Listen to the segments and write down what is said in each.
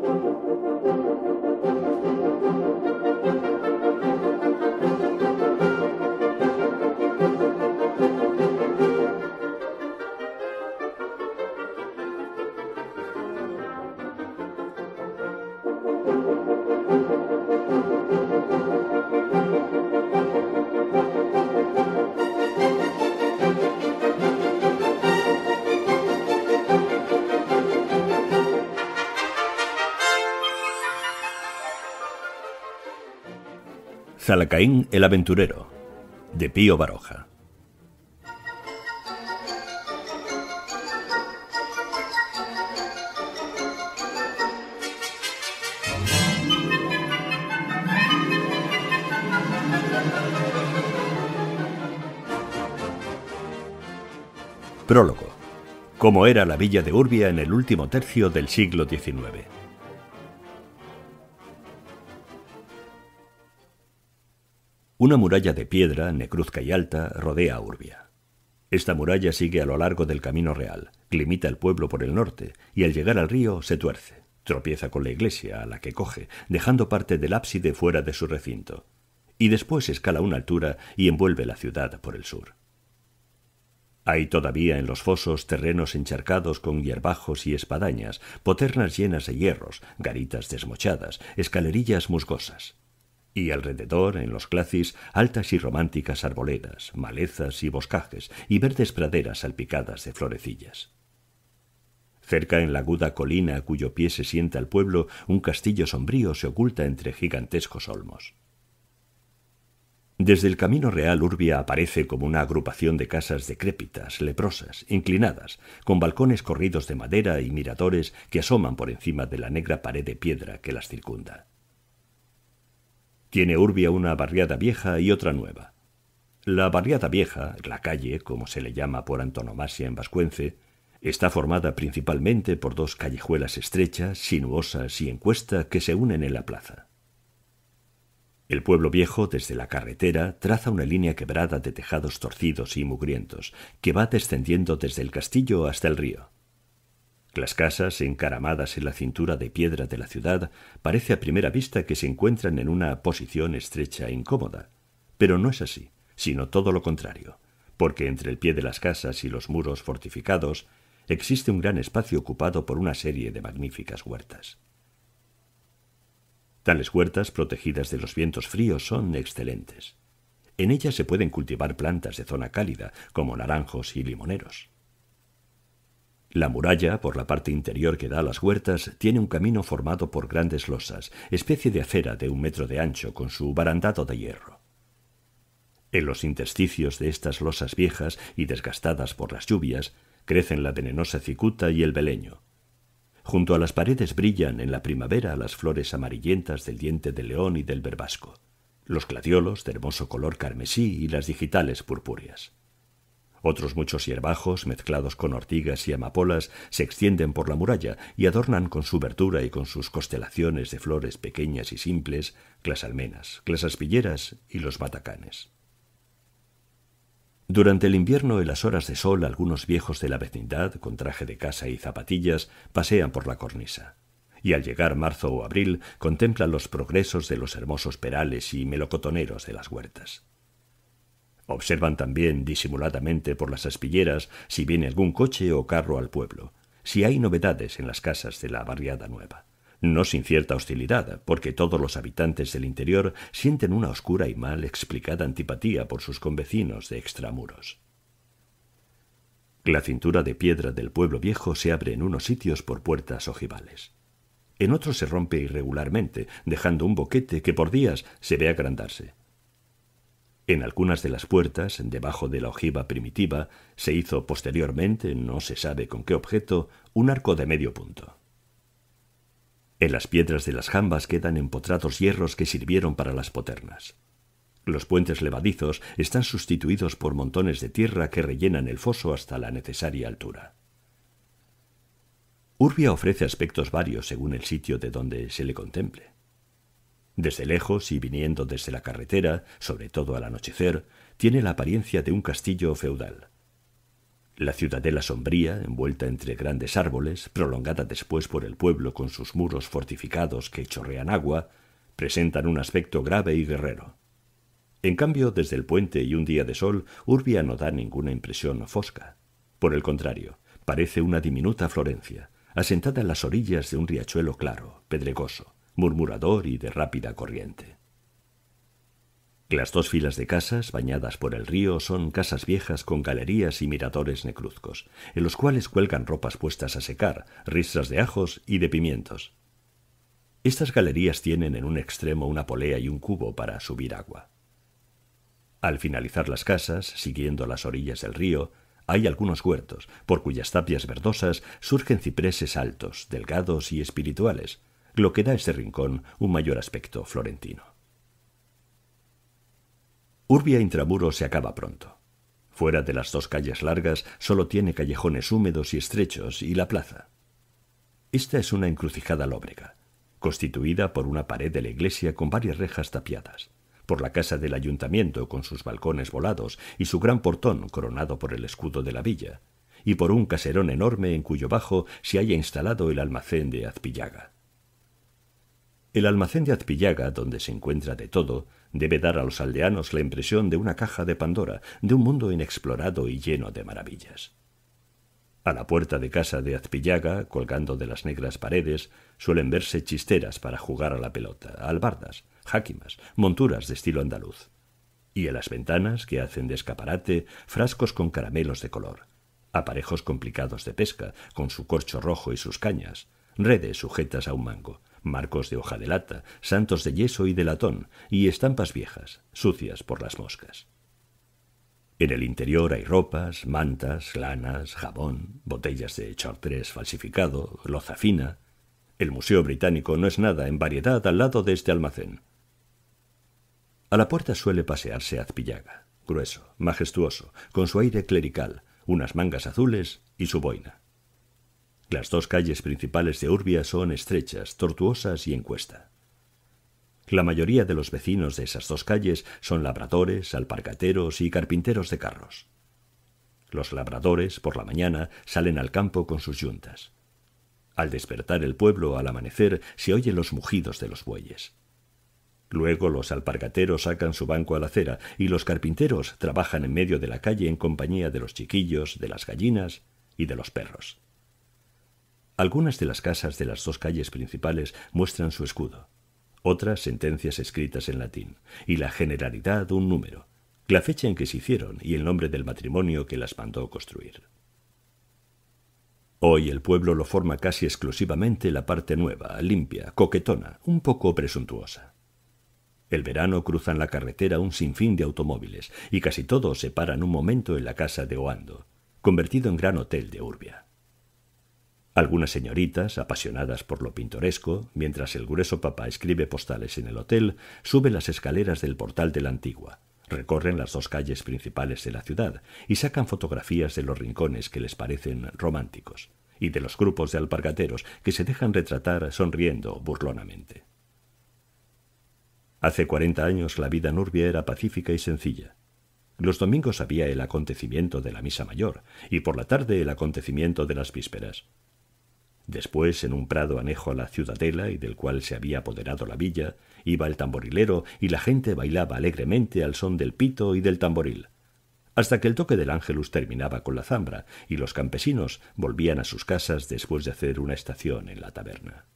¡Gracias! Salacaín el aventurero, de Pío Baroja. Prólogo. Cómo era la villa de Urbia en el último tercio del siglo XIX. Una muralla de piedra, necruzca y alta, rodea Urbia. Esta muralla sigue a lo largo del camino real, limita el pueblo por el norte, y al llegar al río se tuerce. Tropieza con la iglesia, a la que coge, dejando parte del ábside fuera de su recinto, y después escala una altura y envuelve la ciudad por el sur. Hay todavía en los fosos terrenos encharcados con hierbajos y espadañas, poternas llenas de hierros, garitas desmochadas, escalerillas musgosas y alrededor, en los clacis, altas y románticas arboledas, malezas y boscajes, y verdes praderas salpicadas de florecillas. Cerca en la aguda colina a cuyo pie se sienta el pueblo, un castillo sombrío se oculta entre gigantescos olmos. Desde el camino real Urbia aparece como una agrupación de casas decrépitas, leprosas, inclinadas, con balcones corridos de madera y miradores que asoman por encima de la negra pared de piedra que las circunda. Tiene Urbia una barriada vieja y otra nueva. La barriada vieja, la calle, como se le llama por antonomasia en vascuence, está formada principalmente por dos callejuelas estrechas, sinuosas y en cuesta que se unen en la plaza. El pueblo viejo, desde la carretera, traza una línea quebrada de tejados torcidos y mugrientos, que va descendiendo desde el castillo hasta el río. Las casas, encaramadas en la cintura de piedra de la ciudad, parece a primera vista que se encuentran en una posición estrecha e incómoda. Pero no es así, sino todo lo contrario, porque entre el pie de las casas y los muros fortificados existe un gran espacio ocupado por una serie de magníficas huertas. Tales huertas, protegidas de los vientos fríos, son excelentes. En ellas se pueden cultivar plantas de zona cálida, como naranjos y limoneros. La muralla, por la parte interior que da a las huertas, tiene un camino formado por grandes losas, especie de acera de un metro de ancho con su barandado de hierro. En los intersticios de estas losas viejas y desgastadas por las lluvias, crecen la venenosa cicuta y el beleño. Junto a las paredes brillan en la primavera las flores amarillentas del diente de león y del verbasco, los gladiolos de hermoso color carmesí y las digitales purpúreas. Otros muchos hierbajos, mezclados con ortigas y amapolas, se extienden por la muralla y adornan con su verdura y con sus constelaciones de flores pequeñas y simples las almenas, las aspilleras y los batacanes. Durante el invierno, en las horas de sol, algunos viejos de la vecindad, con traje de casa y zapatillas, pasean por la cornisa. Y al llegar marzo o abril, contemplan los progresos de los hermosos perales y melocotoneros de las huertas. Observan también disimuladamente por las aspilleras si viene algún coche o carro al pueblo, si hay novedades en las casas de la barriada nueva. No sin cierta hostilidad, porque todos los habitantes del interior sienten una oscura y mal explicada antipatía por sus convecinos de extramuros. La cintura de piedra del pueblo viejo se abre en unos sitios por puertas ojivales. En otros se rompe irregularmente, dejando un boquete que por días se ve agrandarse. En algunas de las puertas, debajo de la ojiva primitiva, se hizo posteriormente, no se sabe con qué objeto, un arco de medio punto. En las piedras de las jambas quedan empotrados hierros que sirvieron para las poternas. Los puentes levadizos están sustituidos por montones de tierra que rellenan el foso hasta la necesaria altura. Urbia ofrece aspectos varios según el sitio de donde se le contemple. Desde lejos y viniendo desde la carretera, sobre todo al anochecer, tiene la apariencia de un castillo feudal. La ciudadela sombría, envuelta entre grandes árboles, prolongada después por el pueblo con sus muros fortificados que chorrean agua, presentan un aspecto grave y guerrero. En cambio, desde el puente y un día de sol, Urbia no da ninguna impresión fosca. Por el contrario, parece una diminuta Florencia, asentada en las orillas de un riachuelo claro, pedregoso murmurador y de rápida corriente. Las dos filas de casas, bañadas por el río, son casas viejas con galerías y miradores necruzcos, en los cuales cuelgan ropas puestas a secar, rizas de ajos y de pimientos. Estas galerías tienen en un extremo una polea y un cubo para subir agua. Al finalizar las casas, siguiendo las orillas del río, hay algunos huertos, por cuyas tapias verdosas surgen cipreses altos, delgados y espirituales, lo que da a este rincón un mayor aspecto florentino. Urbia Intramuro se acaba pronto. Fuera de las dos calles largas solo tiene callejones húmedos y estrechos y la plaza. Esta es una encrucijada lóbrega, constituida por una pared de la iglesia con varias rejas tapiadas, por la casa del ayuntamiento con sus balcones volados y su gran portón coronado por el escudo de la villa, y por un caserón enorme en cuyo bajo se haya instalado el almacén de Azpillaga. El almacén de Azpillaga, donde se encuentra de todo, debe dar a los aldeanos la impresión de una caja de Pandora, de un mundo inexplorado y lleno de maravillas. A la puerta de casa de Azpillaga, colgando de las negras paredes, suelen verse chisteras para jugar a la pelota, albardas, jáquimas, monturas de estilo andaluz. Y en las ventanas, que hacen de escaparate, frascos con caramelos de color, aparejos complicados de pesca, con su corcho rojo y sus cañas, redes sujetas a un mango, marcos de hoja de lata, santos de yeso y de latón, y estampas viejas, sucias por las moscas. En el interior hay ropas, mantas, lanas, jabón, botellas de chartres falsificado, loza fina. El Museo Británico no es nada en variedad al lado de este almacén. A la puerta suele pasearse Azpillaga, grueso, majestuoso, con su aire clerical, unas mangas azules y su boina. Las dos calles principales de Urbia son estrechas, tortuosas y en cuesta. La mayoría de los vecinos de esas dos calles son labradores, alpargateros y carpinteros de carros. Los labradores, por la mañana, salen al campo con sus yuntas. Al despertar el pueblo al amanecer se oyen los mugidos de los bueyes. Luego los alpargateros sacan su banco a la acera y los carpinteros trabajan en medio de la calle en compañía de los chiquillos, de las gallinas y de los perros. Algunas de las casas de las dos calles principales muestran su escudo, otras sentencias escritas en latín, y la generalidad un número, la fecha en que se hicieron y el nombre del matrimonio que las mandó construir. Hoy el pueblo lo forma casi exclusivamente la parte nueva, limpia, coquetona, un poco presuntuosa. El verano cruzan la carretera un sinfín de automóviles y casi todos se paran un momento en la casa de Oando, convertido en gran hotel de Urbia. Algunas señoritas, apasionadas por lo pintoresco, mientras el grueso papá escribe postales en el hotel, suben las escaleras del portal de la antigua, recorren las dos calles principales de la ciudad y sacan fotografías de los rincones que les parecen románticos, y de los grupos de alpargateros que se dejan retratar sonriendo burlonamente. Hace cuarenta años la vida en era pacífica y sencilla. Los domingos había el acontecimiento de la misa mayor y por la tarde el acontecimiento de las vísperas Después, en un prado anejo a la ciudadela y del cual se había apoderado la villa, iba el tamborilero y la gente bailaba alegremente al son del pito y del tamboril hasta que el toque del ángelus terminaba con la zambra y los campesinos volvían a sus casas después de hacer una estación en la taberna.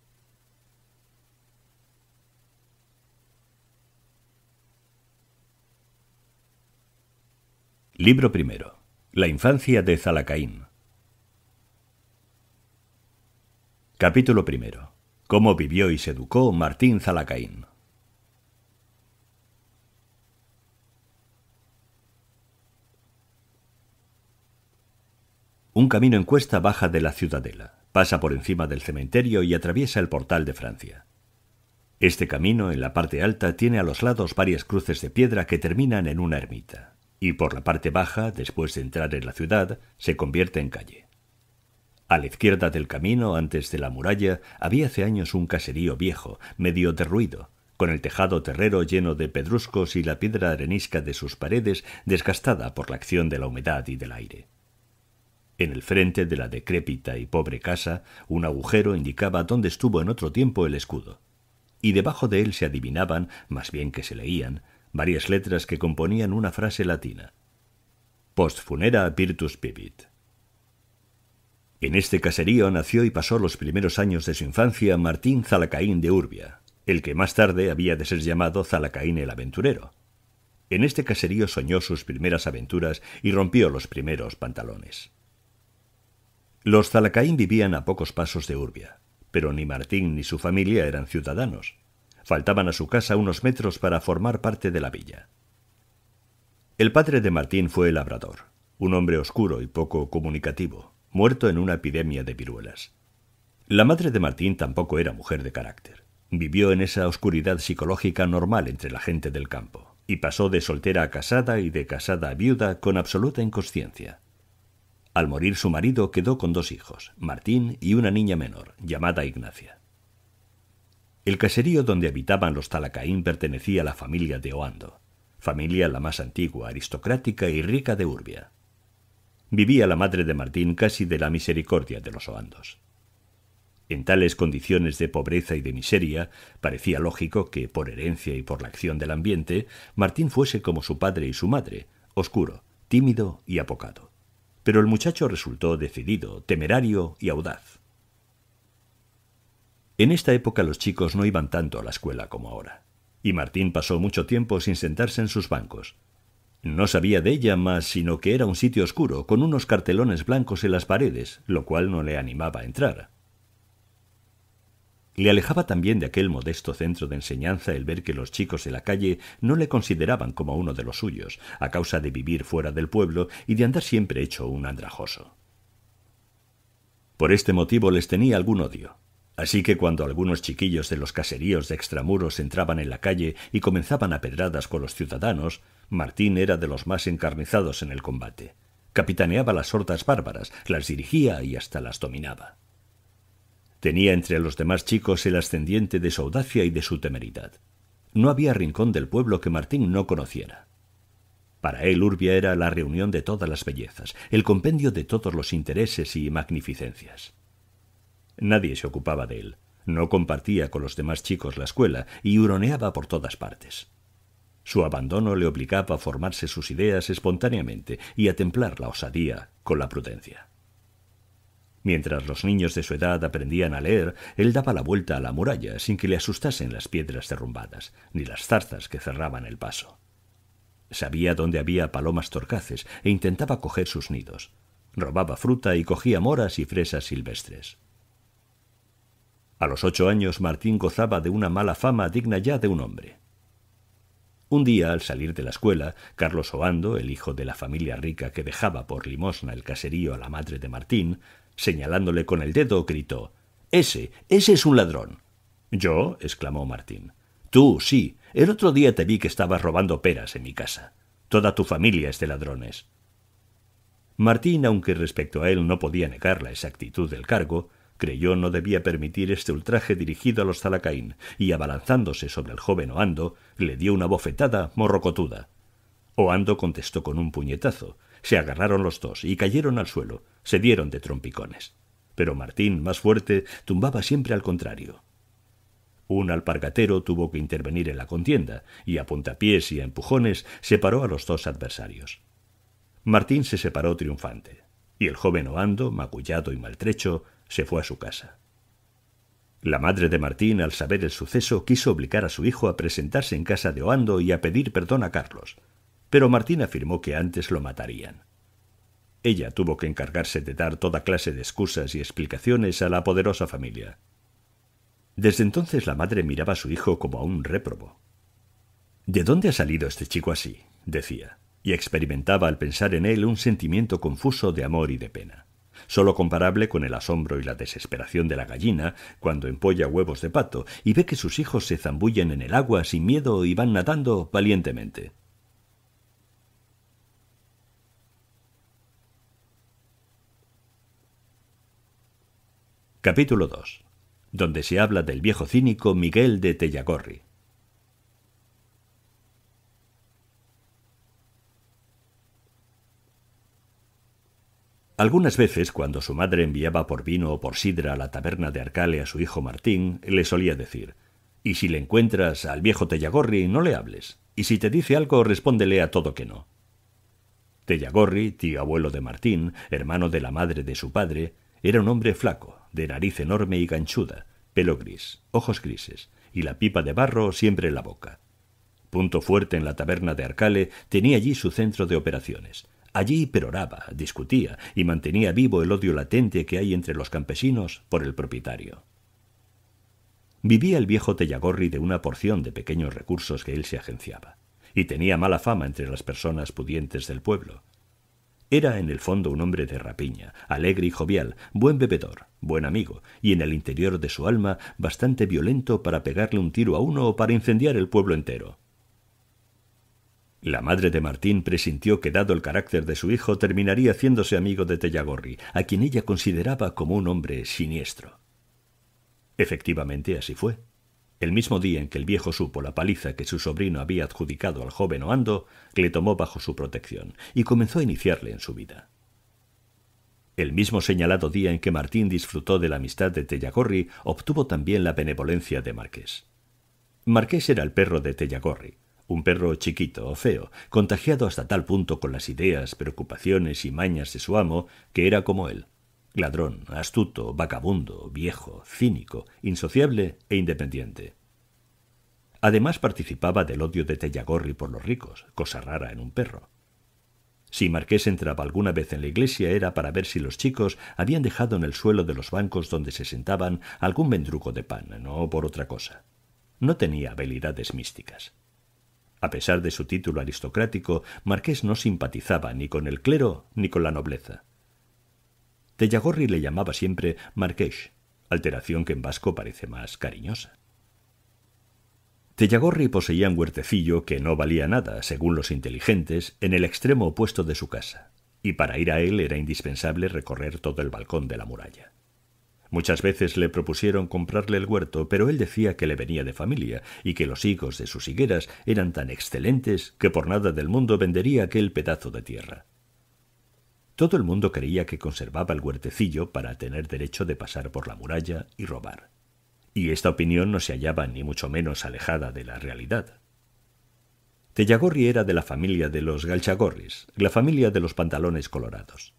Libro primero. La infancia de Zalacaín. Capítulo primero. Cómo vivió y se educó Martín Zalacaín. Un camino en cuesta baja de la ciudadela, pasa por encima del cementerio y atraviesa el portal de Francia. Este camino, en la parte alta, tiene a los lados varias cruces de piedra que terminan en una ermita, y por la parte baja, después de entrar en la ciudad, se convierte en calle. A la izquierda del camino, antes de la muralla, había hace años un caserío viejo, medio derruido, con el tejado terrero lleno de pedruscos y la piedra arenisca de sus paredes desgastada por la acción de la humedad y del aire. En el frente de la decrépita y pobre casa, un agujero indicaba dónde estuvo en otro tiempo el escudo, y debajo de él se adivinaban, más bien que se leían, varias letras que componían una frase latina: Post funera virtus en este caserío nació y pasó los primeros años de su infancia Martín Zalacaín de Urbia, el que más tarde había de ser llamado Zalacaín el aventurero. En este caserío soñó sus primeras aventuras y rompió los primeros pantalones. Los Zalacaín vivían a pocos pasos de Urbia, pero ni Martín ni su familia eran ciudadanos. Faltaban a su casa unos metros para formar parte de la villa. El padre de Martín fue el labrador, un hombre oscuro y poco comunicativo, muerto en una epidemia de viruelas. La madre de Martín tampoco era mujer de carácter. Vivió en esa oscuridad psicológica normal entre la gente del campo, y pasó de soltera a casada y de casada a viuda con absoluta inconsciencia. Al morir su marido quedó con dos hijos, Martín y una niña menor, llamada Ignacia. El caserío donde habitaban los Talacaín pertenecía a la familia de Oando, familia la más antigua, aristocrática y rica de Urbia vivía la madre de Martín casi de la misericordia de los oandos. En tales condiciones de pobreza y de miseria, parecía lógico que, por herencia y por la acción del ambiente, Martín fuese como su padre y su madre, oscuro, tímido y apocado. Pero el muchacho resultó decidido, temerario y audaz. En esta época los chicos no iban tanto a la escuela como ahora, y Martín pasó mucho tiempo sin sentarse en sus bancos, no sabía de ella más, sino que era un sitio oscuro, con unos cartelones blancos en las paredes, lo cual no le animaba a entrar. Le alejaba también de aquel modesto centro de enseñanza el ver que los chicos de la calle no le consideraban como uno de los suyos, a causa de vivir fuera del pueblo y de andar siempre hecho un andrajoso. Por este motivo les tenía algún odio. Así que cuando algunos chiquillos de los caseríos de extramuros entraban en la calle y comenzaban a pedradas con los ciudadanos, Martín era de los más encarnizados en el combate. Capitaneaba las hordas bárbaras, las dirigía y hasta las dominaba. Tenía entre los demás chicos el ascendiente de su audacia y de su temeridad. No había rincón del pueblo que Martín no conociera. Para él Urbia era la reunión de todas las bellezas, el compendio de todos los intereses y magnificencias. Nadie se ocupaba de él, no compartía con los demás chicos la escuela y huroneaba por todas partes. Su abandono le obligaba a formarse sus ideas espontáneamente y a templar la osadía con la prudencia. Mientras los niños de su edad aprendían a leer, él daba la vuelta a la muralla sin que le asustasen las piedras derrumbadas, ni las zarzas que cerraban el paso. Sabía dónde había palomas torcaces e intentaba coger sus nidos. Robaba fruta y cogía moras y fresas silvestres. A los ocho años Martín gozaba de una mala fama digna ya de un hombre. Un día, al salir de la escuela, Carlos Oando, el hijo de la familia rica que dejaba por limosna el caserío a la madre de Martín, señalándole con el dedo, gritó Ese, ese es un ladrón. Yo, exclamó Martín. Tú, sí. El otro día te vi que estabas robando peras en mi casa. Toda tu familia es de ladrones. Martín, aunque respecto a él no podía negar la exactitud del cargo, creyó no debía permitir este ultraje dirigido a los Zalacaín, y abalanzándose sobre el joven Oando, le dio una bofetada morrocotuda. Oando contestó con un puñetazo. Se agarraron los dos y cayeron al suelo. Se dieron de trompicones. Pero Martín, más fuerte, tumbaba siempre al contrario. Un alpargatero tuvo que intervenir en la contienda, y a puntapiés y a empujones separó a los dos adversarios. Martín se separó triunfante, y el joven Oando, magullado y maltrecho, se fue a su casa. La madre de Martín, al saber el suceso, quiso obligar a su hijo a presentarse en casa de Oando y a pedir perdón a Carlos, pero Martín afirmó que antes lo matarían. Ella tuvo que encargarse de dar toda clase de excusas y explicaciones a la poderosa familia. Desde entonces la madre miraba a su hijo como a un réprobo. ¿De dónde ha salido este chico así? decía, y experimentaba al pensar en él un sentimiento confuso de amor y de pena solo comparable con el asombro y la desesperación de la gallina cuando empolla huevos de pato y ve que sus hijos se zambullen en el agua sin miedo y van nadando valientemente. Capítulo 2. Donde se habla del viejo cínico Miguel de Tellagorri. Algunas veces, cuando su madre enviaba por vino o por sidra a la taberna de Arcale a su hijo Martín, le solía decir Y si le encuentras al viejo Tellagorri, no le hables, y si te dice algo, respóndele a todo que no. Tellagorri, tío abuelo de Martín, hermano de la madre de su padre, era un hombre flaco, de nariz enorme y ganchuda, pelo gris, ojos grises, y la pipa de barro siempre en la boca. Punto fuerte en la taberna de Arcale tenía allí su centro de operaciones, Allí peroraba, discutía y mantenía vivo el odio latente que hay entre los campesinos por el propietario. Vivía el viejo Tellagorri de una porción de pequeños recursos que él se agenciaba, y tenía mala fama entre las personas pudientes del pueblo. Era en el fondo un hombre de rapiña, alegre y jovial, buen bebedor, buen amigo, y en el interior de su alma bastante violento para pegarle un tiro a uno o para incendiar el pueblo entero. La madre de Martín presintió que, dado el carácter de su hijo, terminaría haciéndose amigo de Tellagorri, a quien ella consideraba como un hombre siniestro. Efectivamente, así fue. El mismo día en que el viejo supo la paliza que su sobrino había adjudicado al joven Oando, le tomó bajo su protección y comenzó a iniciarle en su vida. El mismo señalado día en que Martín disfrutó de la amistad de Tellagorri, obtuvo también la benevolencia de Marqués. Marqués era el perro de Tellagorri, un perro chiquito o feo, contagiado hasta tal punto con las ideas, preocupaciones y mañas de su amo, que era como él. Ladrón, astuto, vagabundo, viejo, cínico, insociable e independiente. Además participaba del odio de Tellagorri por los ricos, cosa rara en un perro. Si Marqués entraba alguna vez en la iglesia era para ver si los chicos habían dejado en el suelo de los bancos donde se sentaban algún mendrugo de pan, no por otra cosa. No tenía habilidades místicas. A pesar de su título aristocrático, Marqués no simpatizaba ni con el clero ni con la nobleza. Tellagorri le llamaba siempre Marqués, alteración que en vasco parece más cariñosa. Tellagorri poseía un huertecillo que no valía nada, según los inteligentes, en el extremo opuesto de su casa, y para ir a él era indispensable recorrer todo el balcón de la muralla. Muchas veces le propusieron comprarle el huerto, pero él decía que le venía de familia y que los higos de sus higueras eran tan excelentes que por nada del mundo vendería aquel pedazo de tierra. Todo el mundo creía que conservaba el huertecillo para tener derecho de pasar por la muralla y robar. Y esta opinión no se hallaba ni mucho menos alejada de la realidad. Tellagorri era de la familia de los Galchagorris, la familia de los pantalones colorados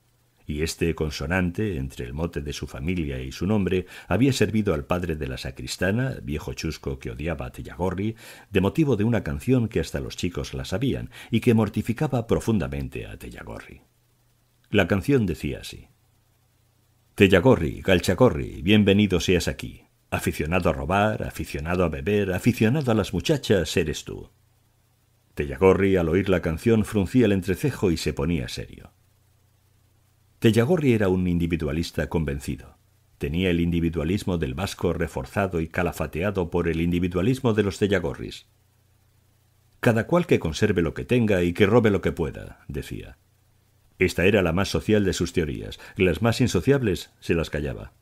y este consonante, entre el mote de su familia y su nombre, había servido al padre de la sacristana, viejo chusco que odiaba a Tellagorri, de motivo de una canción que hasta los chicos la sabían y que mortificaba profundamente a Tellagorri. La canción decía así. Tellagorri, Galchagorri, bienvenido seas aquí. Aficionado a robar, aficionado a beber, aficionado a las muchachas, eres tú. Tellagorri, al oír la canción, fruncía el entrecejo y se ponía serio. Tellagorri era un individualista convencido. Tenía el individualismo del vasco reforzado y calafateado por el individualismo de los Tellagorris. Cada cual que conserve lo que tenga y que robe lo que pueda, decía. Esta era la más social de sus teorías, las más insociables se las callaba.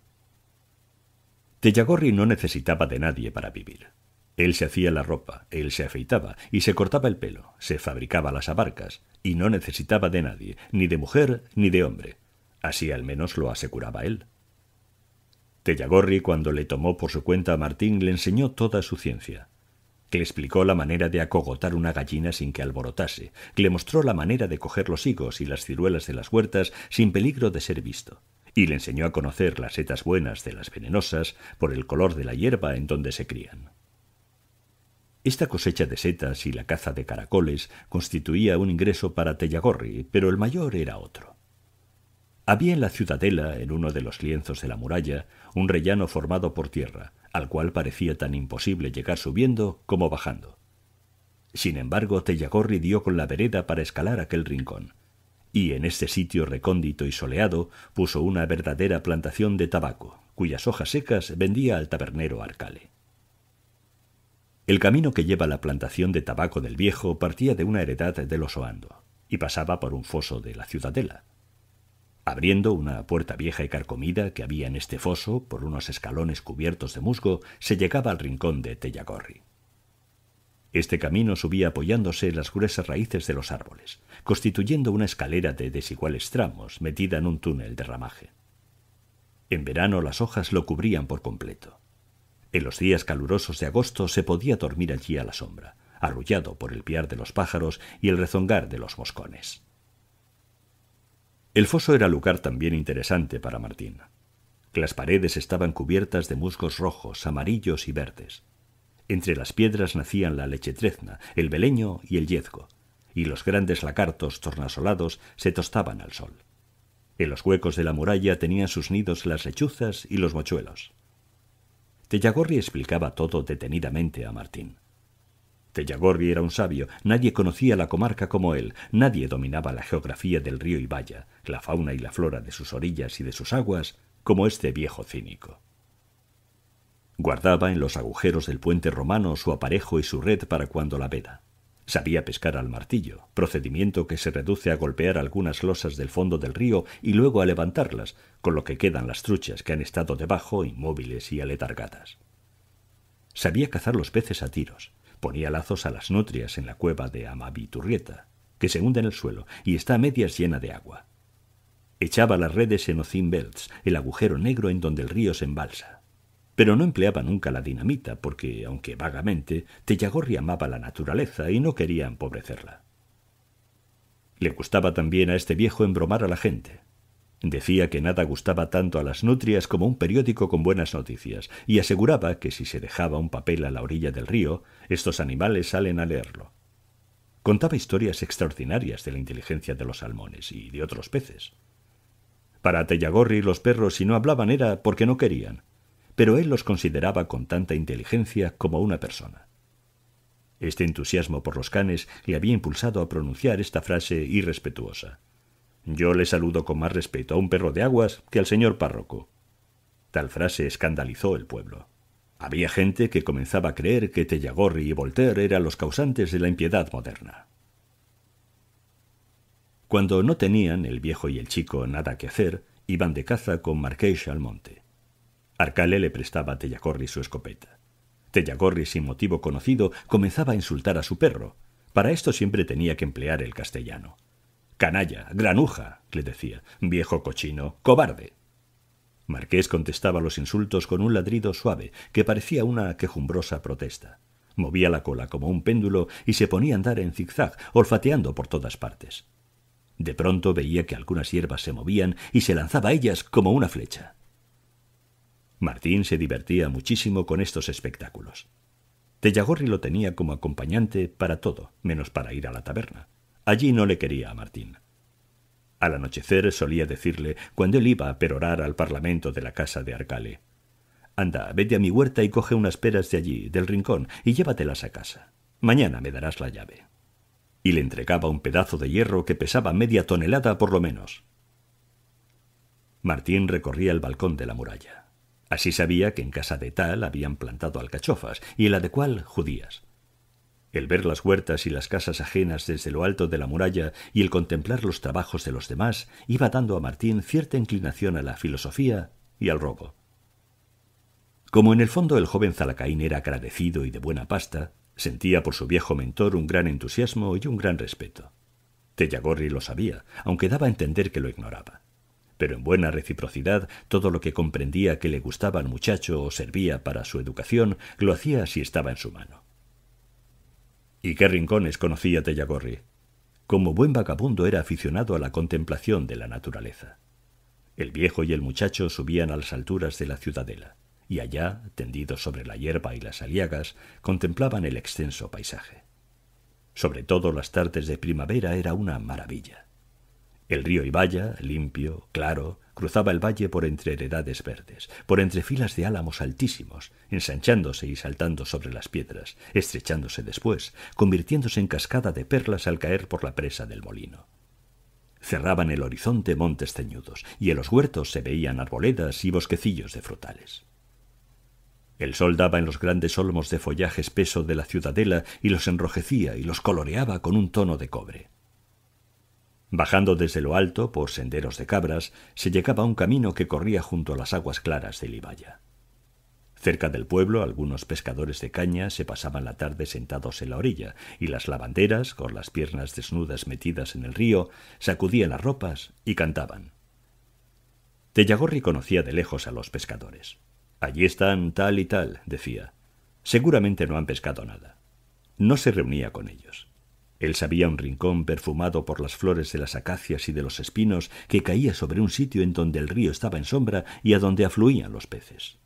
Tellagorri no necesitaba de nadie para vivir. Él se hacía la ropa, él se afeitaba y se cortaba el pelo, se fabricaba las abarcas, y no necesitaba de nadie, ni de mujer ni de hombre. Así al menos lo aseguraba él. Tellagorri, cuando le tomó por su cuenta a Martín, le enseñó toda su ciencia. Le explicó la manera de acogotar una gallina sin que alborotase, le mostró la manera de coger los higos y las ciruelas de las huertas sin peligro de ser visto, y le enseñó a conocer las setas buenas de las venenosas por el color de la hierba en donde se crían. Esta cosecha de setas y la caza de caracoles constituía un ingreso para Tellagorri, pero el mayor era otro. Había en la ciudadela, en uno de los lienzos de la muralla, un rellano formado por tierra, al cual parecía tan imposible llegar subiendo como bajando. Sin embargo, Tellagorri dio con la vereda para escalar aquel rincón, y en este sitio recóndito y soleado puso una verdadera plantación de tabaco, cuyas hojas secas vendía al tabernero Arcale. El camino que lleva la plantación de tabaco del viejo partía de una heredad del Osoando, y pasaba por un foso de la ciudadela, Abriendo una puerta vieja y carcomida que había en este foso, por unos escalones cubiertos de musgo, se llegaba al rincón de Tellagorri. Este camino subía apoyándose en las gruesas raíces de los árboles, constituyendo una escalera de desiguales tramos metida en un túnel de ramaje. En verano las hojas lo cubrían por completo. En los días calurosos de agosto se podía dormir allí a la sombra, arrullado por el piar de los pájaros y el rezongar de los moscones. El foso era lugar también interesante para Martín. Las paredes estaban cubiertas de musgos rojos, amarillos y verdes. Entre las piedras nacían la lechetrezna, el beleño y el yezgo, y los grandes lacartos tornasolados se tostaban al sol. En los huecos de la muralla tenían sus nidos las lechuzas y los mochuelos. Tellagorri explicaba todo detenidamente a Martín. Tellagorri era un sabio, nadie conocía la comarca como él, nadie dominaba la geografía del río Ibaya, la fauna y la flora de sus orillas y de sus aguas, como este viejo cínico. Guardaba en los agujeros del puente romano su aparejo y su red para cuando la veda. Sabía pescar al martillo, procedimiento que se reduce a golpear algunas losas del fondo del río y luego a levantarlas, con lo que quedan las truchas que han estado debajo inmóviles y aletargadas. Sabía cazar los peces a tiros, Ponía lazos a las nutrias en la cueva de Amabiturrieta, que se hunde en el suelo y está a medias llena de agua. Echaba las redes en Ocimbelts, el agujero negro en donde el río se embalsa. Pero no empleaba nunca la dinamita, porque, aunque vagamente, Tellagorri amaba la naturaleza y no quería empobrecerla. Le gustaba también a este viejo embromar a la gente. Decía que nada gustaba tanto a las nutrias como un periódico con buenas noticias, y aseguraba que si se dejaba un papel a la orilla del río, estos animales salen a leerlo. Contaba historias extraordinarias de la inteligencia de los salmones y de otros peces. Para Tellagorri los perros si no hablaban era porque no querían, pero él los consideraba con tanta inteligencia como una persona. Este entusiasmo por los canes le había impulsado a pronunciar esta frase irrespetuosa. Yo le saludo con más respeto a un perro de aguas que al señor párroco. Tal frase escandalizó el pueblo. Había gente que comenzaba a creer que Tellagorri y Voltaire eran los causantes de la impiedad moderna. Cuando no tenían, el viejo y el chico, nada que hacer, iban de caza con Marqués al monte. Arcale le prestaba a Tellagorri su escopeta. Tellagorri, sin motivo conocido, comenzaba a insultar a su perro. Para esto siempre tenía que emplear el castellano. Canalla, granuja, le decía, viejo cochino, cobarde. Marqués contestaba los insultos con un ladrido suave que parecía una quejumbrosa protesta. Movía la cola como un péndulo y se ponía a andar en zigzag, olfateando por todas partes. De pronto veía que algunas hierbas se movían y se lanzaba a ellas como una flecha. Martín se divertía muchísimo con estos espectáculos. Tellagorri lo tenía como acompañante para todo, menos para ir a la taberna. Allí no le quería a Martín. Al anochecer solía decirle, cuando él iba a perorar al parlamento de la casa de Arcale, Anda, vete a mi huerta y coge unas peras de allí, del rincón, y llévatelas a casa. Mañana me darás la llave. Y le entregaba un pedazo de hierro que pesaba media tonelada por lo menos. Martín recorría el balcón de la muralla. Así sabía que en casa de tal habían plantado alcachofas y en la de cual judías. El ver las huertas y las casas ajenas desde lo alto de la muralla y el contemplar los trabajos de los demás iba dando a Martín cierta inclinación a la filosofía y al robo. Como en el fondo el joven Zalacaín era agradecido y de buena pasta, sentía por su viejo mentor un gran entusiasmo y un gran respeto. Tellagorri lo sabía, aunque daba a entender que lo ignoraba. Pero en buena reciprocidad, todo lo que comprendía que le gustaba al muchacho o servía para su educación, lo hacía si estaba en su mano. ¿Y qué rincones conocía Tellagorri? Como buen vagabundo era aficionado a la contemplación de la naturaleza. El viejo y el muchacho subían a las alturas de la ciudadela, y allá, tendidos sobre la hierba y las aliagas, contemplaban el extenso paisaje. Sobre todo las tardes de primavera era una maravilla. El río Ibaya, limpio, claro, cruzaba el valle por entre heredades verdes, por entre filas de álamos altísimos, ensanchándose y saltando sobre las piedras, estrechándose después, convirtiéndose en cascada de perlas al caer por la presa del molino. Cerraban el horizonte montes ceñudos, y en los huertos se veían arboledas y bosquecillos de frutales. El sol daba en los grandes olmos de follaje espeso de la ciudadela y los enrojecía y los coloreaba con un tono de cobre. Bajando desde lo alto por senderos de cabras, se llegaba a un camino que corría junto a las aguas claras del Ibaya. Cerca del pueblo, algunos pescadores de caña se pasaban la tarde sentados en la orilla, y las lavanderas, con las piernas desnudas metidas en el río, sacudían las ropas y cantaban. Tellagorri conocía de lejos a los pescadores. Allí están tal y tal, decía. Seguramente no han pescado nada. No se reunía con ellos. Él sabía un rincón perfumado por las flores de las acacias y de los espinos que caía sobre un sitio en donde el río estaba en sombra y a donde afluían los peces.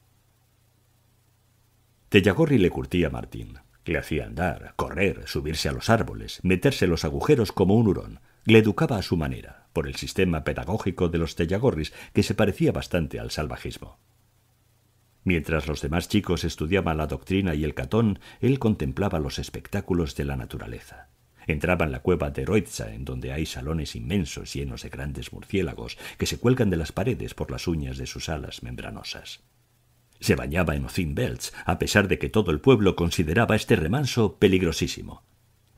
Tellagorri le curtía a Martín. Le hacía andar, correr, subirse a los árboles, meterse los agujeros como un hurón. Le educaba a su manera, por el sistema pedagógico de los Tellagorris, que se parecía bastante al salvajismo. Mientras los demás chicos estudiaban la doctrina y el catón, él contemplaba los espectáculos de la naturaleza. Entraba en la cueva de Roitza, en donde hay salones inmensos llenos de grandes murciélagos que se cuelgan de las paredes por las uñas de sus alas membranosas. Se bañaba en Ocin a pesar de que todo el pueblo consideraba este remanso peligrosísimo.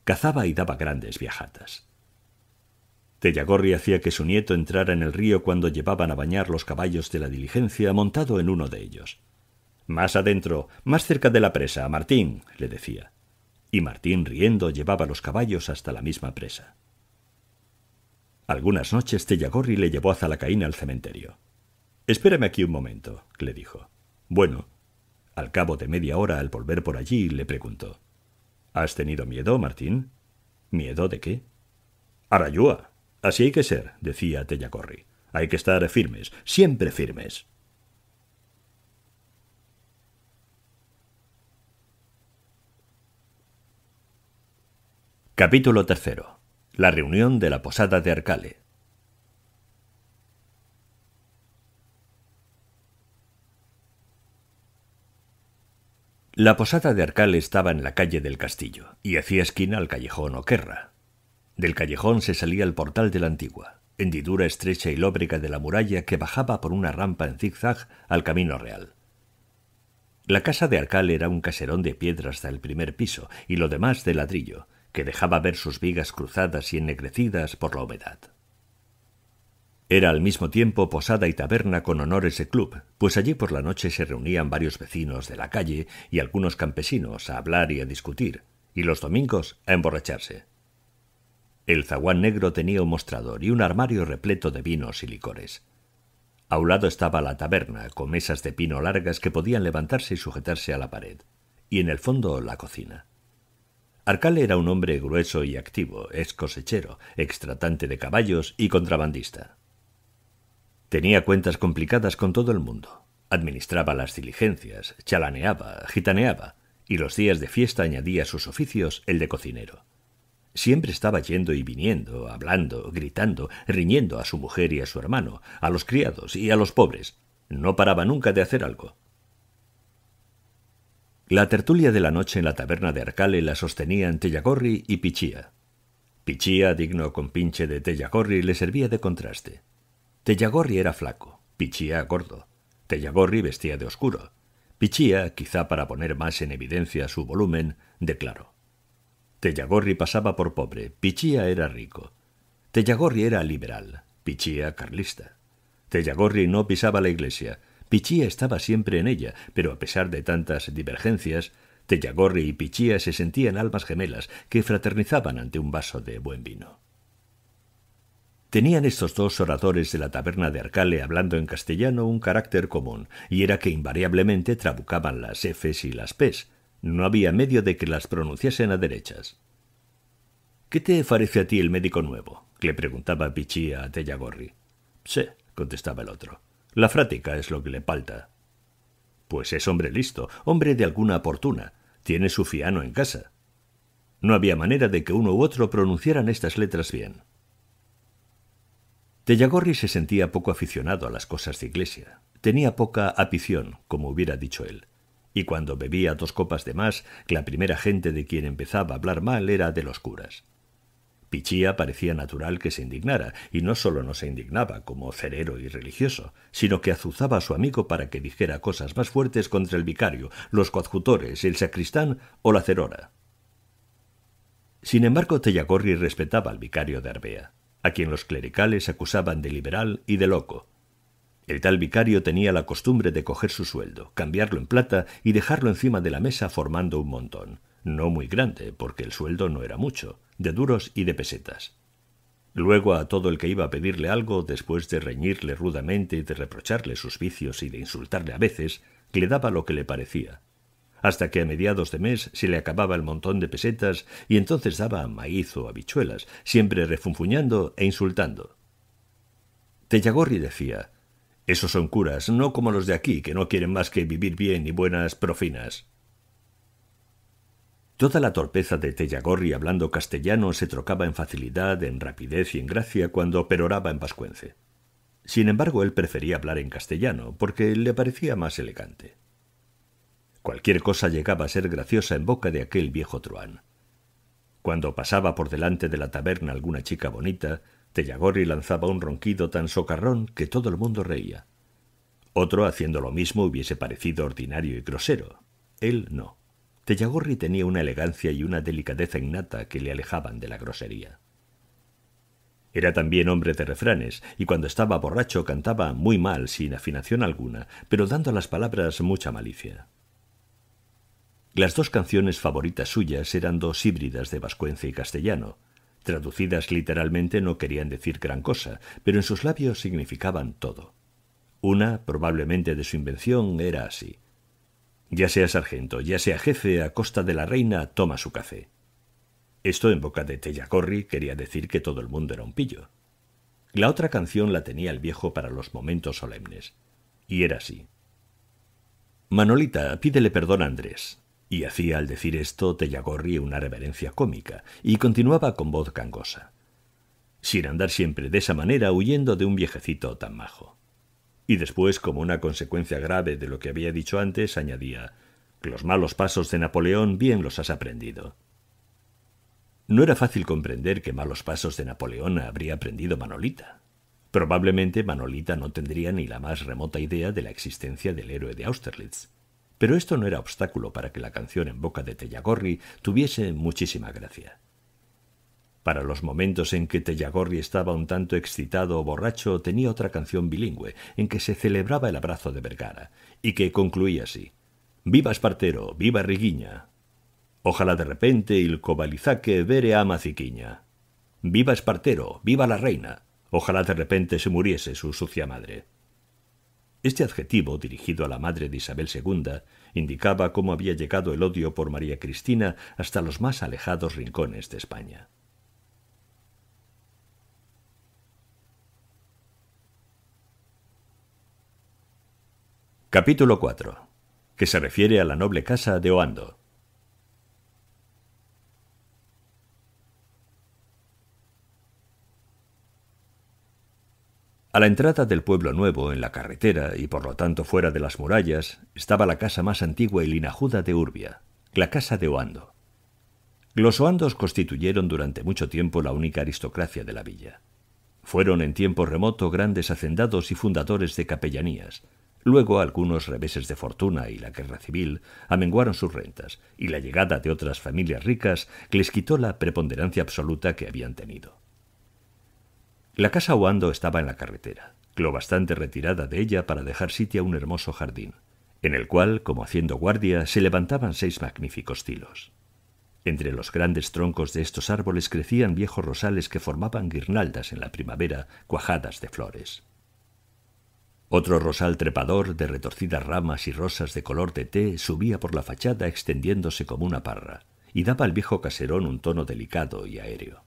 Cazaba y daba grandes viajatas. Tellagorri hacía que su nieto entrara en el río cuando llevaban a bañar los caballos de la diligencia montado en uno de ellos. Más adentro, más cerca de la presa, Martín, le decía y Martín riendo llevaba los caballos hasta la misma presa. Algunas noches Tellagorri le llevó a Zalacaína al cementerio. Espérame aquí un momento, le dijo. Bueno, al cabo de media hora al volver por allí le preguntó. ¿Has tenido miedo, Martín? ¿Miedo de qué? Arayúa. Así hay que ser, decía Tellagorri. Hay que estar firmes, siempre firmes. Capítulo III. La reunión de la Posada de Arcale. La Posada de Arcale estaba en la calle del castillo y hacía esquina al callejón Oquerra. Del callejón se salía el portal de la antigua, hendidura estrecha y lóbrega de la muralla que bajaba por una rampa en zigzag al camino real. La casa de Arcale era un caserón de piedra hasta el primer piso y lo demás de ladrillo, que dejaba ver sus vigas cruzadas y ennegrecidas por la humedad. Era al mismo tiempo posada y taberna con honores de club, pues allí por la noche se reunían varios vecinos de la calle y algunos campesinos a hablar y a discutir, y los domingos a emborracharse. El zaguán negro tenía un mostrador y un armario repleto de vinos y licores. A un lado estaba la taberna, con mesas de pino largas que podían levantarse y sujetarse a la pared, y en el fondo la cocina. Arcal era un hombre grueso y activo, ex cosechero, extratante de caballos y contrabandista. Tenía cuentas complicadas con todo el mundo. Administraba las diligencias, chalaneaba, gitaneaba, y los días de fiesta añadía a sus oficios el de cocinero. Siempre estaba yendo y viniendo, hablando, gritando, riñendo a su mujer y a su hermano, a los criados y a los pobres. No paraba nunca de hacer algo. La tertulia de la noche en la taberna de Arcale la sostenían Tellagorri y Pichía. Pichía, digno con pinche de Tellagorri, le servía de contraste. Tellagorri era flaco, Pichía gordo. Tellagorri vestía de oscuro. Pichía, quizá para poner más en evidencia su volumen, de claro. Tellagorri pasaba por pobre, Pichía era rico. Tellagorri era liberal, Pichía carlista. Tellagorri no pisaba la iglesia, Pichía estaba siempre en ella, pero a pesar de tantas divergencias, Tellagorri y Pichía se sentían almas gemelas que fraternizaban ante un vaso de buen vino. Tenían estos dos oradores de la taberna de Arcale hablando en castellano un carácter común, y era que invariablemente trabucaban las Fs y las Ps. No había medio de que las pronunciasen a derechas. ¿Qué te parece a ti el médico nuevo? le preguntaba Pichía a Tellagorri. —Sí contestaba el otro. La frática es lo que le falta. Pues es hombre listo, hombre de alguna fortuna. Tiene su fiano en casa. No había manera de que uno u otro pronunciaran estas letras bien. Tellagorri se sentía poco aficionado a las cosas de iglesia. Tenía poca apición, como hubiera dicho él. Y cuando bebía dos copas de más, la primera gente de quien empezaba a hablar mal era de los curas. Pichía parecía natural que se indignara, y no solo no se indignaba como cerero y religioso, sino que azuzaba a su amigo para que dijera cosas más fuertes contra el vicario, los coadjutores, el sacristán o la cerora. Sin embargo, Tellagorri respetaba al vicario de Arbea, a quien los clericales acusaban de liberal y de loco. El tal vicario tenía la costumbre de coger su sueldo, cambiarlo en plata y dejarlo encima de la mesa formando un montón no muy grande, porque el sueldo no era mucho, de duros y de pesetas. Luego a todo el que iba a pedirle algo, después de reñirle rudamente y de reprocharle sus vicios y de insultarle a veces, le daba lo que le parecía, hasta que a mediados de mes se le acababa el montón de pesetas y entonces daba maíz o habichuelas, siempre refunfuñando e insultando. Tellagorri decía, esos son curas, no como los de aquí, que no quieren más que vivir bien y buenas profinas. Toda la torpeza de Tellagorri hablando castellano se trocaba en facilidad, en rapidez y en gracia cuando peroraba en vascuence. Sin embargo, él prefería hablar en castellano, porque le parecía más elegante. Cualquier cosa llegaba a ser graciosa en boca de aquel viejo truán. Cuando pasaba por delante de la taberna alguna chica bonita, Tellagorri lanzaba un ronquido tan socarrón que todo el mundo reía. Otro haciendo lo mismo hubiese parecido ordinario y grosero. Él no. Tellagorri tenía una elegancia y una delicadeza innata que le alejaban de la grosería. Era también hombre de refranes, y cuando estaba borracho cantaba muy mal, sin afinación alguna, pero dando a las palabras mucha malicia. Las dos canciones favoritas suyas eran dos híbridas de vascuence y castellano. Traducidas literalmente no querían decir gran cosa, pero en sus labios significaban todo. Una, probablemente de su invención, era así ya sea sargento, ya sea jefe, a costa de la reina, toma su café. Esto en boca de Tellacorri quería decir que todo el mundo era un pillo. La otra canción la tenía el viejo para los momentos solemnes, y era así. Manolita, pídele perdón a Andrés. Y hacía al decir esto Tellagorri una reverencia cómica, y continuaba con voz cangosa. Sin andar siempre de esa manera huyendo de un viejecito tan majo y después, como una consecuencia grave de lo que había dicho antes, añadía Los malos pasos de Napoleón bien los has aprendido. No era fácil comprender que malos pasos de Napoleón habría aprendido Manolita. Probablemente Manolita no tendría ni la más remota idea de la existencia del héroe de Austerlitz. Pero esto no era obstáculo para que la canción en boca de Tellagorri tuviese muchísima gracia. Para los momentos en que Tellagorri estaba un tanto excitado o borracho, tenía otra canción bilingüe, en que se celebraba el abrazo de Vergara, y que concluía así. ¡Viva Espartero! ¡Viva Riguiña! Ojalá de repente il cobalizaque vere a maciquiña. ¡Viva Espartero! ¡Viva la reina! Ojalá de repente se muriese su sucia madre. Este adjetivo, dirigido a la madre de Isabel II, indicaba cómo había llegado el odio por María Cristina hasta los más alejados rincones de España. Capítulo 4. Que se refiere a la noble casa de Oando. A la entrada del pueblo nuevo, en la carretera y por lo tanto fuera de las murallas, estaba la casa más antigua y linajuda de Urbia, la casa de Oando. Los Oandos constituyeron durante mucho tiempo la única aristocracia de la villa. Fueron en tiempo remoto grandes hacendados y fundadores de capellanías, Luego algunos reveses de fortuna y la guerra civil amenguaron sus rentas, y la llegada de otras familias ricas les quitó la preponderancia absoluta que habían tenido. La casa Oando estaba en la carretera, lo bastante retirada de ella para dejar sitio a un hermoso jardín, en el cual, como haciendo guardia, se levantaban seis magníficos tilos. Entre los grandes troncos de estos árboles crecían viejos rosales que formaban guirnaldas en la primavera cuajadas de flores. Otro rosal trepador de retorcidas ramas y rosas de color de té subía por la fachada extendiéndose como una parra y daba al viejo caserón un tono delicado y aéreo.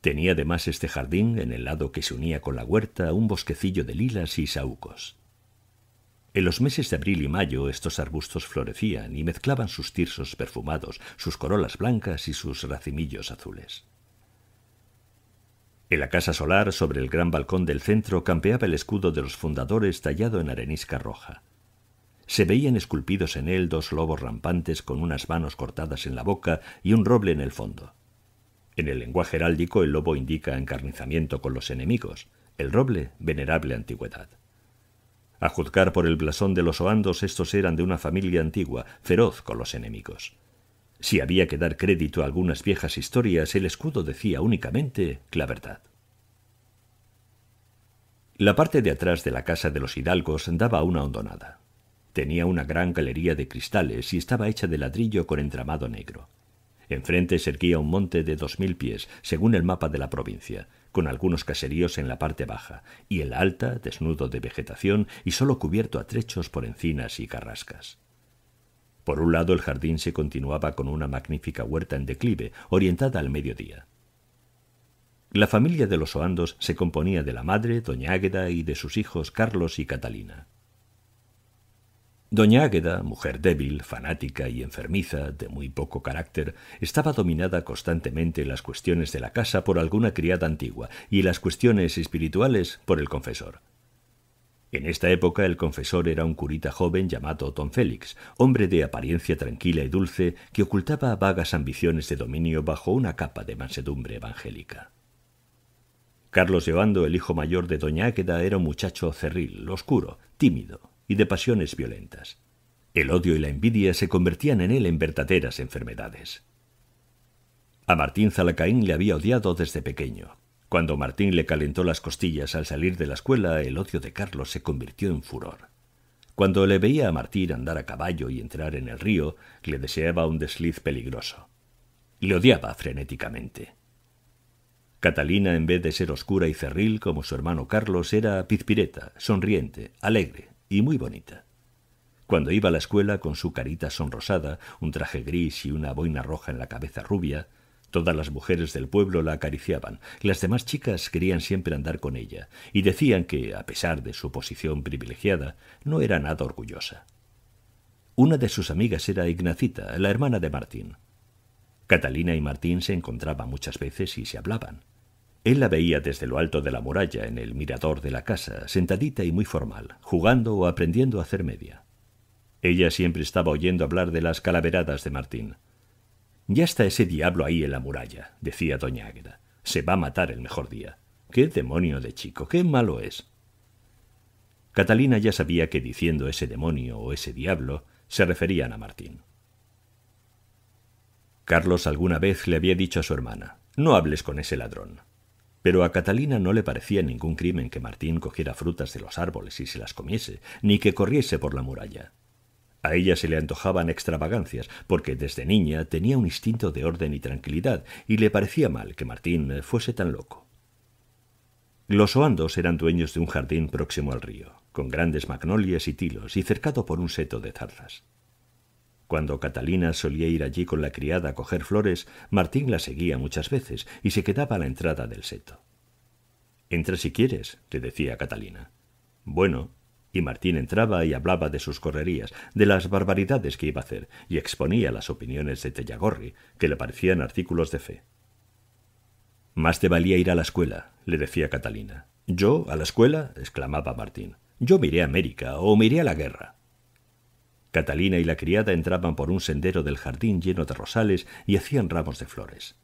Tenía además este jardín, en el lado que se unía con la huerta, un bosquecillo de lilas y saúcos. En los meses de abril y mayo estos arbustos florecían y mezclaban sus tirsos perfumados, sus corolas blancas y sus racimillos azules. En la casa solar, sobre el gran balcón del centro, campeaba el escudo de los fundadores tallado en arenisca roja. Se veían esculpidos en él dos lobos rampantes con unas manos cortadas en la boca y un roble en el fondo. En el lenguaje heráldico el lobo indica encarnizamiento con los enemigos, el roble venerable antigüedad. A juzgar por el blasón de los oandos, estos eran de una familia antigua, feroz con los enemigos. Si había que dar crédito a algunas viejas historias, el escudo decía únicamente la verdad. La parte de atrás de la casa de los hidalgos daba una hondonada. Tenía una gran galería de cristales y estaba hecha de ladrillo con entramado negro. Enfrente se erguía un monte de dos mil pies, según el mapa de la provincia, con algunos caseríos en la parte baja, y en la alta, desnudo de vegetación y solo cubierto a trechos por encinas y carrascas. Por un lado, el jardín se continuaba con una magnífica huerta en declive, orientada al mediodía. La familia de los Oandos se componía de la madre, doña Águeda, y de sus hijos Carlos y Catalina. Doña Águeda, mujer débil, fanática y enfermiza, de muy poco carácter, estaba dominada constantemente en las cuestiones de la casa por alguna criada antigua y las cuestiones espirituales por el confesor. En esta época el confesor era un curita joven llamado Don Félix, hombre de apariencia tranquila y dulce que ocultaba vagas ambiciones de dominio bajo una capa de mansedumbre evangélica. Carlos llevando el hijo mayor de Doña Águeda, era un muchacho cerril, oscuro, tímido y de pasiones violentas. El odio y la envidia se convertían en él en verdaderas enfermedades. A Martín Zalacaín le había odiado desde pequeño, cuando Martín le calentó las costillas al salir de la escuela, el odio de Carlos se convirtió en furor. Cuando le veía a Martín andar a caballo y entrar en el río, le deseaba un desliz peligroso. Le odiaba frenéticamente. Catalina, en vez de ser oscura y cerril como su hermano Carlos, era pizpireta, sonriente, alegre y muy bonita. Cuando iba a la escuela con su carita sonrosada, un traje gris y una boina roja en la cabeza rubia, Todas las mujeres del pueblo la acariciaban, las demás chicas querían siempre andar con ella, y decían que, a pesar de su posición privilegiada, no era nada orgullosa. Una de sus amigas era Ignacita, la hermana de Martín. Catalina y Martín se encontraban muchas veces y se hablaban. Él la veía desde lo alto de la muralla, en el mirador de la casa, sentadita y muy formal, jugando o aprendiendo a hacer media. Ella siempre estaba oyendo hablar de las calaveradas de Martín. Ya está ese diablo ahí en la muralla, decía doña Águeda. Se va a matar el mejor día. ¡Qué demonio de chico! ¡Qué malo es! Catalina ya sabía que diciendo ese demonio o ese diablo se referían a Martín. Carlos alguna vez le había dicho a su hermana, no hables con ese ladrón. Pero a Catalina no le parecía ningún crimen que Martín cogiera frutas de los árboles y se las comiese, ni que corriese por la muralla. A ella se le antojaban extravagancias, porque desde niña tenía un instinto de orden y tranquilidad, y le parecía mal que Martín fuese tan loco. Los oandos eran dueños de un jardín próximo al río, con grandes magnolias y tilos y cercado por un seto de zarzas. Cuando Catalina solía ir allí con la criada a coger flores, Martín la seguía muchas veces y se quedaba a la entrada del seto. Entra si quieres, le decía Catalina. Bueno, y Martín entraba y hablaba de sus correrías, de las barbaridades que iba a hacer, y exponía las opiniones de Tellagorri, que le parecían artículos de fe. Más te valía ir a la escuela, le decía Catalina. ¿Yo a la escuela? exclamaba Martín. Yo miré a América o miré a la guerra. Catalina y la criada entraban por un sendero del jardín lleno de rosales y hacían ramos de flores.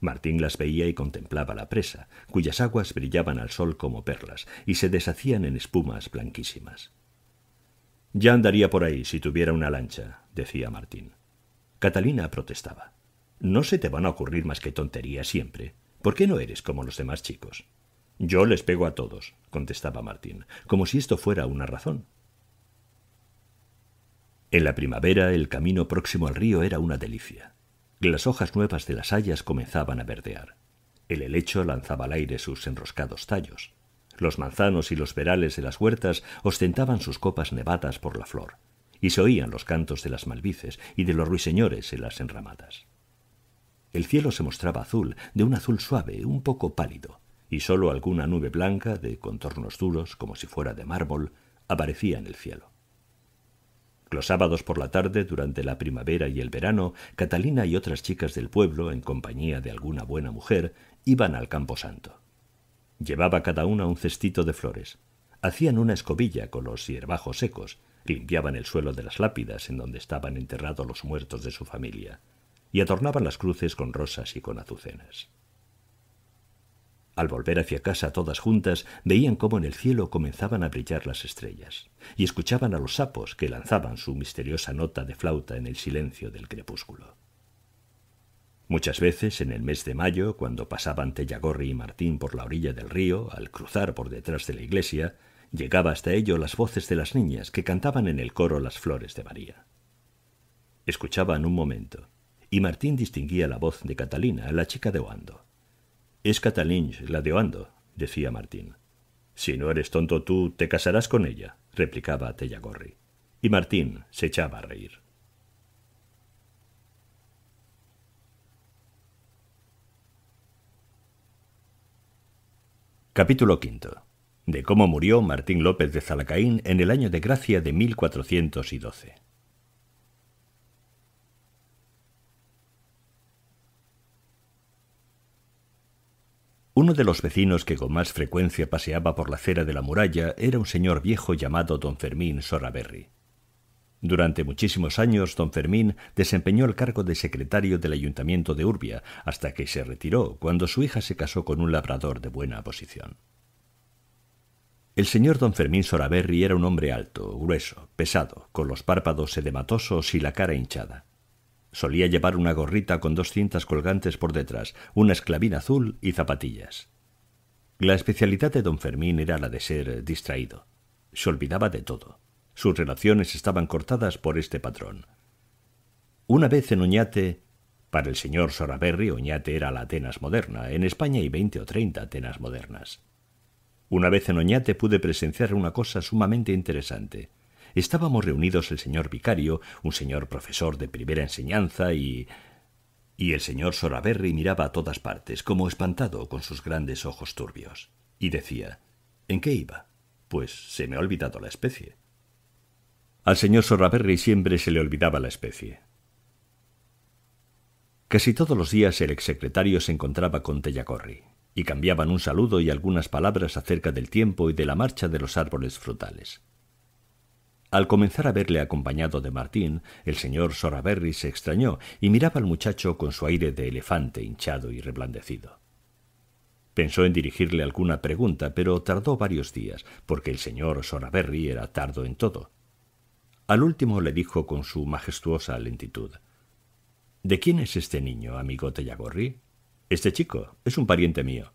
Martín las veía y contemplaba la presa, cuyas aguas brillaban al sol como perlas y se deshacían en espumas blanquísimas. Ya andaría por ahí si tuviera una lancha, decía Martín. Catalina protestaba. No se te van a ocurrir más que tonterías siempre. ¿Por qué no eres como los demás chicos? Yo les pego a todos, contestaba Martín, como si esto fuera una razón. En la primavera el camino próximo al río era una delicia. Las hojas nuevas de las hayas comenzaban a verdear. El helecho lanzaba al aire sus enroscados tallos. Los manzanos y los verales de las huertas ostentaban sus copas nevadas por la flor, y se oían los cantos de las malvices y de los ruiseñores en las enramadas. El cielo se mostraba azul, de un azul suave, un poco pálido, y sólo alguna nube blanca, de contornos duros como si fuera de mármol, aparecía en el cielo. Los sábados por la tarde, durante la primavera y el verano, Catalina y otras chicas del pueblo, en compañía de alguna buena mujer, iban al campo santo. Llevaba cada una un cestito de flores. Hacían una escobilla con los hierbajos secos, limpiaban el suelo de las lápidas en donde estaban enterrados los muertos de su familia, y adornaban las cruces con rosas y con azucenas. Al volver hacia casa todas juntas, veían cómo en el cielo comenzaban a brillar las estrellas, y escuchaban a los sapos que lanzaban su misteriosa nota de flauta en el silencio del crepúsculo. Muchas veces, en el mes de mayo, cuando pasaban Tellagorri y Martín por la orilla del río, al cruzar por detrás de la iglesia, llegaba hasta ello las voces de las niñas que cantaban en el coro las flores de María. Escuchaban un momento, y Martín distinguía la voz de Catalina, la chica de Oando. Es Catalinch, la de Oando, decía Martín. Si no eres tonto tú, te casarás con ella, replicaba Tellagorri. Y Martín se echaba a reír. Capítulo V. De cómo murió Martín López de Zalacaín en el año de gracia de 1412. Uno de los vecinos que con más frecuencia paseaba por la acera de la muralla era un señor viejo llamado don Fermín Soraberry. Durante muchísimos años, don Fermín desempeñó el cargo de secretario del ayuntamiento de Urbia hasta que se retiró cuando su hija se casó con un labrador de buena posición. El señor don Fermín Soraberry era un hombre alto, grueso, pesado, con los párpados edematosos y la cara hinchada. Solía llevar una gorrita con dos cintas colgantes por detrás, una esclavina azul y zapatillas. La especialidad de don Fermín era la de ser distraído. Se olvidaba de todo. Sus relaciones estaban cortadas por este patrón. Una vez en Oñate, para el señor Soraberry, Oñate era la Atenas moderna. En España hay veinte o treinta Atenas modernas. Una vez en Oñate pude presenciar una cosa sumamente interesante estábamos reunidos el señor vicario, un señor profesor de primera enseñanza y... Y el señor Soraberry miraba a todas partes, como espantado con sus grandes ojos turbios, y decía ¿En qué iba? Pues se me ha olvidado la especie. Al señor Soraberry siempre se le olvidaba la especie. Casi todos los días el exsecretario se encontraba con Tellacorri, y cambiaban un saludo y algunas palabras acerca del tiempo y de la marcha de los árboles frutales. Al comenzar a verle acompañado de Martín, el señor Soraberry se extrañó y miraba al muchacho con su aire de elefante hinchado y reblandecido. Pensó en dirigirle alguna pregunta, pero tardó varios días, porque el señor Soraberry era tardo en todo. Al último le dijo con su majestuosa lentitud ¿De quién es este niño, amigo Tellagorri? Este chico es un pariente mío.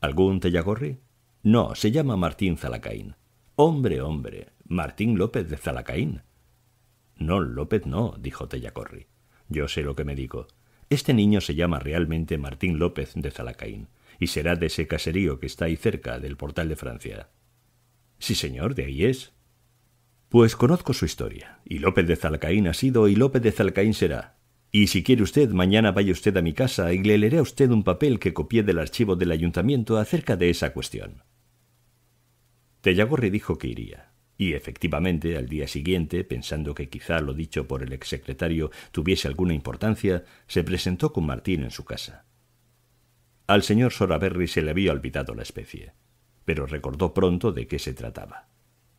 ¿Algún Tellagorri? No, se llama Martín Zalacaín. Hombre, hombre, Martín López de Zalacaín. No, López no, dijo Tellacorri. Yo sé lo que me digo. Este niño se llama realmente Martín López de Zalacaín, y será de ese caserío que está ahí cerca del portal de Francia. Sí, señor, de ahí es. Pues conozco su historia, y López de Zalacaín ha sido y López de Zalcaín será. Y si quiere usted, mañana vaya usted a mi casa y le leeré a usted un papel que copié del archivo del ayuntamiento acerca de esa cuestión. Tellacorri dijo que iría, y efectivamente, al día siguiente, pensando que quizá lo dicho por el exsecretario tuviese alguna importancia, se presentó con Martín en su casa. Al señor Soraberry se le había olvidado la especie, pero recordó pronto de qué se trataba.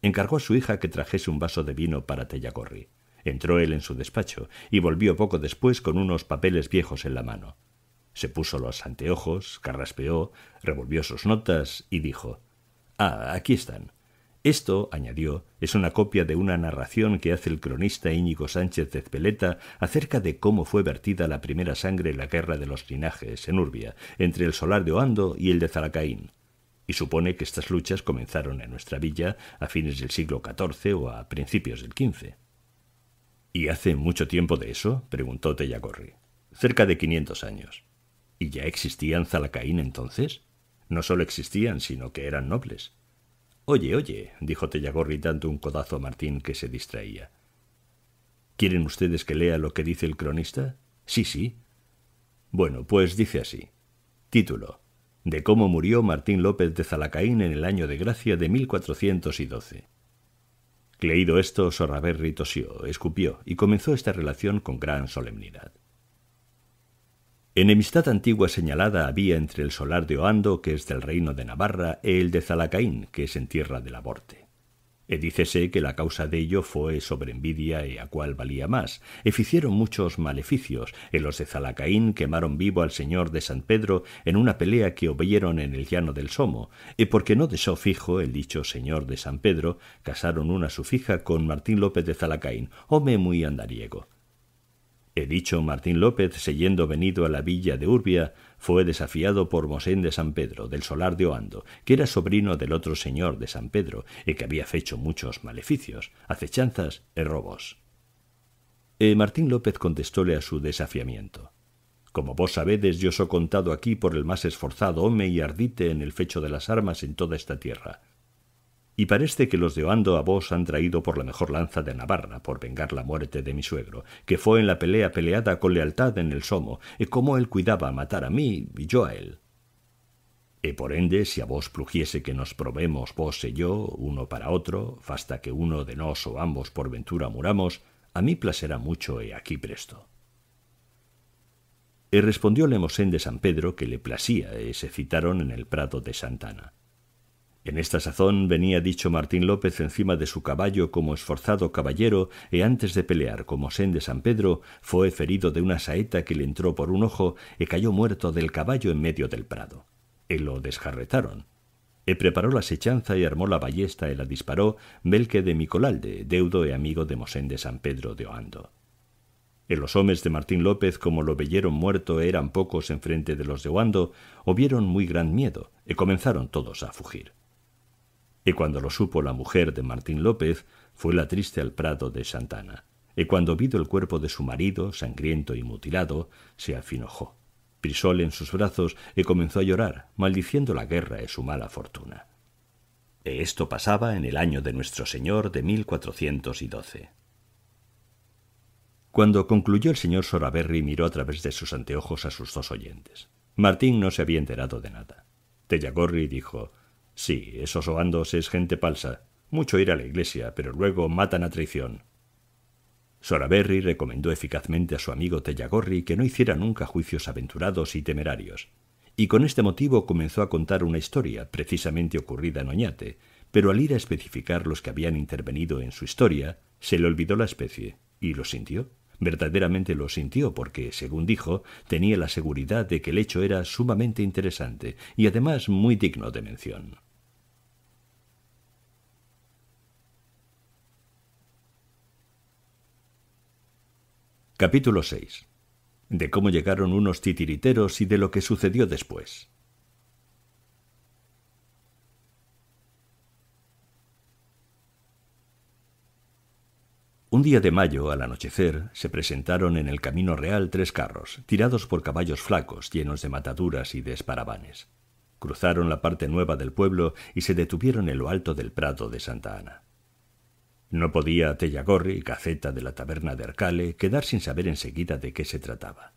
Encargó a su hija que trajese un vaso de vino para Tellacorri. Entró él en su despacho y volvió poco después con unos papeles viejos en la mano. Se puso los anteojos, carraspeó, revolvió sus notas y dijo Ah, aquí están. Esto, añadió, es una copia de una narración que hace el cronista Íñigo Sánchez de Zpeleta acerca de cómo fue vertida la primera sangre en la guerra de los linajes en Urbia, entre el solar de Oando y el de Zalacaín. Y supone que estas luchas comenzaron en nuestra villa a fines del siglo XIV o a principios del XV. ¿Y hace mucho tiempo de eso? preguntó Tellacorri. Cerca de 500 años. ¿Y ya existían Zalacaín entonces? No solo existían, sino que eran nobles. Oye, oye, dijo Tellagorri dando un codazo a Martín que se distraía. ¿Quieren ustedes que lea lo que dice el cronista? Sí, sí. Bueno, pues dice así. Título. De cómo murió Martín López de Zalacaín en el año de gracia de 1412. Leído esto, Sorraberri tosió, escupió y comenzó esta relación con gran solemnidad. Enemistad antigua señalada había entre el solar de Oando, que es del reino de Navarra, y e el de Zalacaín, que es en tierra del aborte. E dícese que la causa de ello fue sobre envidia y e a cual valía más. Eficieron muchos maleficios. En los de Zalacaín quemaron vivo al señor de San Pedro en una pelea que oyeron en el llano del Somo, y e porque no dejó fijo el dicho señor de San Pedro, casaron una su fija con Martín López de Zalacaín, hombre muy andariego. He dicho Martín López, seyendo venido a la villa de Urbia, fue desafiado por Mosén de San Pedro, del solar de Oando, que era sobrino del otro señor de San Pedro, y que había fecho muchos maleficios, acechanzas y e robos. Eh, Martín López contestóle a su desafiamiento. Como vos sabedes, yo soy contado aquí por el más esforzado hombre y ardite en el fecho de las armas en toda esta tierra y parece que los de Oando a vos han traído por la mejor lanza de Navarra, por vengar la muerte de mi suegro, que fue en la pelea peleada con lealtad en el somo, y como él cuidaba matar a mí y yo a él. E por ende, si a vos plugiese que nos probemos vos y yo, uno para otro, fasta que uno de nos o ambos por ventura muramos, a mí placerá mucho e aquí presto. E respondió mosén de San Pedro que le placía y se citaron en el prado de Santana. En esta sazón venía dicho Martín López encima de su caballo como esforzado caballero, y antes de pelear con Mosén de San Pedro, fue ferido de una saeta que le entró por un ojo y cayó muerto del caballo en medio del prado. Y lo desjarretaron. E preparó la sechanza y armó la ballesta y la disparó Belque de Micolalde, deudo y amigo de Mosén de San Pedro de Oando. E los hombres de Martín López, como lo veyeron muerto, eran pocos enfrente de los de Oando, hubieron muy gran miedo, y comenzaron todos a fugir y cuando lo supo la mujer de Martín López, fue la triste al prado de Santana, y cuando vido el cuerpo de su marido, sangriento y mutilado, se afinojó, Prisol en sus brazos y comenzó a llorar, maldiciendo la guerra y su mala fortuna. Esto pasaba en el año de Nuestro Señor de 1412. Cuando concluyó el señor Soraberry miró a través de sus anteojos a sus dos oyentes. Martín no se había enterado de nada. Tellagorri dijo Sí, esos oandos es gente falsa. Mucho ir a la iglesia, pero luego matan a traición. Soraberry recomendó eficazmente a su amigo Tellagorri que no hiciera nunca juicios aventurados y temerarios, y con este motivo comenzó a contar una historia precisamente ocurrida en Oñate, pero al ir a especificar los que habían intervenido en su historia, se le olvidó la especie y lo sintió. Verdaderamente lo sintió porque, según dijo, tenía la seguridad de que el hecho era sumamente interesante y además muy digno de mención. Capítulo 6. De cómo llegaron unos titiriteros y de lo que sucedió después. Un día de mayo, al anochecer, se presentaron en el camino real tres carros, tirados por caballos flacos, llenos de mataduras y de esparabanes. Cruzaron la parte nueva del pueblo y se detuvieron en lo alto del prado de Santa Ana. No podía Tellagorri, caceta de la taberna de Arcale, quedar sin saber enseguida de qué se trataba.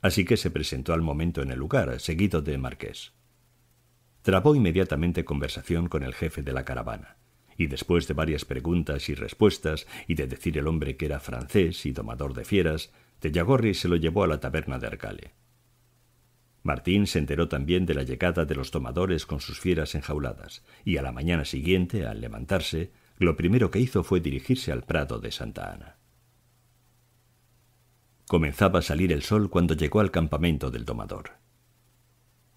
Así que se presentó al momento en el lugar, seguido de Marqués. Trabó inmediatamente conversación con el jefe de la caravana y después de varias preguntas y respuestas, y de decir el hombre que era francés y domador de fieras, de se lo llevó a la taberna de Arcale. Martín se enteró también de la llegada de los domadores con sus fieras enjauladas, y a la mañana siguiente, al levantarse, lo primero que hizo fue dirigirse al prado de Santa Ana. Comenzaba a salir el sol cuando llegó al campamento del domador.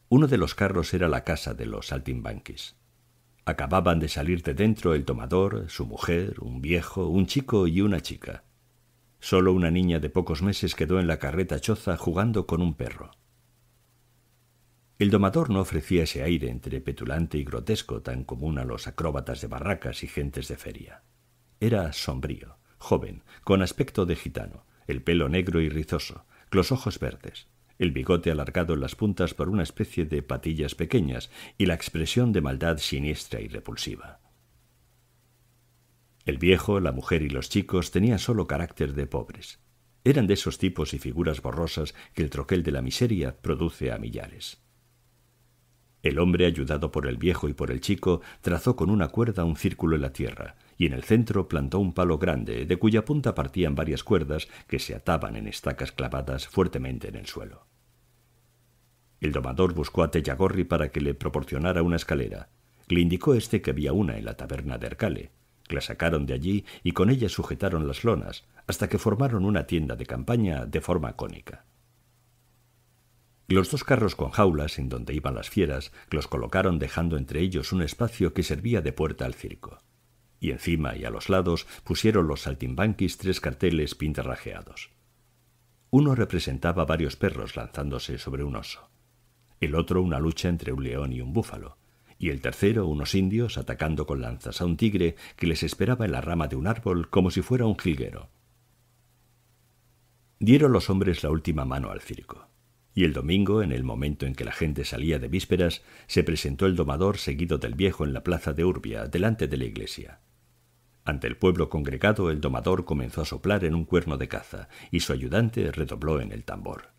Uno de los carros era la casa de los saltimbanquis. Acababan de salir de dentro el tomador, su mujer, un viejo, un chico y una chica. Solo una niña de pocos meses quedó en la carreta choza jugando con un perro. El domador no ofrecía ese aire entre petulante y grotesco tan común a los acróbatas de barracas y gentes de feria. Era sombrío, joven, con aspecto de gitano, el pelo negro y rizoso, los ojos verdes el bigote alargado en las puntas por una especie de patillas pequeñas y la expresión de maldad siniestra y repulsiva. El viejo, la mujer y los chicos tenían solo carácter de pobres. Eran de esos tipos y figuras borrosas que el troquel de la miseria produce a millares. El hombre, ayudado por el viejo y por el chico, trazó con una cuerda un círculo en la tierra, y en el centro plantó un palo grande, de cuya punta partían varias cuerdas que se ataban en estacas clavadas fuertemente en el suelo. El domador buscó a Tellagorri para que le proporcionara una escalera. Le indicó este que había una en la taberna de Arcale. La sacaron de allí y con ella sujetaron las lonas, hasta que formaron una tienda de campaña de forma cónica. Los dos carros con jaulas en donde iban las fieras los colocaron dejando entre ellos un espacio que servía de puerta al circo. Y encima y a los lados pusieron los saltimbanquis tres carteles pintarrajeados. Uno representaba varios perros lanzándose sobre un oso el otro una lucha entre un león y un búfalo, y el tercero unos indios atacando con lanzas a un tigre que les esperaba en la rama de un árbol como si fuera un jilguero. Dieron los hombres la última mano al circo, y el domingo, en el momento en que la gente salía de vísperas, se presentó el domador seguido del viejo en la plaza de Urbia, delante de la iglesia. Ante el pueblo congregado, el domador comenzó a soplar en un cuerno de caza, y su ayudante redobló en el tambor.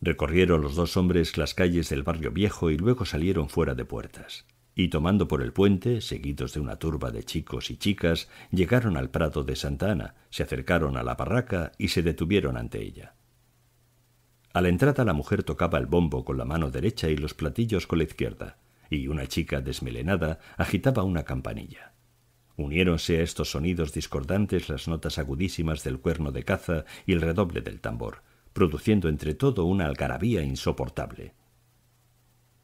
Recorrieron los dos hombres las calles del barrio viejo y luego salieron fuera de puertas. Y tomando por el puente, seguidos de una turba de chicos y chicas, llegaron al prado de Santa Ana, se acercaron a la barraca y se detuvieron ante ella. A la entrada la mujer tocaba el bombo con la mano derecha y los platillos con la izquierda, y una chica desmelenada agitaba una campanilla. Uniéronse a estos sonidos discordantes las notas agudísimas del cuerno de caza y el redoble del tambor, produciendo entre todo una algarabía insoportable.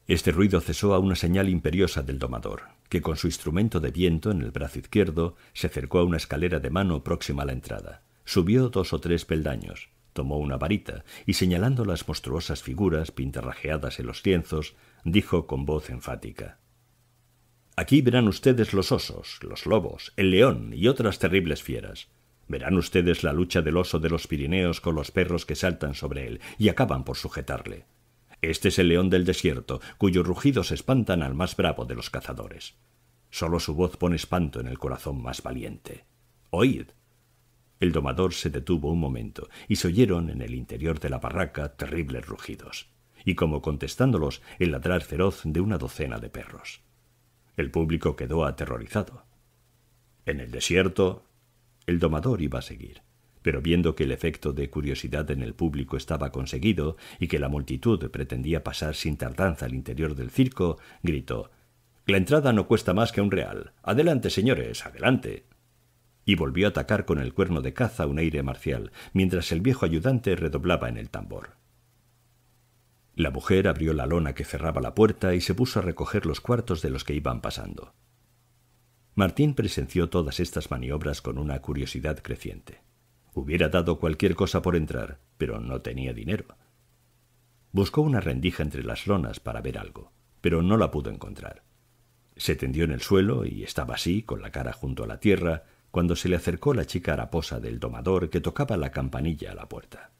Este ruido cesó a una señal imperiosa del domador, que con su instrumento de viento en el brazo izquierdo se acercó a una escalera de mano próxima a la entrada, subió dos o tres peldaños, tomó una varita y señalando las monstruosas figuras pintarrajeadas en los lienzos, dijo con voz enfática Aquí verán ustedes los osos, los lobos, el león y otras terribles fieras. Verán ustedes la lucha del oso de los Pirineos con los perros que saltan sobre él y acaban por sujetarle. Este es el león del desierto, cuyos rugidos espantan al más bravo de los cazadores. Solo su voz pone espanto en el corazón más valiente. Oíd. El domador se detuvo un momento y se oyeron en el interior de la barraca terribles rugidos, y como contestándolos el ladrar feroz de una docena de perros. El público quedó aterrorizado. En el desierto, el domador iba a seguir, pero viendo que el efecto de curiosidad en el público estaba conseguido y que la multitud pretendía pasar sin tardanza al interior del circo, gritó La entrada no cuesta más que un real. Adelante, señores, adelante y volvió a atacar con el cuerno de caza un aire marcial, mientras el viejo ayudante redoblaba en el tambor. La mujer abrió la lona que cerraba la puerta y se puso a recoger los cuartos de los que iban pasando. Martín presenció todas estas maniobras con una curiosidad creciente. Hubiera dado cualquier cosa por entrar, pero no tenía dinero. Buscó una rendija entre las lonas para ver algo, pero no la pudo encontrar. Se tendió en el suelo y estaba así, con la cara junto a la tierra, cuando se le acercó la chica haraposa del domador que tocaba la campanilla a la puerta.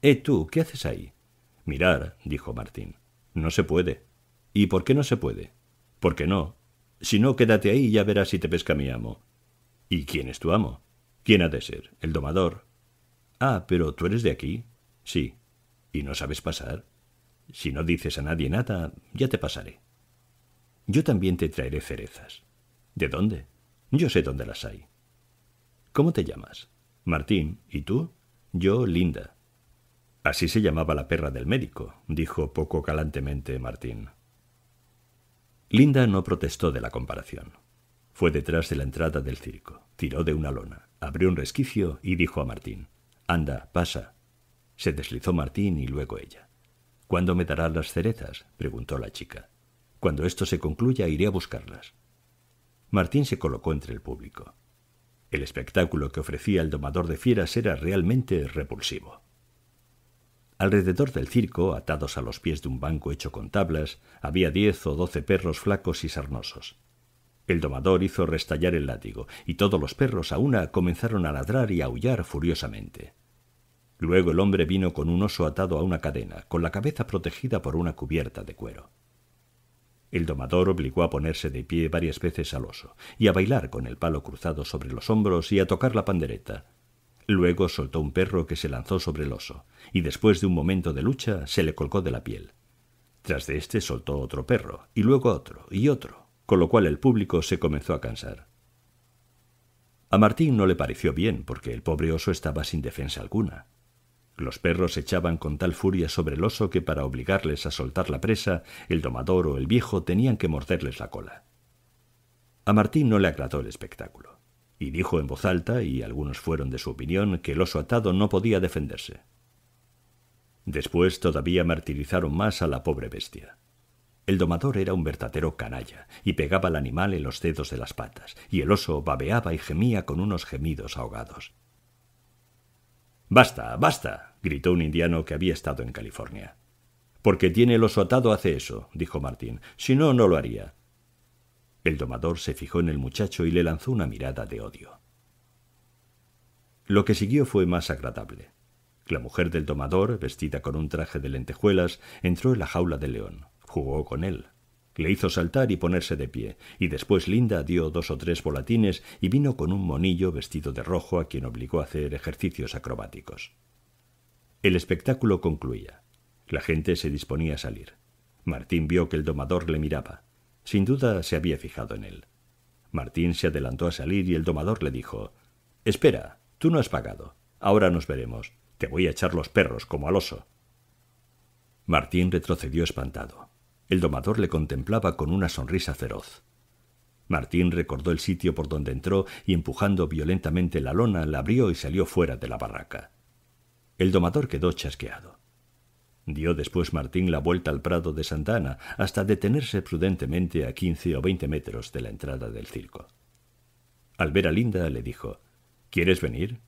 —¡Eh, tú! ¿Qué haces ahí? —Mirar —dijo Martín—. No se puede. —¿Y por qué no se puede? —Porque no, si no, quédate ahí y ya verás si te pesca mi amo. ¿Y quién es tu amo? ¿Quién ha de ser? ¿El domador? Ah, pero tú eres de aquí. Sí. ¿Y no sabes pasar? Si no dices a nadie nada, ya te pasaré. Yo también te traeré cerezas. ¿De dónde? Yo sé dónde las hay. ¿Cómo te llamas? Martín. ¿Y tú? Yo, Linda. Así se llamaba la perra del médico, dijo poco galantemente Martín. Linda no protestó de la comparación. Fue detrás de la entrada del circo, tiró de una lona, abrió un resquicio y dijo a Martín, Anda, pasa. Se deslizó Martín y luego ella. ¿Cuándo me darás las cerezas? preguntó la chica. Cuando esto se concluya iré a buscarlas. Martín se colocó entre el público. El espectáculo que ofrecía el domador de fieras era realmente repulsivo. Alrededor del circo, atados a los pies de un banco hecho con tablas, había diez o doce perros flacos y sarnosos. El domador hizo restallar el látigo, y todos los perros a una comenzaron a ladrar y a aullar furiosamente. Luego el hombre vino con un oso atado a una cadena, con la cabeza protegida por una cubierta de cuero. El domador obligó a ponerse de pie varias veces al oso, y a bailar con el palo cruzado sobre los hombros y a tocar la pandereta, Luego soltó un perro que se lanzó sobre el oso, y después de un momento de lucha se le colgó de la piel. Tras de este soltó otro perro, y luego otro, y otro, con lo cual el público se comenzó a cansar. A Martín no le pareció bien, porque el pobre oso estaba sin defensa alguna. Los perros echaban con tal furia sobre el oso que para obligarles a soltar la presa, el domador o el viejo tenían que morderles la cola. A Martín no le agradó el espectáculo y dijo en voz alta, y algunos fueron de su opinión, que el oso atado no podía defenderse. Después todavía martirizaron más a la pobre bestia. El domador era un verdadero canalla, y pegaba al animal en los dedos de las patas, y el oso babeaba y gemía con unos gemidos ahogados. Basta, basta, gritó un indiano que había estado en California. Porque tiene el oso atado hace eso, dijo Martín. Si no, no lo haría. El domador se fijó en el muchacho y le lanzó una mirada de odio. Lo que siguió fue más agradable. La mujer del domador, vestida con un traje de lentejuelas, entró en la jaula del león, jugó con él, le hizo saltar y ponerse de pie, y después Linda dio dos o tres volatines y vino con un monillo vestido de rojo a quien obligó a hacer ejercicios acrobáticos. El espectáculo concluía. La gente se disponía a salir. Martín vio que el domador le miraba. Sin duda se había fijado en él. Martín se adelantó a salir y el domador le dijo Espera, tú no has pagado. Ahora nos veremos. Te voy a echar los perros como al oso. Martín retrocedió espantado. El domador le contemplaba con una sonrisa feroz. Martín recordó el sitio por donde entró y empujando violentamente la lona la abrió y salió fuera de la barraca. El domador quedó chasqueado. Dio después Martín la vuelta al prado de Santa Ana hasta detenerse prudentemente a quince o veinte metros de la entrada del circo. Al ver a Linda le dijo ¿Quieres venir?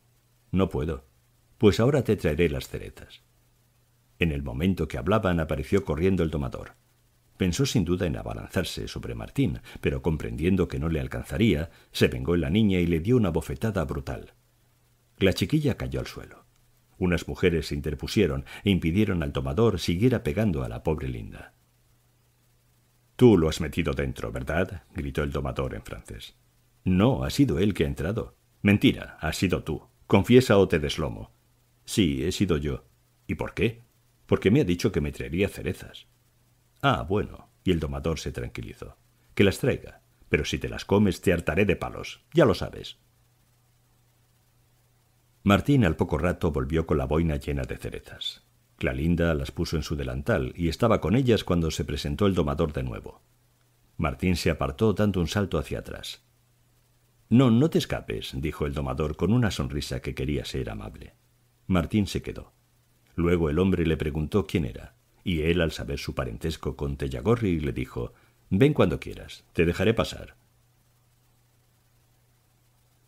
No puedo. Pues ahora te traeré las cerezas. En el momento que hablaban apareció corriendo el domador. Pensó sin duda en abalanzarse sobre Martín, pero comprendiendo que no le alcanzaría, se vengó en la niña y le dio una bofetada brutal. La chiquilla cayó al suelo. Unas mujeres se interpusieron e impidieron al domador siguiera pegando a la pobre Linda. Tú lo has metido dentro, ¿verdad? gritó el domador en francés. No, ha sido él que ha entrado. Mentira, has sido tú. Confiesa o te deslomo. Sí, he sido yo. ¿Y por qué? Porque me ha dicho que me traería cerezas. Ah, bueno. Y el domador se tranquilizó. Que las traiga. Pero si te las comes, te hartaré de palos. Ya lo sabes. Martín al poco rato volvió con la boina llena de cerezas. Clalinda las puso en su delantal y estaba con ellas cuando se presentó el domador de nuevo. Martín se apartó dando un salto hacia atrás. No, no te escapes, dijo el domador con una sonrisa que quería ser amable. Martín se quedó. Luego el hombre le preguntó quién era, y él, al saber su parentesco con Tellagorri, le dijo Ven cuando quieras, te dejaré pasar.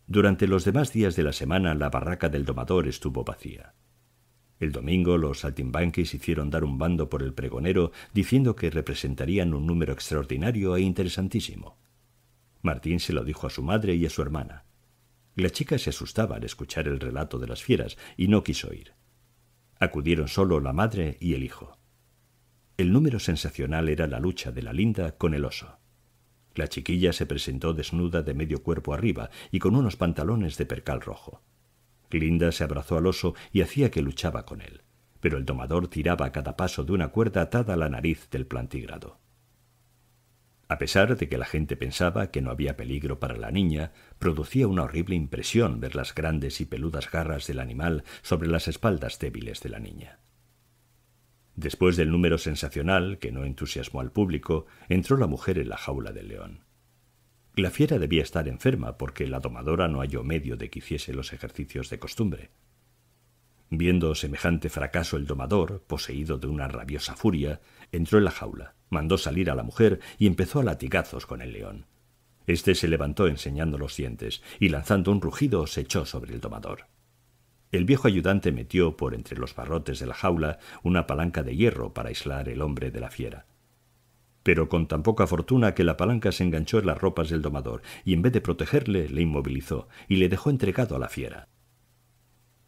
Durante los demás días de la semana la barraca del domador estuvo vacía. El domingo los saltimbanquis hicieron dar un bando por el pregonero diciendo que representarían un número extraordinario e interesantísimo. Martín se lo dijo a su madre y a su hermana. La chica se asustaba al escuchar el relato de las fieras y no quiso ir. Acudieron solo la madre y el hijo. El número sensacional era la lucha de la linda con el oso. La chiquilla se presentó desnuda de medio cuerpo arriba y con unos pantalones de percal rojo. Linda se abrazó al oso y hacía que luchaba con él, pero el domador tiraba a cada paso de una cuerda atada a la nariz del plantigrado. A pesar de que la gente pensaba que no había peligro para la niña, producía una horrible impresión ver las grandes y peludas garras del animal sobre las espaldas débiles de la niña. Después del número sensacional, que no entusiasmó al público, entró la mujer en la jaula del león. La fiera debía estar enferma porque la domadora no halló medio de que hiciese los ejercicios de costumbre. Viendo semejante fracaso el domador, poseído de una rabiosa furia, entró en la jaula, mandó salir a la mujer y empezó a latigazos con el león. Este se levantó enseñando los dientes y lanzando un rugido se echó sobre el domador. El viejo ayudante metió por entre los barrotes de la jaula una palanca de hierro para aislar el hombre de la fiera. Pero con tan poca fortuna que la palanca se enganchó en las ropas del domador y en vez de protegerle le inmovilizó y le dejó entregado a la fiera.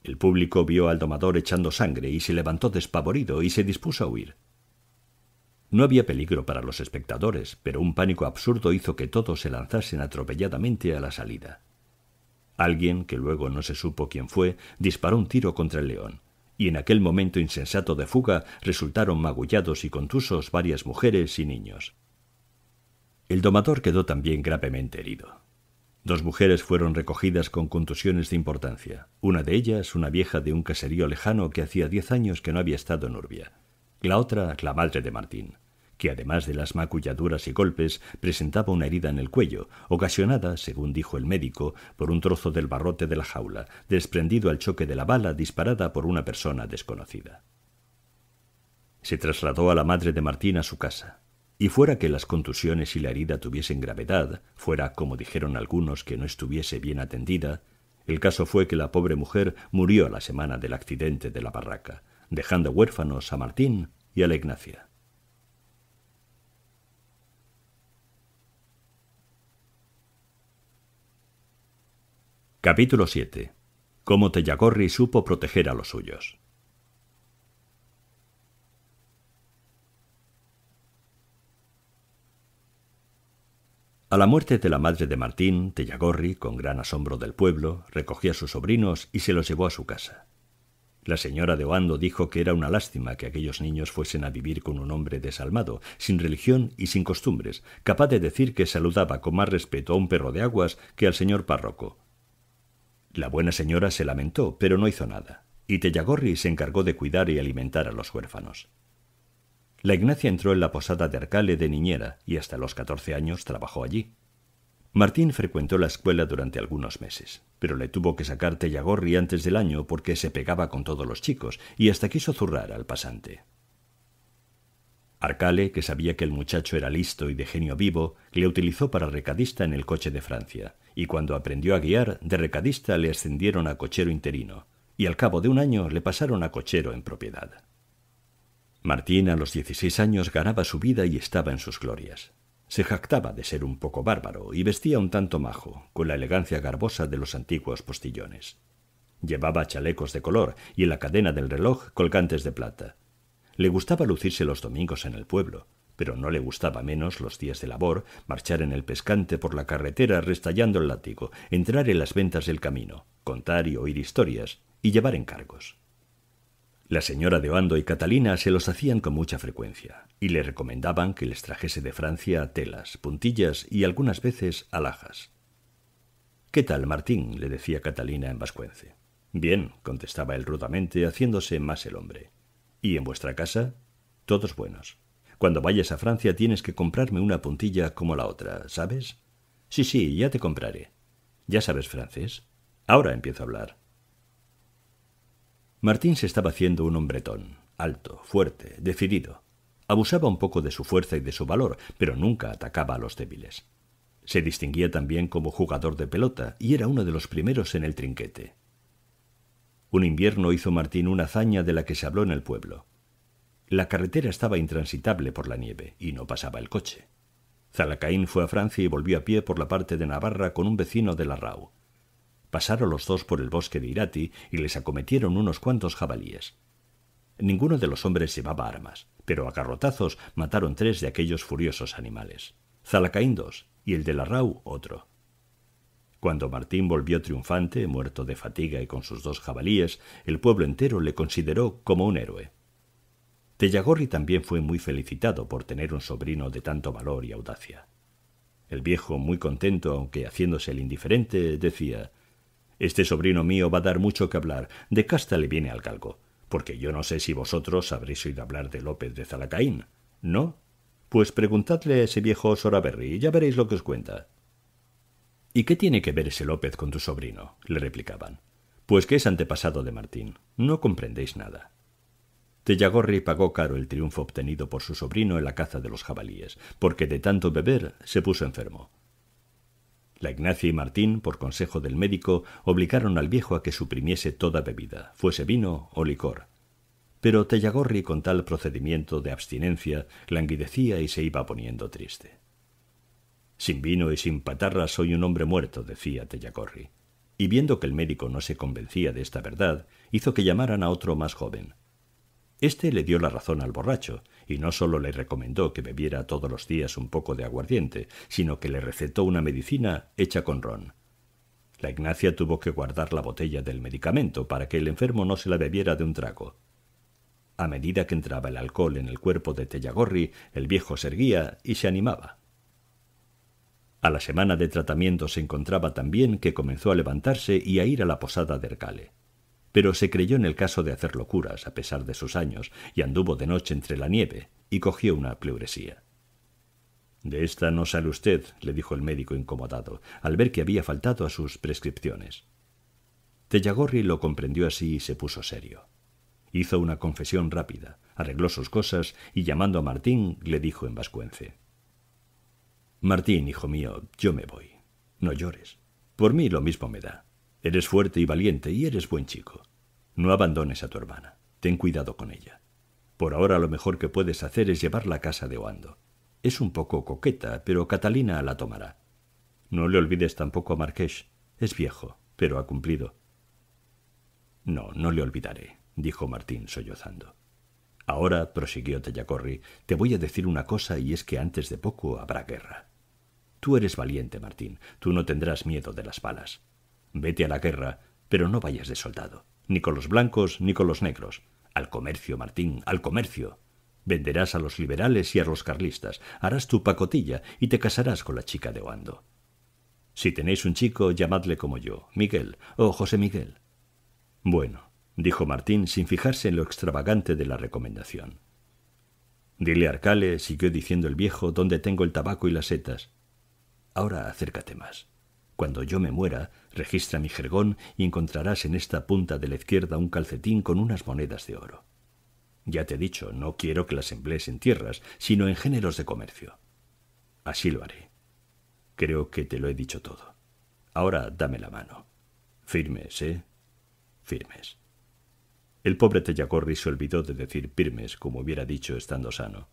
El público vio al domador echando sangre y se levantó despavorido y se dispuso a huir. No había peligro para los espectadores, pero un pánico absurdo hizo que todos se lanzasen atropelladamente a la salida. Alguien, que luego no se supo quién fue, disparó un tiro contra el león, y en aquel momento insensato de fuga resultaron magullados y contusos varias mujeres y niños. El domador quedó también gravemente herido. Dos mujeres fueron recogidas con contusiones de importancia, una de ellas una vieja de un caserío lejano que hacía diez años que no había estado en Urbia, la otra la madre de Martín que además de las maculladuras y golpes, presentaba una herida en el cuello, ocasionada, según dijo el médico, por un trozo del barrote de la jaula, desprendido al choque de la bala disparada por una persona desconocida. Se trasladó a la madre de Martín a su casa, y fuera que las contusiones y la herida tuviesen gravedad, fuera, como dijeron algunos, que no estuviese bien atendida, el caso fue que la pobre mujer murió a la semana del accidente de la barraca, dejando huérfanos a Martín y a la Ignacia. Capítulo 7. Cómo Tellagorri supo proteger a los suyos. A la muerte de la madre de Martín, Tellagorri, con gran asombro del pueblo, recogió a sus sobrinos y se los llevó a su casa. La señora de Oando dijo que era una lástima que aquellos niños fuesen a vivir con un hombre desalmado, sin religión y sin costumbres, capaz de decir que saludaba con más respeto a un perro de aguas que al señor párroco, la buena señora se lamentó, pero no hizo nada, y Tellagorri se encargó de cuidar y alimentar a los huérfanos. La Ignacia entró en la posada de Arcale de niñera y hasta los catorce años trabajó allí. Martín frecuentó la escuela durante algunos meses, pero le tuvo que sacar Tellagorri antes del año porque se pegaba con todos los chicos y hasta quiso zurrar al pasante. Arcale, que sabía que el muchacho era listo y de genio vivo, le utilizó para recadista en el coche de Francia, y cuando aprendió a guiar, de recadista le ascendieron a cochero interino, y al cabo de un año le pasaron a cochero en propiedad. Martín a los 16 años ganaba su vida y estaba en sus glorias. Se jactaba de ser un poco bárbaro y vestía un tanto majo, con la elegancia garbosa de los antiguos postillones. Llevaba chalecos de color y en la cadena del reloj colgantes de plata, le gustaba lucirse los domingos en el pueblo, pero no le gustaba menos los días de labor, marchar en el pescante por la carretera restallando el látigo, entrar en las ventas del camino, contar y oír historias, y llevar encargos. La señora de Oando y Catalina se los hacían con mucha frecuencia, y le recomendaban que les trajese de Francia telas, puntillas y algunas veces alhajas. ¿Qué tal, Martín? le decía Catalina en vascuence. Bien, contestaba él rudamente, haciéndose más el hombre. Y en vuestra casa, todos buenos. Cuando vayas a Francia tienes que comprarme una puntilla como la otra, ¿sabes? Sí, sí, ya te compraré. ¿Ya sabes francés? Ahora empiezo a hablar. Martín se estaba haciendo un hombretón, alto, fuerte, decidido. Abusaba un poco de su fuerza y de su valor, pero nunca atacaba a los débiles. Se distinguía también como jugador de pelota y era uno de los primeros en el trinquete. Un invierno hizo Martín una hazaña de la que se habló en el pueblo. La carretera estaba intransitable por la nieve y no pasaba el coche. Zalacaín fue a Francia y volvió a pie por la parte de Navarra con un vecino de la Pasaron los dos por el bosque de Irati y les acometieron unos cuantos jabalíes. Ninguno de los hombres llevaba armas, pero a carrotazos mataron tres de aquellos furiosos animales. Zalacaín dos y el de la otro. Cuando Martín volvió triunfante, muerto de fatiga y con sus dos jabalíes, el pueblo entero le consideró como un héroe. Tellagorri también fue muy felicitado por tener un sobrino de tanto valor y audacia. El viejo, muy contento, aunque haciéndose el indiferente, decía Este sobrino mío va a dar mucho que hablar, de casta le viene al calco, porque yo no sé si vosotros habréis oído hablar de López de Zalacaín. ¿No? Pues preguntadle a ese viejo Soraberry y ya veréis lo que os cuenta. ¿Y qué tiene que ver ese López con tu sobrino? le replicaban. Pues que es antepasado de Martín. No comprendéis nada. Tellagorri pagó caro el triunfo obtenido por su sobrino en la caza de los jabalíes, porque de tanto beber se puso enfermo. La Ignacia y Martín, por consejo del médico, obligaron al viejo a que suprimiese toda bebida, fuese vino o licor. Pero Tellagorri, con tal procedimiento de abstinencia, languidecía y se iba poniendo triste. Sin vino y sin patarra soy un hombre muerto, decía Tellagorri. Y viendo que el médico no se convencía de esta verdad, hizo que llamaran a otro más joven. Este le dio la razón al borracho, y no sólo le recomendó que bebiera todos los días un poco de aguardiente, sino que le recetó una medicina hecha con ron. La Ignacia tuvo que guardar la botella del medicamento para que el enfermo no se la bebiera de un trago. A medida que entraba el alcohol en el cuerpo de Tellagorri, el viejo se erguía y se animaba. A la semana de tratamiento se encontraba tan bien que comenzó a levantarse y a ir a la posada de Ercale. Pero se creyó en el caso de hacer locuras, a pesar de sus años, y anduvo de noche entre la nieve, y cogió una pleuresía. De esta no sale usted, le dijo el médico incomodado, al ver que había faltado a sus prescripciones. Tellagorri lo comprendió así y se puso serio. Hizo una confesión rápida, arregló sus cosas y llamando a Martín le dijo en vascuence Martín, hijo mío, yo me voy. No llores. Por mí lo mismo me da. Eres fuerte y valiente y eres buen chico. No abandones a tu hermana. Ten cuidado con ella. Por ahora lo mejor que puedes hacer es llevarla a casa de Oando. Es un poco coqueta, pero Catalina la tomará. No le olvides tampoco a Marqués. Es viejo, pero ha cumplido. No, no le olvidaré, dijo Martín sollozando. Ahora, prosiguió Tellacorri, te voy a decir una cosa y es que antes de poco habrá guerra. Tú eres valiente, Martín. Tú no tendrás miedo de las balas. Vete a la guerra, pero no vayas de soldado, ni con los blancos ni con los negros. Al comercio, Martín, al comercio. Venderás a los liberales y a los carlistas, harás tu pacotilla y te casarás con la chica de Oando. Si tenéis un chico, llamadle como yo, Miguel o José Miguel. Bueno, dijo Martín sin fijarse en lo extravagante de la recomendación. Dile a Arcale, siguió diciendo el viejo, dónde tengo el tabaco y las setas, Ahora acércate más. Cuando yo me muera, registra mi jergón y encontrarás en esta punta de la izquierda un calcetín con unas monedas de oro. Ya te he dicho, no quiero que las emplees en tierras, sino en géneros de comercio. Así lo haré. Creo que te lo he dicho todo. Ahora dame la mano. Firmes, ¿eh? Firmes. El pobre Tellacorri se olvidó de decir firmes como hubiera dicho estando sano.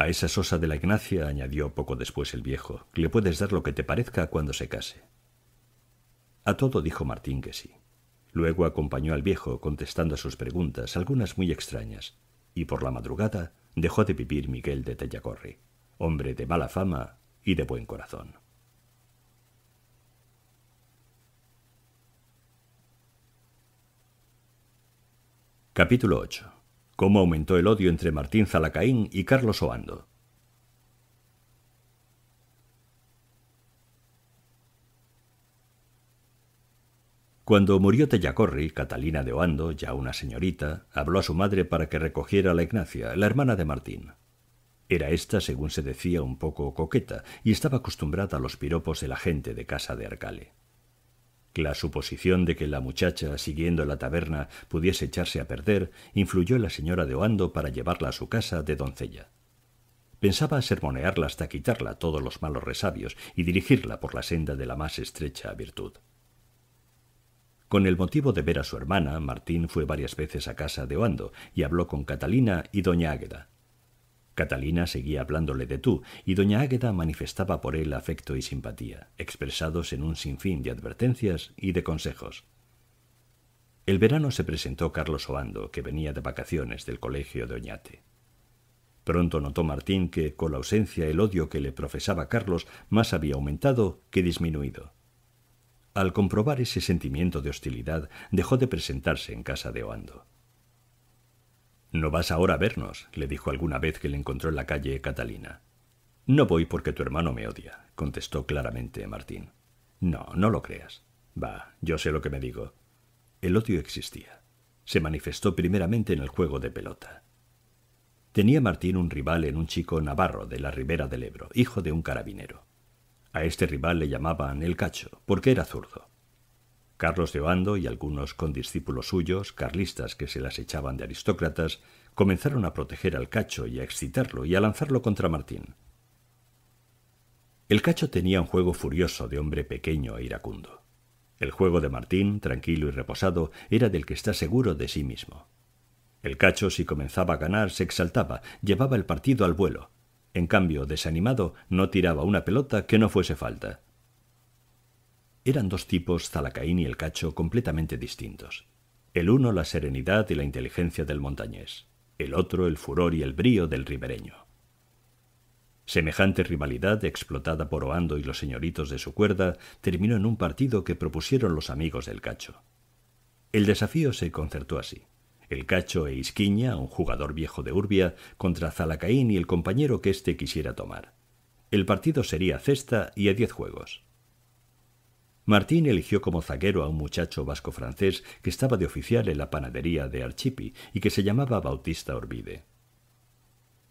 A esa sosa de la Ignacia, añadió poco después el viejo, le puedes dar lo que te parezca cuando se case. A todo dijo Martín que sí. Luego acompañó al viejo contestando a sus preguntas, algunas muy extrañas, y por la madrugada dejó de vivir Miguel de Tellacorri, hombre de mala fama y de buen corazón. Capítulo 8 cómo aumentó el odio entre Martín Zalacaín y Carlos Oando. Cuando murió Tellacorri, Catalina de Oando, ya una señorita, habló a su madre para que recogiera a la Ignacia, la hermana de Martín. Era ésta, según se decía, un poco coqueta y estaba acostumbrada a los piropos de la gente de casa de Arcale la suposición de que la muchacha, siguiendo la taberna, pudiese echarse a perder, influyó la señora de Oando para llevarla a su casa de doncella. Pensaba sermonearla hasta quitarla todos los malos resabios y dirigirla por la senda de la más estrecha virtud. Con el motivo de ver a su hermana, Martín fue varias veces a casa de Oando y habló con Catalina y doña Águeda. Catalina seguía hablándole de tú, y doña Águeda manifestaba por él afecto y simpatía, expresados en un sinfín de advertencias y de consejos. El verano se presentó Carlos Oando, que venía de vacaciones del colegio de Oñate. Pronto notó Martín que, con la ausencia, el odio que le profesaba Carlos más había aumentado que disminuido. Al comprobar ese sentimiento de hostilidad, dejó de presentarse en casa de Oando. No vas ahora a vernos, le dijo alguna vez que le encontró en la calle Catalina. No voy porque tu hermano me odia, contestó claramente Martín. No, no lo creas. Va, yo sé lo que me digo. El odio existía. Se manifestó primeramente en el juego de pelota. Tenía Martín un rival en un chico navarro de la ribera del Ebro, hijo de un carabinero. A este rival le llamaban el cacho, porque era zurdo. Carlos de Oando y algunos condiscípulos suyos, carlistas que se las echaban de aristócratas, comenzaron a proteger al cacho y a excitarlo y a lanzarlo contra Martín. El cacho tenía un juego furioso de hombre pequeño e iracundo. El juego de Martín, tranquilo y reposado, era del que está seguro de sí mismo. El cacho, si comenzaba a ganar, se exaltaba, llevaba el partido al vuelo. En cambio, desanimado, no tiraba una pelota que no fuese falta eran dos tipos, Zalacaín y el Cacho, completamente distintos. El uno la serenidad y la inteligencia del montañés, el otro el furor y el brío del ribereño. Semejante rivalidad, explotada por Oando y los señoritos de su cuerda, terminó en un partido que propusieron los amigos del Cacho. El desafío se concertó así. El Cacho e Isquiña, un jugador viejo de Urbia, contra Zalacaín y el compañero que éste quisiera tomar. El partido sería cesta y a diez juegos. Martín eligió como zaguero a un muchacho vasco-francés que estaba de oficial en la panadería de Archipi y que se llamaba Bautista Orbide.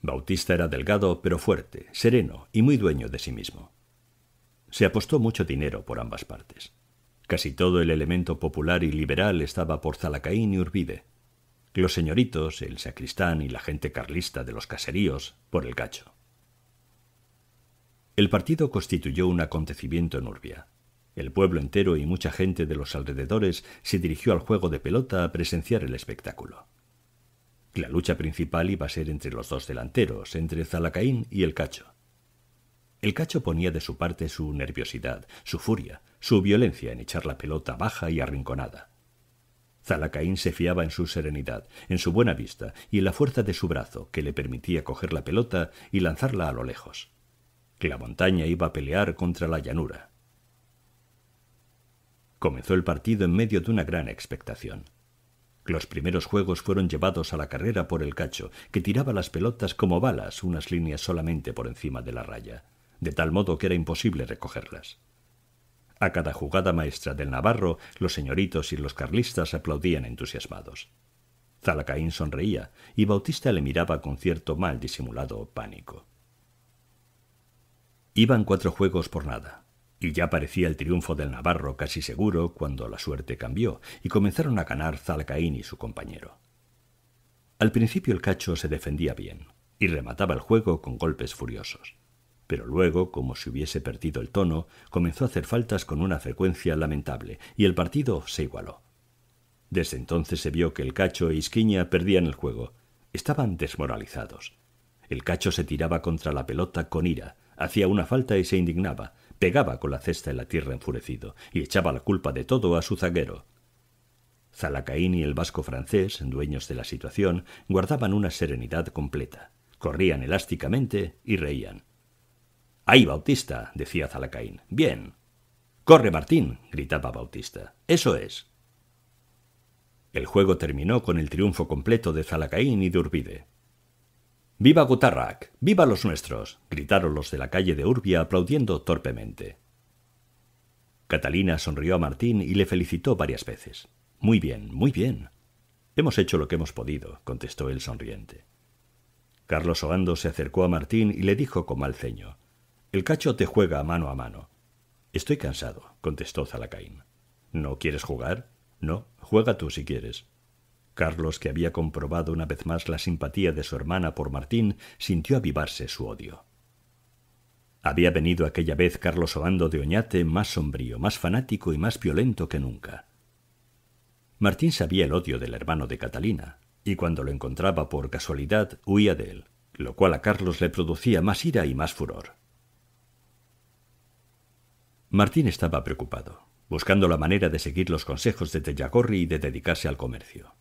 Bautista era delgado pero fuerte, sereno y muy dueño de sí mismo. Se apostó mucho dinero por ambas partes. Casi todo el elemento popular y liberal estaba por Zalacaín y Urbide. Los señoritos, el sacristán y la gente carlista de los caseríos por el gacho. El partido constituyó un acontecimiento en Urbia. El pueblo entero y mucha gente de los alrededores se dirigió al juego de pelota a presenciar el espectáculo. La lucha principal iba a ser entre los dos delanteros, entre Zalacaín y el Cacho. El Cacho ponía de su parte su nerviosidad, su furia, su violencia en echar la pelota baja y arrinconada. Zalacaín se fiaba en su serenidad, en su buena vista y en la fuerza de su brazo que le permitía coger la pelota y lanzarla a lo lejos. La montaña iba a pelear contra la llanura. Comenzó el partido en medio de una gran expectación. Los primeros juegos fueron llevados a la carrera por el cacho, que tiraba las pelotas como balas unas líneas solamente por encima de la raya, de tal modo que era imposible recogerlas. A cada jugada maestra del Navarro, los señoritos y los carlistas aplaudían entusiasmados. Zalacaín sonreía y Bautista le miraba con cierto mal disimulado pánico. Iban cuatro juegos por nada, y ya parecía el triunfo del Navarro casi seguro cuando la suerte cambió y comenzaron a ganar Zalcaín y su compañero. Al principio el cacho se defendía bien y remataba el juego con golpes furiosos, pero luego, como si hubiese perdido el tono, comenzó a hacer faltas con una frecuencia lamentable y el partido se igualó. Desde entonces se vio que el cacho e Isquiña perdían el juego. Estaban desmoralizados. El cacho se tiraba contra la pelota con ira, hacía una falta y se indignaba, pegaba con la cesta en la tierra enfurecido y echaba la culpa de todo a su zaguero. Zalacaín y el vasco francés, dueños de la situación, guardaban una serenidad completa. Corrían elásticamente y reían. Ahí, Bautista, decía Zalacaín. Bien. Corre, Martín, gritaba Bautista. Eso es. El juego terminó con el triunfo completo de Zalacaín y de Urbide. ¡Viva Gutarrac! ¡Viva los nuestros! gritaron los de la calle de Urbia aplaudiendo torpemente. Catalina sonrió a Martín y le felicitó varias veces. Muy bien, muy bien. Hemos hecho lo que hemos podido, contestó él sonriente. Carlos Oando se acercó a Martín y le dijo con mal ceño: El cacho te juega mano a mano. Estoy cansado, contestó Zalacaín. ¿No quieres jugar? No, juega tú si quieres. Carlos, que había comprobado una vez más la simpatía de su hermana por Martín, sintió avivarse su odio. Había venido aquella vez Carlos Obando de Oñate más sombrío, más fanático y más violento que nunca. Martín sabía el odio del hermano de Catalina, y cuando lo encontraba por casualidad huía de él, lo cual a Carlos le producía más ira y más furor. Martín estaba preocupado, buscando la manera de seguir los consejos de Tellagorri y de dedicarse al comercio.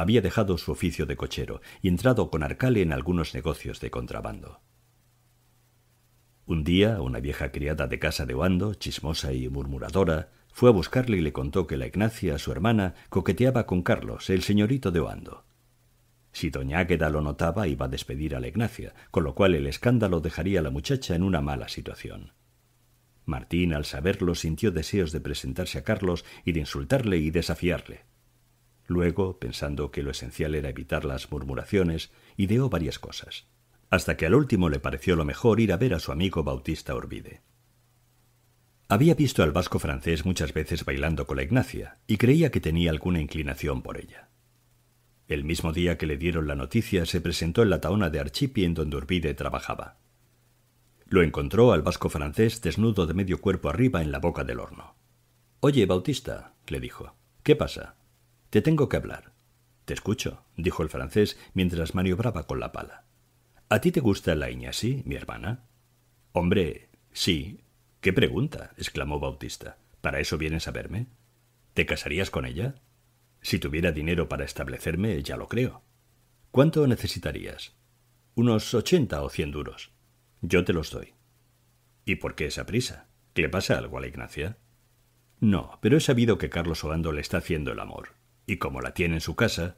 Había dejado su oficio de cochero y entrado con Arcale en algunos negocios de contrabando. Un día, una vieja criada de casa de Oando, chismosa y murmuradora, fue a buscarle y le contó que la Ignacia, su hermana, coqueteaba con Carlos, el señorito de Oando. Si doña Águeda lo notaba, iba a despedir a la Ignacia, con lo cual el escándalo dejaría a la muchacha en una mala situación. Martín, al saberlo, sintió deseos de presentarse a Carlos y de insultarle y desafiarle. Luego, pensando que lo esencial era evitar las murmuraciones, ideó varias cosas, hasta que al último le pareció lo mejor ir a ver a su amigo Bautista Orbide. Había visto al vasco francés muchas veces bailando con la Ignacia y creía que tenía alguna inclinación por ella. El mismo día que le dieron la noticia se presentó en la taona de Archipi en donde Urbide trabajaba. Lo encontró al vasco francés desnudo de medio cuerpo arriba en la boca del horno. Oye, Bautista, le dijo, ¿qué pasa? Te tengo que hablar. Te escucho, dijo el francés mientras maniobraba con la pala. ¿A ti te gusta la Iñasi, mi hermana? Hombre, sí. ¿Qué pregunta? exclamó Bautista. ¿Para eso vienes a verme? ¿Te casarías con ella? Si tuviera dinero para establecerme, ya lo creo. ¿Cuánto necesitarías? Unos ochenta o cien duros. Yo te los doy. ¿Y por qué esa prisa? ¿Le pasa algo a la Ignacia? No, pero he sabido que Carlos Obando le está haciendo el amor y como la tiene en su casa...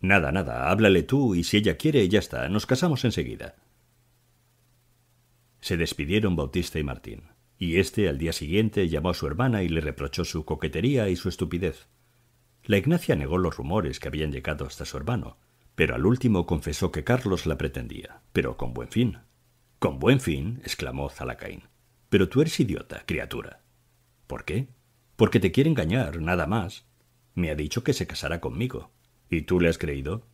Nada, nada, háblale tú y si ella quiere, ya está, nos casamos enseguida. Se despidieron Bautista y Martín, y éste al día siguiente llamó a su hermana y le reprochó su coquetería y su estupidez. La Ignacia negó los rumores que habían llegado hasta su hermano, pero al último confesó que Carlos la pretendía, pero con buen fin. Con buen fin, exclamó Zalacaín. Pero tú eres idiota, criatura. ¿Por qué? Porque te quiere engañar, nada más. Me ha dicho que se casará conmigo. ¿Y tú le has creído?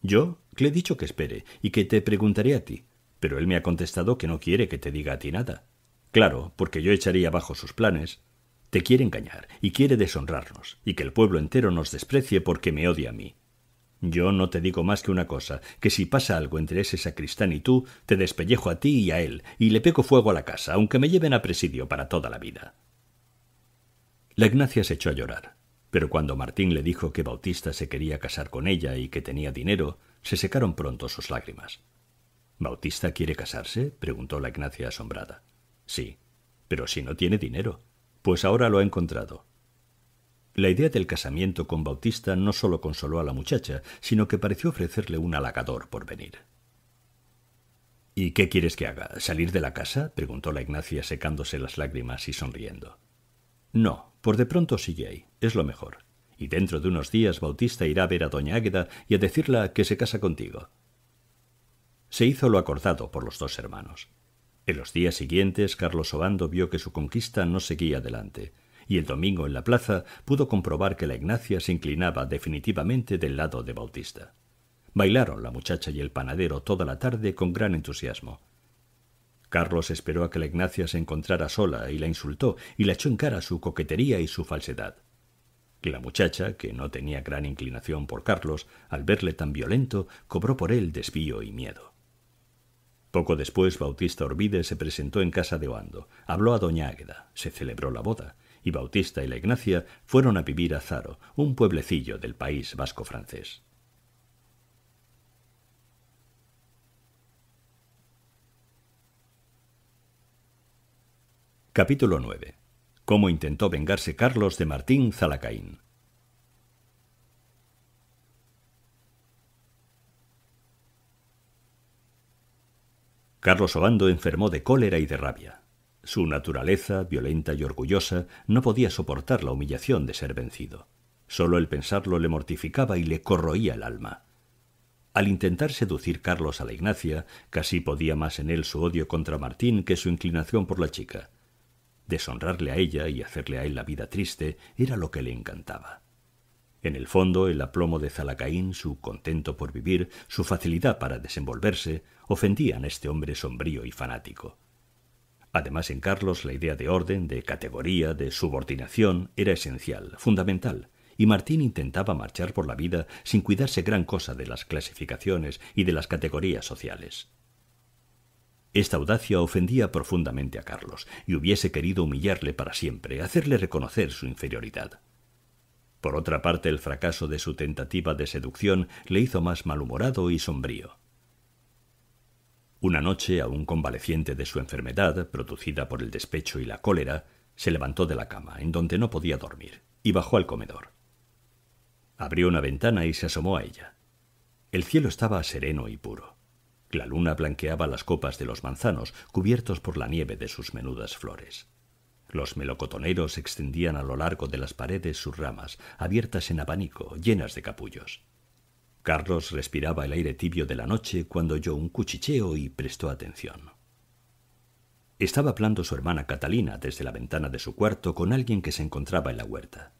Yo le he dicho que espere y que te preguntaré a ti, pero él me ha contestado que no quiere que te diga a ti nada. Claro, porque yo echaría abajo sus planes. Te quiere engañar y quiere deshonrarnos, y que el pueblo entero nos desprecie porque me odia a mí. Yo no te digo más que una cosa, que si pasa algo entre ese sacristán y tú, te despellejo a ti y a él, y le pego fuego a la casa, aunque me lleven a presidio para toda la vida. La Ignacia se echó a llorar. Pero cuando Martín le dijo que Bautista se quería casar con ella y que tenía dinero, se secaron pronto sus lágrimas. ¿Bautista quiere casarse? preguntó la Ignacia asombrada. Sí, pero si no tiene dinero. Pues ahora lo ha encontrado. La idea del casamiento con Bautista no solo consoló a la muchacha, sino que pareció ofrecerle un halagador por venir. ¿Y qué quieres que haga? ¿Salir de la casa? preguntó la Ignacia secándose las lágrimas y sonriendo. No, por de pronto sigue ahí, es lo mejor. Y dentro de unos días Bautista irá a ver a doña Águeda y a decirle que se casa contigo. Se hizo lo acordado por los dos hermanos. En los días siguientes Carlos Obando vio que su conquista no seguía adelante, y el domingo en la plaza pudo comprobar que la Ignacia se inclinaba definitivamente del lado de Bautista. Bailaron la muchacha y el panadero toda la tarde con gran entusiasmo. Carlos esperó a que la Ignacia se encontrara sola y la insultó y le echó en cara su coquetería y su falsedad. La muchacha, que no tenía gran inclinación por Carlos, al verle tan violento, cobró por él desvío y miedo. Poco después Bautista Orbide se presentó en casa de Oando, habló a doña Águeda, se celebró la boda, y Bautista y la Ignacia fueron a vivir a Zaro, un pueblecillo del país vasco francés. Capítulo 9. Cómo intentó vengarse Carlos de Martín Zalacaín. Carlos Obando enfermó de cólera y de rabia. Su naturaleza, violenta y orgullosa, no podía soportar la humillación de ser vencido. Solo el pensarlo le mortificaba y le corroía el alma. Al intentar seducir Carlos a la Ignacia, casi podía más en él su odio contra Martín que su inclinación por la chica. Deshonrarle a ella y hacerle a él la vida triste era lo que le encantaba. En el fondo, el aplomo de Zalacaín, su contento por vivir, su facilidad para desenvolverse, ofendían a este hombre sombrío y fanático. Además, en Carlos la idea de orden, de categoría, de subordinación era esencial, fundamental, y Martín intentaba marchar por la vida sin cuidarse gran cosa de las clasificaciones y de las categorías sociales. Esta audacia ofendía profundamente a Carlos, y hubiese querido humillarle para siempre, hacerle reconocer su inferioridad. Por otra parte, el fracaso de su tentativa de seducción le hizo más malhumorado y sombrío. Una noche, aún convaleciente de su enfermedad, producida por el despecho y la cólera, se levantó de la cama, en donde no podía dormir, y bajó al comedor. Abrió una ventana y se asomó a ella. El cielo estaba sereno y puro. La luna blanqueaba las copas de los manzanos, cubiertos por la nieve de sus menudas flores. Los melocotoneros extendían a lo largo de las paredes sus ramas, abiertas en abanico, llenas de capullos. Carlos respiraba el aire tibio de la noche cuando oyó un cuchicheo y prestó atención. Estaba hablando su hermana Catalina desde la ventana de su cuarto con alguien que se encontraba en la huerta.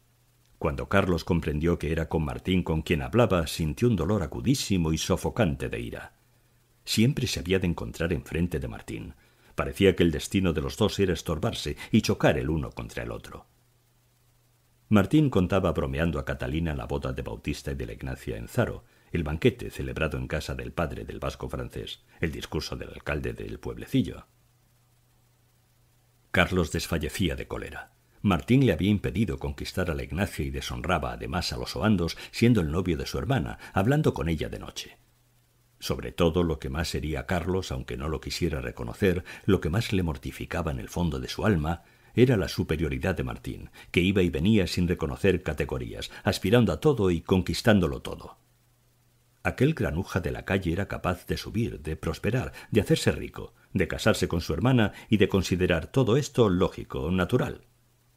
Cuando Carlos comprendió que era con Martín con quien hablaba, sintió un dolor acudísimo y sofocante de ira. Siempre se había de encontrar enfrente de Martín. Parecía que el destino de los dos era estorbarse y chocar el uno contra el otro. Martín contaba bromeando a Catalina la boda de Bautista y de la Ignacia en Zaro, el banquete celebrado en casa del padre del vasco francés, el discurso del alcalde del pueblecillo. Carlos desfallecía de cólera. Martín le había impedido conquistar a la Ignacia y deshonraba además a los oandos, siendo el novio de su hermana, hablando con ella de noche sobre todo lo que más sería Carlos, aunque no lo quisiera reconocer, lo que más le mortificaba en el fondo de su alma, era la superioridad de Martín, que iba y venía sin reconocer categorías, aspirando a todo y conquistándolo todo. Aquel granuja de la calle era capaz de subir, de prosperar, de hacerse rico, de casarse con su hermana y de considerar todo esto lógico, natural.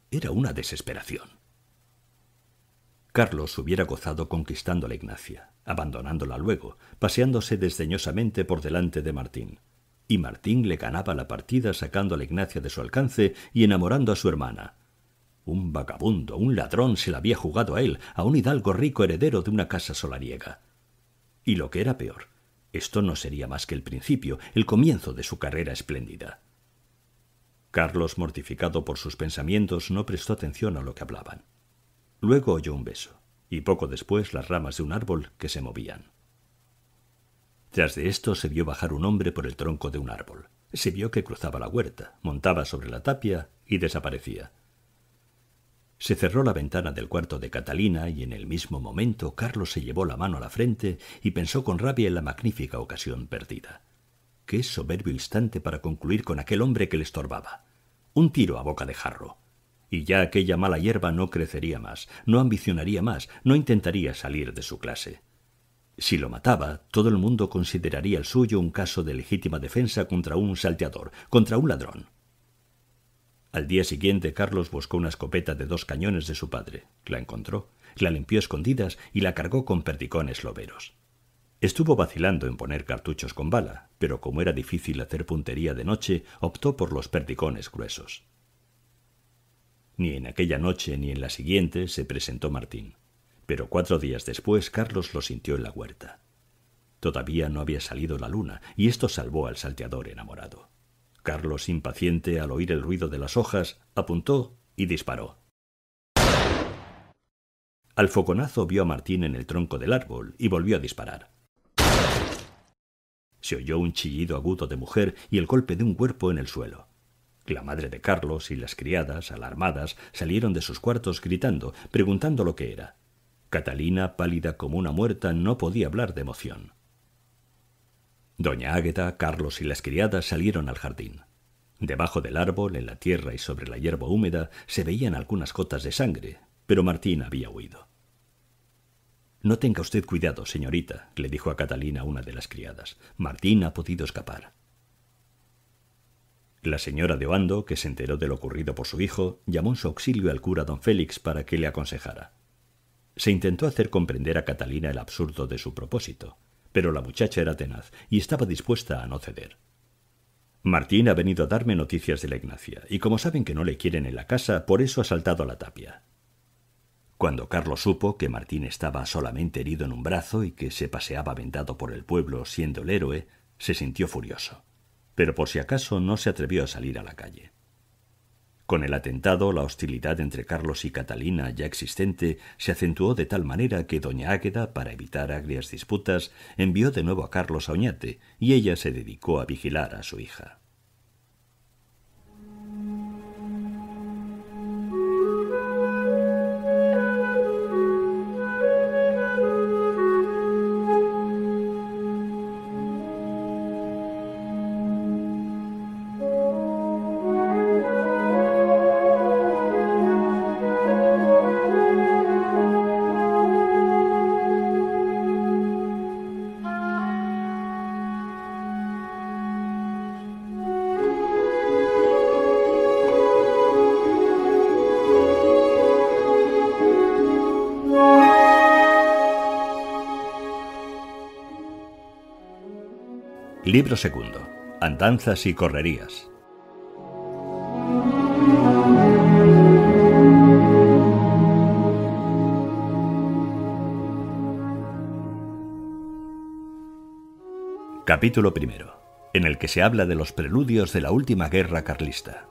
Era una desesperación. Carlos hubiera gozado conquistando a la Ignacia, abandonándola luego, paseándose desdeñosamente por delante de Martín. Y Martín le ganaba la partida sacando a la Ignacia de su alcance y enamorando a su hermana. Un vagabundo, un ladrón se la había jugado a él, a un hidalgo rico heredero de una casa solariega. Y lo que era peor, esto no sería más que el principio, el comienzo de su carrera espléndida. Carlos, mortificado por sus pensamientos, no prestó atención a lo que hablaban. Luego oyó un beso y poco después las ramas de un árbol que se movían. Tras de esto se vio bajar un hombre por el tronco de un árbol. Se vio que cruzaba la huerta, montaba sobre la tapia y desaparecía. Se cerró la ventana del cuarto de Catalina y en el mismo momento Carlos se llevó la mano a la frente y pensó con rabia en la magnífica ocasión perdida. Qué soberbio instante para concluir con aquel hombre que le estorbaba. Un tiro a boca de jarro y ya aquella mala hierba no crecería más, no ambicionaría más, no intentaría salir de su clase. Si lo mataba, todo el mundo consideraría el suyo un caso de legítima defensa contra un salteador, contra un ladrón. Al día siguiente Carlos buscó una escopeta de dos cañones de su padre, la encontró, la limpió escondidas y la cargó con perdicones loberos. Estuvo vacilando en poner cartuchos con bala, pero como era difícil hacer puntería de noche, optó por los perdicones gruesos. Ni en aquella noche ni en la siguiente se presentó Martín, pero cuatro días después Carlos lo sintió en la huerta. Todavía no había salido la luna, y esto salvó al salteador enamorado. Carlos, impaciente al oír el ruido de las hojas, apuntó y disparó. Al foconazo vio a Martín en el tronco del árbol y volvió a disparar. Se oyó un chillido agudo de mujer y el golpe de un cuerpo en el suelo. La madre de Carlos y las criadas, alarmadas, salieron de sus cuartos gritando, preguntando lo que era. Catalina, pálida como una muerta, no podía hablar de emoción. Doña Águeda, Carlos y las criadas salieron al jardín. Debajo del árbol, en la tierra y sobre la hierba húmeda, se veían algunas gotas de sangre, pero Martín había huido. No tenga usted cuidado, señorita, le dijo a Catalina una de las criadas. Martín ha podido escapar. La señora de Oando, que se enteró de lo ocurrido por su hijo, llamó en su auxilio al cura don Félix para que le aconsejara. Se intentó hacer comprender a Catalina el absurdo de su propósito, pero la muchacha era tenaz y estaba dispuesta a no ceder. Martín ha venido a darme noticias de la Ignacia, y como saben que no le quieren en la casa, por eso ha saltado a la tapia. Cuando Carlos supo que Martín estaba solamente herido en un brazo y que se paseaba vendado por el pueblo siendo el héroe, se sintió furioso pero por si acaso no se atrevió a salir a la calle. Con el atentado, la hostilidad entre Carlos y Catalina ya existente se acentuó de tal manera que doña Águeda, para evitar agrias disputas, envió de nuevo a Carlos a Oñate y ella se dedicó a vigilar a su hija. Libro segundo. Andanzas y correrías. Capítulo primero, en el que se habla de los preludios de la última guerra carlista.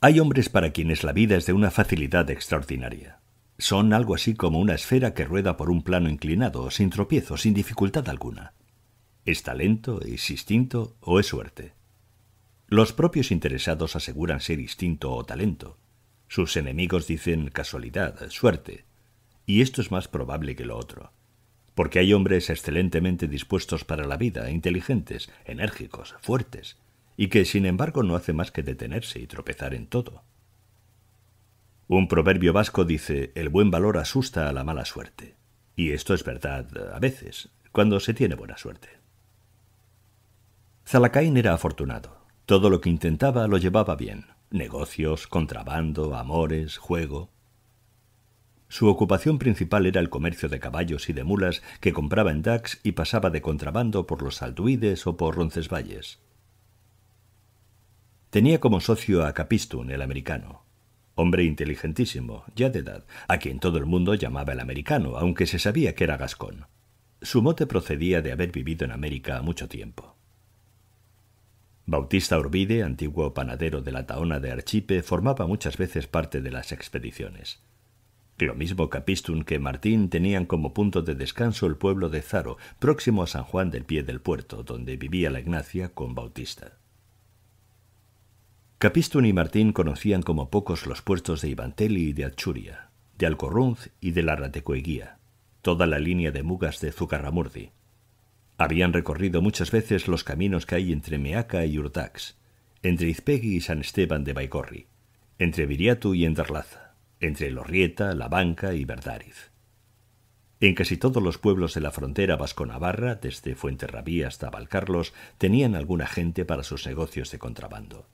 Hay hombres para quienes la vida es de una facilidad extraordinaria. Son algo así como una esfera que rueda por un plano inclinado, sin tropiezo, sin dificultad alguna. ¿Es talento, es instinto o es suerte? Los propios interesados aseguran ser instinto o talento. Sus enemigos dicen casualidad, suerte. Y esto es más probable que lo otro. Porque hay hombres excelentemente dispuestos para la vida, inteligentes, enérgicos, fuertes, y que sin embargo no hace más que detenerse y tropezar en todo. Un proverbio vasco dice, el buen valor asusta a la mala suerte. Y esto es verdad a veces, cuando se tiene buena suerte. Zalacaín era afortunado. Todo lo que intentaba lo llevaba bien. Negocios, contrabando, amores, juego. Su ocupación principal era el comercio de caballos y de mulas que compraba en Dax y pasaba de contrabando por los Alduides o por Roncesvalles. Tenía como socio a Capistun, el americano, hombre inteligentísimo, ya de edad, a quien todo el mundo llamaba el americano, aunque se sabía que era gascón. Su mote procedía de haber vivido en América mucho tiempo. Bautista Orbide, antiguo panadero de la Taona de Archipe, formaba muchas veces parte de las expediciones. Lo mismo Capistún que Martín tenían como punto de descanso el pueblo de Zaro, próximo a San Juan del Pie del Puerto, donde vivía la Ignacia con Bautista. Capistún y Martín conocían como pocos los puertos de Ivantelli y de Achuria, de Alcorrunz y de Ratecueguía, toda la línea de mugas de Zucarramurdi. Habían recorrido muchas veces los caminos que hay entre Meaca y Urtax, entre Izpegui y San Esteban de Baigorri, entre Viriatu y Enderlaza, entre Lorrieta, La Banca y Verdáriz. En casi todos los pueblos de la frontera vasco-navarra, desde Fuenterrabía hasta Valcarlos, tenían alguna gente para sus negocios de contrabando.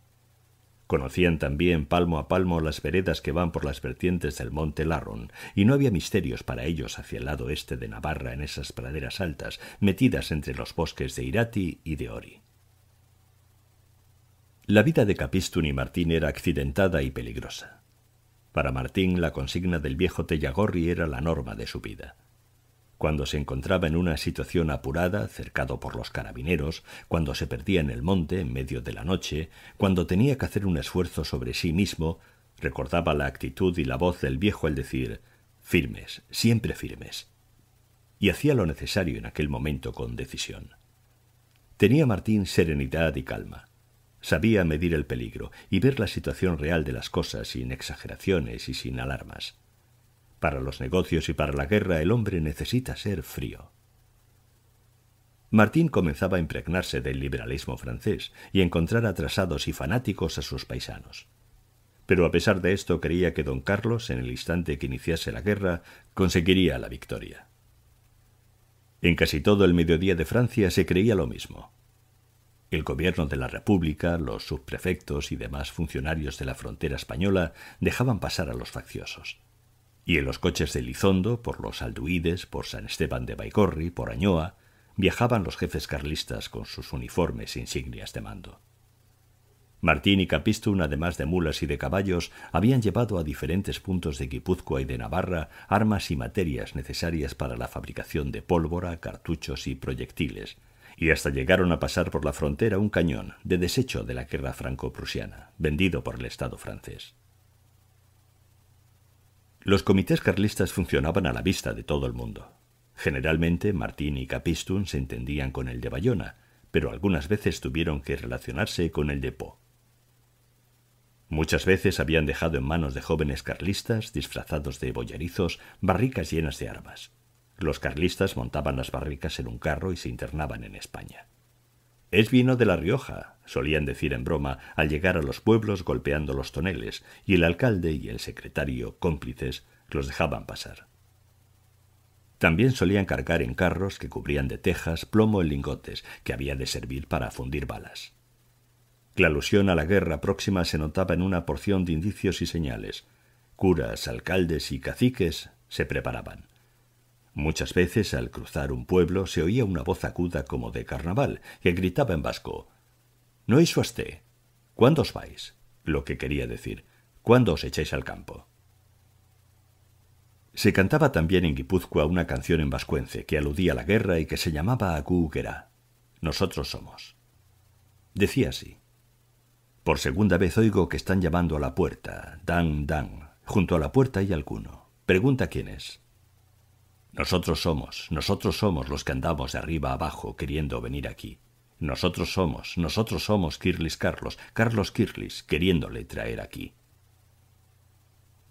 Conocían también palmo a palmo las veredas que van por las vertientes del monte Larron, y no había misterios para ellos hacia el lado este de Navarra en esas praderas altas, metidas entre los bosques de Irati y de Ori. La vida de Capistun y Martín era accidentada y peligrosa. Para Martín la consigna del viejo Tellagorri era la norma de su vida cuando se encontraba en una situación apurada, cercado por los carabineros, cuando se perdía en el monte en medio de la noche, cuando tenía que hacer un esfuerzo sobre sí mismo, recordaba la actitud y la voz del viejo al decir firmes, siempre firmes. Y hacía lo necesario en aquel momento con decisión. Tenía Martín serenidad y calma. Sabía medir el peligro y ver la situación real de las cosas sin exageraciones y sin alarmas. Para los negocios y para la guerra el hombre necesita ser frío. Martín comenzaba a impregnarse del liberalismo francés y encontrar atrasados y fanáticos a sus paisanos. Pero a pesar de esto creía que don Carlos, en el instante que iniciase la guerra, conseguiría la victoria. En casi todo el mediodía de Francia se creía lo mismo. El gobierno de la República, los subprefectos y demás funcionarios de la frontera española dejaban pasar a los facciosos. Y en los coches de Lizondo, por los Alduides, por San Esteban de Baicorri, por Añoa, viajaban los jefes carlistas con sus uniformes e insignias de mando. Martín y Capistún, además de mulas y de caballos, habían llevado a diferentes puntos de Guipúzcoa y de Navarra armas y materias necesarias para la fabricación de pólvora, cartuchos y proyectiles, y hasta llegaron a pasar por la frontera un cañón de desecho de la guerra franco-prusiana, vendido por el Estado francés. Los comités carlistas funcionaban a la vista de todo el mundo. Generalmente Martín y Capistún se entendían con el de Bayona, pero algunas veces tuvieron que relacionarse con el de Po. Muchas veces habían dejado en manos de jóvenes carlistas, disfrazados de boyerizos, barricas llenas de armas. Los carlistas montaban las barricas en un carro y se internaban en España. Es vino de La Rioja, solían decir en broma al llegar a los pueblos golpeando los toneles, y el alcalde y el secretario, cómplices, los dejaban pasar. También solían cargar en carros que cubrían de tejas plomo y lingotes que había de servir para fundir balas. La alusión a la guerra próxima se notaba en una porción de indicios y señales. Curas, alcaldes y caciques se preparaban. Muchas veces al cruzar un pueblo se oía una voz aguda como de carnaval que gritaba en vasco No es suaste. ¿Cuándo os vais? Lo que quería decir, ¿cuándo os echáis al campo? Se cantaba también en Guipúzcoa una canción en vascuence que aludía a la guerra y que se llamaba Agúguera. Nosotros somos. Decía así. Por segunda vez oigo que están llamando a la puerta, dan, dan. Junto a la puerta hay alguno. Pregunta quién es. Nosotros somos, nosotros somos los que andamos de arriba abajo queriendo venir aquí. Nosotros somos, nosotros somos Kirlis Carlos, Carlos Kirlis, queriéndole traer aquí.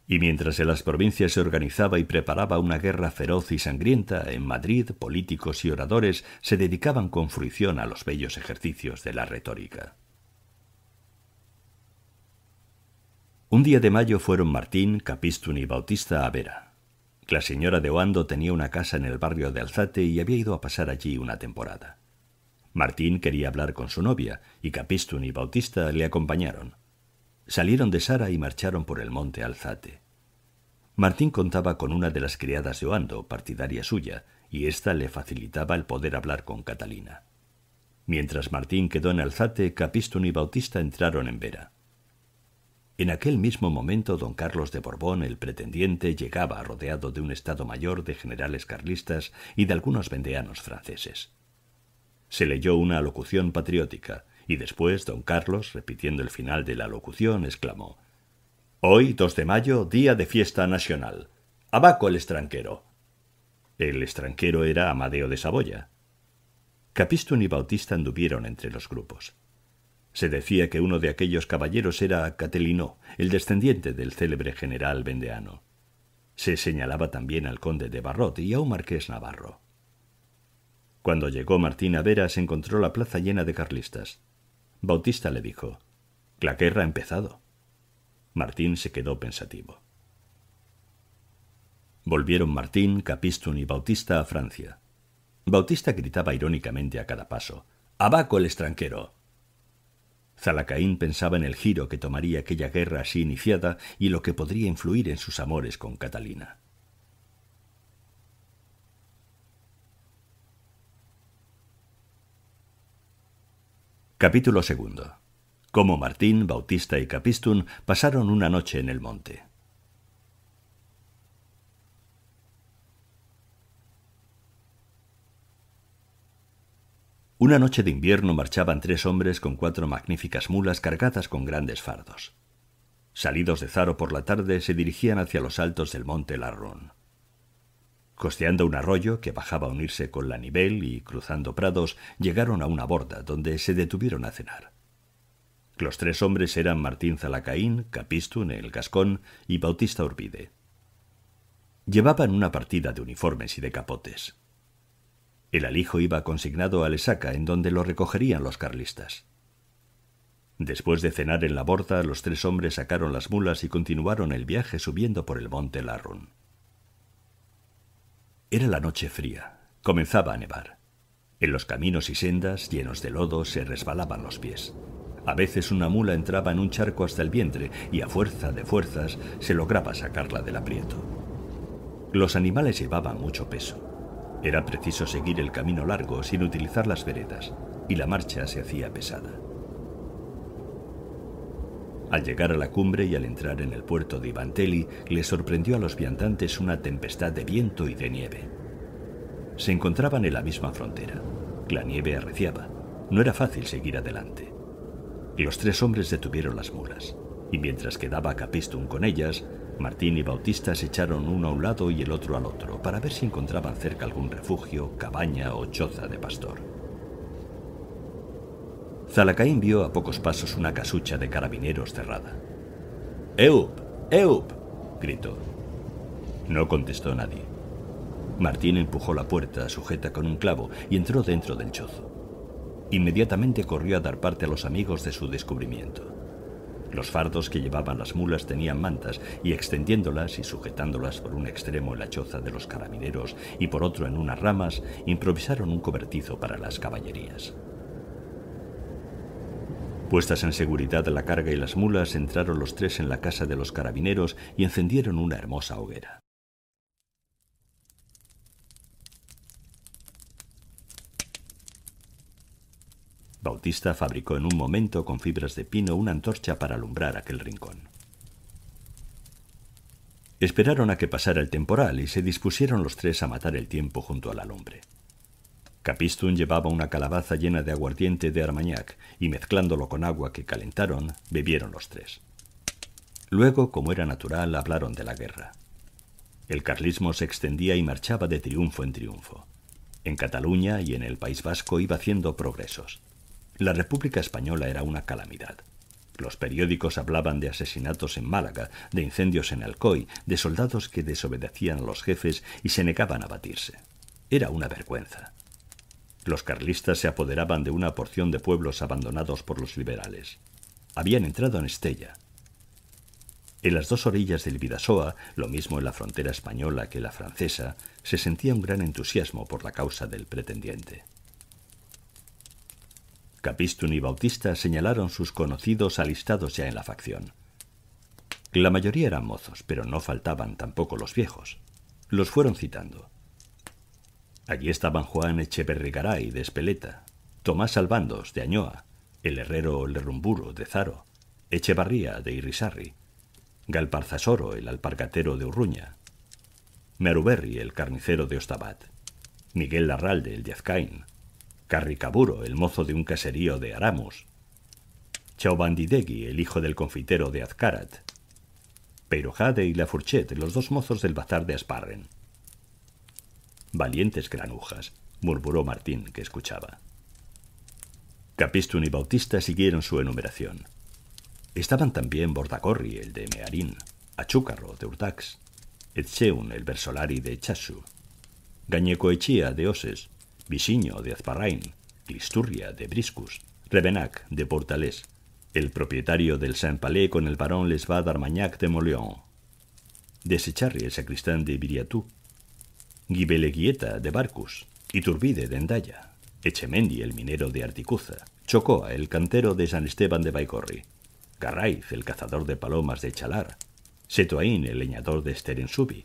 Y mientras en las provincias se organizaba y preparaba una guerra feroz y sangrienta, en Madrid políticos y oradores se dedicaban con fruición a los bellos ejercicios de la retórica. Un día de mayo fueron Martín, Capistún y Bautista a Vera. La señora de Oando tenía una casa en el barrio de Alzate y había ido a pasar allí una temporada. Martín quería hablar con su novia, y Capistún y Bautista le acompañaron. Salieron de Sara y marcharon por el monte Alzate. Martín contaba con una de las criadas de Oando, partidaria suya, y ésta le facilitaba el poder hablar con Catalina. Mientras Martín quedó en Alzate, Capistún y Bautista entraron en Vera. En aquel mismo momento don Carlos de Borbón, el pretendiente, llegaba rodeado de un Estado Mayor de generales carlistas y de algunos vendeanos franceses. Se leyó una locución patriótica, y después don Carlos, repitiendo el final de la locución, exclamó Hoy, 2 de mayo, día de fiesta nacional. Abaco el estranquero. El estranquero era Amadeo de Saboya. Capistun y Bautista anduvieron entre los grupos. Se decía que uno de aquellos caballeros era Catelinó, el descendiente del célebre general vendeano. Se señalaba también al conde de Barrot y a un marqués navarro. Cuando llegó Martín a Veras encontró la plaza llena de carlistas. Bautista le dijo, La guerra ha empezado. Martín se quedó pensativo. Volvieron Martín, Capistun y Bautista a Francia. Bautista gritaba irónicamente a cada paso, Abaco el extranjero!». Zalacaín pensaba en el giro que tomaría aquella guerra así iniciada y lo que podría influir en sus amores con Catalina. Capítulo segundo. Cómo Martín, Bautista y Capistún pasaron una noche en el monte. Una noche de invierno marchaban tres hombres con cuatro magníficas mulas cargadas con grandes fardos. Salidos de Zaro por la tarde, se dirigían hacia los altos del monte Larrón. Costeando un arroyo que bajaba a unirse con la nivel y cruzando prados, llegaron a una borda donde se detuvieron a cenar. Los tres hombres eran Martín Zalacaín, Capistún, el Gascón y Bautista Urbide. Llevaban una partida de uniformes y de capotes. El alijo iba consignado a Lesaca, en donde lo recogerían los carlistas. Después de cenar en la borda, los tres hombres sacaron las mulas y continuaron el viaje subiendo por el monte Larrun. Era la noche fría. Comenzaba a nevar. En los caminos y sendas, llenos de lodo, se resbalaban los pies. A veces una mula entraba en un charco hasta el vientre y a fuerza de fuerzas se lograba sacarla del aprieto. Los animales llevaban mucho peso. Era preciso seguir el camino largo sin utilizar las veredas, y la marcha se hacía pesada. Al llegar a la cumbre y al entrar en el puerto de Ivantelli, le sorprendió a los viandantes una tempestad de viento y de nieve. Se encontraban en la misma frontera. La nieve arreciaba. No era fácil seguir adelante. Los tres hombres detuvieron las mulas, y mientras quedaba Capistum con ellas, Martín y Bautista se echaron uno a un lado y el otro al otro para ver si encontraban cerca algún refugio, cabaña o choza de pastor. Zalacaín vio a pocos pasos una casucha de carabineros cerrada. ¡Eup! ¡Eup! gritó. No contestó nadie. Martín empujó la puerta sujeta con un clavo y entró dentro del chozo. Inmediatamente corrió a dar parte a los amigos de su descubrimiento. Los fardos que llevaban las mulas tenían mantas y extendiéndolas y sujetándolas por un extremo en la choza de los carabineros y por otro en unas ramas, improvisaron un cobertizo para las caballerías. Puestas en seguridad la carga y las mulas, entraron los tres en la casa de los carabineros y encendieron una hermosa hoguera. Bautista fabricó en un momento con fibras de pino una antorcha para alumbrar aquel rincón. Esperaron a que pasara el temporal y se dispusieron los tres a matar el tiempo junto a la lumbre. Capistun llevaba una calabaza llena de aguardiente de Armagnac y mezclándolo con agua que calentaron, bebieron los tres. Luego, como era natural, hablaron de la guerra. El carlismo se extendía y marchaba de triunfo en triunfo. En Cataluña y en el País Vasco iba haciendo progresos. La República Española era una calamidad. Los periódicos hablaban de asesinatos en Málaga, de incendios en Alcoy, de soldados que desobedecían a los jefes y se negaban a batirse. Era una vergüenza. Los carlistas se apoderaban de una porción de pueblos abandonados por los liberales. Habían entrado en Estella. En las dos orillas del Vidasoa, lo mismo en la frontera española que la francesa, se sentía un gran entusiasmo por la causa del pretendiente. Capistun y Bautista señalaron sus conocidos alistados ya en la facción. La mayoría eran mozos, pero no faltaban tampoco los viejos. Los fueron citando. Allí estaban Juan Echeverrigaray de Espeleta, Tomás Albandos de Añoa, el herrero Lerrumburo de Zaro, Echevarría de Irisarri, Galparzasoro el alpargatero de Urruña, Meruberri el carnicero de Ostabat, Miguel Larralde el de Carricaburo, el mozo de un caserío de Aramos, Chaubandidegui, el hijo del confitero de Azcarat, Perojade y Lafourchette, los dos mozos del bazar de Asparren. Valientes granujas, murmuró Martín, que escuchaba. Capistun y Bautista siguieron su enumeración. Estaban también Bordacorri, el de Mearín, Achúcarro, de Urtax. Etcheun, el Versolari de Chasu, Echía, de Oses, Visiño de Azparrain, Clisturria de Briscus, Revenac de Portalés. El propietario del Saint-Palais con el barón lesbad Armagnac de Moleón. ...Desecharri el sacristán de Viriatú. Guibeleguieta de Barcus, Iturbide de Endaya, Echemendi el minero de Articuza, Chocoa el cantero de San Esteban de Baicorri, Garraiz el cazador de palomas de Chalar, Setoaín el leñador de Sterensubi,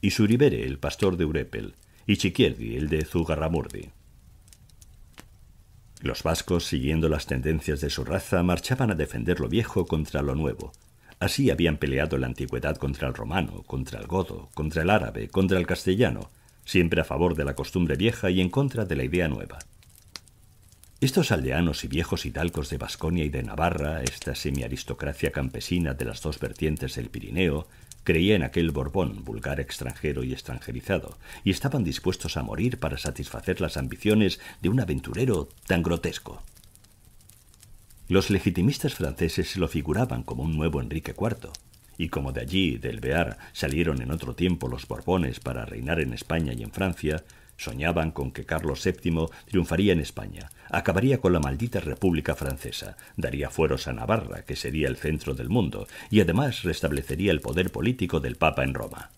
y Suribere el pastor de Urepel, y Chiquierdi, el de Zugarramurdi. Los vascos, siguiendo las tendencias de su raza, marchaban a defender lo viejo contra lo nuevo. Así habían peleado la antigüedad contra el romano, contra el godo, contra el árabe, contra el castellano, siempre a favor de la costumbre vieja y en contra de la idea nueva. Estos aldeanos y viejos hidalgos de Vasconia y de Navarra, esta semiaristocracia campesina de las dos vertientes del Pirineo, Creía en aquel Borbón, vulgar extranjero y extranjerizado, y estaban dispuestos a morir para satisfacer las ambiciones de un aventurero tan grotesco. Los legitimistas franceses se lo figuraban como un nuevo Enrique IV, y como de allí, del Bear, salieron en otro tiempo los Borbones para reinar en España y en Francia, Soñaban con que Carlos VII triunfaría en España, acabaría con la maldita República Francesa, daría fueros a Navarra, que sería el centro del mundo, y además restablecería el poder político del Papa en Roma.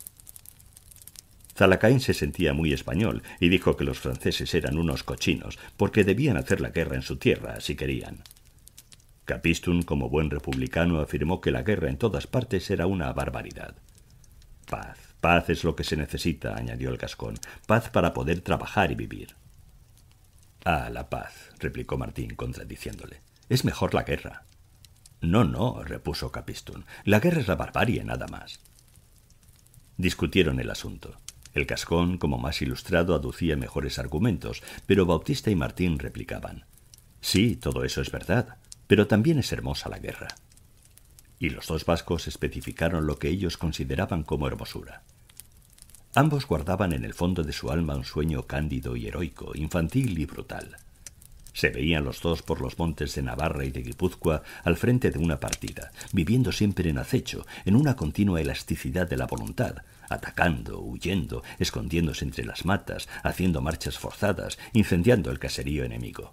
Zalacaín se sentía muy español y dijo que los franceses eran unos cochinos, porque debían hacer la guerra en su tierra si querían. Capistún, como buen republicano, afirmó que la guerra en todas partes era una barbaridad. Paz, Paz es lo que se necesita, añadió el cascón, Paz para poder trabajar y vivir. Ah, la paz, replicó Martín, contradiciéndole. Es mejor la guerra. No, no, repuso Capistún. La guerra es la barbarie, nada más. Discutieron el asunto. El cascón, como más ilustrado, aducía mejores argumentos, pero Bautista y Martín replicaban. Sí, todo eso es verdad, pero también es hermosa la guerra. Y los dos vascos especificaron lo que ellos consideraban como hermosura. Ambos guardaban en el fondo de su alma un sueño cándido y heroico, infantil y brutal. Se veían los dos por los montes de Navarra y de Guipúzcoa al frente de una partida, viviendo siempre en acecho, en una continua elasticidad de la voluntad, atacando, huyendo, escondiéndose entre las matas, haciendo marchas forzadas, incendiando el caserío enemigo.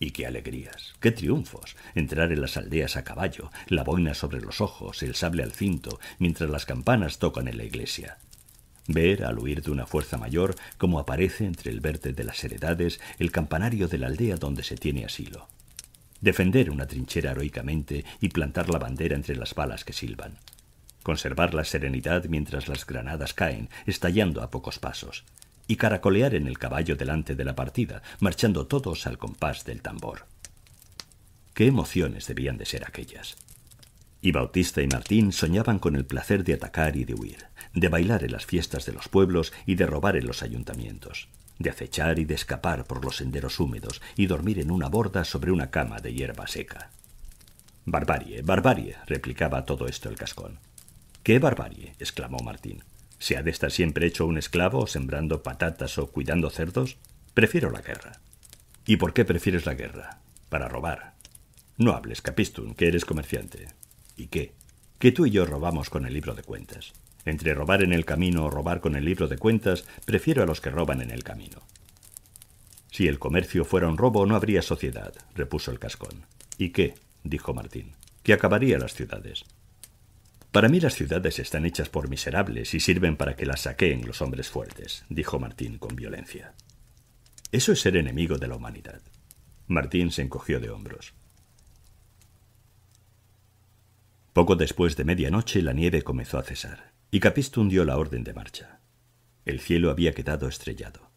Y qué alegrías, qué triunfos, entrar en las aldeas a caballo, la boina sobre los ojos, el sable al cinto, mientras las campanas tocan en la iglesia. Ver, al huir de una fuerza mayor, cómo aparece entre el verde de las heredades el campanario de la aldea donde se tiene asilo. Defender una trinchera heroicamente y plantar la bandera entre las balas que silban. Conservar la serenidad mientras las granadas caen, estallando a pocos pasos. Y caracolear en el caballo delante de la partida, marchando todos al compás del tambor. ¿Qué emociones debían de ser aquellas? Y Bautista y Martín soñaban con el placer de atacar y de huir, de bailar en las fiestas de los pueblos y de robar en los ayuntamientos, de acechar y de escapar por los senderos húmedos y dormir en una borda sobre una cama de hierba seca. Barbarie, barbarie, replicaba todo esto el cascón. ¿Qué barbarie? exclamó Martín. ¿Se ha de estar siempre hecho un esclavo, sembrando patatas o cuidando cerdos? Prefiero la guerra. ¿Y por qué prefieres la guerra? Para robar. No hables, Capistún, que eres comerciante. ¿Y qué? Que tú y yo robamos con el libro de cuentas. Entre robar en el camino o robar con el libro de cuentas, prefiero a los que roban en el camino. Si el comercio fuera un robo, no habría sociedad, repuso el cascón. ¿Y qué? dijo Martín. Que acabaría las ciudades. Para mí las ciudades están hechas por miserables y sirven para que las saqueen los hombres fuertes, dijo Martín con violencia. Eso es ser enemigo de la humanidad. Martín se encogió de hombros. Poco después de medianoche la nieve comenzó a cesar, y Capisto dio la orden de marcha. El cielo había quedado estrellado.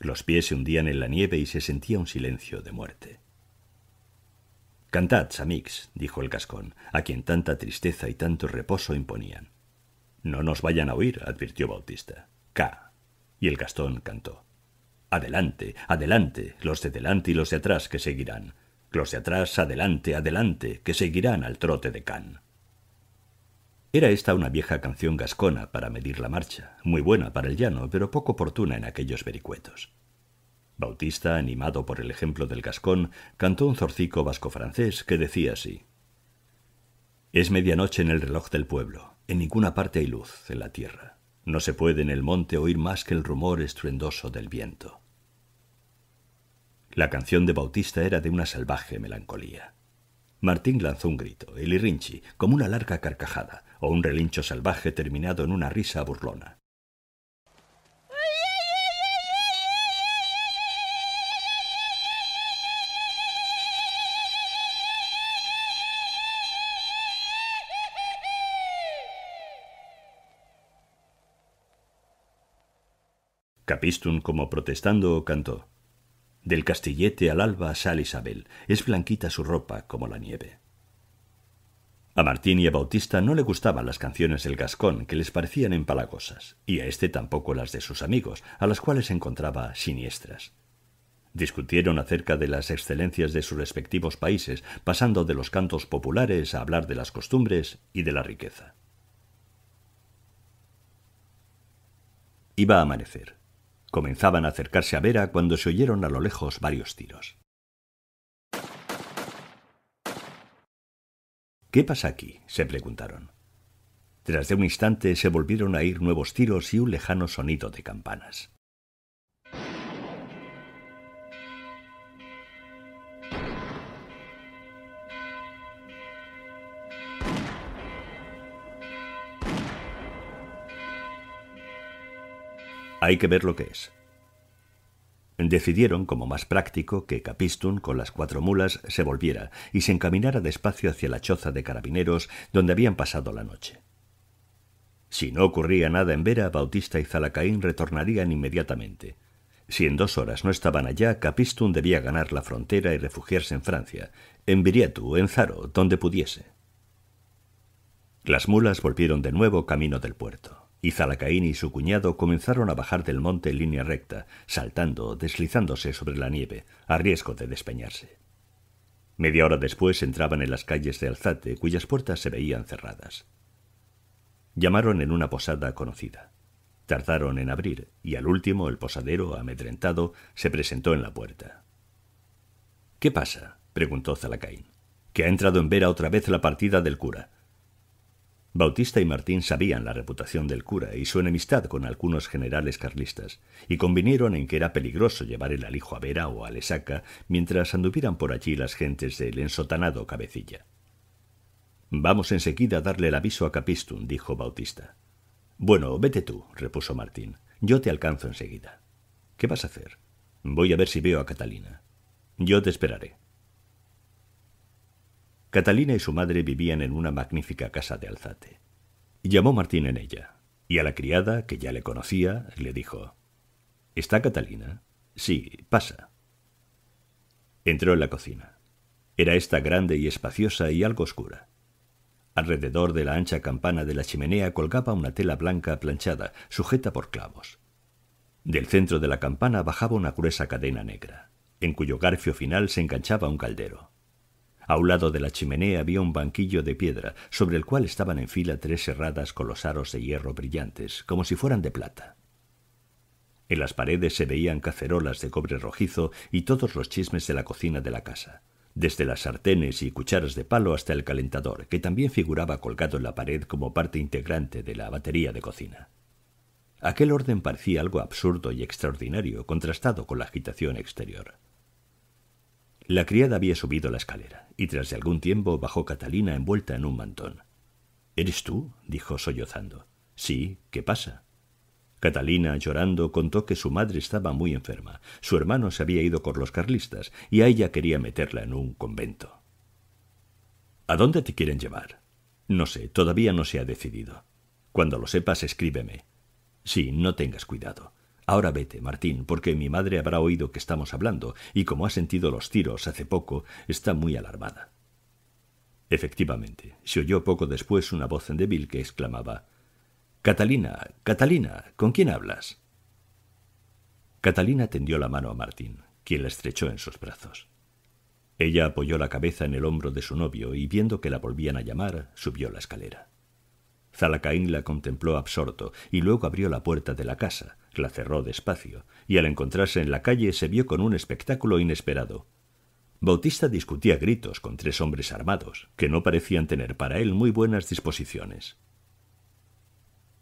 Los pies se hundían en la nieve y se sentía un silencio de muerte. Cantad, Samix, dijo el cascón, a quien tanta tristeza y tanto reposo imponían. No nos vayan a oír, advirtió Bautista. Ca. Y el gastón cantó. Adelante, adelante, los de delante y los de atrás que seguirán. Los de atrás, adelante, adelante, que seguirán al trote de Can. Era esta una vieja canción gascona para medir la marcha, muy buena para el llano, pero poco oportuna en aquellos vericuetos. Bautista, animado por el ejemplo del gascón, cantó un zorcico vasco-francés que decía así: Es medianoche en el reloj del pueblo. En ninguna parte hay luz en la tierra. No se puede en el monte oír más que el rumor estruendoso del viento. La canción de Bautista era de una salvaje melancolía. Martín lanzó un grito, el irrinchi, como una larga carcajada, o un relincho salvaje terminado en una risa burlona. Capistun, como protestando, cantó. Del castillete al alba sale Isabel. Es blanquita su ropa como la nieve. A Martín y a Bautista no le gustaban las canciones del gascón, que les parecían empalagosas, y a este tampoco las de sus amigos, a las cuales encontraba siniestras. Discutieron acerca de las excelencias de sus respectivos países, pasando de los cantos populares a hablar de las costumbres y de la riqueza. Iba a amanecer. Comenzaban a acercarse a Vera cuando se oyeron a lo lejos varios tiros. ¿Qué pasa aquí? se preguntaron. Tras de un instante se volvieron a oír nuevos tiros y un lejano sonido de campanas. Hay que ver lo que es. Decidieron, como más práctico, que Capistun con las cuatro mulas se volviera y se encaminara despacio hacia la choza de carabineros donde habían pasado la noche. Si no ocurría nada en Vera, Bautista y Zalacaín retornarían inmediatamente. Si en dos horas no estaban allá, Capistun debía ganar la frontera y refugiarse en Francia, en Viriatu, en Zaro, donde pudiese. Las mulas volvieron de nuevo camino del puerto. Y Zalacaín y su cuñado comenzaron a bajar del monte en línea recta, saltando, deslizándose sobre la nieve, a riesgo de despeñarse. Media hora después entraban en las calles de Alzate, cuyas puertas se veían cerradas. Llamaron en una posada conocida. Tardaron en abrir, y al último el posadero, amedrentado, se presentó en la puerta. ¿Qué pasa? preguntó Zalacaín. Que ha entrado en vera otra vez la partida del cura. Bautista y Martín sabían la reputación del cura y su enemistad con algunos generales carlistas, y convinieron en que era peligroso llevar el alijo a Vera o a Lesaca mientras anduvieran por allí las gentes del ensotanado cabecilla. Vamos enseguida a darle el aviso a Capistun, dijo Bautista. Bueno, vete tú, repuso Martín. Yo te alcanzo enseguida. ¿Qué vas a hacer? Voy a ver si veo a Catalina. Yo te esperaré. Catalina y su madre vivían en una magnífica casa de Alzate. Llamó Martín en ella, y a la criada, que ya le conocía, le dijo ¿Está Catalina? Sí, pasa. Entró en la cocina. Era esta grande y espaciosa y algo oscura. Alrededor de la ancha campana de la chimenea colgaba una tela blanca planchada, sujeta por clavos. Del centro de la campana bajaba una gruesa cadena negra, en cuyo garfio final se enganchaba un caldero. A un lado de la chimenea había un banquillo de piedra, sobre el cual estaban en fila tres herradas con los aros de hierro brillantes, como si fueran de plata. En las paredes se veían cacerolas de cobre rojizo y todos los chismes de la cocina de la casa, desde las sartenes y cucharas de palo hasta el calentador, que también figuraba colgado en la pared como parte integrante de la batería de cocina. Aquel orden parecía algo absurdo y extraordinario, contrastado con la agitación exterior. La criada había subido la escalera, y tras de algún tiempo bajó Catalina envuelta en un mantón. ¿Eres tú? dijo sollozando. Sí, ¿qué pasa? Catalina, llorando, contó que su madre estaba muy enferma, su hermano se había ido con los carlistas, y a ella quería meterla en un convento. ¿A dónde te quieren llevar? No sé, todavía no se ha decidido. Cuando lo sepas, escríbeme. Sí, no tengas cuidado. Ahora vete, Martín, porque mi madre habrá oído que estamos hablando, y como ha sentido los tiros hace poco, está muy alarmada. Efectivamente, se oyó poco después una voz débil que exclamaba Catalina, Catalina, ¿con quién hablas? Catalina tendió la mano a Martín, quien la estrechó en sus brazos. Ella apoyó la cabeza en el hombro de su novio y viendo que la volvían a llamar, subió la escalera. Zalacaín la contempló absorto y luego abrió la puerta de la casa, la cerró despacio, y al encontrarse en la calle se vio con un espectáculo inesperado. Bautista discutía gritos con tres hombres armados, que no parecían tener para él muy buenas disposiciones.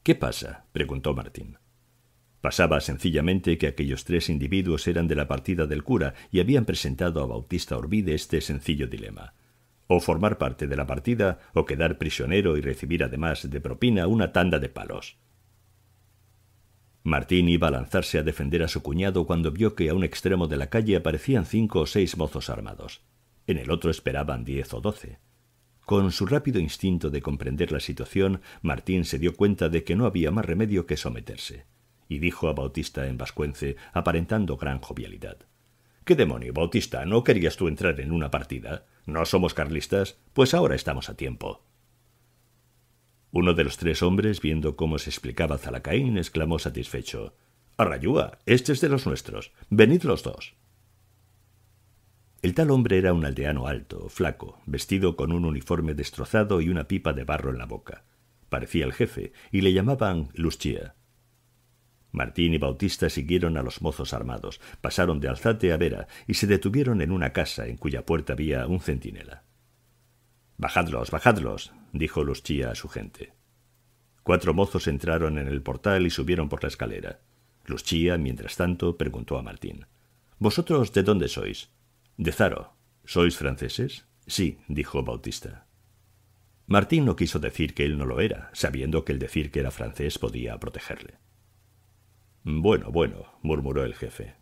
¿Qué pasa? preguntó Martín. Pasaba sencillamente que aquellos tres individuos eran de la partida del cura y habían presentado a Bautista Orbide este sencillo dilema. O formar parte de la partida o quedar prisionero y recibir además de propina una tanda de palos. Martín iba a lanzarse a defender a su cuñado cuando vio que a un extremo de la calle aparecían cinco o seis mozos armados. En el otro esperaban diez o doce. Con su rápido instinto de comprender la situación, Martín se dio cuenta de que no había más remedio que someterse, y dijo a Bautista en vascuence, aparentando gran jovialidad. ¿Qué demonio, Bautista? ¿No querías tú entrar en una partida? ¿No somos carlistas? Pues ahora estamos a tiempo. Uno de los tres hombres, viendo cómo se explicaba Zalacaín, exclamó satisfecho Arrayúa, este es de los nuestros. Venid los dos. El tal hombre era un aldeano alto, flaco, vestido con un uniforme destrozado y una pipa de barro en la boca. Parecía el jefe, y le llamaban Luchía. Martín y Bautista siguieron a los mozos armados, pasaron de Alzate a Vera y se detuvieron en una casa en cuya puerta había un centinela. Bajadlos, bajadlos, dijo Luchía a su gente. Cuatro mozos entraron en el portal y subieron por la escalera. Luchía, mientras tanto, preguntó a Martín. ¿Vosotros de dónde sois? De Zaro. ¿Sois franceses? Sí, dijo Bautista. Martín no quiso decir que él no lo era, sabiendo que el decir que era francés podía protegerle. Bueno, bueno, murmuró el jefe.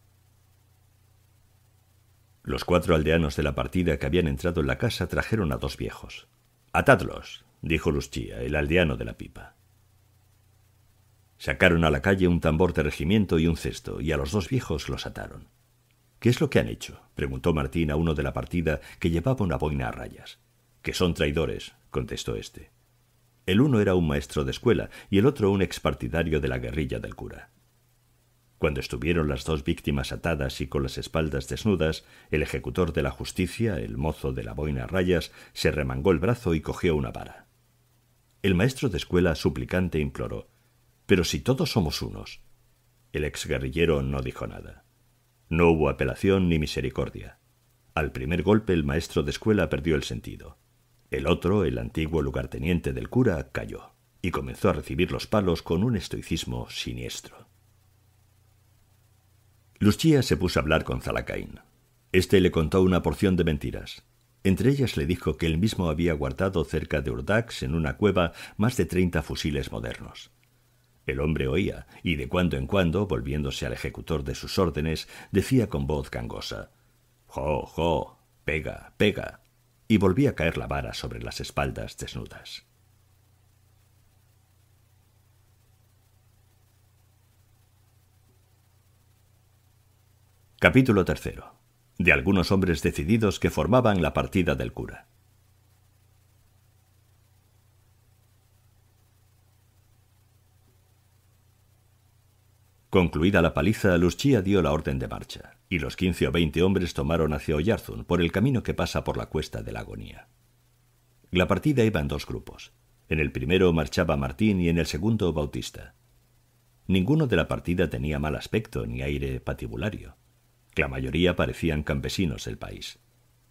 Los cuatro aldeanos de la partida que habían entrado en la casa trajeron a dos viejos. Atadlos, dijo Luchía, el aldeano de la pipa. Sacaron a la calle un tambor de regimiento y un cesto, y a los dos viejos los ataron. ¿Qué es lo que han hecho? preguntó Martín a uno de la partida que llevaba una boina a rayas. Que son traidores, contestó éste. El uno era un maestro de escuela y el otro un expartidario de la guerrilla del cura. Cuando estuvieron las dos víctimas atadas y con las espaldas desnudas, el ejecutor de la justicia, el mozo de la boina rayas, se remangó el brazo y cogió una vara. El maestro de escuela suplicante imploró Pero si todos somos unos. El ex guerrillero no dijo nada. No hubo apelación ni misericordia. Al primer golpe el maestro de escuela perdió el sentido. El otro, el antiguo lugarteniente del cura, cayó y comenzó a recibir los palos con un estoicismo siniestro. Luchía se puso a hablar con Zalacaín. Este le contó una porción de mentiras. Entre ellas le dijo que él mismo había guardado cerca de Urdax, en una cueva, más de treinta fusiles modernos. El hombre oía, y de cuando en cuando, volviéndose al ejecutor de sus órdenes, decía con voz gangosa Jo, jo, pega, pega, y volvía a caer la vara sobre las espaldas desnudas. Capítulo tercero. De algunos hombres decididos que formaban la partida del cura. Concluida la paliza, Luchía dio la orden de marcha, y los quince o veinte hombres tomaron hacia Oyarzun por el camino que pasa por la cuesta de la agonía. La partida iba en dos grupos. En el primero marchaba Martín y en el segundo Bautista. Ninguno de la partida tenía mal aspecto ni aire patibulario. La mayoría parecían campesinos del país.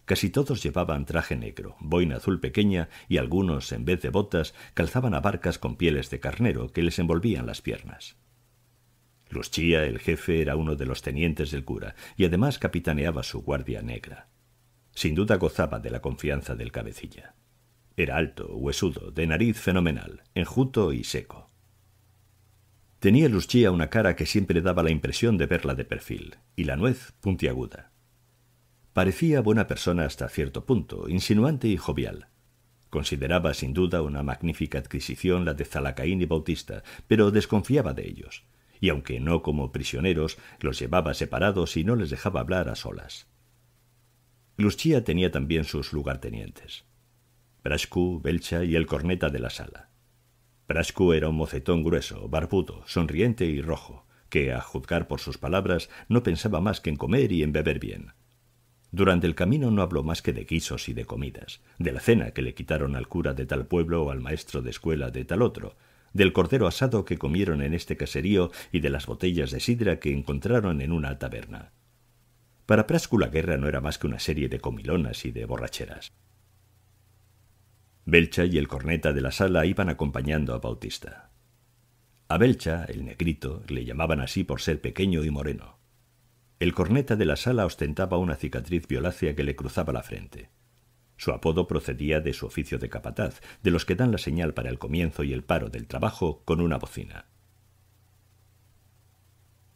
Casi todos llevaban traje negro, boina azul pequeña y algunos, en vez de botas, calzaban abarcas con pieles de carnero que les envolvían las piernas. Luchía, el jefe, era uno de los tenientes del cura y además capitaneaba su guardia negra. Sin duda gozaba de la confianza del cabecilla. Era alto, huesudo, de nariz fenomenal, enjuto y seco. Tenía Luchía una cara que siempre daba la impresión de verla de perfil, y la nuez puntiaguda. Parecía buena persona hasta cierto punto, insinuante y jovial. Consideraba sin duda una magnífica adquisición la de Zalacaín y Bautista, pero desconfiaba de ellos, y aunque no como prisioneros, los llevaba separados y no les dejaba hablar a solas. Luchía tenía también sus lugartenientes. Brascu, Belcha y el corneta de la sala. Prascu era un mocetón grueso, barbudo, sonriente y rojo, que, a juzgar por sus palabras, no pensaba más que en comer y en beber bien. Durante el camino no habló más que de guisos y de comidas, de la cena que le quitaron al cura de tal pueblo o al maestro de escuela de tal otro, del cordero asado que comieron en este caserío y de las botellas de sidra que encontraron en una taberna. Para Prascu la guerra no era más que una serie de comilonas y de borracheras. Belcha y el corneta de la sala iban acompañando a Bautista. A Belcha, el negrito, le llamaban así por ser pequeño y moreno. El corneta de la sala ostentaba una cicatriz violácea que le cruzaba la frente. Su apodo procedía de su oficio de capataz, de los que dan la señal para el comienzo y el paro del trabajo con una bocina.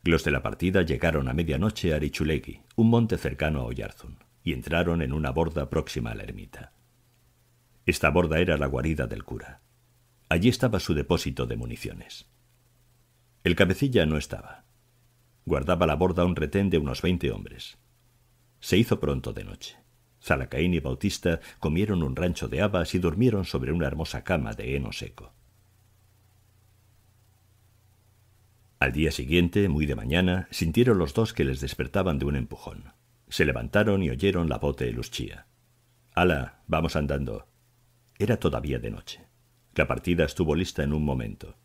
Los de la partida llegaron a medianoche a Richulegui, un monte cercano a Oyarzun, y entraron en una borda próxima a la ermita. Esta borda era la guarida del cura. Allí estaba su depósito de municiones. El cabecilla no estaba. Guardaba la borda un retén de unos veinte hombres. Se hizo pronto de noche. Zalacaín y Bautista comieron un rancho de habas y durmieron sobre una hermosa cama de heno seco. Al día siguiente, muy de mañana, sintieron los dos que les despertaban de un empujón. Se levantaron y oyeron la bote de Luchía. —¡Hala! Vamos andando. Era todavía de noche. La partida estuvo lista en un momento.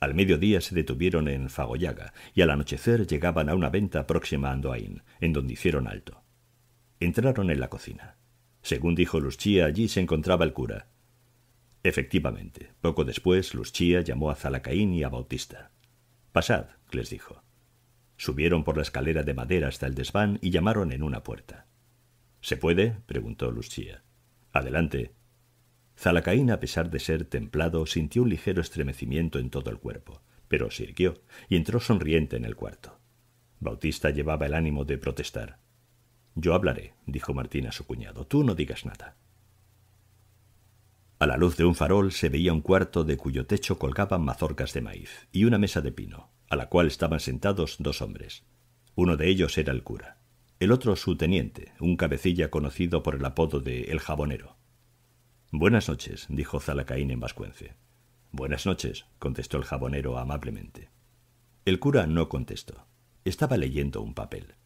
Al mediodía se detuvieron en Fagoyaga y al anochecer llegaban a una venta próxima a Andoain, en donde hicieron alto. Entraron en la cocina. Según dijo Lucía, allí se encontraba el cura. Efectivamente, poco después Lucía llamó a Zalacaín y a Bautista. Pasad, les dijo. Subieron por la escalera de madera hasta el desván y llamaron en una puerta. ¿Se puede? preguntó Lucía. Adelante, Zalacaín, a pesar de ser templado, sintió un ligero estremecimiento en todo el cuerpo, pero se irguió y entró sonriente en el cuarto. Bautista llevaba el ánimo de protestar. Yo hablaré, dijo Martín a su cuñado. Tú no digas nada. A la luz de un farol se veía un cuarto de cuyo techo colgaban mazorcas de maíz y una mesa de pino, a la cual estaban sentados dos hombres. Uno de ellos era el cura, el otro su teniente, un cabecilla conocido por el apodo de El Jabonero. Buenas noches, dijo Zalacaín en vascuence. Buenas noches, contestó el jabonero amablemente. El cura no contestó. Estaba leyendo un papel.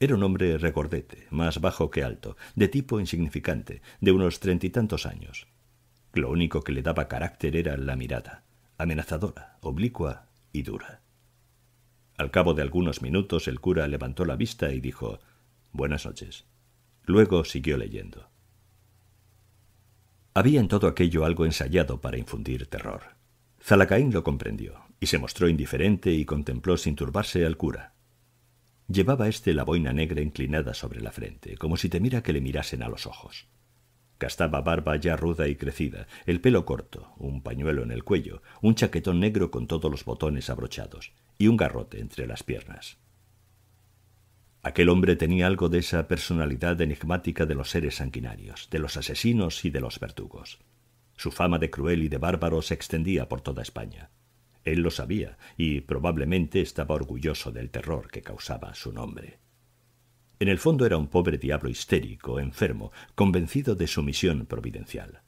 Era un hombre recordete, más bajo que alto, de tipo insignificante, de unos treinta y tantos años. Lo único que le daba carácter era la mirada, amenazadora, oblicua y dura. Al cabo de algunos minutos el cura levantó la vista y dijo Buenas noches. Luego siguió leyendo. Había en todo aquello algo ensayado para infundir terror. Zalacaín lo comprendió, y se mostró indiferente y contempló sin turbarse al cura. Llevaba éste la boina negra inclinada sobre la frente, como si temiera que le mirasen a los ojos. Gastaba barba ya ruda y crecida, el pelo corto, un pañuelo en el cuello, un chaquetón negro con todos los botones abrochados y un garrote entre las piernas. Aquel hombre tenía algo de esa personalidad enigmática de los seres sanguinarios, de los asesinos y de los verdugos. Su fama de cruel y de bárbaro se extendía por toda España. Él lo sabía y probablemente estaba orgulloso del terror que causaba su nombre. En el fondo era un pobre diablo histérico, enfermo, convencido de su misión providencial.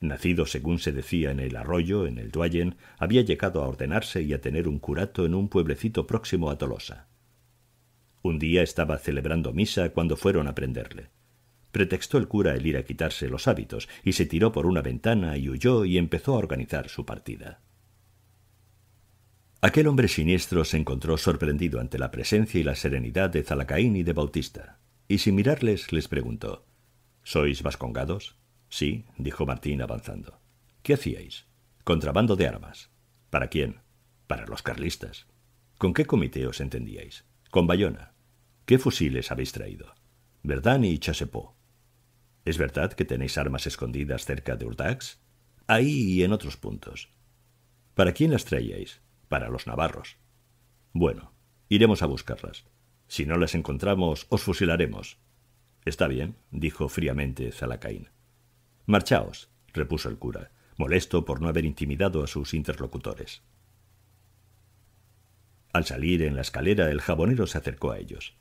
Nacido, según se decía, en el arroyo, en el Duayen, había llegado a ordenarse y a tener un curato en un pueblecito próximo a Tolosa. Un día estaba celebrando misa cuando fueron a prenderle. Pretextó el cura el ir a quitarse los hábitos y se tiró por una ventana y huyó y empezó a organizar su partida. Aquel hombre siniestro se encontró sorprendido ante la presencia y la serenidad de Zalacaín y de Bautista, y sin mirarles les preguntó ¿Sois vascongados? Sí, dijo Martín avanzando. ¿Qué hacíais? Contrabando de armas. ¿Para quién? Para los carlistas. ¿Con qué comité os entendíais? Con Bayona. ¿Qué fusiles habéis traído? Verdán y Chasepó. ¿Es verdad que tenéis armas escondidas cerca de Urdax? Ahí y en otros puntos. ¿Para quién las traíais? Para los navarros. Bueno, iremos a buscarlas. Si no las encontramos, os fusilaremos. Está bien, dijo fríamente Zalacaín. Marchaos, repuso el cura, molesto por no haber intimidado a sus interlocutores. Al salir en la escalera, el jabonero se acercó a ellos.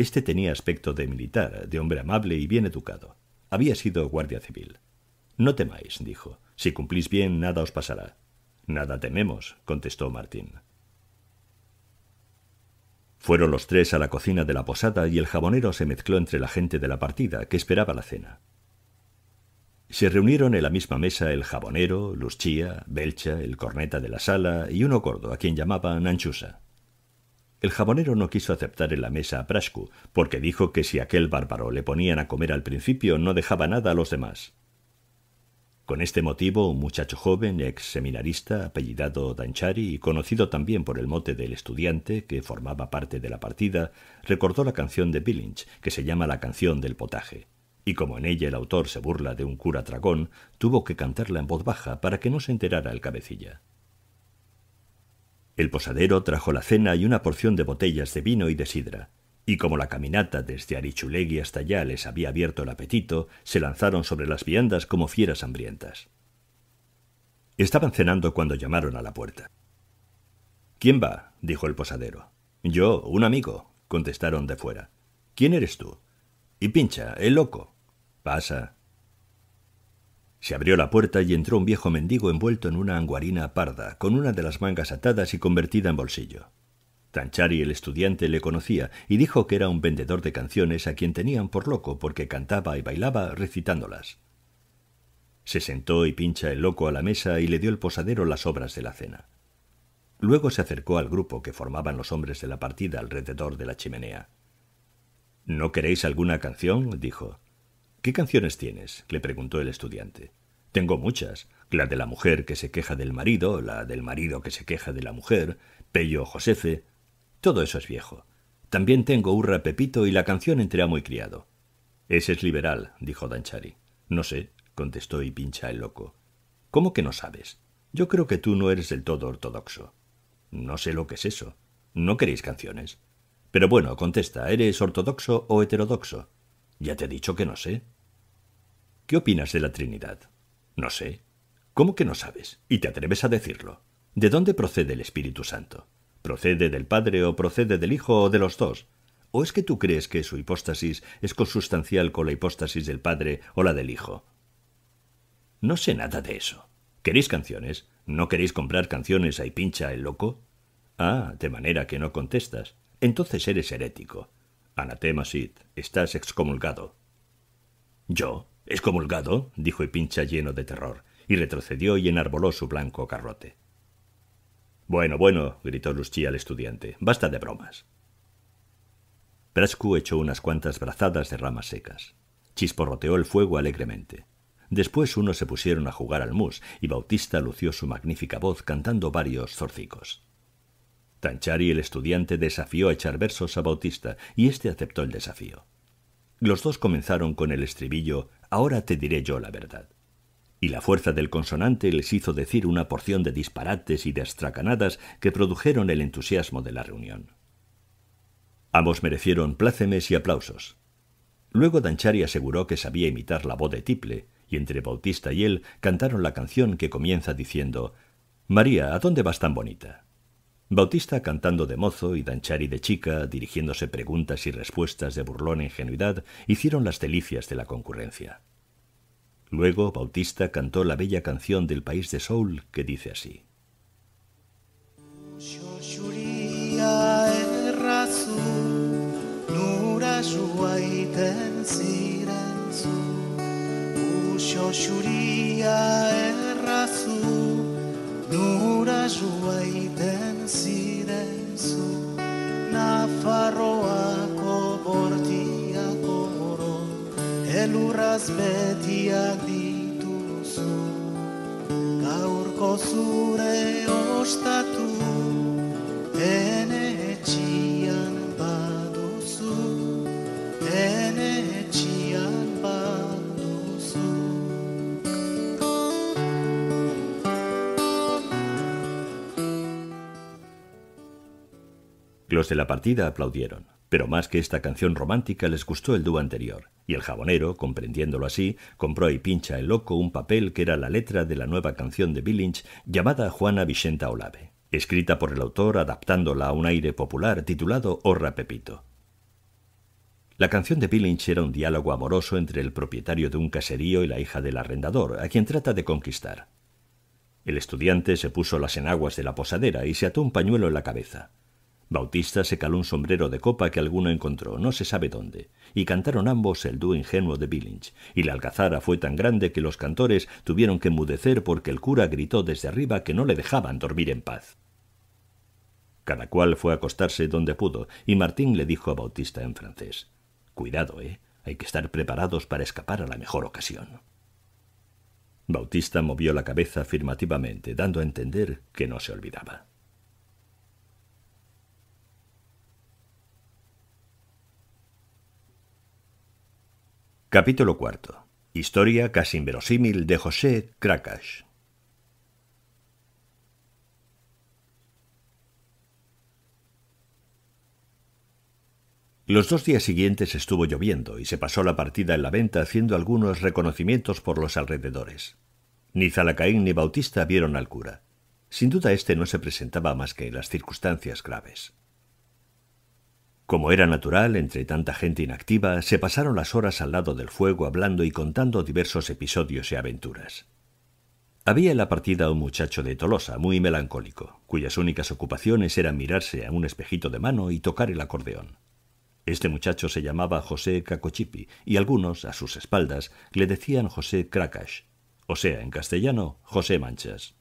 Este tenía aspecto de militar, de hombre amable y bien educado. Había sido guardia civil. No temáis, dijo. Si cumplís bien, nada os pasará. Nada tememos, contestó Martín. Fueron los tres a la cocina de la posada y el jabonero se mezcló entre la gente de la partida que esperaba la cena. Se reunieron en la misma mesa el jabonero, Luchía, Belcha, el corneta de la sala y uno gordo a quien llamaban Anchusa. El jabonero no quiso aceptar en la mesa a Prascu, porque dijo que si aquel bárbaro le ponían a comer al principio no dejaba nada a los demás. Con este motivo, un muchacho joven, ex seminarista, apellidado Danchari y conocido también por el mote del estudiante que formaba parte de la partida, recordó la canción de Billings, que se llama la canción del potaje. Y como en ella el autor se burla de un cura tragón, tuvo que cantarla en voz baja para que no se enterara el cabecilla. El posadero trajo la cena y una porción de botellas de vino y de sidra, y como la caminata desde Arichulegui hasta allá les había abierto el apetito, se lanzaron sobre las viandas como fieras hambrientas. Estaban cenando cuando llamaron a la puerta. ¿Quién va? dijo el posadero. Yo, un amigo, contestaron de fuera. ¿Quién eres tú? Y pincha, el loco. Pasa, se abrió la puerta y entró un viejo mendigo envuelto en una anguarina parda, con una de las mangas atadas y convertida en bolsillo. Tanchari el estudiante le conocía y dijo que era un vendedor de canciones a quien tenían por loco porque cantaba y bailaba recitándolas. Se sentó y pincha el loco a la mesa y le dio el posadero las obras de la cena. Luego se acercó al grupo que formaban los hombres de la partida alrededor de la chimenea. ¿No queréis alguna canción? dijo. ¿Qué canciones tienes? le preguntó el estudiante. Tengo muchas. La de la mujer que se queja del marido, la del marido que se queja de la mujer, Pello Josefe. Todo eso es viejo. También tengo Urra Pepito y la canción Entre y Criado. Ese es liberal, dijo Danchari. No sé, contestó y pincha el loco. ¿Cómo que no sabes? Yo creo que tú no eres del todo ortodoxo. No sé lo que es eso. No queréis canciones. Pero bueno, contesta, ¿eres ortodoxo o heterodoxo? Ya te he dicho que no sé. ¿Qué opinas de la Trinidad? No sé. ¿Cómo que no sabes? Y te atreves a decirlo. ¿De dónde procede el Espíritu Santo? ¿Procede del Padre o procede del Hijo o de los dos? ¿O es que tú crees que su hipóstasis es consustancial con la hipóstasis del Padre o la del Hijo? No sé nada de eso. ¿Queréis canciones? ¿No queréis comprar canciones a Pincha el Loco? Ah, de manera que no contestas. Entonces eres herético. Anatema Sid, estás excomulgado. ¿Yo? ¿Excomulgado? dijo pincha lleno de terror, y retrocedió y enarboló su blanco carrote. Bueno, bueno, gritó Luchí al estudiante, basta de bromas. Brascu echó unas cuantas brazadas de ramas secas. Chisporroteó el fuego alegremente. Después unos se pusieron a jugar al mus y Bautista lució su magnífica voz cantando varios zorcicos. Tanchari el estudiante desafió a echar versos a Bautista y éste aceptó el desafío. Los dos comenzaron con el estribillo Ahora te diré yo la verdad. Y la fuerza del consonante les hizo decir una porción de disparates y de astracanadas que produjeron el entusiasmo de la reunión. Ambos merecieron plácemes y aplausos. Luego Danchari aseguró que sabía imitar la voz de Tiple, y entre Bautista y él cantaron la canción que comienza diciendo María, ¿a dónde vas tan bonita? Bautista cantando de mozo y Danchari de chica, dirigiéndose preguntas y respuestas de burlona e ingenuidad, hicieron las delicias de la concurrencia. Luego Bautista cantó la bella canción del país de Soul que dice así. nora joa iten ziren zu, Nafarroako bortiako oro, dituzu, gaurko zure ostatu, ene etxian. Los de la partida aplaudieron, pero más que esta canción romántica les gustó el dúo anterior, y el jabonero, comprendiéndolo así, compró y pincha el loco un papel que era la letra de la nueva canción de Billings llamada Juana Vicenta Olave, escrita por el autor adaptándola a un aire popular titulado Horra Pepito. La canción de Billings era un diálogo amoroso entre el propietario de un caserío y la hija del arrendador, a quien trata de conquistar. El estudiante se puso las enaguas de la posadera y se ató un pañuelo en la cabeza. Bautista se caló un sombrero de copa que alguno encontró, no se sabe dónde, y cantaron ambos el dúo ingenuo de Billings, y la alcazara fue tan grande que los cantores tuvieron que enmudecer porque el cura gritó desde arriba que no le dejaban dormir en paz. Cada cual fue a acostarse donde pudo, y Martín le dijo a Bautista en francés Cuidado, ¿eh? Hay que estar preparados para escapar a la mejor ocasión. Bautista movió la cabeza afirmativamente, dando a entender que no se olvidaba. Capítulo 4. Historia casi inverosímil de José Krakash. Los dos días siguientes estuvo lloviendo y se pasó la partida en la venta haciendo algunos reconocimientos por los alrededores. Ni Zalacaín ni Bautista vieron al cura. Sin duda este no se presentaba más que en las circunstancias graves. Como era natural, entre tanta gente inactiva, se pasaron las horas al lado del fuego hablando y contando diversos episodios y aventuras. Había en la partida un muchacho de Tolosa, muy melancólico, cuyas únicas ocupaciones eran mirarse a un espejito de mano y tocar el acordeón. Este muchacho se llamaba José Cacochipi, y algunos, a sus espaldas, le decían José Cracash, o sea, en castellano, José Manchas.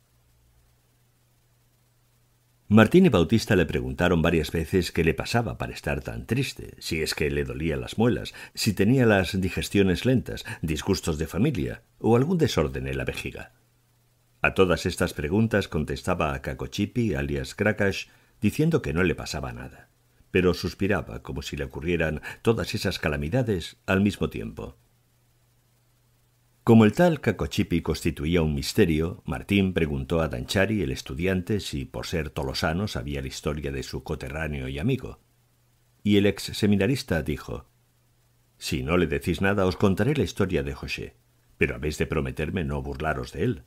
Martín y Bautista le preguntaron varias veces qué le pasaba para estar tan triste, si es que le dolía las muelas, si tenía las digestiones lentas, disgustos de familia o algún desorden en la vejiga. A todas estas preguntas contestaba a Cacochipi, alias Krakash, diciendo que no le pasaba nada, pero suspiraba como si le ocurrieran todas esas calamidades al mismo tiempo. Como el tal Cacochipi constituía un misterio, Martín preguntó a Danchari, el estudiante, si por ser tolosano sabía la historia de su coterráneo y amigo. Y el ex seminarista dijo Si no le decís nada, os contaré la historia de José, pero habéis de prometerme no burlaros de él.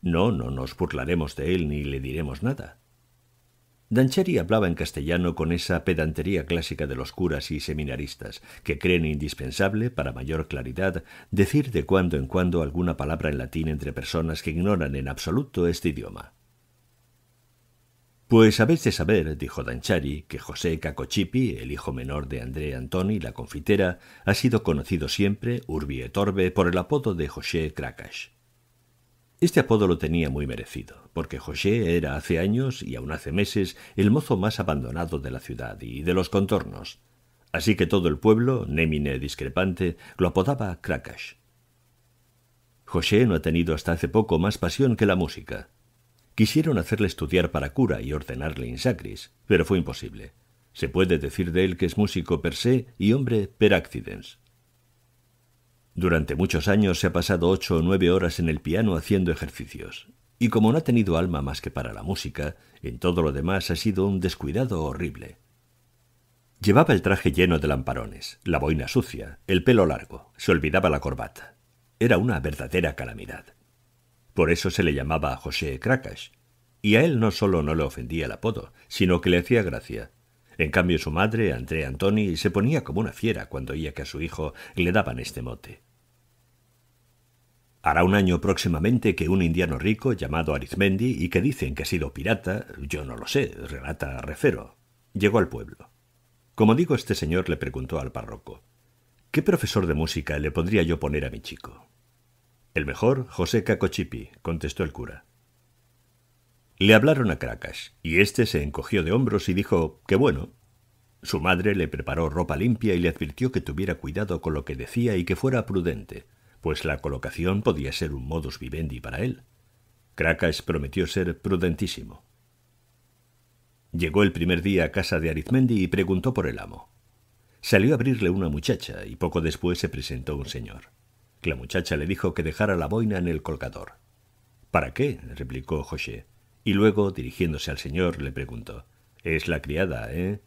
No, no nos burlaremos de él ni le diremos nada. Danchari hablaba en castellano con esa pedantería clásica de los curas y seminaristas, que creen indispensable, para mayor claridad, decir de cuando en cuando alguna palabra en latín entre personas que ignoran en absoluto este idioma. Pues habéis de saber, dijo Danchari, que José Cacochipi, el hijo menor de André Antoni, la confitera, ha sido conocido siempre, urbi et por el apodo de José Cracash. Este apodo lo tenía muy merecido, porque José era hace años y aún hace meses el mozo más abandonado de la ciudad y de los contornos. Así que todo el pueblo, Némine discrepante, lo apodaba Krakash. José no ha tenido hasta hace poco más pasión que la música. Quisieron hacerle estudiar para cura y ordenarle insacris, pero fue imposible. Se puede decir de él que es músico per se y hombre per accidens. Durante muchos años se ha pasado ocho o nueve horas en el piano haciendo ejercicios, y como no ha tenido alma más que para la música, en todo lo demás ha sido un descuidado horrible. Llevaba el traje lleno de lamparones, la boina sucia, el pelo largo, se olvidaba la corbata. Era una verdadera calamidad. Por eso se le llamaba José Krakash. y a él no solo no le ofendía el apodo, sino que le hacía gracia, en cambio su madre, Andrea Antoni, se ponía como una fiera cuando oía que a su hijo le daban este mote. Hará un año próximamente que un indiano rico llamado Arizmendi y que dicen que ha sido pirata, yo no lo sé, relata Refero, llegó al pueblo. Como digo, este señor le preguntó al párroco, ¿qué profesor de música le podría yo poner a mi chico? El mejor, José Cacochipi, contestó el cura. Le hablaron a Cracas, y éste se encogió de hombros y dijo que bueno. Su madre le preparó ropa limpia y le advirtió que tuviera cuidado con lo que decía y que fuera prudente, pues la colocación podía ser un modus vivendi para él. Cracas prometió ser prudentísimo. Llegó el primer día a casa de Arizmendi y preguntó por el amo. Salió a abrirle una muchacha y poco después se presentó un señor. La muchacha le dijo que dejara la boina en el colgador. ¿Para qué? replicó José y luego, dirigiéndose al señor, le preguntó Es la criada, ¿eh?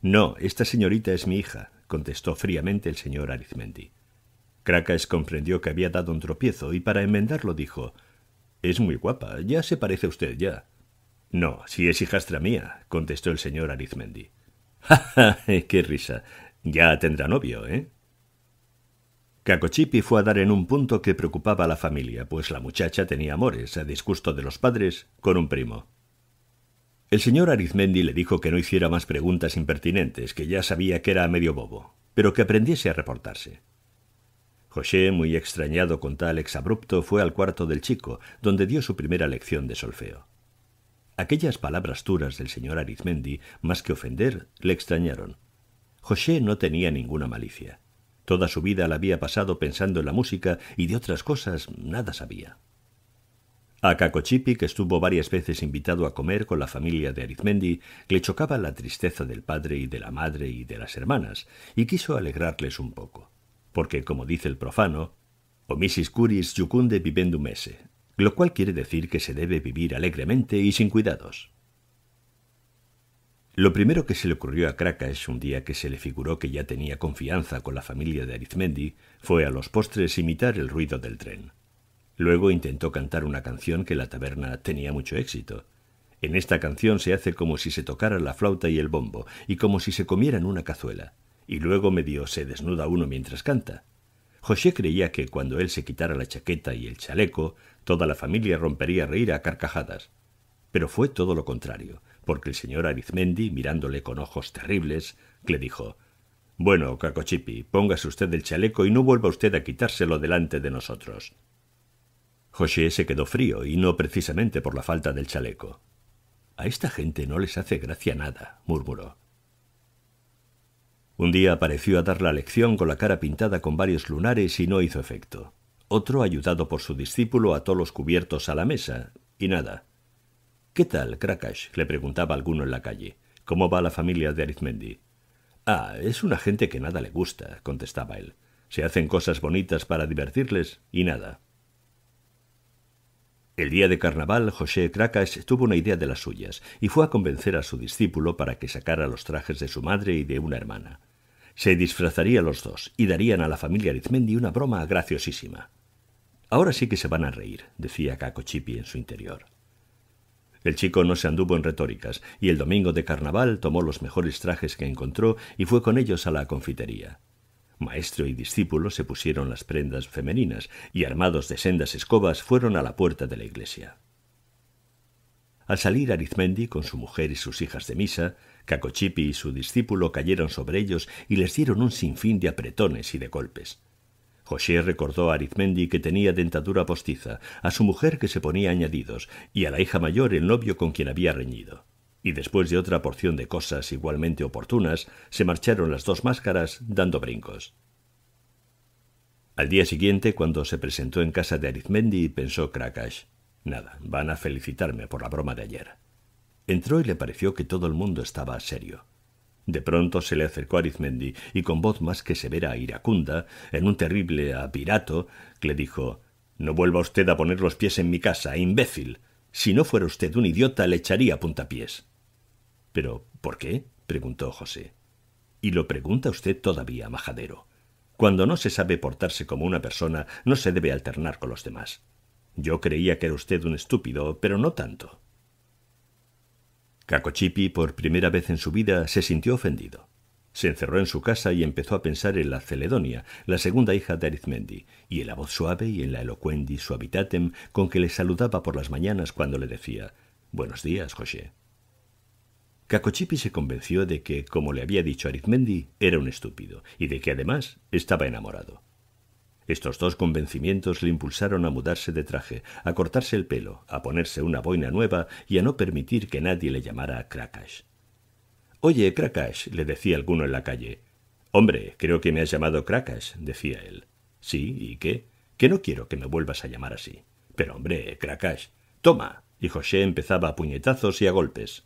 No, esta señorita es mi hija, contestó fríamente el señor Arizmendi. Cracas comprendió que había dado un tropiezo y para enmendarlo dijo Es muy guapa, ya se parece a usted ya. No, si es hijastra mía, contestó el señor Arizmendi. ¡Ja, ja! ¡Qué risa! Ya tendrá novio, ¿eh? Cacochipi fue a dar en un punto que preocupaba a la familia, pues la muchacha tenía amores, a disgusto de los padres, con un primo. El señor Arizmendi le dijo que no hiciera más preguntas impertinentes, que ya sabía que era medio bobo, pero que aprendiese a reportarse. José, muy extrañado con tal exabrupto, fue al cuarto del chico, donde dio su primera lección de solfeo. Aquellas palabras duras del señor Arizmendi, más que ofender, le extrañaron. José no tenía ninguna malicia. Toda su vida la había pasado pensando en la música y de otras cosas nada sabía. A Cacochipi, que estuvo varias veces invitado a comer con la familia de Arizmendi, le chocaba la tristeza del padre y de la madre y de las hermanas, y quiso alegrarles un poco. Porque, como dice el profano, omisis curis yucunde vivendum esse, lo cual quiere decir que se debe vivir alegremente y sin cuidados. Lo primero que se le ocurrió a Cracas un día que se le figuró que ya tenía confianza con la familia de Arizmendi fue a los postres imitar el ruido del tren. Luego intentó cantar una canción que la taberna tenía mucho éxito. En esta canción se hace como si se tocara la flauta y el bombo, y como si se comieran una cazuela, y luego medio se desnuda uno mientras canta. José creía que cuando él se quitara la chaqueta y el chaleco, toda la familia rompería a reír a carcajadas. Pero fue todo lo contrario porque el señor Arizmendi, mirándole con ojos terribles, le dijo Bueno, Cacochipi, póngase usted el chaleco y no vuelva usted a quitárselo delante de nosotros. José se quedó frío, y no precisamente por la falta del chaleco. A esta gente no les hace gracia nada, murmuró. Un día apareció a dar la lección con la cara pintada con varios lunares y no hizo efecto. Otro, ayudado por su discípulo, ató los cubiertos a la mesa, y nada, ¿Qué tal, Krakash? le preguntaba alguno en la calle. ¿Cómo va la familia de Arizmendi? Ah, es una gente que nada le gusta, contestaba él. Se hacen cosas bonitas para divertirles y nada. El día de carnaval, José Krakash tuvo una idea de las suyas y fue a convencer a su discípulo para que sacara los trajes de su madre y de una hermana. Se disfrazaría los dos y darían a la familia Arizmendi una broma graciosísima. Ahora sí que se van a reír, decía Cacochipi en su interior. El chico no se anduvo en retóricas, y el domingo de carnaval tomó los mejores trajes que encontró y fue con ellos a la confitería. Maestro y discípulo se pusieron las prendas femeninas y armados de sendas escobas fueron a la puerta de la iglesia. Al salir Arizmendi con su mujer y sus hijas de misa, Cacochipi y su discípulo cayeron sobre ellos y les dieron un sinfín de apretones y de golpes. José recordó a Arizmendi que tenía dentadura postiza, a su mujer que se ponía añadidos, y a la hija mayor el novio con quien había reñido. Y después de otra porción de cosas igualmente oportunas, se marcharon las dos máscaras dando brincos. Al día siguiente, cuando se presentó en casa de Arizmendi, pensó Krakash. Nada, van a felicitarme por la broma de ayer. Entró y le pareció que todo el mundo estaba serio. De pronto se le acercó Arizmendi y con voz más que severa e iracunda, en un terrible apirato, le dijo No vuelva usted a poner los pies en mi casa, imbécil. Si no fuera usted un idiota, le echaría puntapiés. Pero, ¿por qué? preguntó José. Y lo pregunta usted todavía, majadero. Cuando no se sabe portarse como una persona, no se debe alternar con los demás. Yo creía que era usted un estúpido, pero no tanto. Cacochipi, por primera vez en su vida, se sintió ofendido. Se encerró en su casa y empezó a pensar en la Celedonia, la segunda hija de Arizmendi, y en la voz suave y en la elocuendi suavitatem con que le saludaba por las mañanas cuando le decía Buenos días, José. Cacochipi se convenció de que, como le había dicho Arizmendi, era un estúpido, y de que además estaba enamorado. Estos dos convencimientos le impulsaron a mudarse de traje, a cortarse el pelo, a ponerse una boina nueva y a no permitir que nadie le llamara Krakash. Oye, Krakash, le decía alguno en la calle. Hombre, creo que me has llamado Krakash, decía él. Sí, ¿y qué? Que no quiero que me vuelvas a llamar así. Pero hombre, Krakash, toma. Y José empezaba a puñetazos y a golpes.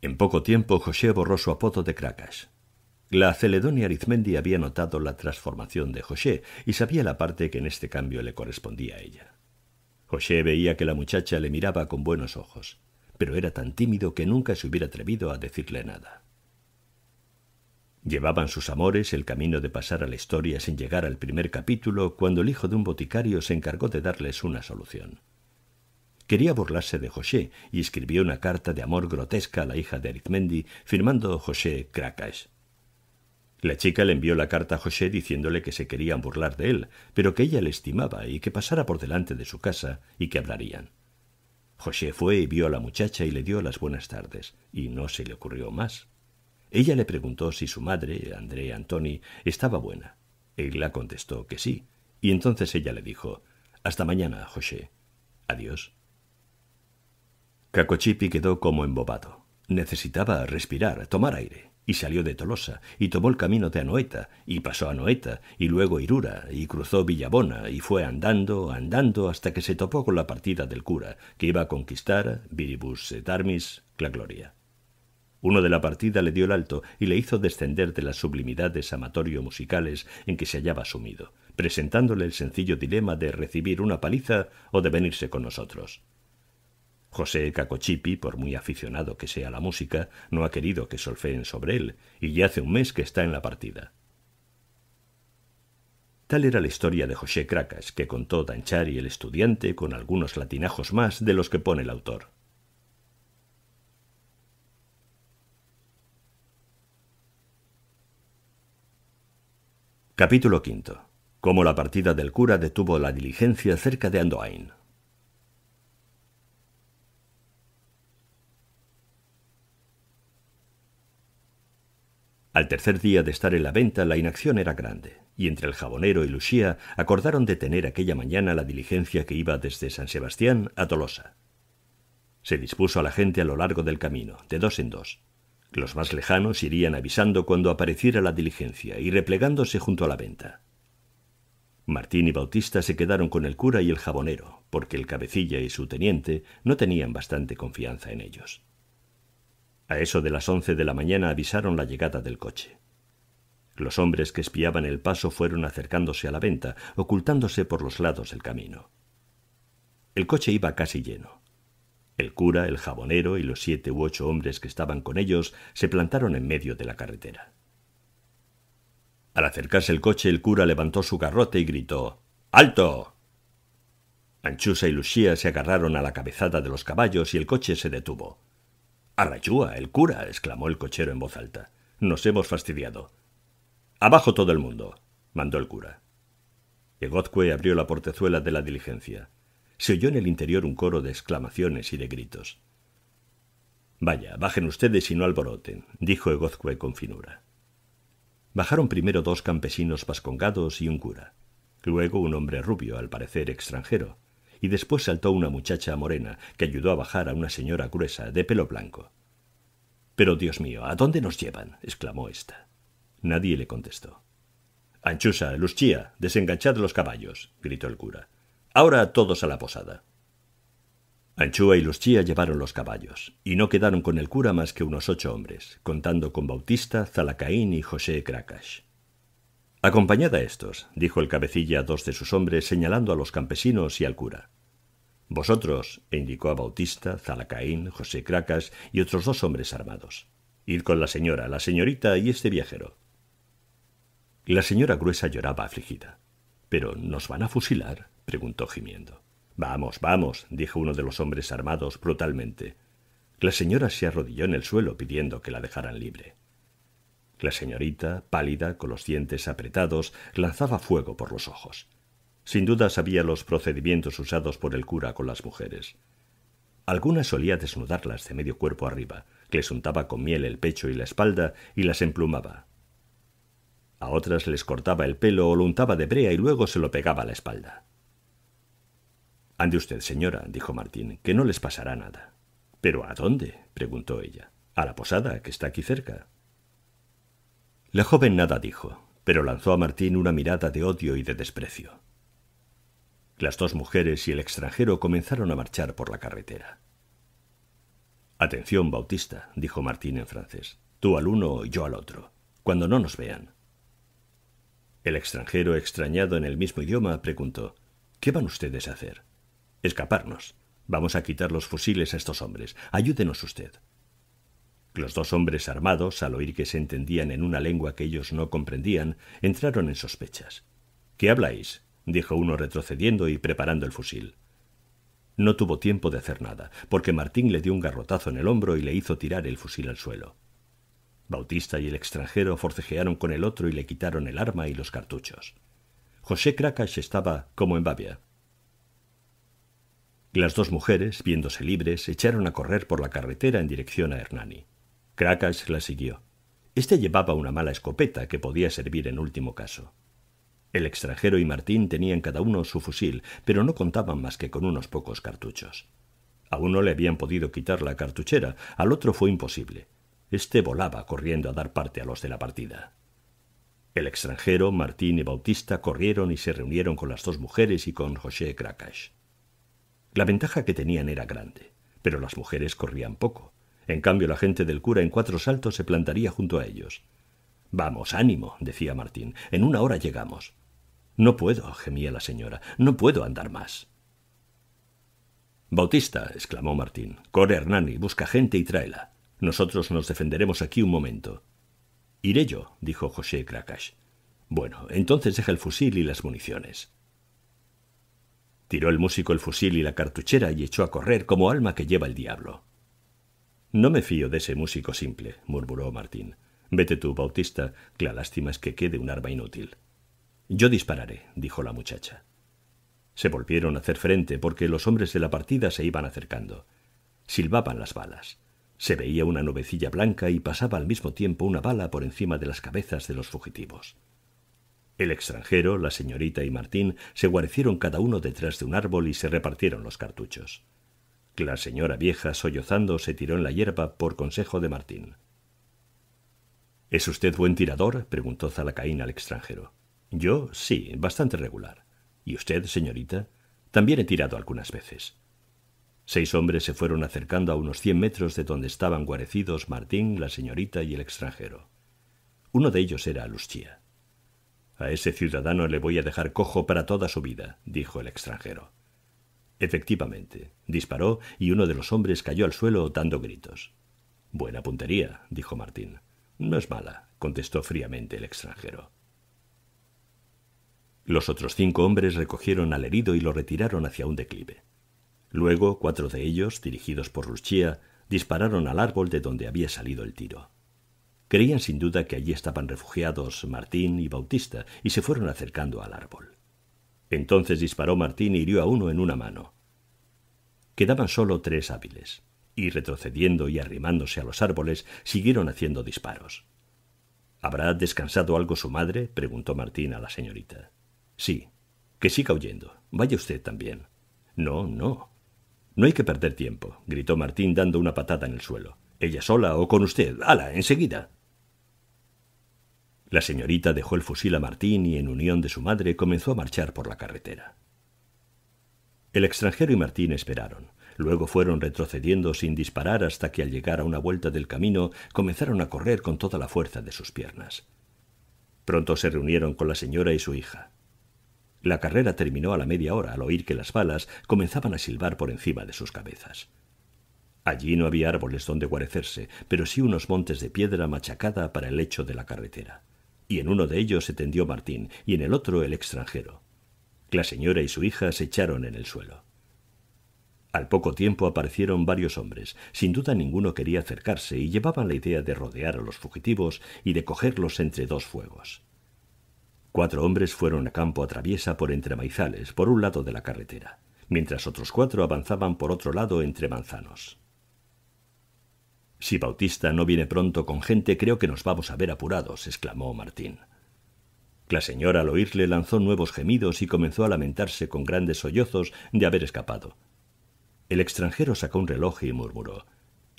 En poco tiempo José borró su apodo de Krakash. La Celedonia Arizmendi había notado la transformación de José y sabía la parte que en este cambio le correspondía a ella. José veía que la muchacha le miraba con buenos ojos, pero era tan tímido que nunca se hubiera atrevido a decirle nada. Llevaban sus amores el camino de pasar a la historia sin llegar al primer capítulo cuando el hijo de un boticario se encargó de darles una solución. Quería burlarse de José y escribió una carta de amor grotesca a la hija de Arizmendi firmando José Cracas. La chica le envió la carta a José diciéndole que se querían burlar de él, pero que ella le estimaba y que pasara por delante de su casa y que hablarían. José fue y vio a la muchacha y le dio las buenas tardes, y no se le ocurrió más. Ella le preguntó si su madre, Andrea Antoni, estaba buena. Él la contestó que sí, y entonces ella le dijo Hasta mañana, José. Adiós. Cacochipi quedó como embobado. Necesitaba respirar, tomar aire y salió de Tolosa, y tomó el camino de Anoeta, y pasó a Anoeta, y luego Irura, y cruzó Villabona, y fue andando, andando, hasta que se topó con la partida del cura, que iba a conquistar, viribus et armis, la gloria. Uno de la partida le dio el alto y le hizo descender de las sublimidades amatorio-musicales en que se hallaba sumido, presentándole el sencillo dilema de recibir una paliza o de venirse con nosotros. José Cacochipi, por muy aficionado que sea a la música, no ha querido que solfeen sobre él, y ya hace un mes que está en la partida. Tal era la historia de José Cracas, que contó Danchari el estudiante con algunos latinajos más de los que pone el autor. Capítulo V. Cómo la partida del cura detuvo la diligencia cerca de Andoain. Al tercer día de estar en la venta, la inacción era grande, y entre el jabonero y Lucía acordaron detener aquella mañana la diligencia que iba desde San Sebastián a Tolosa. Se dispuso a la gente a lo largo del camino, de dos en dos. Los más lejanos irían avisando cuando apareciera la diligencia y replegándose junto a la venta. Martín y Bautista se quedaron con el cura y el jabonero, porque el cabecilla y su teniente no tenían bastante confianza en ellos. A eso de las once de la mañana avisaron la llegada del coche. Los hombres que espiaban el paso fueron acercándose a la venta, ocultándose por los lados del camino. El coche iba casi lleno. El cura, el jabonero y los siete u ocho hombres que estaban con ellos se plantaron en medio de la carretera. Al acercarse el coche, el cura levantó su garrote y gritó ¡Alto! Anchusa y Lucía se agarraron a la cabezada de los caballos y el coche se detuvo. Arrachúa, el cura, exclamó el cochero en voz alta. Nos hemos fastidiado. Abajo todo el mundo, mandó el cura. Egotque abrió la portezuela de la diligencia. Se oyó en el interior un coro de exclamaciones y de gritos. Vaya, bajen ustedes y no alboroten, dijo Egozcue con finura. Bajaron primero dos campesinos vascongados y un cura, luego un hombre rubio, al parecer extranjero, y después saltó una muchacha morena que ayudó a bajar a una señora gruesa de pelo blanco. Pero Dios mío, ¿a dónde nos llevan? exclamó ésta. Nadie le contestó. Anchusa, Luchía, desenganchad los caballos, gritó el cura. Ahora todos a la posada. Anchúa y Luchía llevaron los caballos, y no quedaron con el cura más que unos ocho hombres, contando con Bautista, Zalacaín y José Cracash. Acompañad a estos, dijo el cabecilla a dos de sus hombres, señalando a los campesinos y al cura. Vosotros, e indicó a Bautista, Zalacaín, José Cracas y otros dos hombres armados. Id con la señora, la señorita y este viajero. La señora gruesa lloraba afligida. ¿Pero nos van a fusilar? preguntó gimiendo. Vamos, vamos, dijo uno de los hombres armados brutalmente. La señora se arrodilló en el suelo pidiendo que la dejaran libre. La señorita, pálida, con los dientes apretados, lanzaba fuego por los ojos. Sin duda sabía los procedimientos usados por el cura con las mujeres. Algunas solía desnudarlas de medio cuerpo arriba, les untaba con miel el pecho y la espalda y las emplumaba. A otras les cortaba el pelo o lo untaba de brea y luego se lo pegaba a la espalda. Ande usted, señora, dijo Martín, que no les pasará nada. ¿Pero a dónde? preguntó ella. A la posada, que está aquí cerca. La joven nada dijo, pero lanzó a Martín una mirada de odio y de desprecio. Las dos mujeres y el extranjero comenzaron a marchar por la carretera. Atención, Bautista, dijo Martín en francés. Tú al uno y yo al otro, cuando no nos vean. El extranjero, extrañado en el mismo idioma, preguntó ¿Qué van ustedes a hacer? Escaparnos. Vamos a quitar los fusiles a estos hombres. Ayúdenos usted. Los dos hombres armados, al oír que se entendían en una lengua que ellos no comprendían, entraron en sospechas. ¿Qué habláis? dijo uno retrocediendo y preparando el fusil. No tuvo tiempo de hacer nada, porque Martín le dio un garrotazo en el hombro y le hizo tirar el fusil al suelo. Bautista y el extranjero forcejearon con el otro y le quitaron el arma y los cartuchos. José Cracas estaba como en Babia. Las dos mujeres, viéndose libres, echaron a correr por la carretera en dirección a Hernani. Krakas la siguió. Este llevaba una mala escopeta que podía servir en último caso. El extranjero y Martín tenían cada uno su fusil, pero no contaban más que con unos pocos cartuchos. A uno le habían podido quitar la cartuchera, al otro fue imposible. Este volaba corriendo a dar parte a los de la partida. El extranjero, Martín y Bautista corrieron y se reunieron con las dos mujeres y con José Cracas. La ventaja que tenían era grande, pero las mujeres corrían poco, en cambio, la gente del cura en cuatro saltos se plantaría junto a ellos. Vamos, ánimo, decía Martín. En una hora llegamos. No puedo, gemía la señora. No puedo andar más. Bautista, exclamó Martín. Corre, Hernani, busca gente y tráela. Nosotros nos defenderemos aquí un momento. Iré yo, dijo José Krakash. Bueno, entonces deja el fusil y las municiones. Tiró el músico el fusil y la cartuchera y echó a correr como alma que lleva el diablo. No me fío de ese músico simple, murmuró Martín. Vete tú, Bautista, que la lástima es que quede un arma inútil. Yo dispararé, dijo la muchacha. Se volvieron a hacer frente porque los hombres de la partida se iban acercando. Silbaban las balas. Se veía una nubecilla blanca y pasaba al mismo tiempo una bala por encima de las cabezas de los fugitivos. El extranjero, la señorita y Martín se guarecieron cada uno detrás de un árbol y se repartieron los cartuchos la señora vieja, sollozando, se tiró en la hierba por consejo de Martín. ¿Es usted buen tirador? preguntó Zalacaín al extranjero. Yo, sí, bastante regular. ¿Y usted, señorita? También he tirado algunas veces. Seis hombres se fueron acercando a unos cien metros de donde estaban guarecidos Martín, la señorita y el extranjero. Uno de ellos era Aluschía. A ese ciudadano le voy a dejar cojo para toda su vida, dijo el extranjero. Efectivamente, disparó y uno de los hombres cayó al suelo dando gritos. Buena puntería, dijo Martín. No es mala, contestó fríamente el extranjero. Los otros cinco hombres recogieron al herido y lo retiraron hacia un declive. Luego, cuatro de ellos, dirigidos por Ruchía, dispararon al árbol de donde había salido el tiro. Creían sin duda que allí estaban refugiados Martín y Bautista y se fueron acercando al árbol. Entonces disparó Martín y hirió a uno en una mano. Quedaban solo tres hábiles, y retrocediendo y arrimándose a los árboles, siguieron haciendo disparos. ¿Habrá descansado algo su madre? preguntó Martín a la señorita. Sí, que siga huyendo. Vaya usted también. No, no. No hay que perder tiempo, gritó Martín dando una patada en el suelo. Ella sola o con usted. ¡Hala! enseguida. La señorita dejó el fusil a Martín y en unión de su madre comenzó a marchar por la carretera. El extranjero y Martín esperaron. Luego fueron retrocediendo sin disparar hasta que al llegar a una vuelta del camino comenzaron a correr con toda la fuerza de sus piernas. Pronto se reunieron con la señora y su hija. La carrera terminó a la media hora al oír que las balas comenzaban a silbar por encima de sus cabezas. Allí no había árboles donde guarecerse, pero sí unos montes de piedra machacada para el lecho de la carretera y en uno de ellos se tendió Martín, y en el otro el extranjero. La señora y su hija se echaron en el suelo. Al poco tiempo aparecieron varios hombres. Sin duda ninguno quería acercarse y llevaban la idea de rodear a los fugitivos y de cogerlos entre dos fuegos. Cuatro hombres fueron a campo a traviesa por entre maizales, por un lado de la carretera, mientras otros cuatro avanzaban por otro lado entre manzanos. Si Bautista no viene pronto con gente, creo que nos vamos a ver apurados, exclamó Martín. La señora al oírle lanzó nuevos gemidos y comenzó a lamentarse con grandes sollozos de haber escapado. El extranjero sacó un reloj y murmuró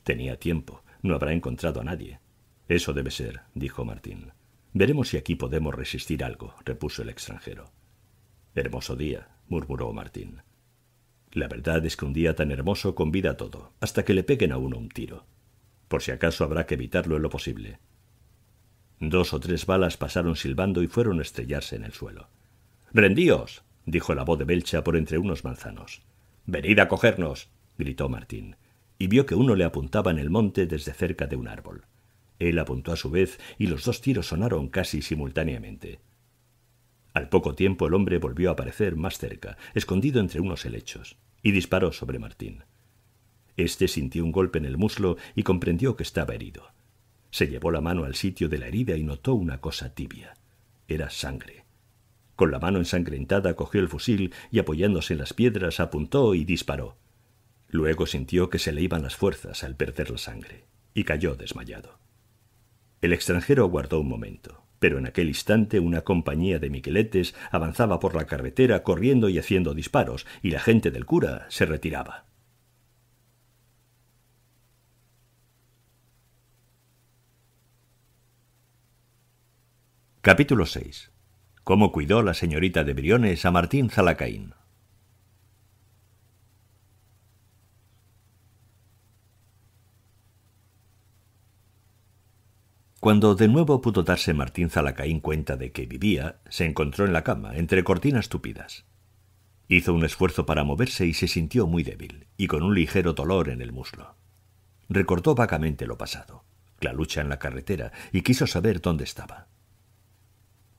Tenía tiempo, no habrá encontrado a nadie. Eso debe ser, dijo Martín. Veremos si aquí podemos resistir algo, repuso el extranjero. Hermoso día, murmuró Martín. La verdad es que un día tan hermoso convida a todo, hasta que le peguen a uno un tiro. Por si acaso habrá que evitarlo en lo posible. Dos o tres balas pasaron silbando y fueron a estrellarse en el suelo. ¡Rendíos! dijo la voz de Belcha por entre unos manzanos. ¡Venid a cogernos! gritó Martín, y vio que uno le apuntaba en el monte desde cerca de un árbol. Él apuntó a su vez y los dos tiros sonaron casi simultáneamente. Al poco tiempo el hombre volvió a aparecer más cerca, escondido entre unos helechos, y disparó sobre Martín. Este sintió un golpe en el muslo y comprendió que estaba herido. Se llevó la mano al sitio de la herida y notó una cosa tibia. Era sangre. Con la mano ensangrentada cogió el fusil y apoyándose en las piedras apuntó y disparó. Luego sintió que se le iban las fuerzas al perder la sangre y cayó desmayado. El extranjero aguardó un momento, pero en aquel instante una compañía de miqueletes avanzaba por la carretera corriendo y haciendo disparos, y la gente del cura se retiraba. Capítulo 6. Cómo cuidó la señorita de Briones a Martín Zalacaín. Cuando de nuevo pudo darse Martín Zalacaín cuenta de que vivía, se encontró en la cama, entre cortinas tupidas. Hizo un esfuerzo para moverse y se sintió muy débil, y con un ligero dolor en el muslo. Recordó vagamente lo pasado, la lucha en la carretera, y quiso saber dónde estaba.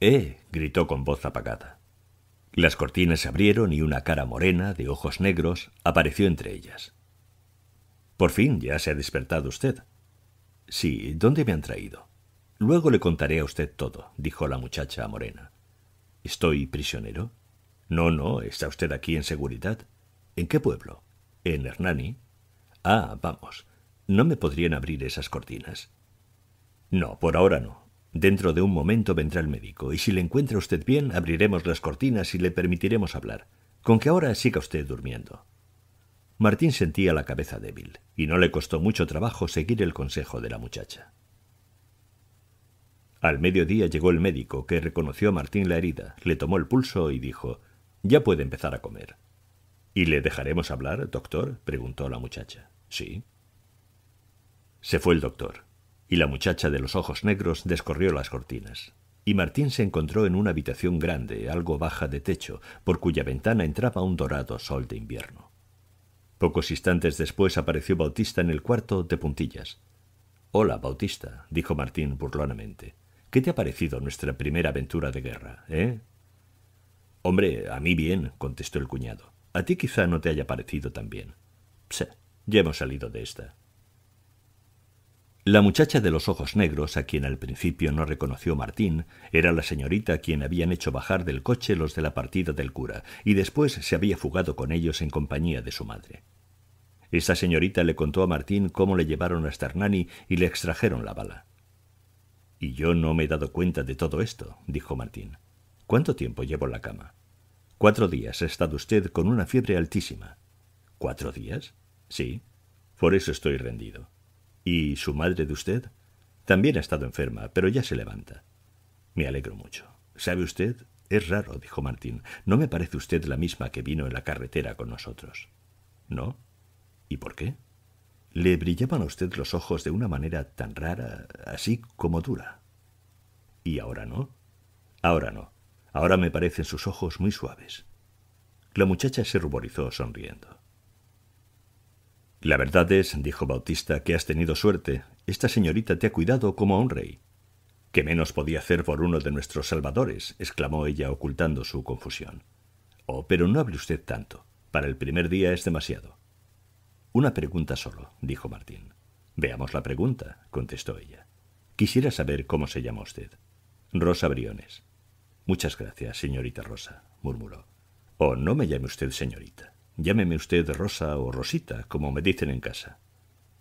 ¡Eh! gritó con voz apagada. Las cortinas se abrieron y una cara morena, de ojos negros, apareció entre ellas. Por fin ya se ha despertado usted. Sí, ¿dónde me han traído? Luego le contaré a usted todo, dijo la muchacha morena. ¿Estoy prisionero? No, no, está usted aquí en seguridad. ¿En qué pueblo? En Hernani. Ah, vamos. ¿No me podrían abrir esas cortinas? No, por ahora no. Dentro de un momento vendrá el médico, y si le encuentra usted bien, abriremos las cortinas y le permitiremos hablar, con que ahora siga usted durmiendo. Martín sentía la cabeza débil, y no le costó mucho trabajo seguir el consejo de la muchacha. Al mediodía llegó el médico, que reconoció a Martín la herida, le tomó el pulso y dijo Ya puede empezar a comer. ¿Y le dejaremos hablar, doctor? preguntó la muchacha. Sí. Se fue el doctor y la muchacha de los ojos negros descorrió las cortinas. Y Martín se encontró en una habitación grande, algo baja de techo, por cuya ventana entraba un dorado sol de invierno. Pocos instantes después apareció Bautista en el cuarto de puntillas. Hola, Bautista, dijo Martín burlonamente. ¿Qué te ha parecido nuestra primera aventura de guerra, eh? Hombre, a mí bien, contestó el cuñado. A ti quizá no te haya parecido tan bien. Pse, ya hemos salido de esta. La muchacha de los ojos negros, a quien al principio no reconoció Martín, era la señorita a quien habían hecho bajar del coche los de la partida del cura, y después se había fugado con ellos en compañía de su madre. Esta señorita le contó a Martín cómo le llevaron a Sternani y le extrajeron la bala. Y yo no me he dado cuenta de todo esto, dijo Martín. ¿Cuánto tiempo llevo en la cama? Cuatro días ha estado usted con una fiebre altísima. ¿Cuatro días? Sí. Por eso estoy rendido. ¿Y su madre de usted? También ha estado enferma, pero ya se levanta. Me alegro mucho. ¿Sabe usted? Es raro, dijo Martín. No me parece usted la misma que vino en la carretera con nosotros. ¿No? ¿Y por qué? Le brillaban a usted los ojos de una manera tan rara, así como dura. ¿Y ahora no? Ahora no. Ahora me parecen sus ojos muy suaves. La muchacha se ruborizó sonriendo. La verdad es, dijo Bautista, que has tenido suerte. Esta señorita te ha cuidado como a un rey. ¿Qué menos podía hacer por uno de nuestros salvadores? exclamó ella ocultando su confusión. Oh, pero no hable usted tanto. Para el primer día es demasiado. Una pregunta solo, dijo Martín. Veamos la pregunta, contestó ella. Quisiera saber cómo se llama usted. Rosa Briones. Muchas gracias, señorita Rosa, murmuró. Oh, no me llame usted señorita. Llámeme usted Rosa o Rosita, como me dicen en casa.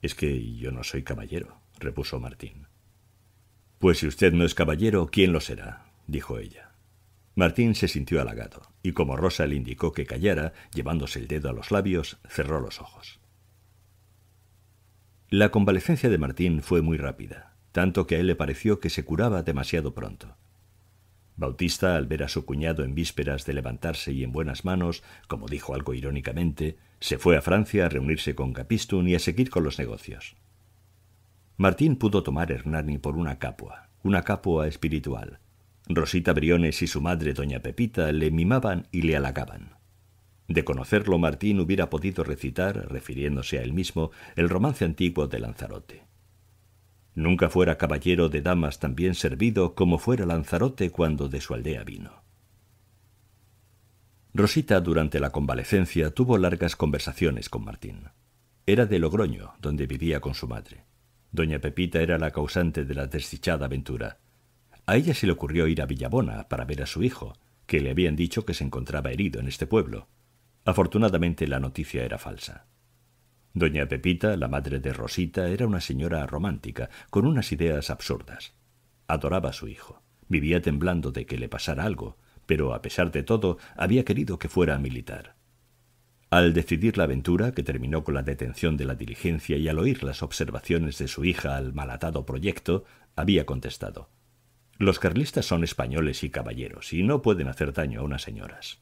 Es que yo no soy caballero, repuso Martín. Pues si usted no es caballero, ¿quién lo será? dijo ella. Martín se sintió halagado, y como Rosa le indicó que callara, llevándose el dedo a los labios, cerró los ojos. La convalecencia de Martín fue muy rápida, tanto que a él le pareció que se curaba demasiado pronto. Bautista, al ver a su cuñado en vísperas de levantarse y en buenas manos, como dijo algo irónicamente, se fue a Francia a reunirse con Capistun y a seguir con los negocios. Martín pudo tomar Hernani por una capua, una capua espiritual. Rosita Briones y su madre doña Pepita le mimaban y le halagaban. De conocerlo, Martín hubiera podido recitar, refiriéndose a él mismo, el romance antiguo de Lanzarote. Nunca fuera caballero de damas tan bien servido como fuera Lanzarote cuando de su aldea vino. Rosita durante la convalecencia tuvo largas conversaciones con Martín. Era de Logroño, donde vivía con su madre. Doña Pepita era la causante de la desdichada aventura. A ella se le ocurrió ir a Villabona para ver a su hijo, que le habían dicho que se encontraba herido en este pueblo. Afortunadamente la noticia era falsa. Doña Pepita, la madre de Rosita, era una señora romántica, con unas ideas absurdas. Adoraba a su hijo. Vivía temblando de que le pasara algo, pero a pesar de todo había querido que fuera militar. Al decidir la aventura, que terminó con la detención de la diligencia y al oír las observaciones de su hija al malatado proyecto, había contestado Los carlistas son españoles y caballeros, y no pueden hacer daño a unas señoras.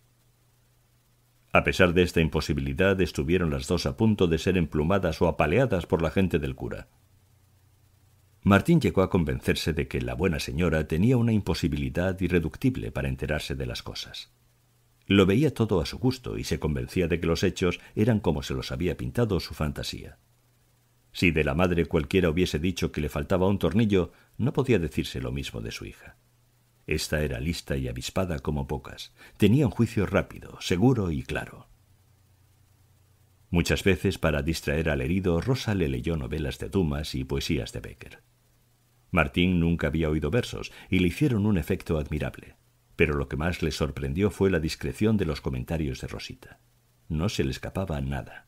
A pesar de esta imposibilidad, estuvieron las dos a punto de ser emplumadas o apaleadas por la gente del cura. Martín llegó a convencerse de que la buena señora tenía una imposibilidad irreductible para enterarse de las cosas. Lo veía todo a su gusto y se convencía de que los hechos eran como se los había pintado su fantasía. Si de la madre cualquiera hubiese dicho que le faltaba un tornillo, no podía decirse lo mismo de su hija. Esta era lista y avispada como pocas. Tenía un juicio rápido, seguro y claro. Muchas veces, para distraer al herido, Rosa le leyó novelas de Dumas y poesías de Becker. Martín nunca había oído versos y le hicieron un efecto admirable, pero lo que más le sorprendió fue la discreción de los comentarios de Rosita. No se le escapaba nada.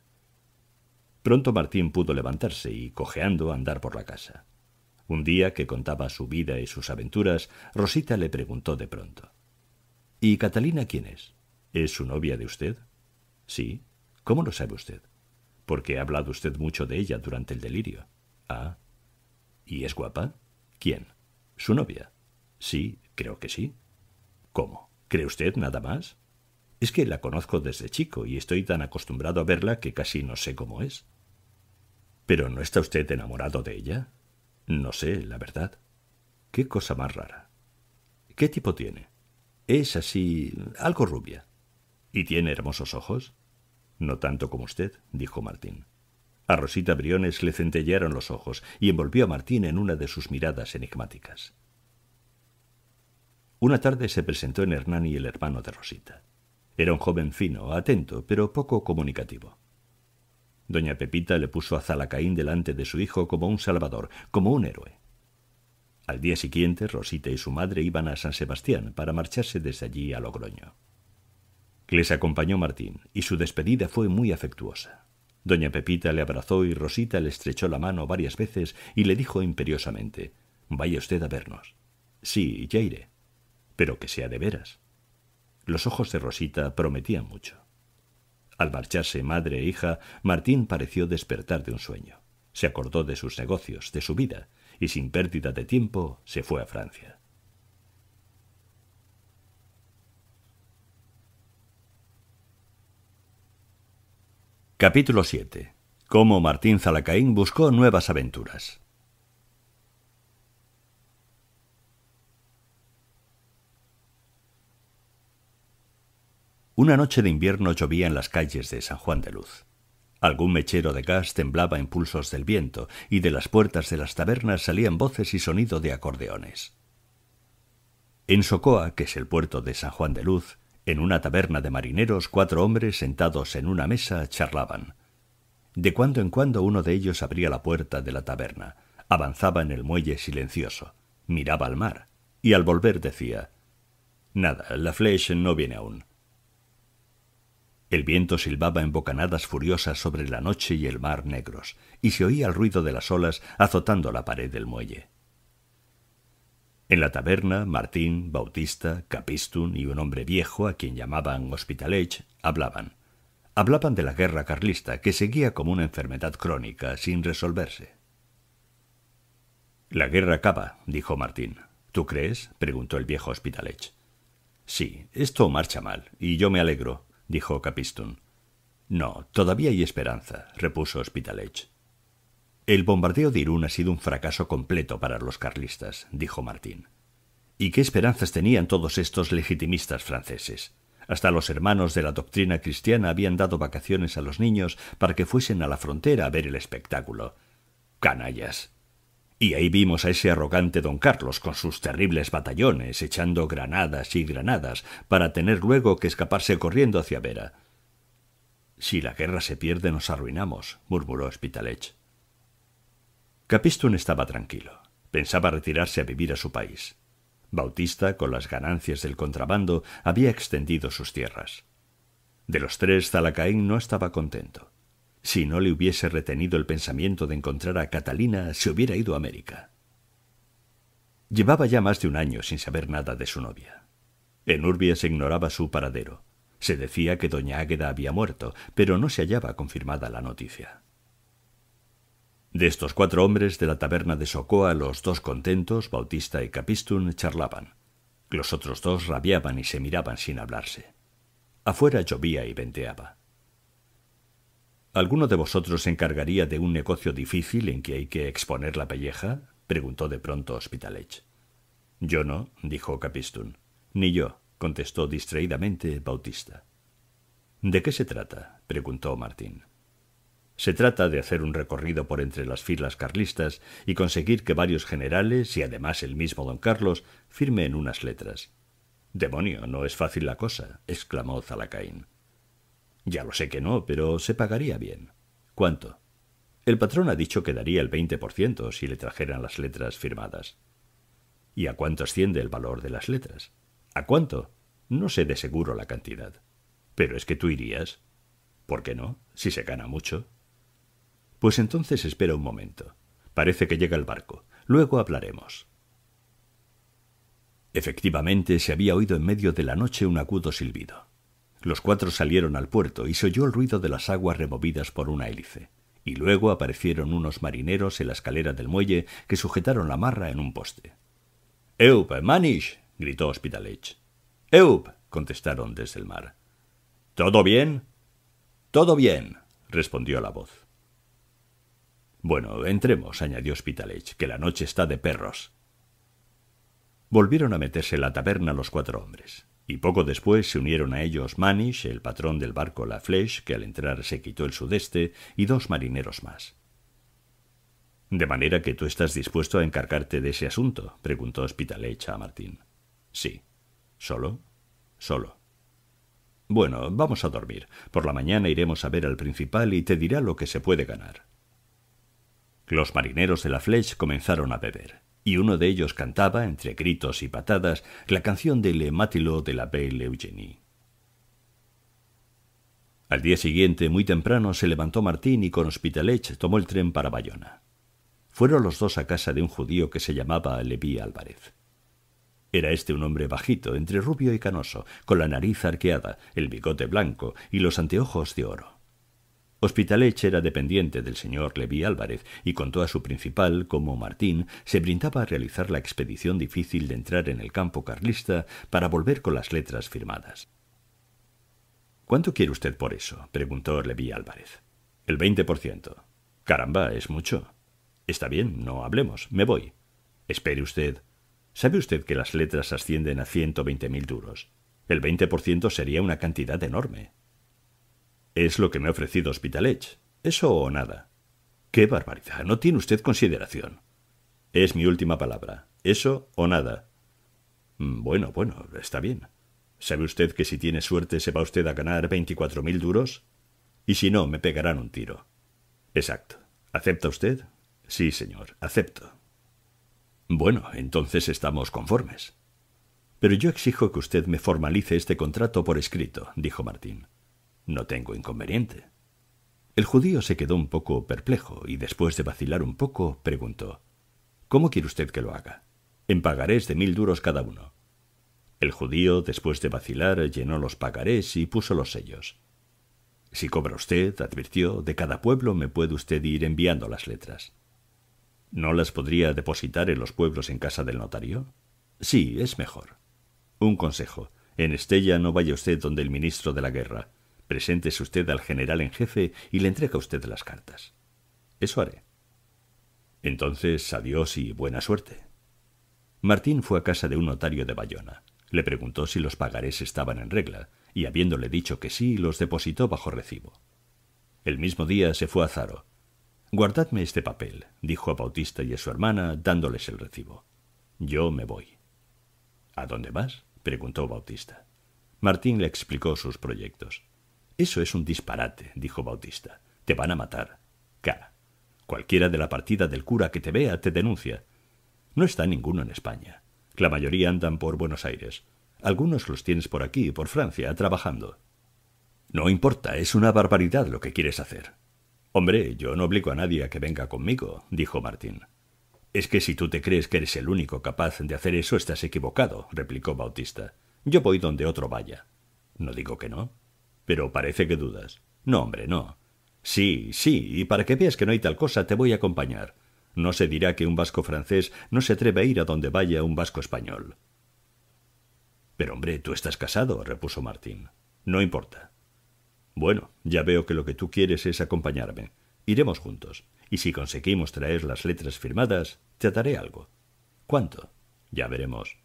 Pronto Martín pudo levantarse y, cojeando, andar por la casa. Un día que contaba su vida y sus aventuras, Rosita le preguntó de pronto. ¿Y Catalina quién es? ¿Es su novia de usted? Sí. ¿Cómo lo sabe usted? Porque ha hablado usted mucho de ella durante el delirio. Ah. ¿Y es guapa? ¿Quién? ¿Su novia? Sí, creo que sí. ¿Cómo? ¿Cree usted nada más? Es que la conozco desde chico y estoy tan acostumbrado a verla que casi no sé cómo es. ¿Pero no está usted enamorado de ella? No sé, la verdad. Qué cosa más rara. ¿Qué tipo tiene? Es así, algo rubia. ¿Y tiene hermosos ojos? No tanto como usted, dijo Martín. A Rosita Briones le centellearon los ojos y envolvió a Martín en una de sus miradas enigmáticas. Una tarde se presentó en Hernán y el hermano de Rosita. Era un joven fino, atento, pero poco comunicativo. Doña Pepita le puso a Zalacaín delante de su hijo como un salvador, como un héroe. Al día siguiente, Rosita y su madre iban a San Sebastián para marcharse desde allí a Logroño. Les acompañó Martín, y su despedida fue muy afectuosa. Doña Pepita le abrazó y Rosita le estrechó la mano varias veces y le dijo imperiosamente Vaya usted a vernos. Sí, ya iré. Pero que sea de veras. Los ojos de Rosita prometían mucho. Al marcharse madre e hija, Martín pareció despertar de un sueño. Se acordó de sus negocios, de su vida, y sin pérdida de tiempo se fue a Francia. Capítulo 7. Cómo Martín Zalacaín buscó nuevas aventuras. Una noche de invierno llovía en las calles de San Juan de Luz. Algún mechero de gas temblaba en pulsos del viento, y de las puertas de las tabernas salían voces y sonido de acordeones. En Socoa, que es el puerto de San Juan de Luz, en una taberna de marineros, cuatro hombres sentados en una mesa charlaban. De cuando en cuando uno de ellos abría la puerta de la taberna, avanzaba en el muelle silencioso, miraba al mar, y al volver decía Nada, la Fleche no viene aún. El viento silbaba en bocanadas furiosas sobre la noche y el mar negros, y se oía el ruido de las olas azotando la pared del muelle. En la taberna, Martín, Bautista, Capistún y un hombre viejo, a quien llamaban Hospitalech, hablaban. Hablaban de la guerra carlista, que seguía como una enfermedad crónica, sin resolverse. La guerra acaba, dijo Martín. ¿Tú crees? preguntó el viejo Hospitalech. Sí, esto marcha mal, y yo me alegro, dijo Capistón. No, todavía hay esperanza, repuso Hospitalet. El bombardeo de Irún ha sido un fracaso completo para los carlistas, dijo Martín. ¿Y qué esperanzas tenían todos estos legitimistas franceses? Hasta los hermanos de la doctrina cristiana habían dado vacaciones a los niños para que fuesen a la frontera a ver el espectáculo. Canallas. Y ahí vimos a ese arrogante don Carlos con sus terribles batallones echando granadas y granadas para tener luego que escaparse corriendo hacia Vera. Si la guerra se pierde nos arruinamos, murmuró Spitalech. Capistun estaba tranquilo. Pensaba retirarse a vivir a su país. Bautista, con las ganancias del contrabando, había extendido sus tierras. De los tres, Zalacaín no estaba contento. Si no le hubiese retenido el pensamiento de encontrar a Catalina, se hubiera ido a América. Llevaba ya más de un año sin saber nada de su novia. En Urbia se ignoraba su paradero. Se decía que doña Águeda había muerto, pero no se hallaba confirmada la noticia. De estos cuatro hombres de la taberna de Socoa, los dos contentos, Bautista y Capistún, charlaban. Los otros dos rabiaban y se miraban sin hablarse. Afuera llovía y venteaba. ¿Alguno de vosotros se encargaría de un negocio difícil en que hay que exponer la pelleja? preguntó de pronto Hospitalech. Yo no, dijo capistún Ni yo, contestó distraídamente Bautista. ¿De qué se trata? preguntó Martín. Se trata de hacer un recorrido por entre las filas carlistas y conseguir que varios generales, y además el mismo don Carlos, firmen unas letras. Demonio, no es fácil la cosa, exclamó Zalacaín. Ya lo sé que no, pero se pagaría bien. ¿Cuánto? El patrón ha dicho que daría el 20% si le trajeran las letras firmadas. ¿Y a cuánto asciende el valor de las letras? ¿A cuánto? No sé de seguro la cantidad. Pero es que tú irías. ¿Por qué no? Si se gana mucho. Pues entonces espera un momento. Parece que llega el barco. Luego hablaremos. Efectivamente, se había oído en medio de la noche un agudo silbido. Los cuatro salieron al puerto y se oyó el ruido de las aguas removidas por una hélice. Y luego aparecieron unos marineros en la escalera del muelle que sujetaron la marra en un poste. —¡Eup, Manish! —gritó Hospitalech. —¡Eup! —contestaron desde el mar. —¿Todo bien? —Todo bien —respondió la voz. —Bueno, entremos —añadió Hospitalech—, que la noche está de perros. Volvieron a meterse en la taberna los cuatro hombres y poco después se unieron a ellos Manish, el patrón del barco La Fleche, que al entrar se quitó el sudeste, y dos marineros más. ¿De manera que tú estás dispuesto a encargarte de ese asunto? preguntó Hospitalet a Martín. Sí. ¿Solo? Solo. Bueno, vamos a dormir. Por la mañana iremos a ver al principal y te dirá lo que se puede ganar. Los marineros de la Fleche comenzaron a beber y uno de ellos cantaba, entre gritos y patadas, la canción de Le Mátilo de la Belle Eugénie. Al día siguiente, muy temprano, se levantó Martín y con Hospitalet tomó el tren para Bayona. Fueron los dos a casa de un judío que se llamaba Levi Álvarez. Era este un hombre bajito, entre rubio y canoso, con la nariz arqueada, el bigote blanco y los anteojos de oro. Hospitalech era dependiente del señor Leví Álvarez y contó a su principal cómo Martín se brindaba a realizar la expedición difícil de entrar en el campo carlista para volver con las letras firmadas. ¿Cuánto quiere usted por eso? preguntó Leví Álvarez. El 20%. por ciento. Caramba, es mucho. Está bien, no hablemos, me voy. Espere usted. ¿Sabe usted que las letras ascienden a ciento mil duros? El veinte por ciento sería una cantidad enorme. Es lo que me ha ofrecido Edge. Eso o nada. ¡Qué barbaridad! No tiene usted consideración. Es mi última palabra. Eso o nada. Mm, bueno, bueno, está bien. ¿Sabe usted que si tiene suerte se va usted a ganar veinticuatro mil duros? Y si no, me pegarán un tiro. Exacto. ¿Acepta usted? Sí, señor, acepto. Bueno, entonces estamos conformes. Pero yo exijo que usted me formalice este contrato por escrito, dijo Martín. No tengo inconveniente. El judío se quedó un poco perplejo y después de vacilar un poco, preguntó ¿Cómo quiere usted que lo haga? En pagarés de mil duros cada uno. El judío, después de vacilar, llenó los pagarés y puso los sellos. Si cobra usted, advirtió, de cada pueblo me puede usted ir enviando las letras. ¿No las podría depositar en los pueblos en casa del notario? Sí, es mejor. Un consejo. En Estella no vaya usted donde el ministro de la guerra. Preséntese usted al general en jefe y le entrega usted las cartas. Eso haré. Entonces, adiós y buena suerte. Martín fue a casa de un notario de Bayona. Le preguntó si los pagarés estaban en regla, y habiéndole dicho que sí, los depositó bajo recibo. El mismo día se fue a Zaro. Guardadme este papel, dijo a Bautista y a su hermana, dándoles el recibo. Yo me voy. ¿A dónde vas? preguntó Bautista. Martín le explicó sus proyectos. Eso es un disparate, dijo Bautista. Te van a matar. Cara. Cualquiera de la partida del cura que te vea te denuncia. No está ninguno en España. La mayoría andan por Buenos Aires. Algunos los tienes por aquí, por Francia, trabajando. No importa, es una barbaridad lo que quieres hacer. Hombre, yo no obligo a nadie a que venga conmigo, dijo Martín. Es que si tú te crees que eres el único capaz de hacer eso, estás equivocado, replicó Bautista. Yo voy donde otro vaya. No digo que no. Pero parece que dudas. No, hombre, no. Sí, sí, y para que veas que no hay tal cosa, te voy a acompañar. No se dirá que un vasco francés no se atreve a ir a donde vaya un vasco español. Pero hombre, tú estás casado, repuso Martín. No importa. Bueno, ya veo que lo que tú quieres es acompañarme. Iremos juntos, y si conseguimos traer las letras firmadas, te daré algo. ¿Cuánto? Ya veremos.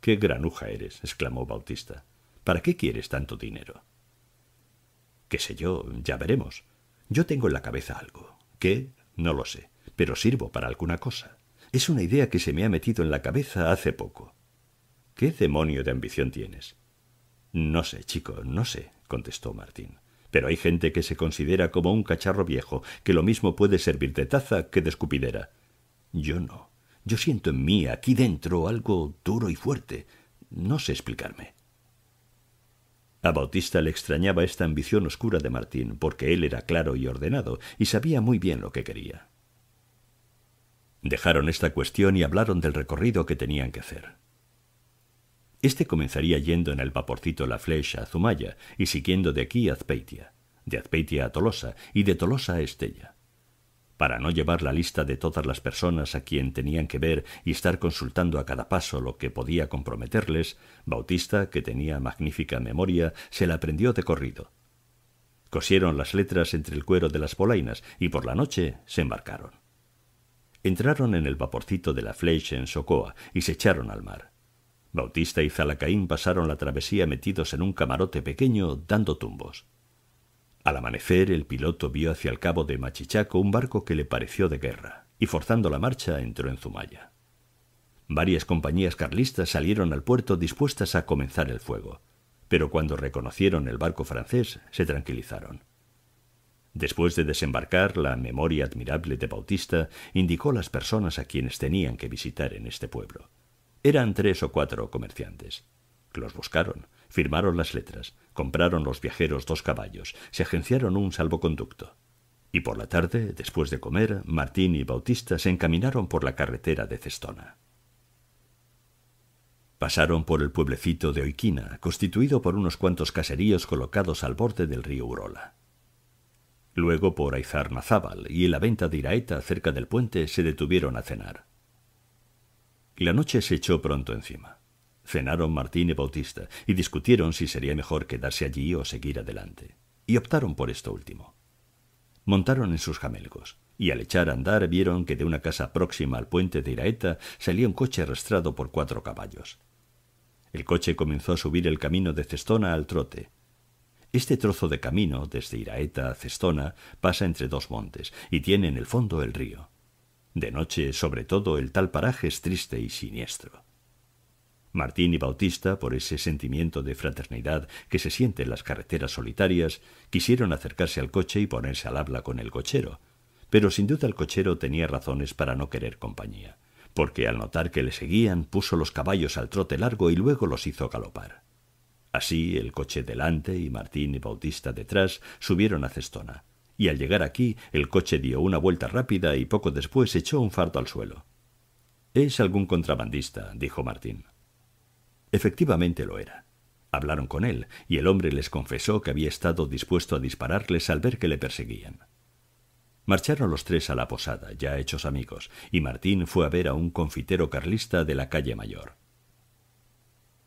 Qué granuja eres, exclamó Bautista. ¿Para qué quieres tanto dinero? qué sé yo, ya veremos. Yo tengo en la cabeza algo. ¿Qué? No lo sé, pero sirvo para alguna cosa. Es una idea que se me ha metido en la cabeza hace poco. ¿Qué demonio de ambición tienes? No sé, chico, no sé, contestó Martín. Pero hay gente que se considera como un cacharro viejo, que lo mismo puede servir de taza que de escupidera. Yo no. Yo siento en mí, aquí dentro, algo duro y fuerte. No sé explicarme. A Bautista le extrañaba esta ambición oscura de Martín, porque él era claro y ordenado, y sabía muy bien lo que quería. Dejaron esta cuestión y hablaron del recorrido que tenían que hacer. Este comenzaría yendo en el vaporcito La Flecha a Zumaya y siguiendo de aquí a Azpeitia, de Azpeitia a Tolosa y de Tolosa a Estella para no llevar la lista de todas las personas a quien tenían que ver y estar consultando a cada paso lo que podía comprometerles, Bautista, que tenía magnífica memoria, se la aprendió de corrido. Cosieron las letras entre el cuero de las polainas y por la noche se embarcaron. Entraron en el vaporcito de la Fleche en Socoa y se echaron al mar. Bautista y Zalacaín pasaron la travesía metidos en un camarote pequeño dando tumbos. Al amanecer, el piloto vio hacia el cabo de Machichaco un barco que le pareció de guerra, y forzando la marcha entró en Zumaya. Varias compañías carlistas salieron al puerto dispuestas a comenzar el fuego, pero cuando reconocieron el barco francés se tranquilizaron. Después de desembarcar, la memoria admirable de Bautista indicó las personas a quienes tenían que visitar en este pueblo. Eran tres o cuatro comerciantes. Los buscaron, Firmaron las letras, compraron los viajeros dos caballos, se agenciaron un salvoconducto. Y por la tarde, después de comer, Martín y Bautista se encaminaron por la carretera de Cestona. Pasaron por el pueblecito de Oiquina, constituido por unos cuantos caseríos colocados al borde del río Urola. Luego por Aizarnazábal y la venta de Iraeta cerca del puente se detuvieron a cenar. La noche se echó pronto encima. Cenaron Martín y Bautista y discutieron si sería mejor quedarse allí o seguir adelante, y optaron por esto último. Montaron en sus jamelgos, y al echar a andar vieron que de una casa próxima al puente de Iraeta salía un coche arrastrado por cuatro caballos. El coche comenzó a subir el camino de Cestona al trote. Este trozo de camino, desde Iraeta a Cestona, pasa entre dos montes y tiene en el fondo el río. De noche, sobre todo, el tal paraje es triste y siniestro. Martín y Bautista, por ese sentimiento de fraternidad que se siente en las carreteras solitarias, quisieron acercarse al coche y ponerse al habla con el cochero. Pero sin duda el cochero tenía razones para no querer compañía, porque al notar que le seguían puso los caballos al trote largo y luego los hizo galopar. Así el coche delante y Martín y Bautista detrás subieron a Cestona, y al llegar aquí el coche dio una vuelta rápida y poco después echó un fardo al suelo. Es algún contrabandista, dijo Martín. Efectivamente lo era. Hablaron con él, y el hombre les confesó que había estado dispuesto a dispararles al ver que le perseguían. Marcharon los tres a la posada, ya hechos amigos, y Martín fue a ver a un confitero carlista de la calle Mayor.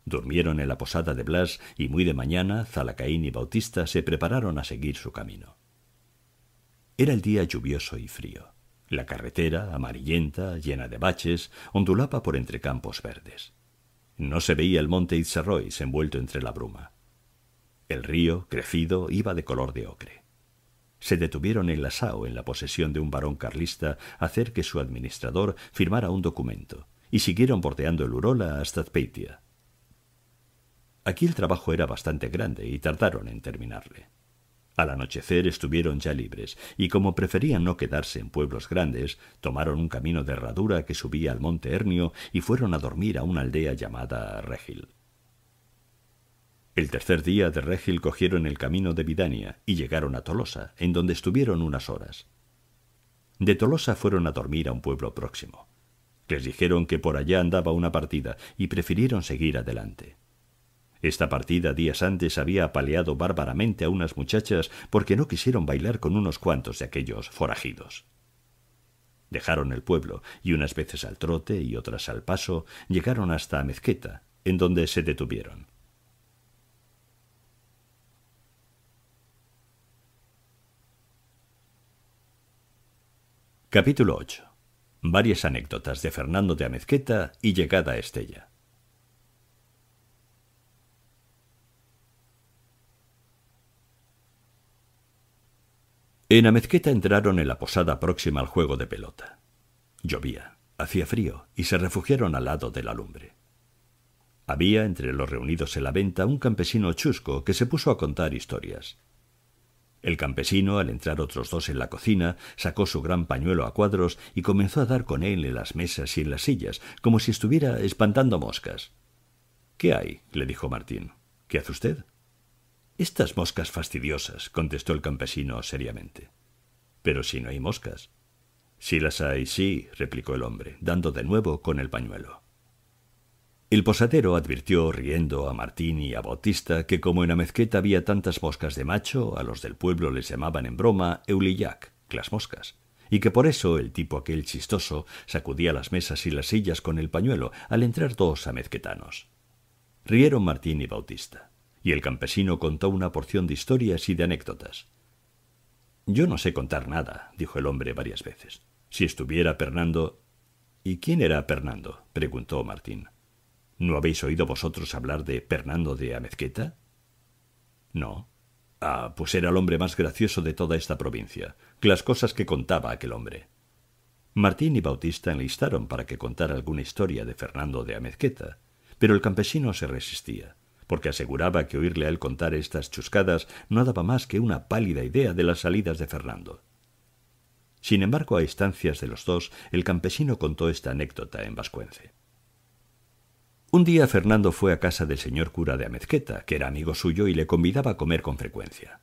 Durmieron en la posada de Blas y muy de mañana Zalacaín y Bautista se prepararon a seguir su camino. Era el día lluvioso y frío. La carretera, amarillenta, llena de baches, ondulaba por entre campos verdes. No se veía el monte Itzarrois envuelto entre la bruma. El río, crecido, iba de color de ocre. Se detuvieron en Lasao en la posesión de un varón carlista a hacer que su administrador firmara un documento, y siguieron bordeando el Urola hasta Zpeitia. Aquí el trabajo era bastante grande y tardaron en terminarle. Al anochecer estuvieron ya libres, y como preferían no quedarse en pueblos grandes, tomaron un camino de herradura que subía al monte Hernio y fueron a dormir a una aldea llamada Regil. El tercer día de Regil cogieron el camino de Vidania y llegaron a Tolosa, en donde estuvieron unas horas. De Tolosa fueron a dormir a un pueblo próximo. Les dijeron que por allá andaba una partida y prefirieron seguir adelante. Esta partida días antes había apaleado bárbaramente a unas muchachas porque no quisieron bailar con unos cuantos de aquellos forajidos. Dejaron el pueblo y unas veces al trote y otras al paso llegaron hasta Amezqueta, en donde se detuvieron. Capítulo 8. Varias anécdotas de Fernando de Amezqueta y llegada a Estella. En mezqueta entraron en la posada próxima al juego de pelota. Llovía, hacía frío y se refugiaron al lado de la lumbre. Había entre los reunidos en la venta un campesino chusco que se puso a contar historias. El campesino, al entrar otros dos en la cocina, sacó su gran pañuelo a cuadros y comenzó a dar con él en las mesas y en las sillas, como si estuviera espantando moscas. ¿Qué hay? le dijo Martín. ¿Qué hace usted? Estas moscas fastidiosas, contestó el campesino seriamente. Pero si no hay moscas. Si las hay, sí, replicó el hombre, dando de nuevo con el pañuelo. El posadero advirtió, riendo, a Martín y a Bautista que como en la mezqueta había tantas moscas de macho, a los del pueblo les llamaban en broma Eulillac, las moscas, y que por eso el tipo aquel chistoso sacudía las mesas y las sillas con el pañuelo al entrar dos amezquetanos. Rieron Martín y Bautista y el campesino contó una porción de historias y de anécdotas. Yo no sé contar nada, dijo el hombre varias veces. Si estuviera Fernando. ¿Y quién era Fernando? preguntó Martín. ¿No habéis oído vosotros hablar de Fernando de Amezqueta? No. Ah, pues era el hombre más gracioso de toda esta provincia, las cosas que contaba aquel hombre. Martín y Bautista enlistaron para que contara alguna historia de Fernando de Amezqueta, pero el campesino se resistía porque aseguraba que oírle a él contar estas chuscadas no daba más que una pálida idea de las salidas de Fernando. Sin embargo, a instancias de los dos, el campesino contó esta anécdota en vascuence. Un día Fernando fue a casa del señor cura de Amezqueta, que era amigo suyo y le convidaba a comer con frecuencia.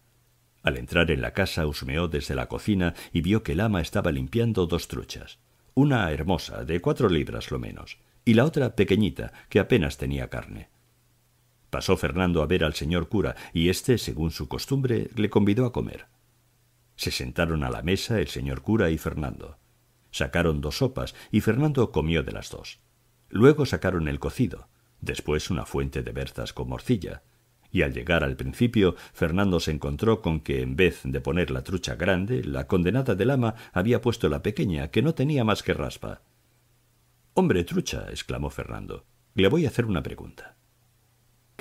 Al entrar en la casa husmeó desde la cocina y vio que el ama estaba limpiando dos truchas, una hermosa, de cuatro libras lo menos, y la otra pequeñita, que apenas tenía carne. Pasó Fernando a ver al señor cura, y éste, según su costumbre, le convidó a comer. Se sentaron a la mesa el señor cura y Fernando. Sacaron dos sopas, y Fernando comió de las dos. Luego sacaron el cocido, después una fuente de berzas con morcilla, y al llegar al principio, Fernando se encontró con que en vez de poner la trucha grande, la condenada del ama había puesto la pequeña, que no tenía más que raspa. Hombre, trucha, exclamó Fernando, le voy a hacer una pregunta.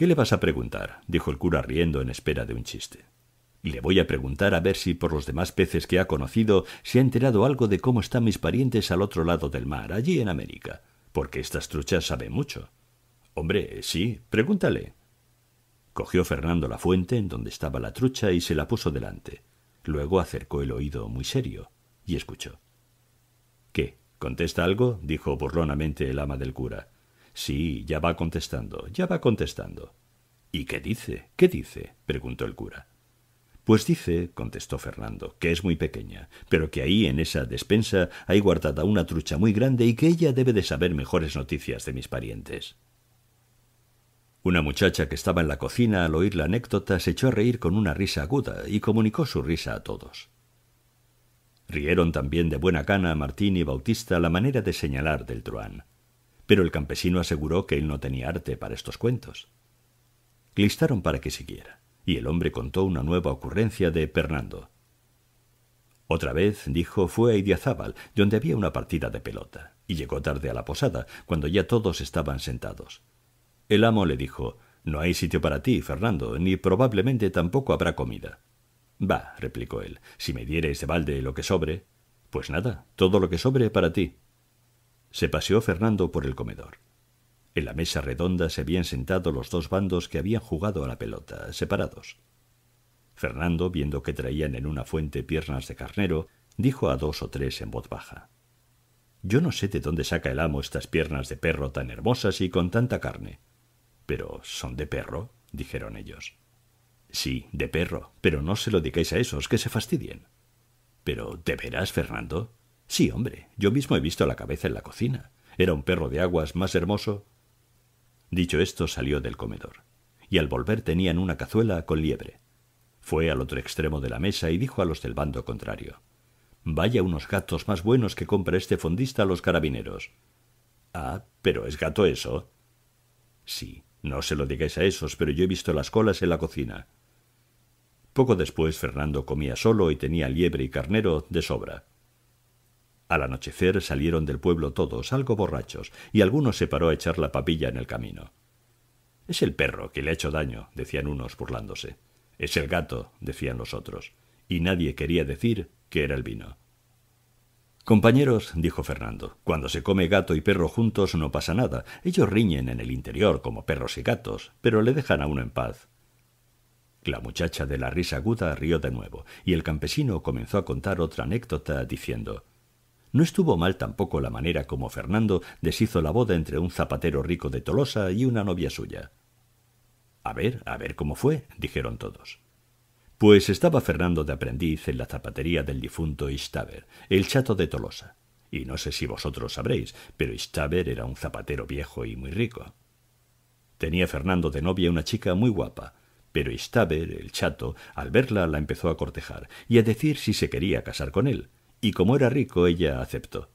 ¿Qué le vas a preguntar? dijo el cura riendo en espera de un chiste. Le voy a preguntar a ver si por los demás peces que ha conocido se ha enterado algo de cómo están mis parientes al otro lado del mar, allí en América, porque estas truchas saben mucho. Hombre, sí, pregúntale. Cogió Fernando la fuente en donde estaba la trucha y se la puso delante. Luego acercó el oído muy serio y escuchó. ¿Qué? ¿Contesta algo? dijo burlonamente el ama del cura. Sí, ya va contestando, ya va contestando. ¿Y qué dice? ¿Qué dice? preguntó el cura. Pues dice, contestó Fernando, que es muy pequeña, pero que ahí en esa despensa hay guardada una trucha muy grande y que ella debe de saber mejores noticias de mis parientes. Una muchacha que estaba en la cocina al oír la anécdota se echó a reír con una risa aguda y comunicó su risa a todos. Rieron también de buena gana Martín y Bautista la manera de señalar del truán pero el campesino aseguró que él no tenía arte para estos cuentos. Listaron para que siguiera, y el hombre contó una nueva ocurrencia de Fernando. Otra vez, dijo, fue a Idiazábal, donde había una partida de pelota, y llegó tarde a la posada, cuando ya todos estaban sentados. El amo le dijo, No hay sitio para ti, Fernando, ni probablemente tampoco habrá comida. Va, replicó él, si me dieres de balde lo que sobre. Pues nada, todo lo que sobre para ti. Se paseó Fernando por el comedor. En la mesa redonda se habían sentado los dos bandos que habían jugado a la pelota, separados. Fernando, viendo que traían en una fuente piernas de carnero, dijo a dos o tres en voz baja Yo no sé de dónde saca el amo estas piernas de perro tan hermosas y con tanta carne. Pero son de perro, dijeron ellos. Sí, de perro, pero no se lo digáis a esos que se fastidien. Pero, ¿de veras, Fernando? Sí, hombre, yo mismo he visto la cabeza en la cocina. Era un perro de aguas más hermoso. Dicho esto, salió del comedor, y al volver tenían una cazuela con liebre. Fue al otro extremo de la mesa y dijo a los del bando contrario Vaya unos gatos más buenos que compra este fondista a los carabineros. Ah, pero es gato eso. Sí, no se lo digáis a esos, pero yo he visto las colas en la cocina. Poco después Fernando comía solo y tenía liebre y carnero de sobra. Al anochecer salieron del pueblo todos, algo borrachos, y alguno se paró a echar la papilla en el camino. Es el perro que le ha hecho daño, decían unos burlándose. Es el gato, decían los otros. Y nadie quería decir que era el vino. Compañeros, dijo Fernando, cuando se come gato y perro juntos no pasa nada. Ellos riñen en el interior como perros y gatos, pero le dejan a uno en paz. La muchacha de la risa aguda rió de nuevo, y el campesino comenzó a contar otra anécdota diciendo no estuvo mal tampoco la manera como Fernando deshizo la boda entre un zapatero rico de Tolosa y una novia suya. A ver, a ver cómo fue, dijeron todos. Pues estaba Fernando de aprendiz en la zapatería del difunto Istaber, el chato de Tolosa. Y no sé si vosotros sabréis, pero Istaber era un zapatero viejo y muy rico. Tenía Fernando de novia una chica muy guapa, pero Istaber, el chato, al verla la empezó a cortejar y a decir si se quería casar con él, y como era rico ella aceptó.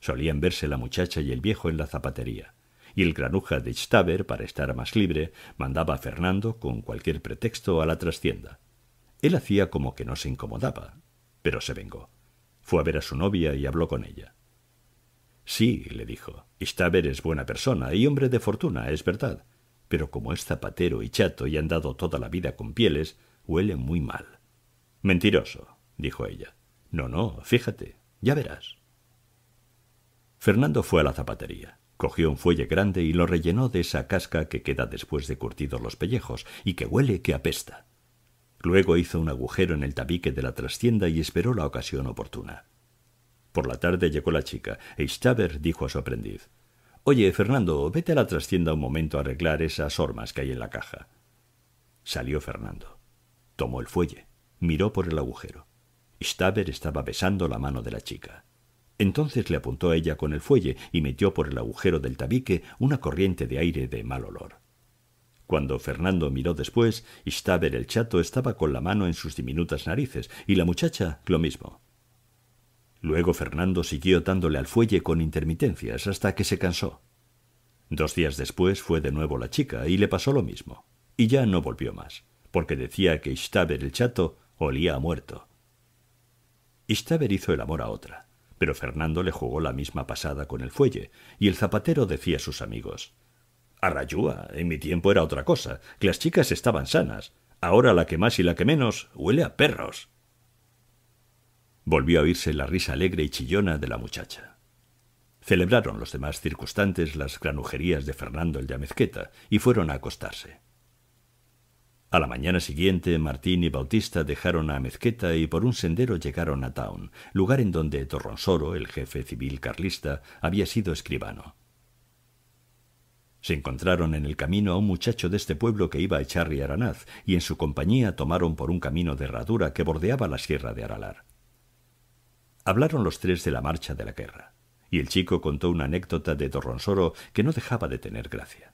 Solían verse la muchacha y el viejo en la zapatería, y el granuja de Staber, para estar más libre, mandaba a Fernando con cualquier pretexto a la trastienda. Él hacía como que no se incomodaba, pero se vengó. Fue a ver a su novia y habló con ella. Sí, le dijo, Staber es buena persona y hombre de fortuna, es verdad, pero como es zapatero y chato y ha andado toda la vida con pieles, huele muy mal. Mentiroso, dijo ella. No, no, fíjate, ya verás. Fernando fue a la zapatería, cogió un fuelle grande y lo rellenó de esa casca que queda después de curtidos los pellejos y que huele que apesta. Luego hizo un agujero en el tabique de la trastienda y esperó la ocasión oportuna. Por la tarde llegó la chica, e dijo a su aprendiz Oye, Fernando, vete a la trastienda un momento a arreglar esas hormas que hay en la caja. Salió Fernando. Tomó el fuelle, miró por el agujero. Staber estaba besando la mano de la chica. Entonces le apuntó a ella con el fuelle y metió por el agujero del tabique una corriente de aire de mal olor. Cuando Fernando miró después, Staber el chato estaba con la mano en sus diminutas narices y la muchacha lo mismo. Luego Fernando siguió dándole al fuelle con intermitencias hasta que se cansó. Dos días después fue de nuevo la chica y le pasó lo mismo, y ya no volvió más, porque decía que Staber el chato olía a muerto Istaber hizo el amor a otra, pero Fernando le jugó la misma pasada con el fuelle, y el zapatero decía a sus amigos A Rayúa, en mi tiempo era otra cosa, que las chicas estaban sanas. Ahora la que más y la que menos huele a perros. Volvió a oírse la risa alegre y chillona de la muchacha. Celebraron los demás circunstantes las granujerías de Fernando el de y fueron a acostarse. A la mañana siguiente, Martín y Bautista dejaron a Mezqueta y por un sendero llegaron a Town, lugar en donde Torronsoro, el jefe civil carlista, había sido escribano. Se encontraron en el camino a un muchacho de este pueblo que iba a Echarri Aranaz, y en su compañía tomaron por un camino de herradura que bordeaba la sierra de Aralar. Hablaron los tres de la marcha de la guerra, y el chico contó una anécdota de Torronsoro que no dejaba de tener gracia.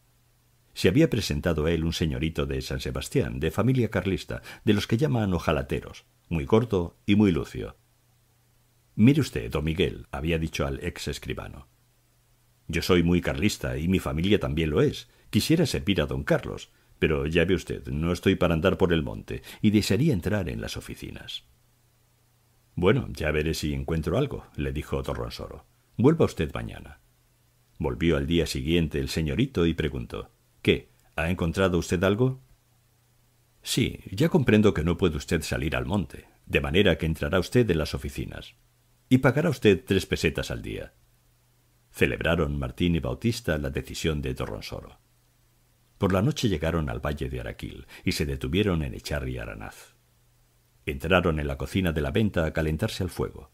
Se había presentado a él un señorito de San Sebastián, de familia carlista, de los que llaman ojalateros, muy corto y muy lucio. Mire usted, don Miguel, había dicho al ex escribano. Yo soy muy carlista y mi familia también lo es. Quisiera servir a don Carlos, pero ya ve usted, no estoy para andar por el monte y desearía entrar en las oficinas. Bueno, ya veré si encuentro algo, le dijo Torronsoro. Vuelva usted mañana. Volvió al día siguiente el señorito y preguntó ¿Qué? ¿Ha encontrado usted algo? Sí, ya comprendo que no puede usted salir al monte, de manera que entrará usted en las oficinas. Y pagará usted tres pesetas al día. Celebraron Martín y Bautista la decisión de Torronsoro. Por la noche llegaron al valle de Araquil y se detuvieron en Echarri Aranaz. Entraron en la cocina de la venta a calentarse al fuego.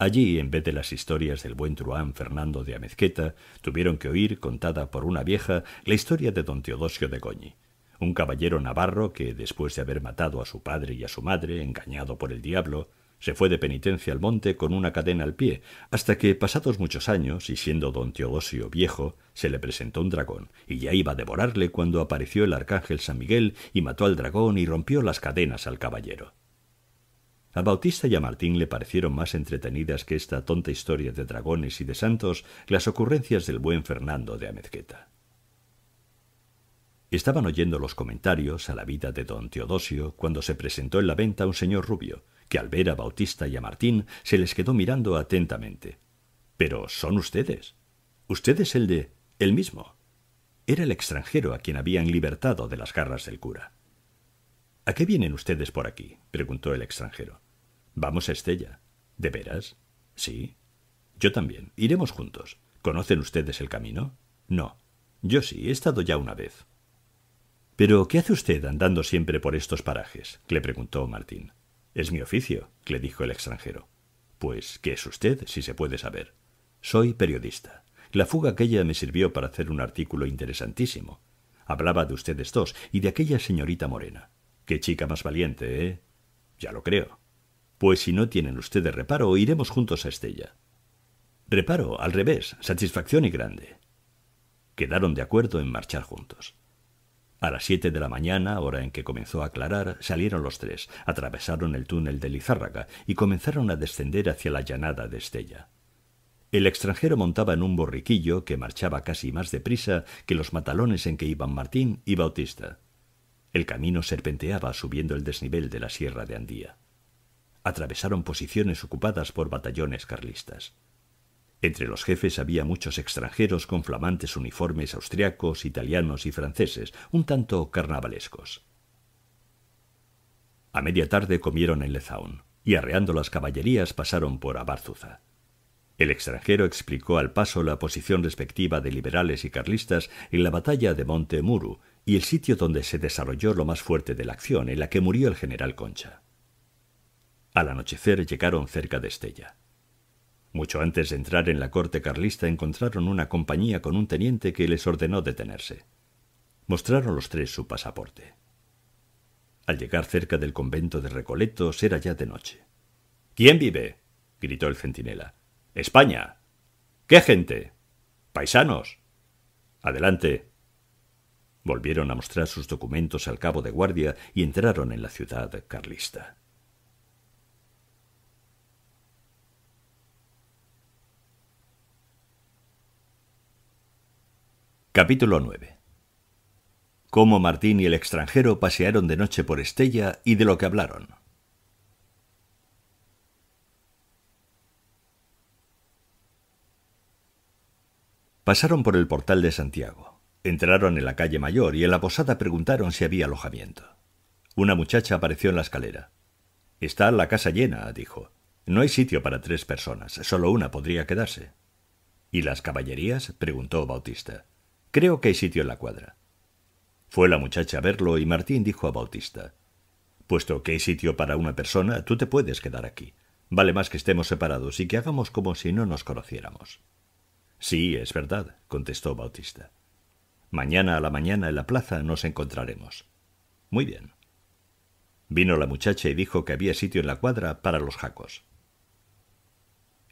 Allí, en vez de las historias del buen truán Fernando de Amezqueta, tuvieron que oír, contada por una vieja, la historia de don Teodosio de Goñi, un caballero navarro que, después de haber matado a su padre y a su madre, engañado por el diablo, se fue de penitencia al monte con una cadena al pie, hasta que, pasados muchos años, y siendo don Teodosio viejo, se le presentó un dragón, y ya iba a devorarle cuando apareció el arcángel San Miguel y mató al dragón y rompió las cadenas al caballero. A Bautista y a Martín le parecieron más entretenidas que esta tonta historia de dragones y de santos las ocurrencias del buen Fernando de Amezqueta. Estaban oyendo los comentarios a la vida de don Teodosio cuando se presentó en la venta un señor rubio, que al ver a Bautista y a Martín se les quedó mirando atentamente. Pero son ustedes. Usted es el de... el mismo. Era el extranjero a quien habían libertado de las garras del cura. ¿A qué vienen ustedes por aquí? preguntó el extranjero. Vamos a Estella. ¿De veras? Sí. Yo también. Iremos juntos. ¿Conocen ustedes el camino? No. Yo sí, he estado ya una vez. Pero, ¿qué hace usted andando siempre por estos parajes? le preguntó Martín. Es mi oficio, le dijo el extranjero. Pues, ¿qué es usted, si se puede saber? Soy periodista. La fuga aquella me sirvió para hacer un artículo interesantísimo. Hablaba de ustedes dos y de aquella señorita morena. Qué chica más valiente, ¿eh? Ya lo creo. Pues si no tienen ustedes reparo, iremos juntos a Estella. Reparo, al revés, satisfacción y grande. Quedaron de acuerdo en marchar juntos. A las siete de la mañana, hora en que comenzó a aclarar, salieron los tres, atravesaron el túnel de Lizárraga y comenzaron a descender hacia la llanada de Estella. El extranjero montaba en un borriquillo que marchaba casi más deprisa que los matalones en que iban Martín y Bautista. El camino serpenteaba subiendo el desnivel de la sierra de Andía. Atravesaron posiciones ocupadas por batallones carlistas. Entre los jefes había muchos extranjeros con flamantes uniformes austriacos, italianos y franceses, un tanto carnavalescos. A media tarde comieron en Lezaun y arreando las caballerías pasaron por Abarzuza. El extranjero explicó al paso la posición respectiva de liberales y carlistas en la batalla de Monte Muru y el sitio donde se desarrolló lo más fuerte de la acción, en la que murió el general Concha. Al anochecer llegaron cerca de Estella. Mucho antes de entrar en la corte carlista encontraron una compañía con un teniente que les ordenó detenerse. Mostraron los tres su pasaporte. Al llegar cerca del convento de Recoletos era ya de noche. ¿Quién vive? gritó el centinela. España. ¿Qué gente? Paisanos. Adelante, Volvieron a mostrar sus documentos al cabo de guardia y entraron en la ciudad carlista. Capítulo 9. Cómo Martín y el extranjero pasearon de noche por Estella y de lo que hablaron. Pasaron por el portal de Santiago. Entraron en la calle mayor y en la posada preguntaron si había alojamiento. Una muchacha apareció en la escalera. Está la casa llena, dijo. No hay sitio para tres personas, solo una podría quedarse. ¿Y las caballerías? preguntó Bautista. Creo que hay sitio en la cuadra. Fue la muchacha a verlo y Martín dijo a Bautista Puesto que hay sitio para una persona, tú te puedes quedar aquí. Vale más que estemos separados y que hagamos como si no nos conociéramos. Sí, es verdad, contestó Bautista. Mañana a la mañana en la plaza nos encontraremos. Muy bien. Vino la muchacha y dijo que había sitio en la cuadra para los jacos.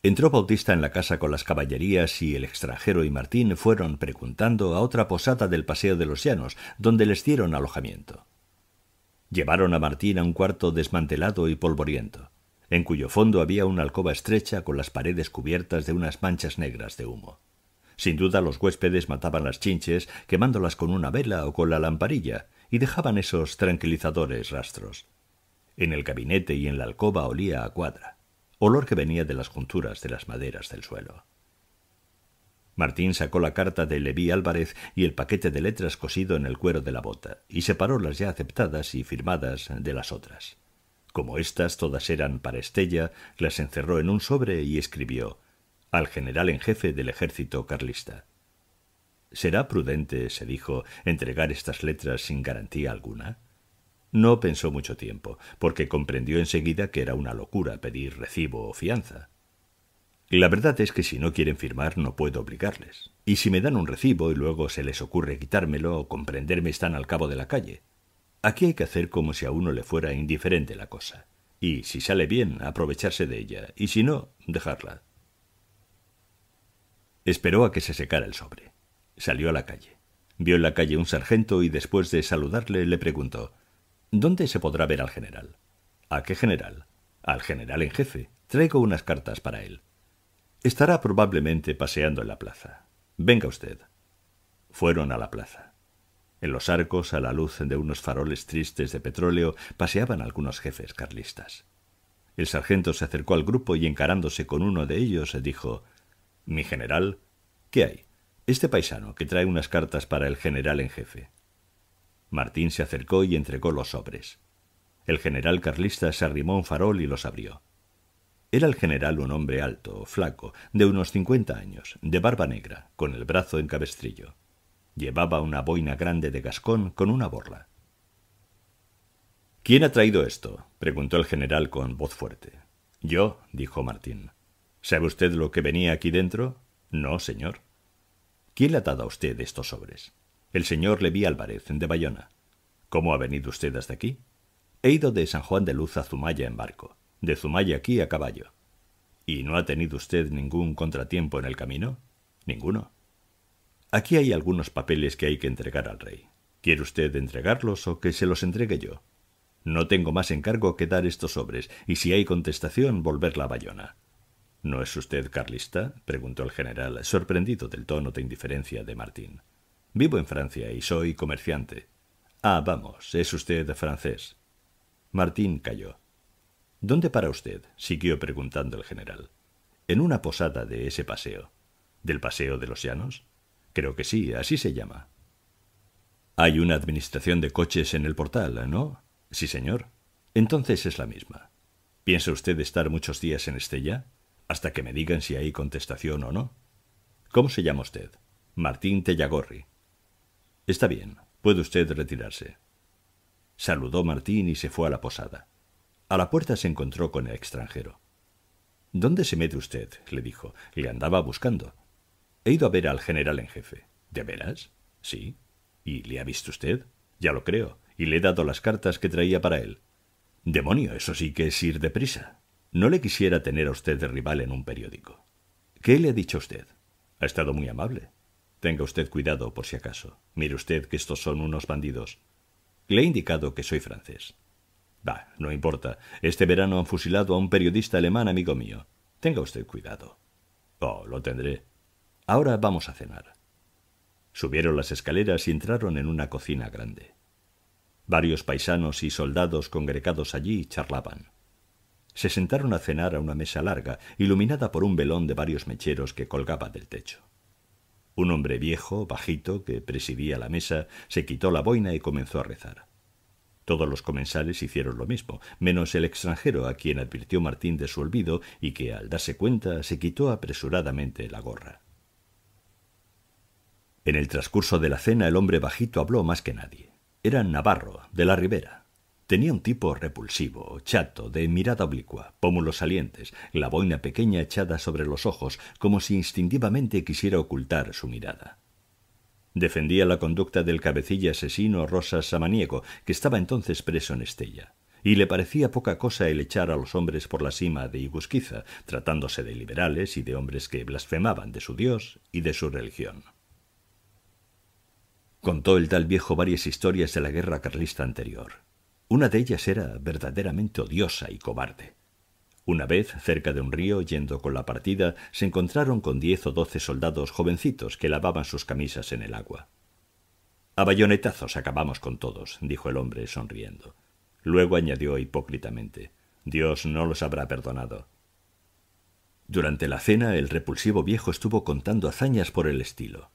Entró Bautista en la casa con las caballerías y el extranjero y Martín fueron preguntando a otra posada del Paseo de los Llanos, donde les dieron alojamiento. Llevaron a Martín a un cuarto desmantelado y polvoriento, en cuyo fondo había una alcoba estrecha con las paredes cubiertas de unas manchas negras de humo. Sin duda los huéspedes mataban las chinches quemándolas con una vela o con la lamparilla, y dejaban esos tranquilizadores rastros. En el gabinete y en la alcoba olía a cuadra, olor que venía de las junturas de las maderas del suelo. Martín sacó la carta de Leví Álvarez y el paquete de letras cosido en el cuero de la bota, y separó las ya aceptadas y firmadas de las otras. Como éstas todas eran para Estella, las encerró en un sobre y escribió al general en jefe del ejército carlista. ¿Será prudente, se dijo, entregar estas letras sin garantía alguna? No pensó mucho tiempo, porque comprendió enseguida que era una locura pedir recibo o fianza. La verdad es que si no quieren firmar no puedo obligarles. Y si me dan un recibo y luego se les ocurre quitármelo o comprenderme están al cabo de la calle. Aquí hay que hacer como si a uno le fuera indiferente la cosa. Y si sale bien, aprovecharse de ella, y si no, dejarla. Esperó a que se secara el sobre. Salió a la calle. Vio en la calle un sargento y después de saludarle le preguntó ¿Dónde se podrá ver al general? ¿A qué general? Al general en jefe. Traigo unas cartas para él. Estará probablemente paseando en la plaza. Venga usted. Fueron a la plaza. En los arcos, a la luz de unos faroles tristes de petróleo, paseaban algunos jefes carlistas. El sargento se acercó al grupo y encarándose con uno de ellos dijo mi general, ¿qué hay? Este paisano que trae unas cartas para el general en jefe. Martín se acercó y entregó los sobres. El general carlista se arrimó un farol y los abrió. Era el general un hombre alto, flaco, de unos cincuenta años, de barba negra, con el brazo en cabestrillo. Llevaba una boina grande de gascón con una borla. ¿Quién ha traído esto? preguntó el general con voz fuerte. Yo, dijo Martín. ¿Sabe usted lo que venía aquí dentro? No, señor. ¿Quién le ha dado a usted estos sobres? El señor Leví Álvarez, de Bayona. ¿Cómo ha venido usted hasta aquí? He ido de San Juan de Luz a Zumaya en barco, de Zumaya aquí a caballo. ¿Y no ha tenido usted ningún contratiempo en el camino? Ninguno. Aquí hay algunos papeles que hay que entregar al rey. ¿Quiere usted entregarlos o que se los entregue yo? No tengo más encargo que dar estos sobres, y si hay contestación, volverla a Bayona. ¿No es usted carlista? preguntó el general, sorprendido del tono de indiferencia de Martín. Vivo en Francia y soy comerciante. Ah, vamos, es usted francés. Martín calló. ¿Dónde para usted? siguió preguntando el general. En una posada de ese paseo. ¿Del paseo de los llanos? Creo que sí, así se llama. Hay una administración de coches en el portal, ¿no? Sí, señor. Entonces es la misma. ¿Piensa usted estar muchos días en Estella? hasta que me digan si hay contestación o no. ¿Cómo se llama usted? Martín Tellagorri. Está bien, puede usted retirarse. Saludó Martín y se fue a la posada. A la puerta se encontró con el extranjero. ¿Dónde se mete usted? le dijo. Le andaba buscando. He ido a ver al general en jefe. ¿De veras? Sí. ¿Y le ha visto usted? Ya lo creo. Y le he dado las cartas que traía para él. Demonio, eso sí que es ir prisa no le quisiera tener a usted de rival en un periódico. ¿Qué le ha dicho usted? Ha estado muy amable. Tenga usted cuidado por si acaso. Mire usted que estos son unos bandidos. Le he indicado que soy francés. Bah, no importa. Este verano han fusilado a un periodista alemán amigo mío. Tenga usted cuidado. Oh, lo tendré. Ahora vamos a cenar. Subieron las escaleras y entraron en una cocina grande. Varios paisanos y soldados congregados allí charlaban se sentaron a cenar a una mesa larga, iluminada por un velón de varios mecheros que colgaba del techo. Un hombre viejo, bajito, que presidía la mesa, se quitó la boina y comenzó a rezar. Todos los comensales hicieron lo mismo, menos el extranjero a quien advirtió Martín de su olvido y que, al darse cuenta, se quitó apresuradamente la gorra. En el transcurso de la cena el hombre bajito habló más que nadie. Era Navarro, de la Ribera Tenía un tipo repulsivo, chato, de mirada oblicua, pómulos salientes, la boina pequeña echada sobre los ojos, como si instintivamente quisiera ocultar su mirada. Defendía la conducta del cabecilla asesino Rosa Samaniego, que estaba entonces preso en Estella, y le parecía poca cosa el echar a los hombres por la cima de Igusquiza, tratándose de liberales y de hombres que blasfemaban de su Dios y de su religión. Contó el tal viejo varias historias de la guerra carlista anterior, una de ellas era verdaderamente odiosa y cobarde. Una vez, cerca de un río, yendo con la partida, se encontraron con diez o doce soldados jovencitos que lavaban sus camisas en el agua. A bayonetazos acabamos con todos, dijo el hombre, sonriendo. Luego añadió hipócritamente Dios no los habrá perdonado. Durante la cena el repulsivo viejo estuvo contando hazañas por el estilo.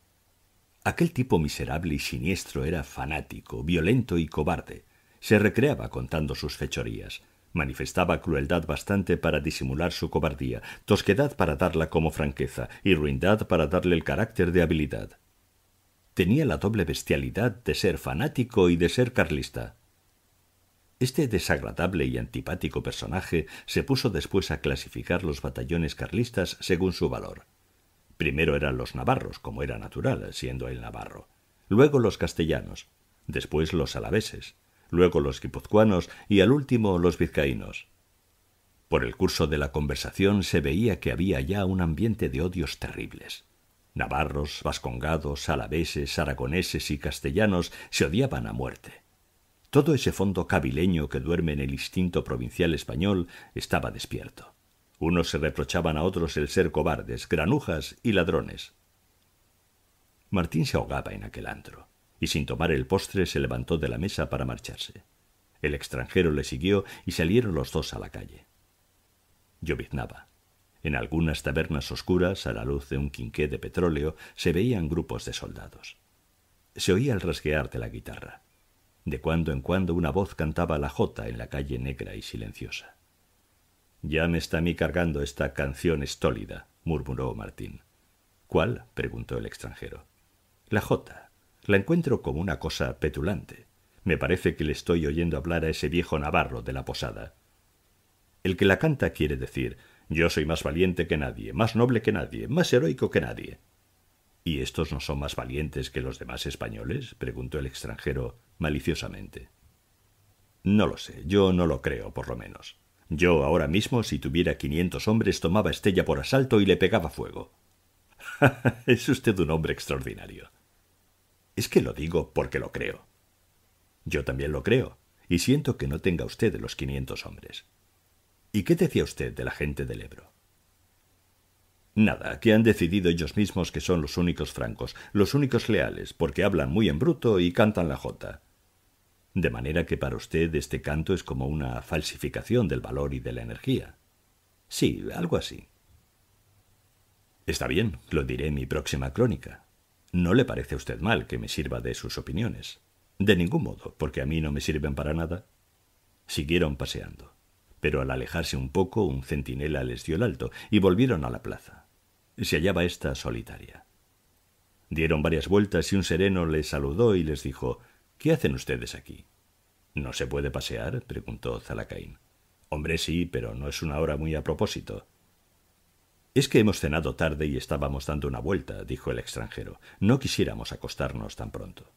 Aquel tipo miserable y siniestro era fanático, violento y cobarde, se recreaba contando sus fechorías. Manifestaba crueldad bastante para disimular su cobardía, tosquedad para darla como franqueza y ruindad para darle el carácter de habilidad. Tenía la doble bestialidad de ser fanático y de ser carlista. Este desagradable y antipático personaje se puso después a clasificar los batallones carlistas según su valor. Primero eran los navarros, como era natural, siendo el navarro. Luego los castellanos. Después los alaveses luego los guipuzcoanos y al último los vizcaínos. Por el curso de la conversación se veía que había ya un ambiente de odios terribles. Navarros, vascongados, alaveses, aragoneses y castellanos se odiaban a muerte. Todo ese fondo cavileño que duerme en el instinto provincial español estaba despierto. Unos se reprochaban a otros el ser cobardes, granujas y ladrones. Martín se ahogaba en aquel antro y sin tomar el postre se levantó de la mesa para marcharse. El extranjero le siguió y salieron los dos a la calle. Lloviznaba. En algunas tabernas oscuras, a la luz de un quinqué de petróleo, se veían grupos de soldados. Se oía el rasguear de la guitarra. De cuando en cuando una voz cantaba la jota en la calle negra y silenciosa. Ya me está a mí cargando esta canción estólida, murmuró Martín. ¿Cuál? preguntó el extranjero. La jota, la encuentro como una cosa petulante. Me parece que le estoy oyendo hablar a ese viejo navarro de la posada. El que la canta quiere decir yo soy más valiente que nadie, más noble que nadie, más heroico que nadie. ¿Y estos no son más valientes que los demás españoles? preguntó el extranjero maliciosamente. No lo sé, yo no lo creo, por lo menos. Yo ahora mismo, si tuviera quinientos hombres, tomaba Estella por asalto y le pegaba fuego. es usted un hombre extraordinario. Es que lo digo porque lo creo. Yo también lo creo, y siento que no tenga usted los 500 hombres. ¿Y qué decía usted de la gente del Ebro? Nada, que han decidido ellos mismos que son los únicos francos, los únicos leales, porque hablan muy en bruto y cantan la jota. De manera que para usted este canto es como una falsificación del valor y de la energía. Sí, algo así. Está bien, lo diré en mi próxima crónica. No le parece a usted mal que me sirva de sus opiniones. De ningún modo, porque a mí no me sirven para nada. Siguieron paseando, pero al alejarse un poco un centinela les dio el alto y volvieron a la plaza. Se hallaba ésta solitaria. Dieron varias vueltas y un sereno les saludó y les dijo ¿Qué hacen ustedes aquí? ¿No se puede pasear? preguntó Zalacaín. Hombre, sí, pero no es una hora muy a propósito. Es que hemos cenado tarde y estábamos dando una vuelta, dijo el extranjero. No quisiéramos acostarnos tan pronto.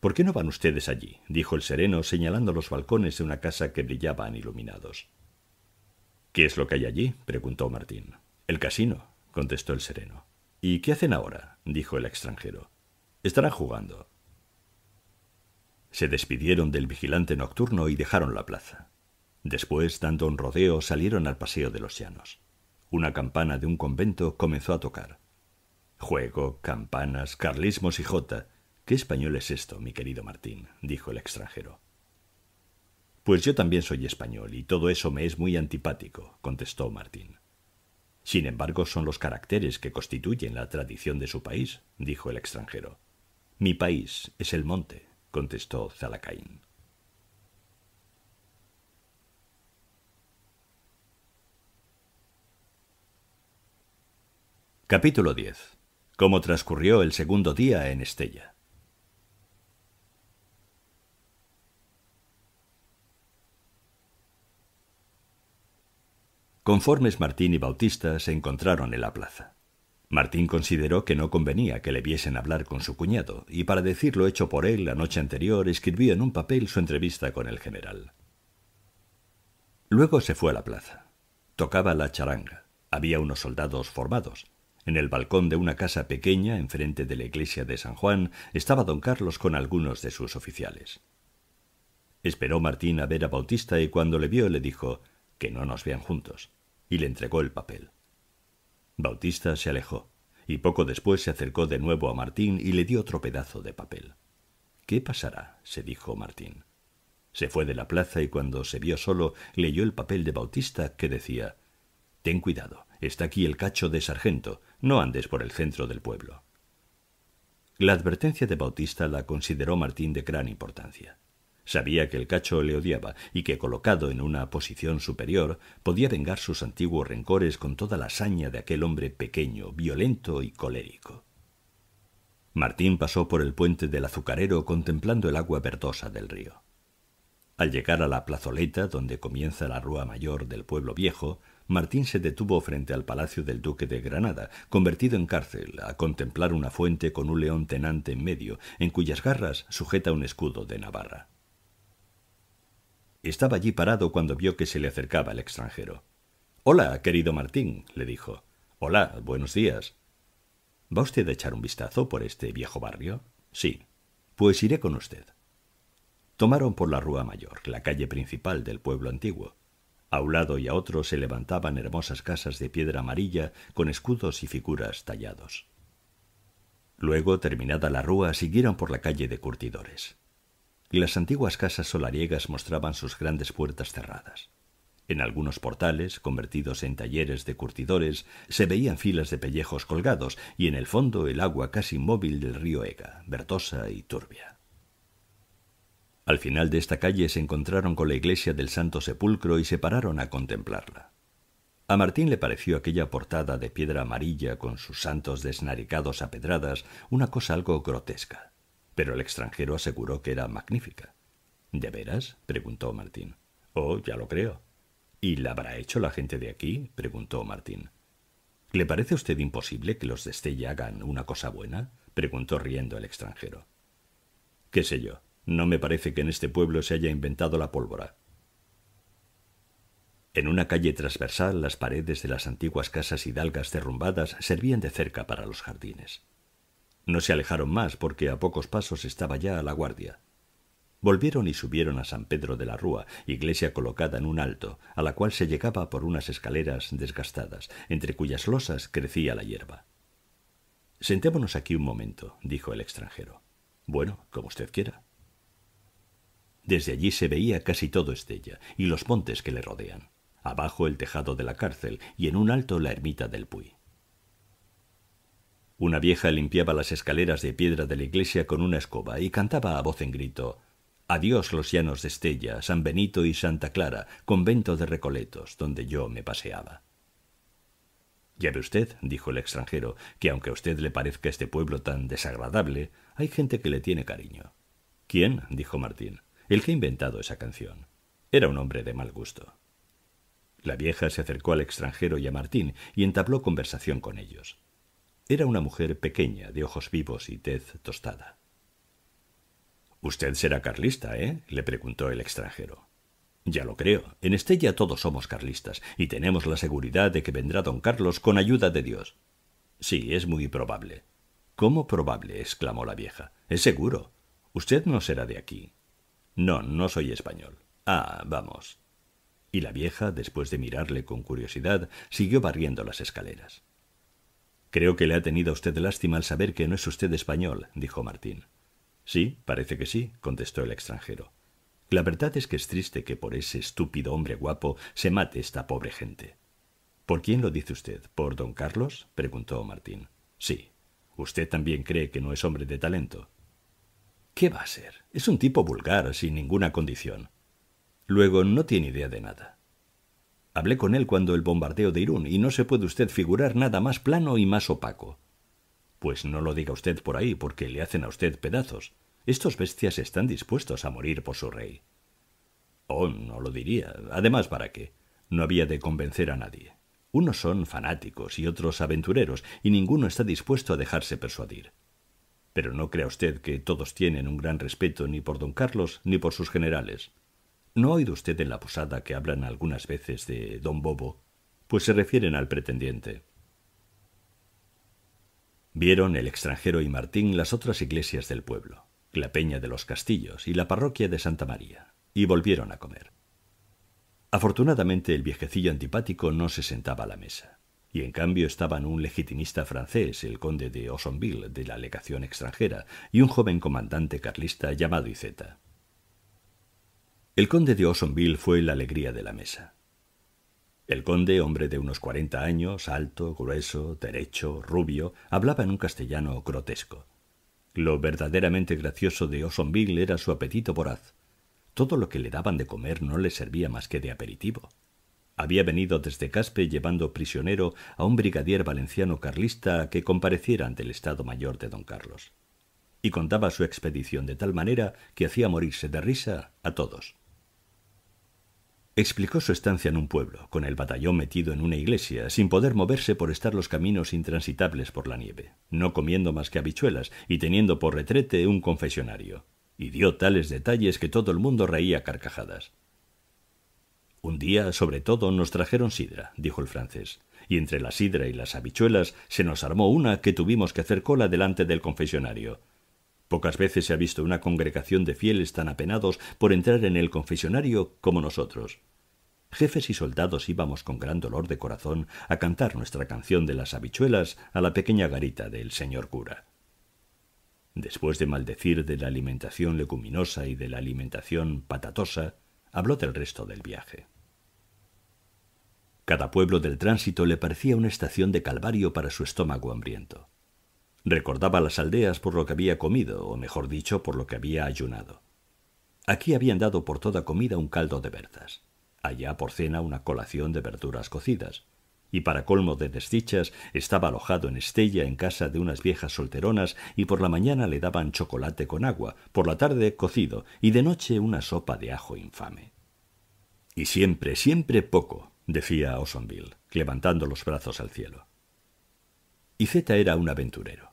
¿Por qué no van ustedes allí? dijo el sereno, señalando los balcones de una casa que brillaban iluminados. ¿Qué es lo que hay allí? preguntó Martín. El casino, contestó el sereno. ¿Y qué hacen ahora? dijo el extranjero. Estarán jugando. Se despidieron del vigilante nocturno y dejaron la plaza. Después, dando un rodeo, salieron al paseo de los llanos una campana de un convento comenzó a tocar. Juego, campanas, carlismos y jota. ¿Qué español es esto, mi querido Martín? dijo el extranjero. Pues yo también soy español y todo eso me es muy antipático, contestó Martín. Sin embargo, son los caracteres que constituyen la tradición de su país, dijo el extranjero. Mi país es el monte, contestó Zalacaín. Capítulo 10. Cómo transcurrió el segundo día en Estella. Conformes Martín y Bautista se encontraron en la plaza. Martín consideró que no convenía que le viesen hablar con su cuñado, y para decir lo hecho por él la noche anterior escribió en un papel su entrevista con el general. Luego se fue a la plaza. Tocaba la charanga. Había unos soldados formados, en el balcón de una casa pequeña, enfrente de la iglesia de San Juan, estaba don Carlos con algunos de sus oficiales. Esperó Martín a ver a Bautista y cuando le vio le dijo que no nos vean juntos, y le entregó el papel. Bautista se alejó, y poco después se acercó de nuevo a Martín y le dio otro pedazo de papel. ¿Qué pasará? se dijo Martín. Se fue de la plaza y cuando se vio solo leyó el papel de Bautista que decía Ten cuidado, Está aquí el cacho de sargento, no andes por el centro del pueblo. La advertencia de Bautista la consideró Martín de gran importancia. Sabía que el cacho le odiaba y que, colocado en una posición superior, podía vengar sus antiguos rencores con toda la saña de aquel hombre pequeño, violento y colérico. Martín pasó por el puente del azucarero contemplando el agua verdosa del río. Al llegar a la plazoleta donde comienza la rúa mayor del pueblo viejo, Martín se detuvo frente al palacio del duque de Granada, convertido en cárcel, a contemplar una fuente con un león tenante en medio, en cuyas garras sujeta un escudo de Navarra. Estaba allí parado cuando vio que se le acercaba el extranjero. Hola, querido Martín, le dijo. Hola, buenos días. ¿Va usted a echar un vistazo por este viejo barrio? Sí. Pues iré con usted. Tomaron por la Rúa Mayor, la calle principal del pueblo antiguo. A un lado y a otro se levantaban hermosas casas de piedra amarilla con escudos y figuras tallados. Luego, terminada la rúa, siguieron por la calle de curtidores. Las antiguas casas solariegas mostraban sus grandes puertas cerradas. En algunos portales, convertidos en talleres de curtidores, se veían filas de pellejos colgados y en el fondo el agua casi inmóvil del río Ega, verdosa y turbia. Al final de esta calle se encontraron con la iglesia del Santo Sepulcro y se pararon a contemplarla. A Martín le pareció aquella portada de piedra amarilla con sus santos desnaricados a pedradas una cosa algo grotesca, pero el extranjero aseguró que era magnífica. ¿De veras? preguntó Martín. Oh, ya lo creo. ¿Y la habrá hecho la gente de aquí? preguntó Martín. ¿Le parece a usted imposible que los de Estella hagan una cosa buena? preguntó riendo el extranjero. ¿Qué sé yo? No me parece que en este pueblo se haya inventado la pólvora. En una calle transversal las paredes de las antiguas casas hidalgas derrumbadas servían de cerca para los jardines. No se alejaron más porque a pocos pasos estaba ya la guardia. Volvieron y subieron a San Pedro de la Rúa, iglesia colocada en un alto, a la cual se llegaba por unas escaleras desgastadas, entre cuyas losas crecía la hierba. Sentémonos aquí un momento, dijo el extranjero. Bueno, como usted quiera. Desde allí se veía casi todo Estella y los montes que le rodean, abajo el tejado de la cárcel y en un alto la ermita del Puy. Una vieja limpiaba las escaleras de piedra de la iglesia con una escoba y cantaba a voz en grito Adiós los llanos de Estella, San Benito y Santa Clara, convento de Recoletos, donde yo me paseaba. Ya ve usted, dijo el extranjero, que aunque a usted le parezca este pueblo tan desagradable, hay gente que le tiene cariño. ¿Quién? dijo Martín el que ha inventado esa canción. Era un hombre de mal gusto. La vieja se acercó al extranjero y a Martín y entabló conversación con ellos. Era una mujer pequeña, de ojos vivos y tez tostada. Usted será carlista, ¿eh? le preguntó el extranjero. Ya lo creo. En Estella todos somos carlistas y tenemos la seguridad de que vendrá don Carlos con ayuda de Dios. Sí, es muy probable. ¿Cómo probable? exclamó la vieja. Es seguro. Usted no será de aquí. No, no soy español. Ah, vamos. Y la vieja, después de mirarle con curiosidad, siguió barriendo las escaleras. Creo que le ha tenido a usted lástima al saber que no es usted español, dijo Martín. Sí, parece que sí, contestó el extranjero. La verdad es que es triste que por ese estúpido hombre guapo se mate esta pobre gente. ¿Por quién lo dice usted? ¿Por don Carlos? preguntó Martín. Sí. ¿Usted también cree que no es hombre de talento? ¿Qué va a ser? Es un tipo vulgar, sin ninguna condición. Luego no tiene idea de nada. Hablé con él cuando el bombardeo de Irún, y no se puede usted figurar nada más plano y más opaco. Pues no lo diga usted por ahí, porque le hacen a usted pedazos. Estos bestias están dispuestos a morir por su rey. Oh, no lo diría. Además, ¿para qué? No había de convencer a nadie. Unos son fanáticos y otros aventureros, y ninguno está dispuesto a dejarse persuadir. Pero no crea usted que todos tienen un gran respeto ni por don Carlos ni por sus generales. ¿No ha oído usted en la posada que hablan algunas veces de don Bobo? Pues se refieren al pretendiente. Vieron el extranjero y Martín las otras iglesias del pueblo, la Peña de los Castillos y la parroquia de Santa María, y volvieron a comer. Afortunadamente el viejecillo antipático no se sentaba a la mesa y en cambio estaban un legitimista francés, el conde de Osonville, de la legación extranjera, y un joven comandante carlista llamado Iceta. El conde de Osonville fue la alegría de la mesa. El conde, hombre de unos cuarenta años, alto, grueso, derecho, rubio, hablaba en un castellano grotesco. Lo verdaderamente gracioso de Osonville era su apetito voraz. Todo lo que le daban de comer no le servía más que de aperitivo. Había venido desde Caspe llevando prisionero a un brigadier valenciano carlista que compareciera ante el Estado Mayor de don Carlos. Y contaba su expedición de tal manera que hacía morirse de risa a todos. Explicó su estancia en un pueblo, con el batallón metido en una iglesia, sin poder moverse por estar los caminos intransitables por la nieve, no comiendo más que habichuelas y teniendo por retrete un confesionario. Y dio tales detalles que todo el mundo reía carcajadas. Un día, sobre todo, nos trajeron sidra, dijo el francés, y entre la sidra y las habichuelas se nos armó una que tuvimos que hacer cola delante del confesionario. Pocas veces se ha visto una congregación de fieles tan apenados por entrar en el confesionario como nosotros. Jefes y soldados íbamos con gran dolor de corazón a cantar nuestra canción de las habichuelas a la pequeña garita del señor cura. Después de maldecir de la alimentación leguminosa y de la alimentación patatosa, habló del resto del viaje. Cada pueblo del tránsito le parecía una estación de calvario para su estómago hambriento. Recordaba las aldeas por lo que había comido, o mejor dicho, por lo que había ayunado. Aquí habían dado por toda comida un caldo de verdas. allá por cena una colación de verduras cocidas, y para colmo de desdichas estaba alojado en Estella en casa de unas viejas solteronas y por la mañana le daban chocolate con agua, por la tarde cocido y de noche una sopa de ajo infame. Y siempre, siempre poco, decía Osonville, levantando los brazos al cielo. Y Z era un aventurero.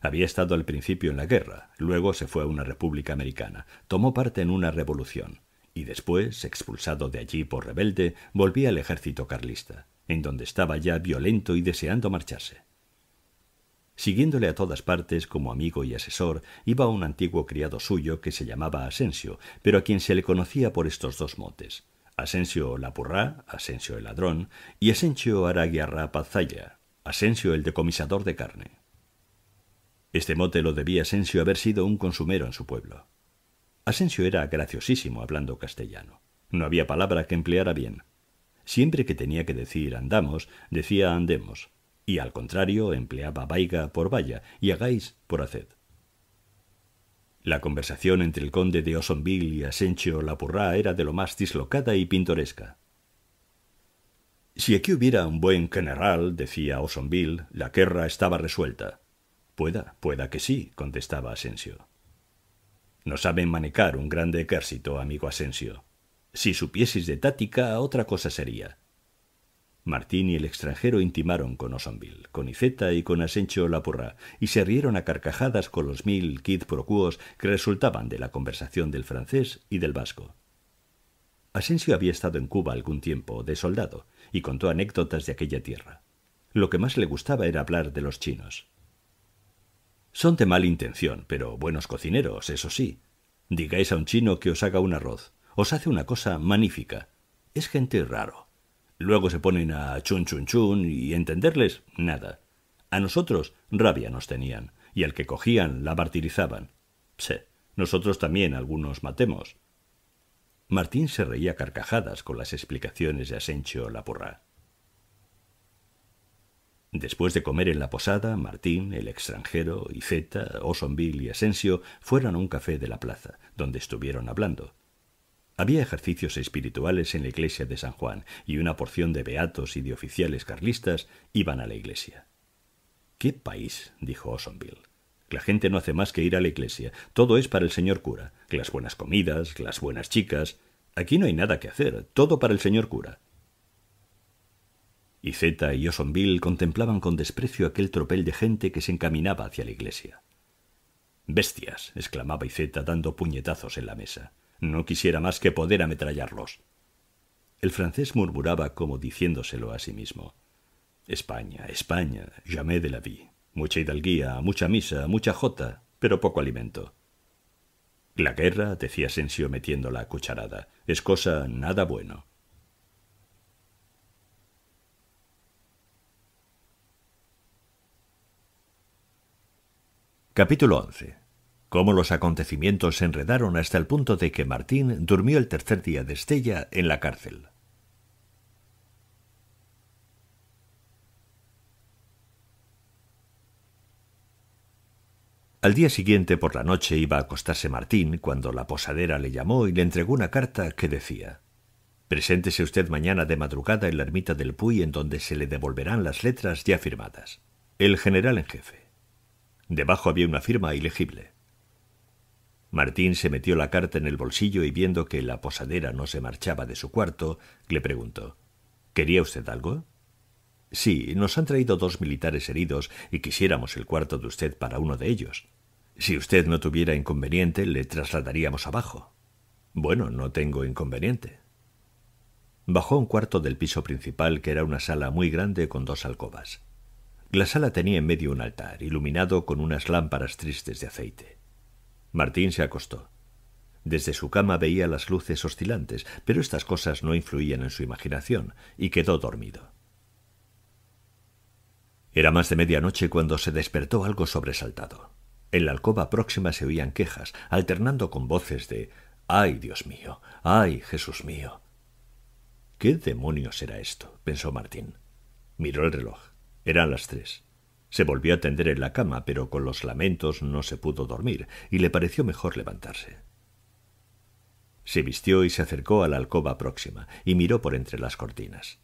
Había estado al principio en la guerra, luego se fue a una república americana, tomó parte en una revolución, y después, expulsado de allí por rebelde, volvía al ejército carlista en donde estaba ya violento y deseando marcharse. Siguiéndole a todas partes como amigo y asesor, iba un antiguo criado suyo que se llamaba Asensio, pero a quien se le conocía por estos dos motes, Asensio la Lapurrá, Asensio el ladrón, y Asensio Araguiarra Pazaya, Asensio el decomisador de carne. Este mote lo debía Asensio haber sido un consumero en su pueblo. Asensio era graciosísimo hablando castellano. No había palabra que empleara bien, Siempre que tenía que decir andamos, decía andemos, y al contrario empleaba vaiga por vaya y hagáis por haced. La conversación entre el conde de Osonville y Asensio Lapurrá era de lo más dislocada y pintoresca. Si aquí hubiera un buen general, decía Osonville, la guerra estaba resuelta. Pueda, pueda que sí, contestaba Asensio. No saben manejar un grande ejército, amigo Asensio. Si supieseis de tática, otra cosa sería. Martín y el extranjero intimaron con Osonville, con Iceta y con Asencho Lapurra, y se rieron a carcajadas con los mil quid procuos que resultaban de la conversación del francés y del vasco. Asensio había estado en Cuba algún tiempo, de soldado, y contó anécdotas de aquella tierra. Lo que más le gustaba era hablar de los chinos. Son de mala intención, pero buenos cocineros, eso sí. Digáis a un chino que os haga un arroz, os hace una cosa magnífica. Es gente raro. Luego se ponen a chun chun chun y entenderles nada. A nosotros rabia nos tenían, y al que cogían la martirizaban. Pse, nosotros también algunos matemos. Martín se reía carcajadas con las explicaciones de la Lapurra. Después de comer en la posada, Martín, el extranjero, y Zeta, Osonville y Asensio fueron a un café de la plaza, donde estuvieron hablando. Había ejercicios espirituales en la iglesia de San Juan y una porción de beatos y de oficiales carlistas iban a la iglesia. ¿Qué país? dijo Osonville. La gente no hace más que ir a la iglesia. Todo es para el señor cura. Las buenas comidas, las buenas chicas. Aquí no hay nada que hacer. Todo para el señor cura. Y Zeta y Osonville contemplaban con desprecio aquel tropel de gente que se encaminaba hacia la iglesia. Bestias. exclamaba Iceta dando puñetazos en la mesa. No quisiera más que poder ametrallarlos. El francés murmuraba como diciéndoselo a sí mismo. España, España, jamais de la vie. Mucha hidalguía, mucha misa, mucha jota, pero poco alimento. La guerra, decía Sensio metiendo la cucharada, es cosa nada bueno. Capítulo 11 cómo los acontecimientos se enredaron hasta el punto de que Martín durmió el tercer día de Estella en la cárcel. Al día siguiente por la noche iba a acostarse Martín cuando la posadera le llamó y le entregó una carta que decía Preséntese usted mañana de madrugada en la ermita del Puy en donde se le devolverán las letras ya firmadas. El general en jefe. Debajo había una firma ilegible. Martín se metió la carta en el bolsillo y viendo que la posadera no se marchaba de su cuarto, le preguntó ¿Quería usted algo? Sí, nos han traído dos militares heridos y quisiéramos el cuarto de usted para uno de ellos. Si usted no tuviera inconveniente, le trasladaríamos abajo. Bueno, no tengo inconveniente. Bajó un cuarto del piso principal, que era una sala muy grande con dos alcobas. La sala tenía en medio un altar, iluminado con unas lámparas tristes de aceite. Martín se acostó. Desde su cama veía las luces oscilantes, pero estas cosas no influían en su imaginación, y quedó dormido. Era más de medianoche cuando se despertó algo sobresaltado. En la alcoba próxima se oían quejas, alternando con voces de ¡Ay, Dios mío! ¡Ay, Jesús mío! ¿Qué demonios era esto? pensó Martín. Miró el reloj. Eran las tres. Se volvió a tender en la cama, pero con los lamentos no se pudo dormir, y le pareció mejor levantarse. Se vistió y se acercó a la alcoba próxima, y miró por entre las cortinas.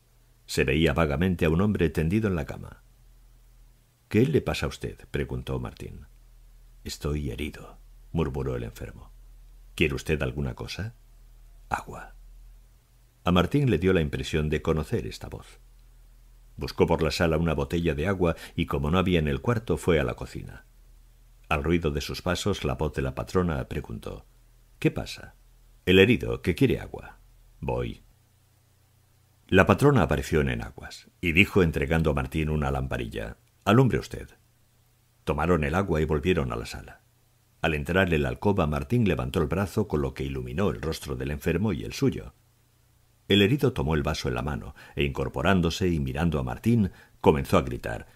Se veía vagamente a un hombre tendido en la cama. ¿Qué le pasa a usted? preguntó Martín. Estoy herido, murmuró el enfermo. ¿Quiere usted alguna cosa? Agua. A Martín le dio la impresión de conocer esta voz. Buscó por la sala una botella de agua y como no había en el cuarto fue a la cocina. Al ruido de sus pasos, la voz de la patrona preguntó ¿Qué pasa? El herido, que quiere agua. Voy. La patrona apareció en enaguas y dijo entregando a Martín una lamparilla Alumbre usted. Tomaron el agua y volvieron a la sala. Al entrar en la alcoba, Martín levantó el brazo con lo que iluminó el rostro del enfermo y el suyo. El herido tomó el vaso en la mano e incorporándose y mirando a Martín, comenzó a gritar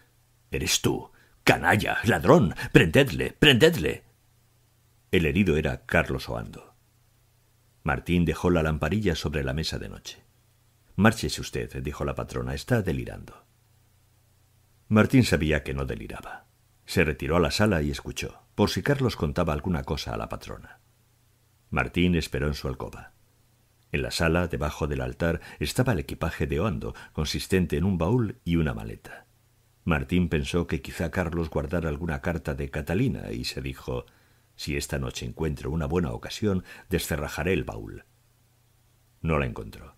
Eres tú. Canalla. ladrón. prendedle. prendedle. El herido era Carlos Oando. Martín dejó la lamparilla sobre la mesa de noche. Márchese usted, dijo la patrona, está delirando. Martín sabía que no deliraba. Se retiró a la sala y escuchó, por si Carlos contaba alguna cosa a la patrona. Martín esperó en su alcoba. En la sala, debajo del altar, estaba el equipaje de Oando, consistente en un baúl y una maleta. Martín pensó que quizá Carlos guardara alguna carta de Catalina y se dijo Si esta noche encuentro una buena ocasión, descerrajaré el baúl. No la encontró.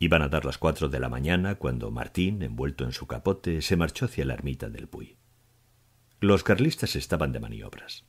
Iban a dar las cuatro de la mañana cuando Martín, envuelto en su capote, se marchó hacia la ermita del Puy. Los carlistas estaban de maniobras.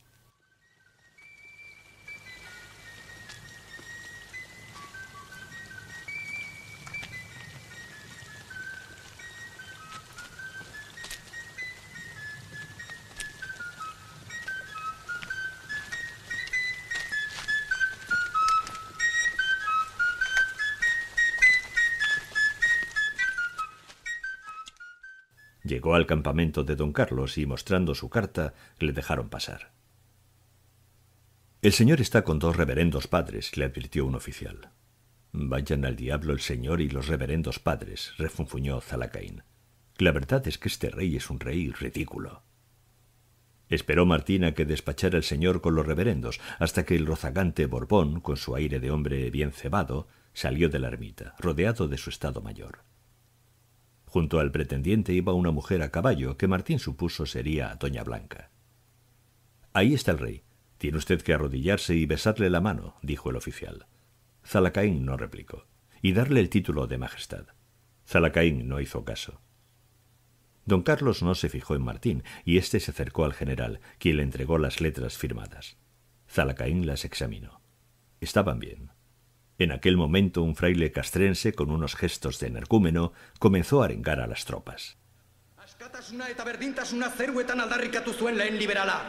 Llegó al campamento de don Carlos y mostrando su carta le dejaron pasar. El señor está con dos reverendos padres, le advirtió un oficial. Vayan al diablo el señor y los reverendos padres, refunfuñó Zalacain—. La verdad es que este rey es un rey ridículo. Esperó Martina que despachara el señor con los reverendos, hasta que el rozagante Borbón, con su aire de hombre bien cebado, salió de la ermita, rodeado de su estado mayor. Junto al pretendiente iba una mujer a caballo que Martín supuso sería Doña Blanca. Ahí está el rey. Tiene usted que arrodillarse y besarle la mano, dijo el oficial. Zalacaín no replicó, y darle el título de Majestad. Zalacaín no hizo caso. Don Carlos no se fijó en Martín, y éste se acercó al general, quien le entregó las letras firmadas. Zalacaín las examinó. Estaban bien. En aquel momento un fraile castrense, con unos gestos de energúmeno, comenzó a arengar a las tropas. Askatasuna eta berdintasuna zeruetan aldarrikatu zuen lehen liberala.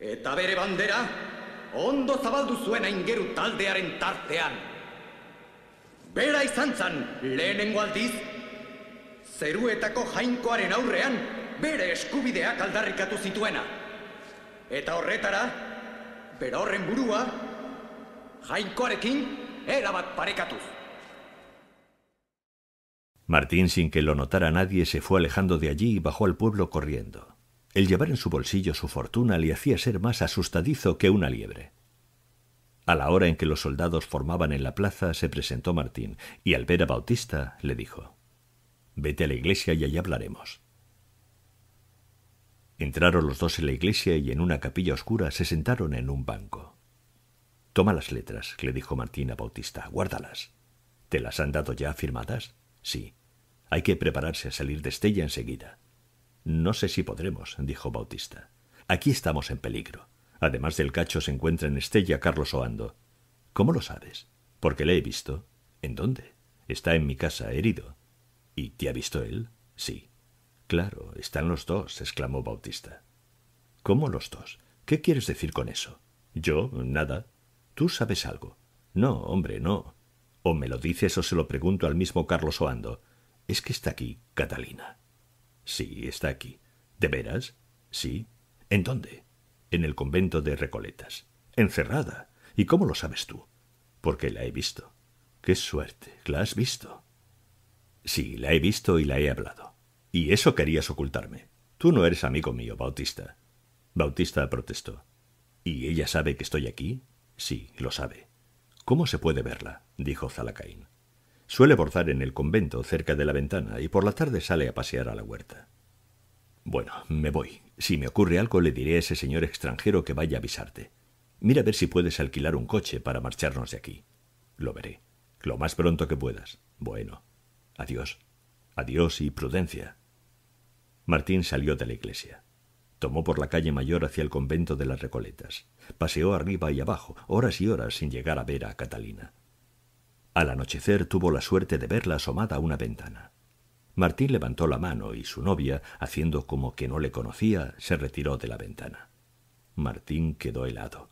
Eta bere bandera, ondo zabaldu zuen aingeru taldearen tartean. Bera izan zan, lehenengo aldiz, zeruetako jainkoaren aurrean, bere eskubideak aldarrikatu zituena. Eta horretara, horren burua, el Martín, sin que lo notara nadie, se fue alejando de allí y bajó al pueblo corriendo. El llevar en su bolsillo su fortuna le hacía ser más asustadizo que una liebre. A la hora en que los soldados formaban en la plaza, se presentó Martín, y al ver a Bautista le dijo Vete a la iglesia y allí hablaremos. Entraron los dos en la iglesia y en una capilla oscura se sentaron en un banco. Toma las letras, le dijo Martín a Bautista, guárdalas. ¿Te las han dado ya firmadas? Sí. Hay que prepararse a salir de Estella enseguida. No sé si podremos, dijo Bautista. Aquí estamos en peligro. Además del cacho se encuentra en Estella Carlos Oando. ¿Cómo lo sabes? Porque le he visto. ¿En dónde? Está en mi casa, herido. ¿Y te ha visto él? Sí. Claro, están los dos, exclamó Bautista. ¿Cómo los dos? ¿Qué quieres decir con eso? Yo, nada. Tú sabes algo. No, hombre, no. O me lo dices o se lo pregunto al mismo Carlos Oando. Es que está aquí, Catalina. Sí, está aquí. ¿De veras? Sí. ¿En dónde? En el convento de Recoletas. Encerrada. ¿Y cómo lo sabes tú? Porque la he visto. Qué suerte. ¿La has visto? Sí, la he visto y la he hablado. Y eso querías ocultarme. Tú no eres amigo mío, Bautista. Bautista protestó. ¿Y ella sabe que estoy aquí? Sí, lo sabe. ¿Cómo se puede verla? dijo Zalacaín. Suele bordar en el convento, cerca de la ventana, y por la tarde sale a pasear a la huerta. Bueno, me voy. Si me ocurre algo, le diré a ese señor extranjero que vaya a avisarte. Mira a ver si puedes alquilar un coche para marcharnos de aquí. Lo veré. Lo más pronto que puedas. Bueno. Adiós. Adiós y prudencia. Martín salió de la iglesia. Tomó por la calle mayor hacia el convento de las Recoletas. Paseó arriba y abajo, horas y horas, sin llegar a ver a Catalina. Al anochecer tuvo la suerte de verla asomada a una ventana. Martín levantó la mano y su novia, haciendo como que no le conocía, se retiró de la ventana. Martín quedó helado.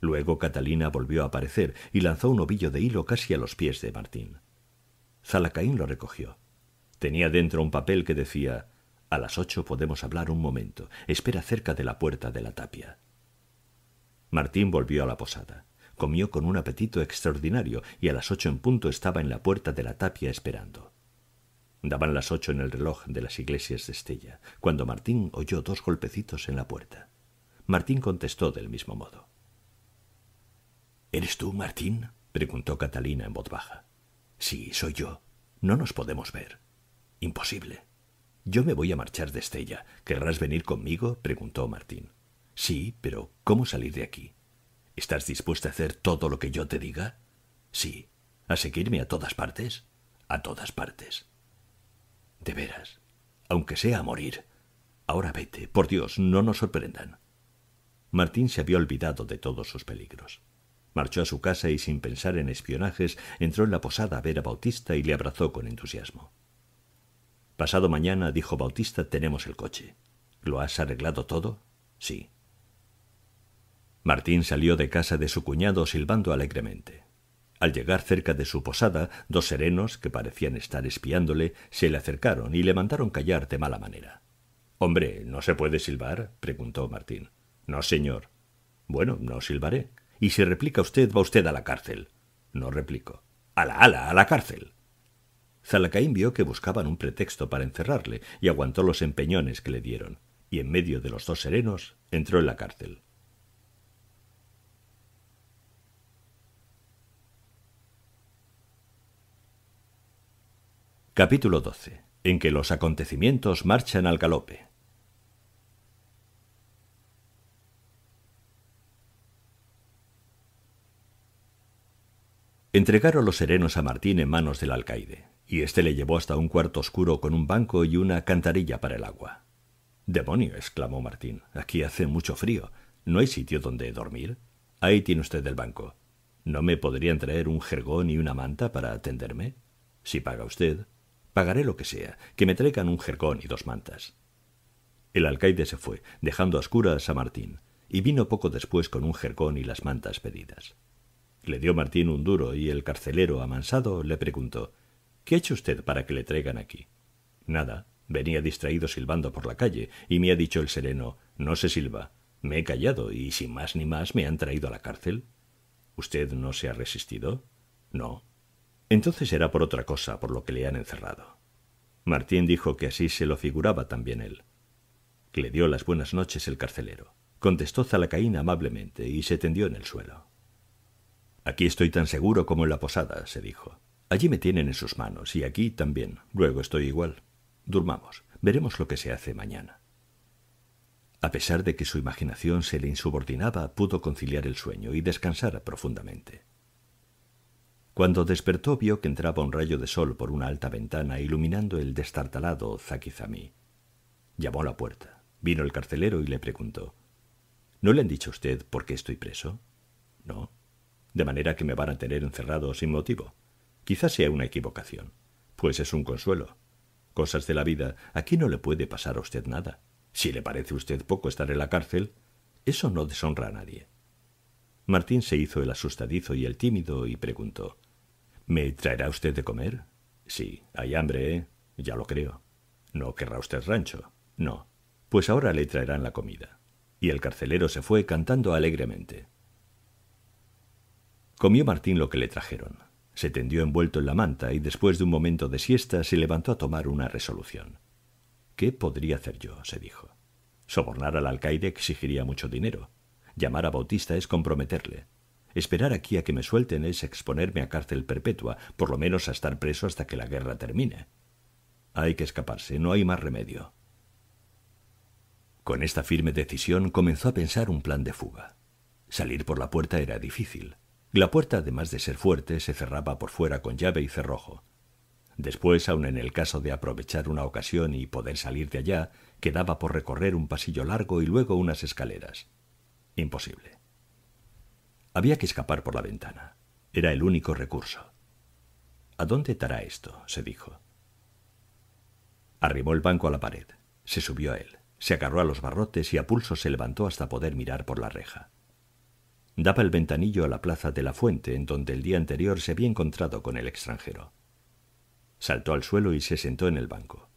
Luego Catalina volvió a aparecer y lanzó un ovillo de hilo casi a los pies de Martín. Zalacaín lo recogió. Tenía dentro un papel que decía a las ocho podemos hablar un momento. Espera cerca de la puerta de la tapia. Martín volvió a la posada. Comió con un apetito extraordinario y a las ocho en punto estaba en la puerta de la tapia esperando. Daban las ocho en el reloj de las iglesias de Estella, cuando Martín oyó dos golpecitos en la puerta. Martín contestó del mismo modo. ¿Eres tú, Martín? preguntó Catalina en voz baja. Sí, soy yo. No nos podemos ver. Imposible. Yo me voy a marchar de Estella. ¿Querrás venir conmigo? preguntó Martín. Sí, pero ¿cómo salir de aquí? ¿Estás dispuesta a hacer todo lo que yo te diga? Sí. ¿A seguirme a todas partes? A todas partes. De veras. Aunque sea a morir. Ahora vete. Por Dios, no nos sorprendan. Martín se había olvidado de todos sus peligros. Marchó a su casa y sin pensar en espionajes entró en la posada a ver a Bautista y le abrazó con entusiasmo. Pasado mañana, dijo Bautista, tenemos el coche. ¿Lo has arreglado todo? Sí. Martín salió de casa de su cuñado silbando alegremente. Al llegar cerca de su posada, dos serenos, que parecían estar espiándole, se le acercaron y le mandaron callar de mala manera. Hombre, ¿no se puede silbar? preguntó Martín. No, señor. Bueno, no silbaré. Y si replica usted, va usted a la cárcel. No replico. la ala, a la cárcel. Zalacaín vio que buscaban un pretexto para encerrarle y aguantó los empeñones que le dieron, y en medio de los dos serenos entró en la cárcel. Capítulo 12. En que los acontecimientos marchan al galope. Entregaron los serenos a Martín en manos del alcaide y éste le llevó hasta un cuarto oscuro con un banco y una cantarilla para el agua. Demonio, exclamó Martín, aquí hace mucho frío. ¿No hay sitio donde dormir? Ahí tiene usted el banco. ¿No me podrían traer un jergón y una manta para atenderme? Si paga usted, pagaré lo que sea, que me traigan un jergón y dos mantas. El alcaide se fue, dejando a oscuras a Martín, y vino poco después con un jergón y las mantas pedidas. Le dio Martín un duro y el carcelero amansado le preguntó ¿Qué ha hecho usted para que le traigan aquí? Nada. Venía distraído silbando por la calle, y me ha dicho el sereno No se silba. Me he callado, y sin más ni más me han traído a la cárcel. ¿Usted no se ha resistido? No. Entonces era por otra cosa por lo que le han encerrado. Martín dijo que así se lo figuraba también él. Le dio las buenas noches el carcelero. Contestó Zalacaín amablemente y se tendió en el suelo. Aquí estoy tan seguro como en la posada, se dijo. Allí me tienen en sus manos y aquí también. Luego estoy igual. Durmamos. Veremos lo que se hace mañana. A pesar de que su imaginación se le insubordinaba, pudo conciliar el sueño y descansar profundamente. Cuando despertó vio que entraba un rayo de sol por una alta ventana iluminando el destartalado Zakizami. Llamó a la puerta. Vino el carcelero y le preguntó ¿No le han dicho a usted por qué estoy preso? No. De manera que me van a tener encerrado sin motivo. Quizás sea una equivocación, pues es un consuelo. Cosas de la vida, aquí no le puede pasar a usted nada. Si le parece a usted poco estar en la cárcel, eso no deshonra a nadie. Martín se hizo el asustadizo y el tímido y preguntó ¿Me traerá usted de comer? Sí, hay hambre, ¿eh? Ya lo creo. ¿No querrá usted rancho? No. Pues ahora le traerán la comida. Y el carcelero se fue cantando alegremente. Comió Martín lo que le trajeron. Se tendió envuelto en la manta y después de un momento de siesta se levantó a tomar una resolución. ¿Qué podría hacer yo? se dijo. Sobornar al alcaide exigiría mucho dinero. Llamar a Bautista es comprometerle. Esperar aquí a que me suelten es exponerme a cárcel perpetua, por lo menos a estar preso hasta que la guerra termine. Hay que escaparse, no hay más remedio. Con esta firme decisión comenzó a pensar un plan de fuga. Salir por la puerta era difícil. La puerta, además de ser fuerte, se cerraba por fuera con llave y cerrojo. Después, aun en el caso de aprovechar una ocasión y poder salir de allá, quedaba por recorrer un pasillo largo y luego unas escaleras. Imposible. Había que escapar por la ventana. Era el único recurso. ¿A dónde estará esto? se dijo. Arrimó el banco a la pared. Se subió a él. Se agarró a los barrotes y a pulso se levantó hasta poder mirar por la reja daba el ventanillo a la plaza de la fuente en donde el día anterior se había encontrado con el extranjero. Saltó al suelo y se sentó en el banco.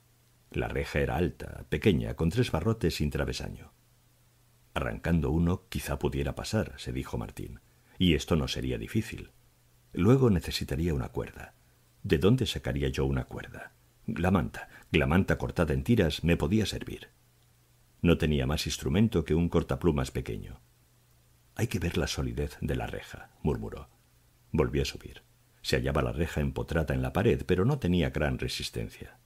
La reja era alta, pequeña, con tres barrotes sin travesaño. Arrancando uno quizá pudiera pasar, se dijo Martín, y esto no sería difícil. Luego necesitaría una cuerda. ¿De dónde sacaría yo una cuerda? La manta, la manta cortada en tiras me podía servir. No tenía más instrumento que un cortaplumas pequeño. Hay que ver la solidez de la reja, murmuró. Volvió a subir. Se hallaba la reja empotrada en la pared, pero no tenía gran resistencia.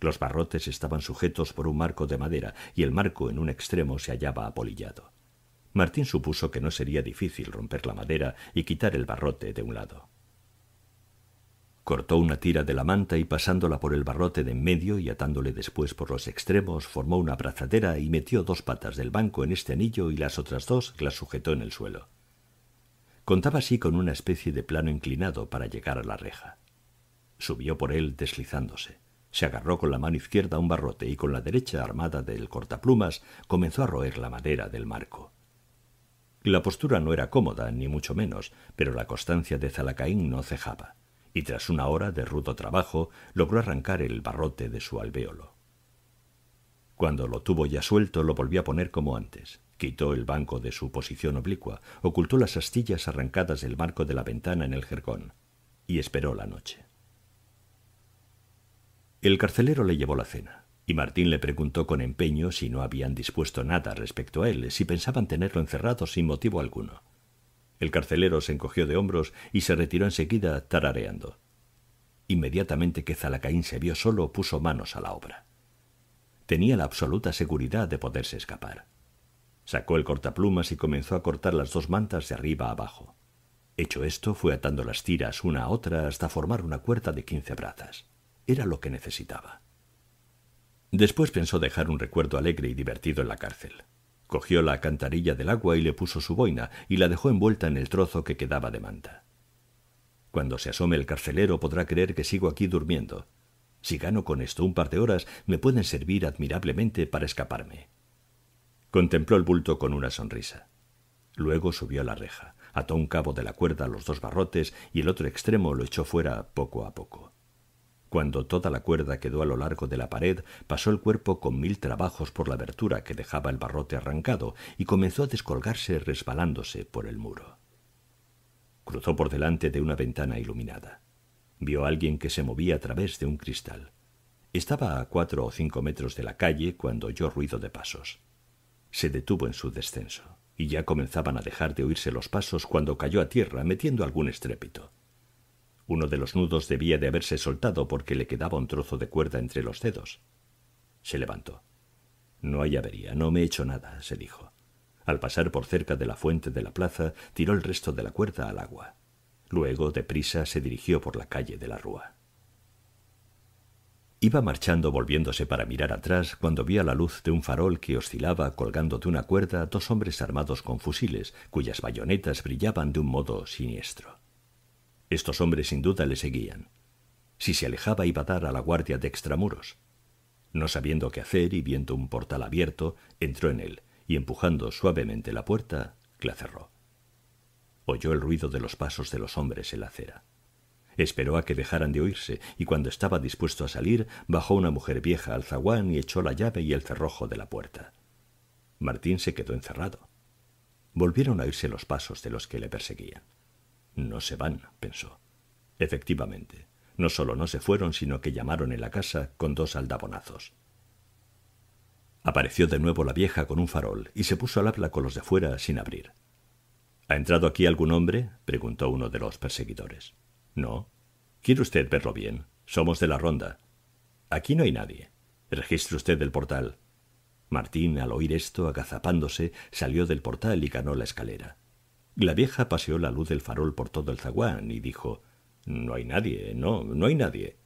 Los barrotes estaban sujetos por un marco de madera y el marco en un extremo se hallaba apolillado. Martín supuso que no sería difícil romper la madera y quitar el barrote de un lado. Cortó una tira de la manta y pasándola por el barrote de en medio y atándole después por los extremos, formó una abrazadera y metió dos patas del banco en este anillo y las otras dos las sujetó en el suelo. Contaba así con una especie de plano inclinado para llegar a la reja. Subió por él deslizándose. Se agarró con la mano izquierda a un barrote y con la derecha armada del cortaplumas comenzó a roer la madera del marco. La postura no era cómoda, ni mucho menos, pero la constancia de Zalacaín no cejaba y tras una hora de rudo trabajo logró arrancar el barrote de su alvéolo. Cuando lo tuvo ya suelto, lo volvió a poner como antes. Quitó el banco de su posición oblicua, ocultó las astillas arrancadas del marco de la ventana en el jergón y esperó la noche. El carcelero le llevó la cena y Martín le preguntó con empeño si no habían dispuesto nada respecto a él, si pensaban tenerlo encerrado sin motivo alguno. El carcelero se encogió de hombros y se retiró enseguida tarareando. Inmediatamente que Zalacaín se vio solo, puso manos a la obra. Tenía la absoluta seguridad de poderse escapar. Sacó el cortaplumas y comenzó a cortar las dos mantas de arriba a abajo. Hecho esto, fue atando las tiras una a otra hasta formar una cuerda de quince brazas. Era lo que necesitaba. Después pensó dejar un recuerdo alegre y divertido en la cárcel. Cogió la cantarilla del agua y le puso su boina y la dejó envuelta en el trozo que quedaba de manta. Cuando se asome el carcelero podrá creer que sigo aquí durmiendo. Si gano con esto un par de horas, me pueden servir admirablemente para escaparme. Contempló el bulto con una sonrisa. Luego subió a la reja, ató un cabo de la cuerda a los dos barrotes y el otro extremo lo echó fuera poco a poco. Cuando toda la cuerda quedó a lo largo de la pared, pasó el cuerpo con mil trabajos por la abertura que dejaba el barrote arrancado y comenzó a descolgarse resbalándose por el muro. Cruzó por delante de una ventana iluminada. Vio a alguien que se movía a través de un cristal. Estaba a cuatro o cinco metros de la calle cuando oyó ruido de pasos. Se detuvo en su descenso, y ya comenzaban a dejar de oírse los pasos cuando cayó a tierra metiendo algún estrépito. Uno de los nudos debía de haberse soltado porque le quedaba un trozo de cuerda entre los dedos. Se levantó. No hay avería, no me he hecho nada, se dijo. Al pasar por cerca de la fuente de la plaza, tiró el resto de la cuerda al agua. Luego, deprisa, se dirigió por la calle de la Rúa. Iba marchando volviéndose para mirar atrás cuando vio a la luz de un farol que oscilaba colgando de una cuerda dos hombres armados con fusiles, cuyas bayonetas brillaban de un modo siniestro. Estos hombres sin duda le seguían. Si se alejaba iba a dar a la guardia de extramuros. No sabiendo qué hacer y viendo un portal abierto, entró en él y empujando suavemente la puerta, la cerró. Oyó el ruido de los pasos de los hombres en la acera. Esperó a que dejaran de oírse y cuando estaba dispuesto a salir, bajó una mujer vieja al zaguán y echó la llave y el cerrojo de la puerta. Martín se quedó encerrado. Volvieron a oírse los pasos de los que le perseguían. No se van, pensó. Efectivamente, no solo no se fueron, sino que llamaron en la casa con dos aldabonazos. Apareció de nuevo la vieja con un farol y se puso al habla con los de fuera sin abrir. ¿Ha entrado aquí algún hombre? preguntó uno de los perseguidores. No. ¿Quiere usted verlo bien? Somos de la ronda. Aquí no hay nadie. Registre usted el portal. Martín, al oír esto, agazapándose, salió del portal y ganó la escalera. La vieja paseó la luz del farol por todo el zaguán y dijo No hay nadie, no, no hay nadie.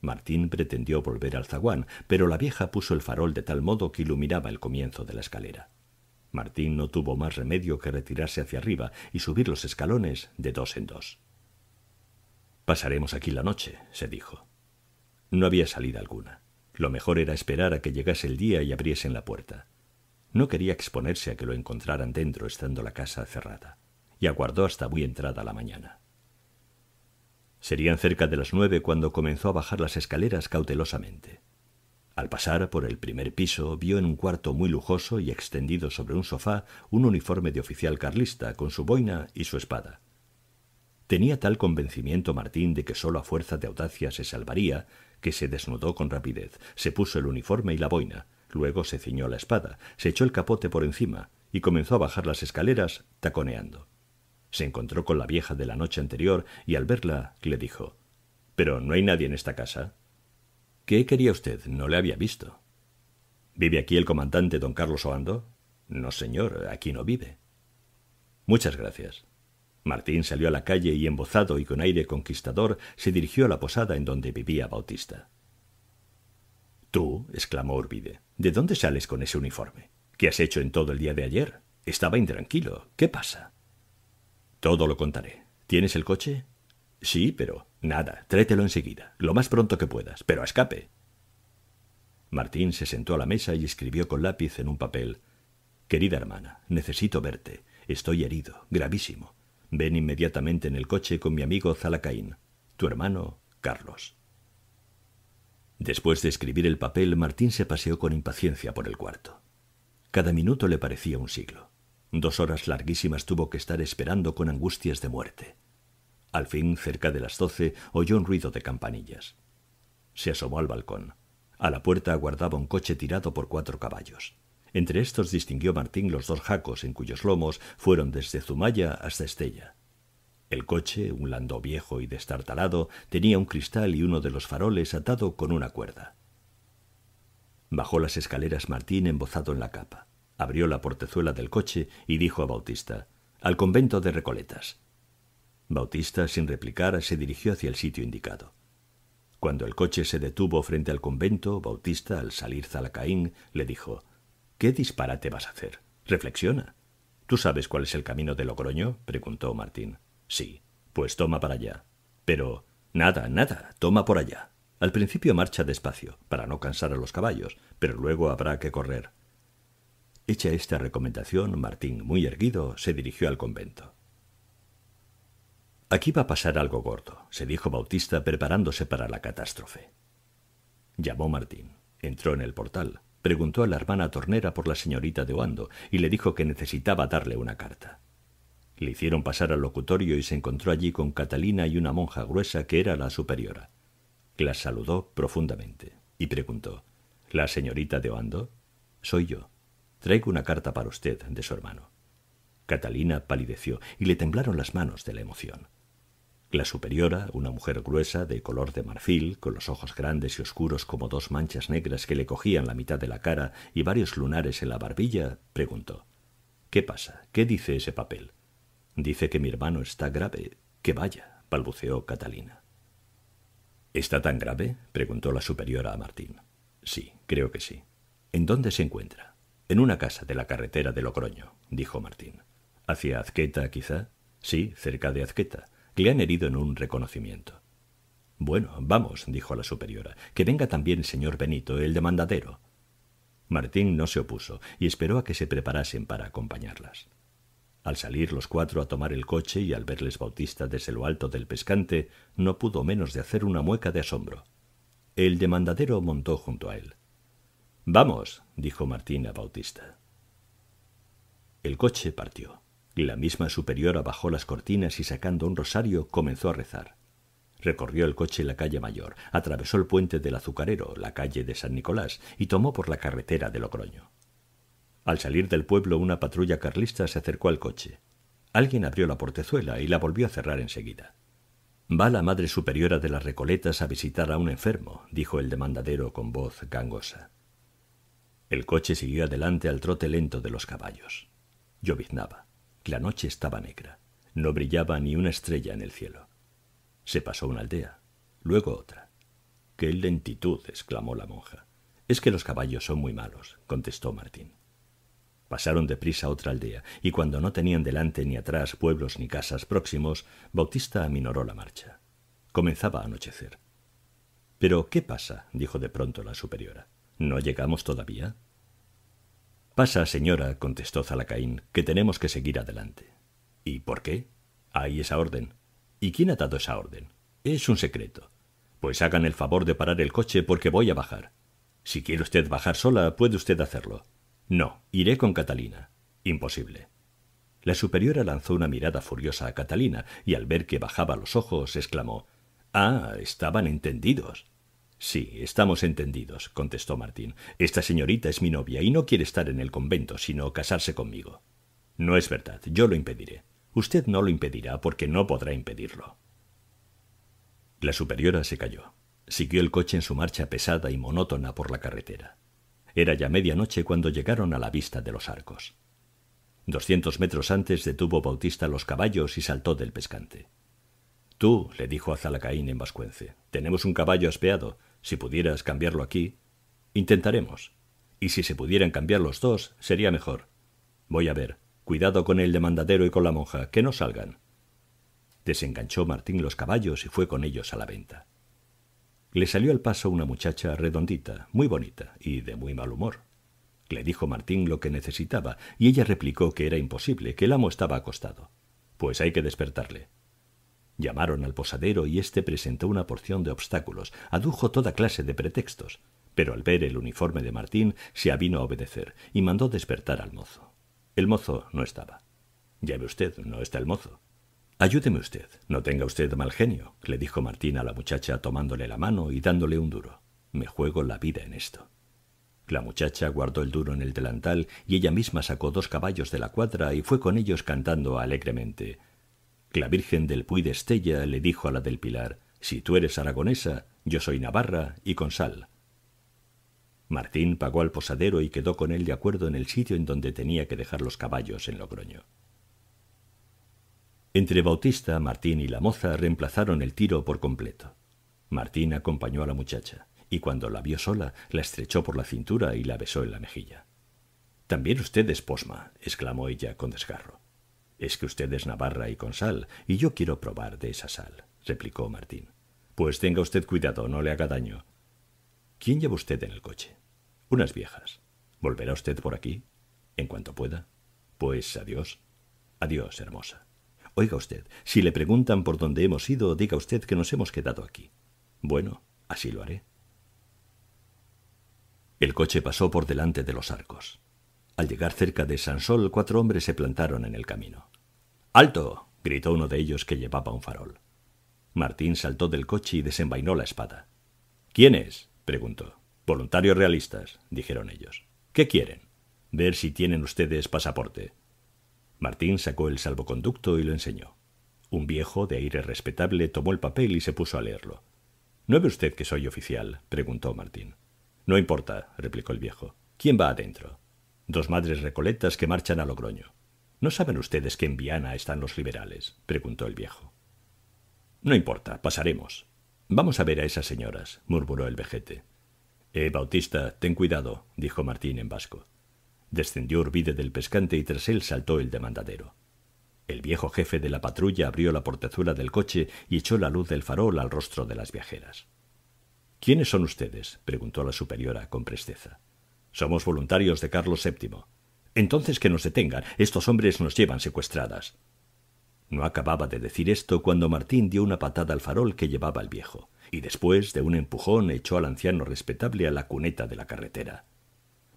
Martín pretendió volver al zaguán, pero la vieja puso el farol de tal modo que iluminaba el comienzo de la escalera. Martín no tuvo más remedio que retirarse hacia arriba y subir los escalones de dos en dos. Pasaremos aquí la noche, se dijo. No había salida alguna. Lo mejor era esperar a que llegase el día y abriesen la puerta. No quería exponerse a que lo encontraran dentro estando la casa cerrada, y aguardó hasta muy entrada la mañana. Serían cerca de las nueve cuando comenzó a bajar las escaleras cautelosamente. Al pasar por el primer piso, vio en un cuarto muy lujoso y extendido sobre un sofá un uniforme de oficial carlista con su boina y su espada. Tenía tal convencimiento Martín de que sólo a fuerza de audacia se salvaría, que se desnudó con rapidez, se puso el uniforme y la boina, Luego se ciñó la espada, se echó el capote por encima y comenzó a bajar las escaleras taconeando. Se encontró con la vieja de la noche anterior y al verla le dijo Pero no hay nadie en esta casa. ¿Qué quería usted? No le había visto. ¿Vive aquí el comandante don Carlos Oando? No, señor, aquí no vive. Muchas gracias. Martín salió a la calle y embozado y con aire conquistador se dirigió a la posada en donde vivía Bautista. Tú, exclamó Urbide, ¿De dónde sales con ese uniforme? ¿Qué has hecho en todo el día de ayer? Estaba intranquilo. ¿Qué pasa? Todo lo contaré. ¿Tienes el coche? Sí, pero nada, trételo enseguida, lo más pronto que puedas, pero escape. Martín se sentó a la mesa y escribió con lápiz en un papel Querida hermana, necesito verte. Estoy herido, gravísimo. Ven inmediatamente en el coche con mi amigo Zalacaín. Tu hermano, Carlos. Después de escribir el papel, Martín se paseó con impaciencia por el cuarto. Cada minuto le parecía un siglo. Dos horas larguísimas tuvo que estar esperando con angustias de muerte. Al fin, cerca de las doce, oyó un ruido de campanillas. Se asomó al balcón. A la puerta aguardaba un coche tirado por cuatro caballos. Entre estos distinguió Martín los dos jacos en cuyos lomos fueron desde Zumaya hasta Estella. El coche, un landó viejo y destartalado, tenía un cristal y uno de los faroles atado con una cuerda. Bajó las escaleras Martín embozado en la capa, abrió la portezuela del coche y dijo a Bautista Al convento de Recoletas. Bautista, sin replicar, se dirigió hacia el sitio indicado. Cuando el coche se detuvo frente al convento, Bautista, al salir Zalacaín, le dijo ¿Qué disparate vas a hacer? Reflexiona. ¿Tú sabes cuál es el camino de Logroño? preguntó Martín. Sí, pues toma para allá. Pero... Nada, nada, toma por allá. Al principio marcha despacio, para no cansar a los caballos, pero luego habrá que correr. Hecha esta recomendación, Martín, muy erguido, se dirigió al convento. Aquí va a pasar algo gordo, se dijo Bautista preparándose para la catástrofe. Llamó Martín, entró en el portal, preguntó a la hermana tornera por la señorita de Oando y le dijo que necesitaba darle una carta. Le hicieron pasar al locutorio y se encontró allí con Catalina y una monja gruesa que era la superiora. Las saludó profundamente y preguntó ¿La señorita de Oando? Soy yo. Traigo una carta para usted de su hermano. Catalina palideció y le temblaron las manos de la emoción. La superiora, una mujer gruesa, de color de marfil, con los ojos grandes y oscuros como dos manchas negras que le cogían la mitad de la cara y varios lunares en la barbilla, preguntó ¿Qué pasa? ¿Qué dice ese papel? Dice que mi hermano está grave. Que vaya, balbuceó Catalina. ¿Está tan grave? preguntó la superiora a Martín. Sí, creo que sí. ¿En dónde se encuentra? En una casa de la carretera de Locroño, dijo Martín. ¿Hacia Azqueta, quizá? Sí, cerca de Azqueta. Le han herido en un reconocimiento. Bueno, vamos, dijo la superiora, que venga también el señor Benito, el demandadero. Martín no se opuso y esperó a que se preparasen para acompañarlas. Al salir los cuatro a tomar el coche y al verles Bautista desde lo alto del pescante, no pudo menos de hacer una mueca de asombro. El demandadero montó junto a él. Vamos, dijo Martín a Bautista. El coche partió. La misma superiora bajó las cortinas y sacando un rosario comenzó a rezar. Recorrió el coche la calle mayor, atravesó el puente del azucarero, la calle de San Nicolás, y tomó por la carretera de Logroño. Al salir del pueblo una patrulla carlista se acercó al coche. Alguien abrió la portezuela y la volvió a cerrar enseguida. Va la Madre Superiora de las Recoletas a visitar a un enfermo, dijo el demandadero con voz gangosa. El coche siguió adelante al trote lento de los caballos. Lloviznaba. La noche estaba negra. No brillaba ni una estrella en el cielo. Se pasó una aldea, luego otra. ¡Qué lentitud! exclamó la monja. Es que los caballos son muy malos, contestó Martín. Pasaron deprisa a otra aldea, y cuando no tenían delante ni atrás pueblos ni casas próximos, Bautista aminoró la marcha. Comenzaba a anochecer. Pero, ¿qué pasa? dijo de pronto la superiora. ¿No llegamos todavía? Pasa, señora, contestó Zalacaín, que tenemos que seguir adelante. ¿Y por qué? Hay esa orden. ¿Y quién ha dado esa orden? Es un secreto. Pues hagan el favor de parar el coche porque voy a bajar. Si quiere usted bajar sola, puede usted hacerlo. No, iré con Catalina. Imposible. La superiora lanzó una mirada furiosa a Catalina y al ver que bajaba los ojos exclamó Ah, estaban entendidos. Sí, estamos entendidos, contestó Martín. Esta señorita es mi novia y no quiere estar en el convento, sino casarse conmigo. No es verdad, yo lo impediré. Usted no lo impedirá porque no podrá impedirlo. La superiora se calló. Siguió el coche en su marcha pesada y monótona por la carretera. Era ya medianoche cuando llegaron a la vista de los arcos. Doscientos metros antes detuvo Bautista los caballos y saltó del pescante. Tú, le dijo a Zalacaín en vascuence, tenemos un caballo aspeado. Si pudieras cambiarlo aquí, intentaremos. Y si se pudieran cambiar los dos, sería mejor. Voy a ver. Cuidado con el demandadero y con la monja, que no salgan. Desenganchó Martín los caballos y fue con ellos a la venta. Le salió al paso una muchacha redondita, muy bonita y de muy mal humor. Le dijo Martín lo que necesitaba, y ella replicó que era imposible, que el amo estaba acostado. Pues hay que despertarle. Llamaron al posadero y éste presentó una porción de obstáculos, adujo toda clase de pretextos, pero al ver el uniforme de Martín se avino a obedecer y mandó despertar al mozo. El mozo no estaba. Ya ve usted, no está el mozo. Ayúdeme usted, no tenga usted mal genio, le dijo Martín a la muchacha tomándole la mano y dándole un duro. Me juego la vida en esto. La muchacha guardó el duro en el delantal y ella misma sacó dos caballos de la cuadra y fue con ellos cantando alegremente. La Virgen del Puy de Estella le dijo a la del Pilar, Si tú eres aragonesa, yo soy navarra y con sal. Martín pagó al posadero y quedó con él de acuerdo en el sitio en donde tenía que dejar los caballos en Logroño. Entre Bautista, Martín y la moza reemplazaron el tiro por completo. Martín acompañó a la muchacha, y cuando la vio sola, la estrechó por la cintura y la besó en la mejilla. También usted es posma, exclamó ella con desgarro. Es que usted es navarra y con sal, y yo quiero probar de esa sal, replicó Martín. Pues tenga usted cuidado, no le haga daño. ¿Quién lleva usted en el coche? Unas viejas. ¿Volverá usted por aquí? En cuanto pueda. Pues adiós. Adiós, hermosa. Oiga usted, si le preguntan por dónde hemos ido, diga usted que nos hemos quedado aquí. Bueno, así lo haré. El coche pasó por delante de los arcos. Al llegar cerca de Sansol, cuatro hombres se plantaron en el camino. ¡Alto! gritó uno de ellos que llevaba un farol. Martín saltó del coche y desenvainó la espada. ¿Quién es? preguntó. Voluntarios realistas, dijeron ellos. ¿Qué quieren? Ver si tienen ustedes pasaporte. Martín sacó el salvoconducto y lo enseñó. Un viejo de aire respetable tomó el papel y se puso a leerlo. ¿No ve usted que soy oficial? preguntó Martín. No importa, replicó el viejo. ¿Quién va adentro? Dos madres recoletas que marchan a Logroño. ¿No saben ustedes que en Viana están los liberales? preguntó el viejo. No importa, pasaremos. Vamos a ver a esas señoras, murmuró el vejete. Eh, Bautista, ten cuidado, dijo Martín en vasco. Descendió Urbide del pescante y tras él saltó el demandadero. El viejo jefe de la patrulla abrió la portezuela del coche y echó la luz del farol al rostro de las viajeras. ¿Quiénes son ustedes? preguntó la superiora con presteza. Somos voluntarios de Carlos VII. Entonces que nos detengan. Estos hombres nos llevan secuestradas. No acababa de decir esto cuando Martín dio una patada al farol que llevaba el viejo, y después de un empujón echó al anciano respetable a la cuneta de la carretera.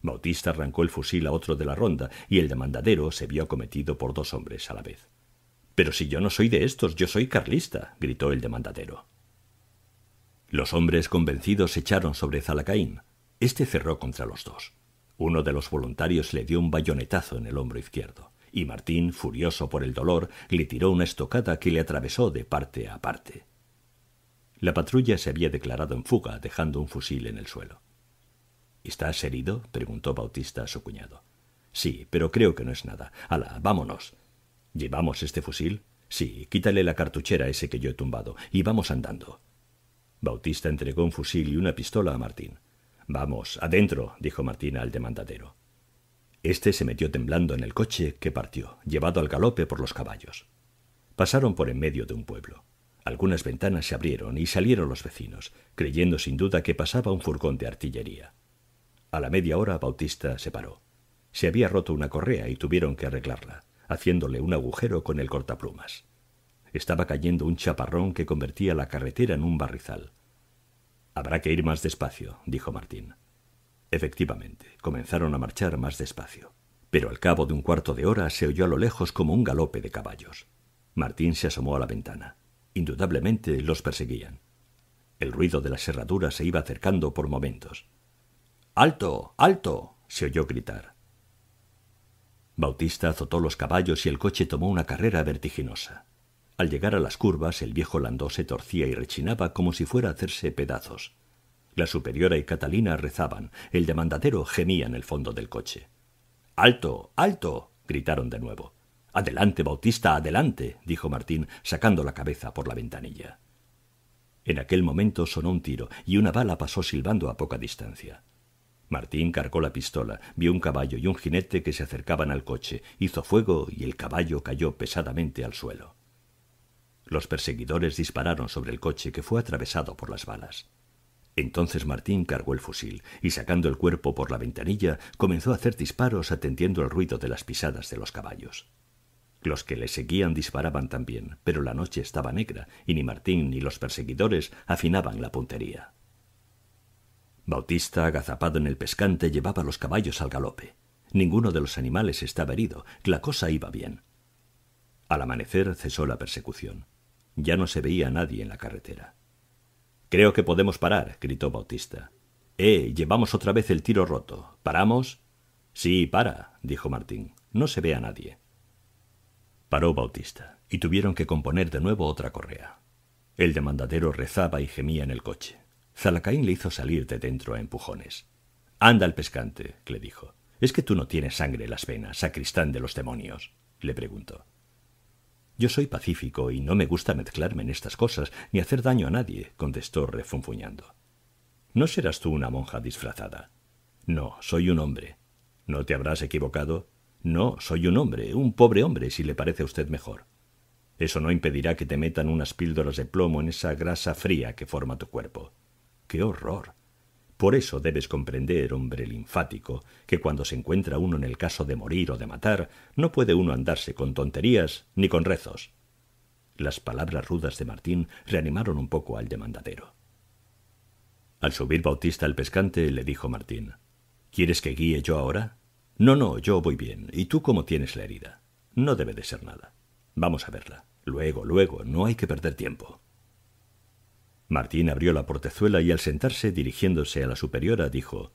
Bautista arrancó el fusil a otro de la ronda y el demandadero se vio acometido por dos hombres a la vez. Pero si yo no soy de estos, yo soy carlista, gritó el demandadero. Los hombres convencidos se echaron sobre Zalacaín. Este cerró contra los dos. Uno de los voluntarios le dio un bayonetazo en el hombro izquierdo, y Martín, furioso por el dolor, le tiró una estocada que le atravesó de parte a parte. La patrulla se había declarado en fuga, dejando un fusil en el suelo. ¿Estás herido? preguntó Bautista a su cuñado. Sí, pero creo que no es nada. Hala, vámonos. ¿Llevamos este fusil? Sí, quítale la cartuchera ese que yo he tumbado, y vamos andando. Bautista entregó un fusil y una pistola a Martín. Vamos, adentro, dijo Martín al demandadero. Este se metió temblando en el coche que partió, llevado al galope por los caballos. Pasaron por en medio de un pueblo. Algunas ventanas se abrieron y salieron los vecinos, creyendo sin duda que pasaba un furgón de artillería. A la media hora Bautista se paró. Se había roto una correa y tuvieron que arreglarla, haciéndole un agujero con el cortaplumas. Estaba cayendo un chaparrón que convertía la carretera en un barrizal. Habrá que ir más despacio, dijo Martín. Efectivamente, comenzaron a marchar más despacio. Pero al cabo de un cuarto de hora se oyó a lo lejos como un galope de caballos. Martín se asomó a la ventana. Indudablemente los perseguían. El ruido de la herraduras se iba acercando por momentos. ¡Alto! ¡Alto! se oyó gritar. Bautista azotó los caballos y el coche tomó una carrera vertiginosa. Al llegar a las curvas, el viejo landó se torcía y rechinaba como si fuera a hacerse pedazos. La superiora y Catalina rezaban, el demandadero gemía en el fondo del coche. ¡Alto! ¡Alto! gritaron de nuevo. Adelante, Bautista, adelante, dijo Martín, sacando la cabeza por la ventanilla. En aquel momento sonó un tiro y una bala pasó silbando a poca distancia. Martín cargó la pistola, vio un caballo y un jinete que se acercaban al coche, hizo fuego y el caballo cayó pesadamente al suelo. Los perseguidores dispararon sobre el coche que fue atravesado por las balas. Entonces Martín cargó el fusil y sacando el cuerpo por la ventanilla comenzó a hacer disparos atendiendo el ruido de las pisadas de los caballos. Los que le seguían disparaban también, pero la noche estaba negra y ni Martín ni los perseguidores afinaban la puntería. Bautista, agazapado en el pescante, llevaba los caballos al galope. Ninguno de los animales estaba herido, la cosa iba bien. Al amanecer cesó la persecución. Ya no se veía a nadie en la carretera. Creo que podemos parar, gritó Bautista. Eh, llevamos otra vez el tiro roto. ¿Paramos? Sí, para, dijo Martín. No se ve a nadie. Paró Bautista, y tuvieron que componer de nuevo otra correa. El demandadero rezaba y gemía en el coche. Zalacaín le hizo salir de dentro a empujones. Anda al pescante, le dijo. ¿Es que tú no tienes sangre en las venas, sacristán de los demonios? le preguntó. Yo soy pacífico y no me gusta mezclarme en estas cosas ni hacer daño a nadie, contestó refunfuñando. ¿No serás tú una monja disfrazada? No, soy un hombre. ¿No te habrás equivocado? No, soy un hombre, un pobre hombre, si le parece a usted mejor. Eso no impedirá que te metan unas píldoras de plomo en esa grasa fría que forma tu cuerpo. ¡Qué horror! Por eso debes comprender, hombre linfático, que cuando se encuentra uno en el caso de morir o de matar, no puede uno andarse con tonterías ni con rezos. Las palabras rudas de Martín reanimaron un poco al demandadero. Al subir Bautista al pescante, le dijo Martín, ¿Quieres que guíe yo ahora? No, no, yo voy bien. ¿Y tú cómo tienes la herida? No debe de ser nada. Vamos a verla. Luego, luego, no hay que perder tiempo. Martín abrió la portezuela y al sentarse dirigiéndose a la superiora dijo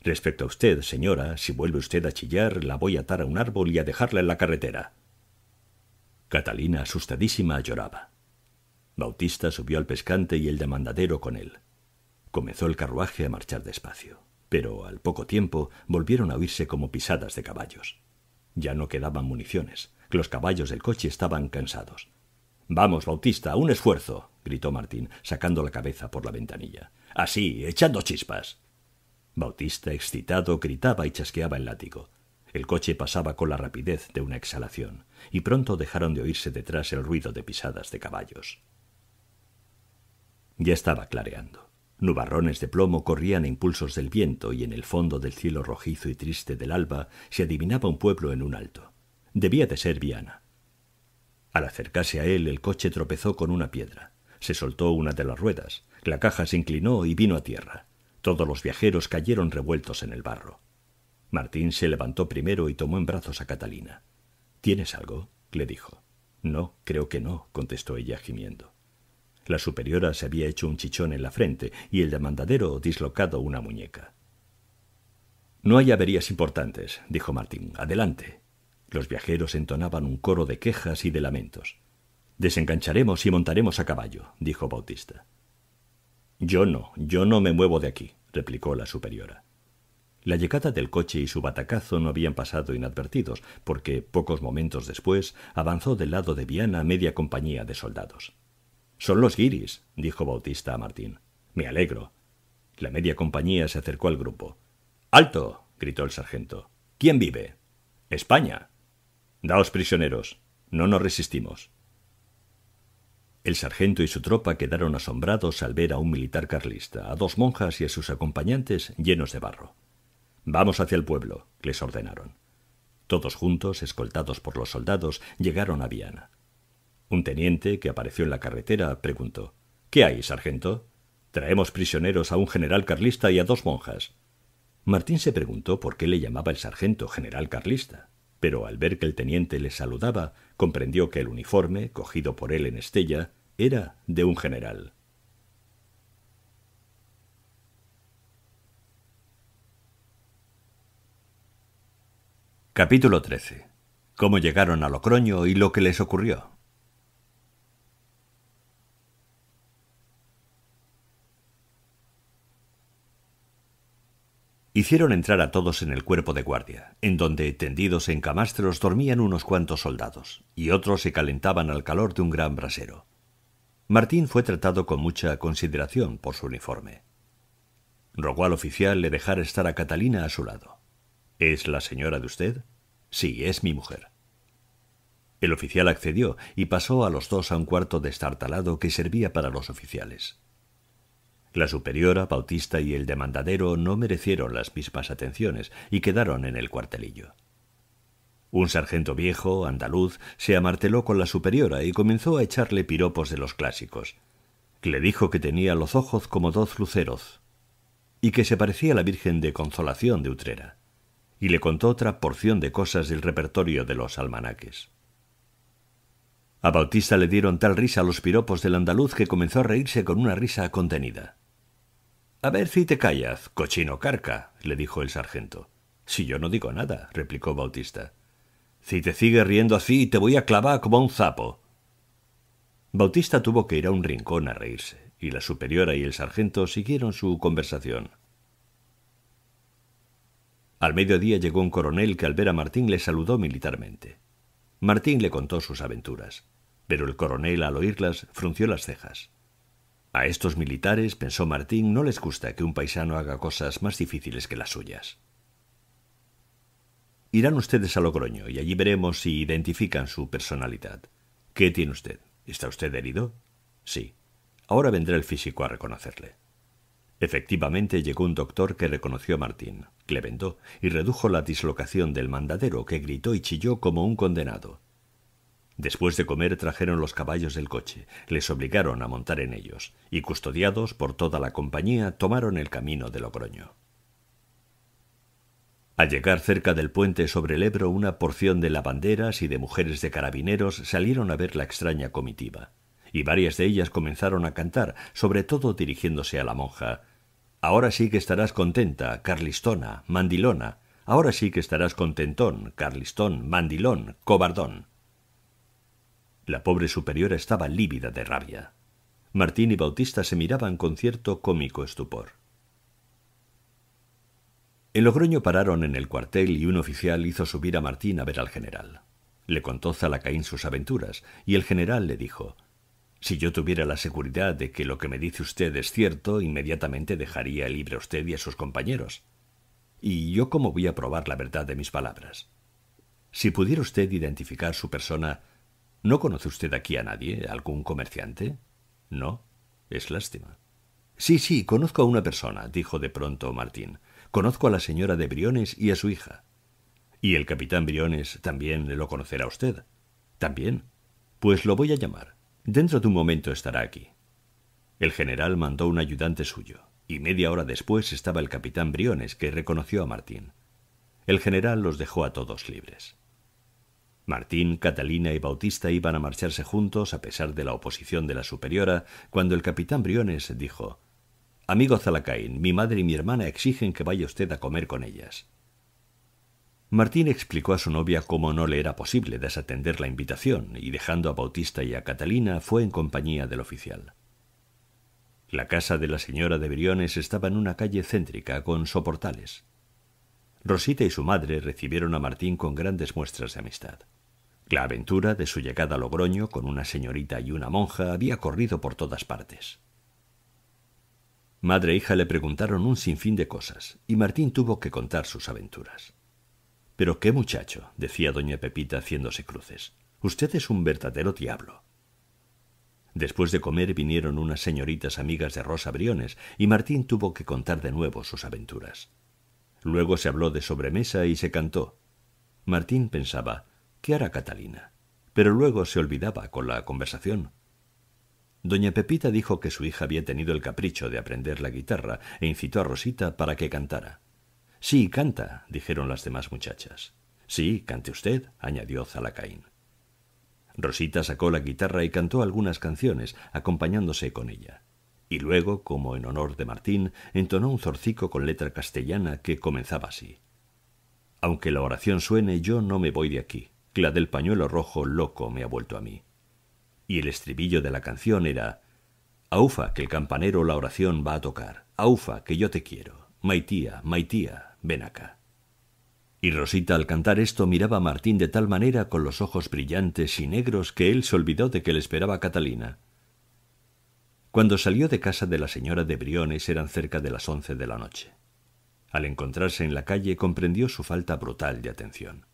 Respecto a usted, señora, si vuelve usted a chillar, la voy a atar a un árbol y a dejarla en la carretera. Catalina, asustadísima, lloraba. Bautista subió al pescante y el demandadero con él. Comenzó el carruaje a marchar despacio, pero al poco tiempo volvieron a oírse como pisadas de caballos. Ya no quedaban municiones. Los caballos del coche estaban cansados. Vamos, Bautista, un esfuerzo gritó Martín, sacando la cabeza por la ventanilla. Así, echando chispas. Bautista, excitado, gritaba y chasqueaba el látigo. El coche pasaba con la rapidez de una exhalación, y pronto dejaron de oírse detrás el ruido de pisadas de caballos. Ya estaba clareando. Nubarrones de plomo corrían a impulsos del viento y en el fondo del cielo rojizo y triste del alba se adivinaba un pueblo en un alto. Debía de ser Viana. Al acercarse a él, el coche tropezó con una piedra. Se soltó una de las ruedas, la caja se inclinó y vino a tierra. Todos los viajeros cayeron revueltos en el barro. Martín se levantó primero y tomó en brazos a Catalina. ¿Tienes algo? le dijo. No, creo que no, contestó ella gimiendo. La superiora se había hecho un chichón en la frente y el demandadero dislocado una muñeca. No hay averías importantes, dijo Martín. Adelante. Los viajeros entonaban un coro de quejas y de lamentos. Desengancharemos y montaremos a caballo, dijo Bautista. Yo no, yo no me muevo de aquí, replicó la superiora. La llegada del coche y su batacazo no habían pasado inadvertidos, porque pocos momentos después avanzó del lado de Viana media compañía de soldados. Son los guiris, dijo Bautista a Martín. Me alegro. La media compañía se acercó al grupo. ¡Alto! gritó el sargento. ¿Quién vive? España. Daos prisioneros. No nos resistimos. El sargento y su tropa quedaron asombrados al ver a un militar carlista, a dos monjas y a sus acompañantes llenos de barro. Vamos hacia el pueblo, les ordenaron. Todos juntos, escoltados por los soldados, llegaron a Viana. Un teniente que apareció en la carretera preguntó ¿Qué hay, sargento? Traemos prisioneros a un general carlista y a dos monjas. Martín se preguntó por qué le llamaba el sargento general carlista pero al ver que el teniente le saludaba, comprendió que el uniforme, cogido por él en Estella, era de un general. Capítulo 13. Cómo llegaron a Locroño y lo que les ocurrió. Hicieron entrar a todos en el cuerpo de guardia, en donde, tendidos en camastros, dormían unos cuantos soldados, y otros se calentaban al calor de un gran brasero. Martín fue tratado con mucha consideración por su uniforme. Rogó al oficial le dejar estar a Catalina a su lado. ¿Es la señora de usted? Sí, es mi mujer. El oficial accedió y pasó a los dos a un cuarto destartalado que servía para los oficiales. La superiora, Bautista y el demandadero no merecieron las mismas atenciones y quedaron en el cuartelillo. Un sargento viejo, andaluz, se amarteló con la superiora y comenzó a echarle piropos de los clásicos. Le dijo que tenía los ojos como dos luceros y que se parecía a la Virgen de Consolación de Utrera, y le contó otra porción de cosas del repertorio de los almanaques. A Bautista le dieron tal risa los piropos del andaluz que comenzó a reírse con una risa contenida. A ver si te callas, cochino carca, le dijo el sargento. Si yo no digo nada, replicó Bautista. Si te sigues riendo así, te voy a clavar como un zapo. Bautista tuvo que ir a un rincón a reírse, y la superiora y el sargento siguieron su conversación. Al mediodía llegó un coronel que al ver a Martín le saludó militarmente. Martín le contó sus aventuras, pero el coronel al oírlas frunció las cejas. A estos militares, pensó Martín, no les gusta que un paisano haga cosas más difíciles que las suyas. Irán ustedes a Logroño y allí veremos si identifican su personalidad. ¿Qué tiene usted? ¿Está usted herido? Sí. Ahora vendrá el físico a reconocerle. Efectivamente llegó un doctor que reconoció a Martín, le y redujo la dislocación del mandadero que gritó y chilló como un condenado. Después de comer trajeron los caballos del coche, les obligaron a montar en ellos, y custodiados por toda la compañía tomaron el camino de Logroño. Al llegar cerca del puente sobre el Ebro, una porción de lavanderas y de mujeres de carabineros salieron a ver la extraña comitiva, y varias de ellas comenzaron a cantar, sobre todo dirigiéndose a la monja. Ahora sí que estarás contenta, Carlistona, Mandilona. Ahora sí que estarás contentón, Carlistón, Mandilón, Cobardón. La pobre superiora estaba lívida de rabia. Martín y Bautista se miraban con cierto cómico estupor. En Logroño pararon en el cuartel y un oficial hizo subir a Martín a ver al general. Le contó Zalacaín sus aventuras y el general le dijo Si yo tuviera la seguridad de que lo que me dice usted es cierto, inmediatamente dejaría libre a usted y a sus compañeros. ¿Y yo cómo voy a probar la verdad de mis palabras? Si pudiera usted identificar su persona, ¿No conoce usted aquí a nadie, algún comerciante? No. Es lástima. Sí, sí, conozco a una persona, dijo de pronto Martín. Conozco a la señora de Briones y a su hija. Y el capitán Briones también le lo conocerá usted. También. Pues lo voy a llamar. Dentro de un momento estará aquí. El general mandó un ayudante suyo, y media hora después estaba el capitán Briones, que reconoció a Martín. El general los dejó a todos libres. Martín, Catalina y Bautista iban a marcharse juntos a pesar de la oposición de la superiora, cuando el capitán Briones dijo Amigo Zalacain, mi madre y mi hermana exigen que vaya usted a comer con ellas. Martín explicó a su novia cómo no le era posible desatender la invitación, y dejando a Bautista y a Catalina fue en compañía del oficial. La casa de la señora de Briones estaba en una calle céntrica con soportales. Rosita y su madre recibieron a Martín con grandes muestras de amistad. La aventura de su llegada a Logroño con una señorita y una monja había corrido por todas partes. Madre e hija le preguntaron un sinfín de cosas, y Martín tuvo que contar sus aventuras. Pero qué muchacho, decía doña Pepita haciéndose cruces. Usted es un verdadero diablo. Después de comer vinieron unas señoritas amigas de Rosa Briones, y Martín tuvo que contar de nuevo sus aventuras. Luego se habló de sobremesa y se cantó. Martín pensaba ¿Qué hará Catalina? Pero luego se olvidaba con la conversación. Doña Pepita dijo que su hija había tenido el capricho de aprender la guitarra e incitó a Rosita para que cantara. Sí, canta, dijeron las demás muchachas. Sí, cante usted, añadió Zalacaín. Rosita sacó la guitarra y cantó algunas canciones, acompañándose con ella. Y luego, como en honor de Martín, entonó un zorcico con letra castellana que comenzaba así. Aunque la oración suene, yo no me voy de aquí la del pañuelo rojo loco me ha vuelto a mí. Y el estribillo de la canción era Aufa, que el campanero la oración va a tocar. Aufa, que yo te quiero. Maitía, Maitía, ven acá. Y Rosita al cantar esto miraba a Martín de tal manera con los ojos brillantes y negros que él se olvidó de que le esperaba Catalina. Cuando salió de casa de la señora de Briones eran cerca de las once de la noche. Al encontrarse en la calle comprendió su falta brutal de atención.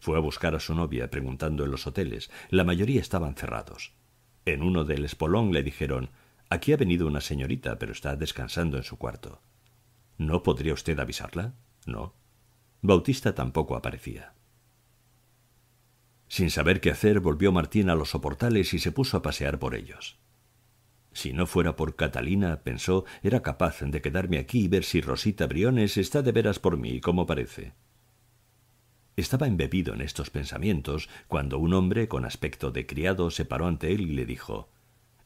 Fue a buscar a su novia preguntando en los hoteles. La mayoría estaban cerrados. En uno del espolón le dijeron Aquí ha venido una señorita, pero está descansando en su cuarto. ¿No podría usted avisarla? No. Bautista tampoco aparecía. Sin saber qué hacer, volvió Martín a los soportales y se puso a pasear por ellos. Si no fuera por Catalina, pensó, era capaz de quedarme aquí y ver si Rosita Briones está de veras por mí, como parece. Estaba embebido en estos pensamientos cuando un hombre con aspecto de criado se paró ante él y le dijo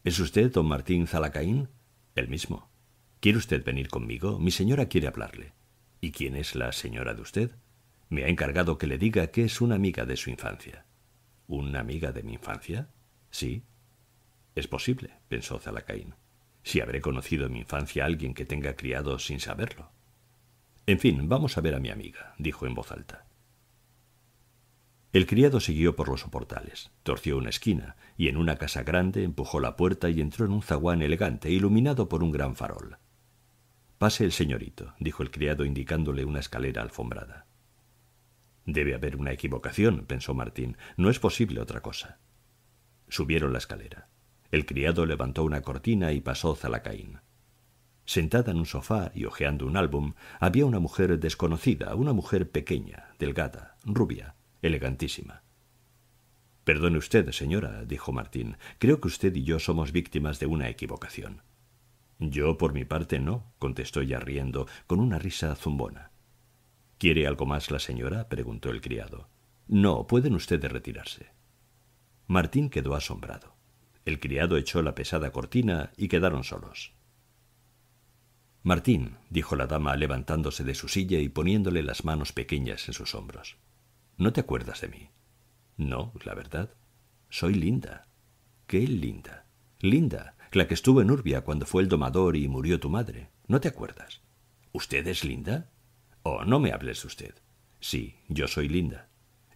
¿Es usted don Martín Zalacaín? El mismo. ¿Quiere usted venir conmigo? Mi señora quiere hablarle. ¿Y quién es la señora de usted? Me ha encargado que le diga que es una amiga de su infancia. ¿Una amiga de mi infancia? Sí. Es posible, pensó Zalacaín. Si habré conocido en mi infancia a alguien que tenga criado sin saberlo. En fin, vamos a ver a mi amiga, dijo en voz alta. El criado siguió por los soportales, torció una esquina, y en una casa grande empujó la puerta y entró en un zaguán elegante, iluminado por un gran farol. Pase el señorito, dijo el criado indicándole una escalera alfombrada. Debe haber una equivocación, pensó Martín. No es posible otra cosa. Subieron la escalera. El criado levantó una cortina y pasó Zalacaín. Sentada en un sofá y hojeando un álbum, había una mujer desconocida, una mujer pequeña, delgada, rubia, elegantísima. Perdone usted, señora, dijo Martín, creo que usted y yo somos víctimas de una equivocación. Yo, por mi parte, no, contestó ella riendo, con una risa zumbona. ¿Quiere algo más la señora? preguntó el criado. No, pueden ustedes retirarse. Martín quedó asombrado. El criado echó la pesada cortina y quedaron solos. Martín, dijo la dama levantándose de su silla y poniéndole las manos pequeñas en sus hombros. ¿No te acuerdas de mí? No, la verdad. Soy Linda. ¿Qué Linda? Linda, la que estuvo en Urbia cuando fue el domador y murió tu madre. ¿No te acuerdas? ¿Usted es Linda? Oh, no me hables usted. Sí, yo soy Linda.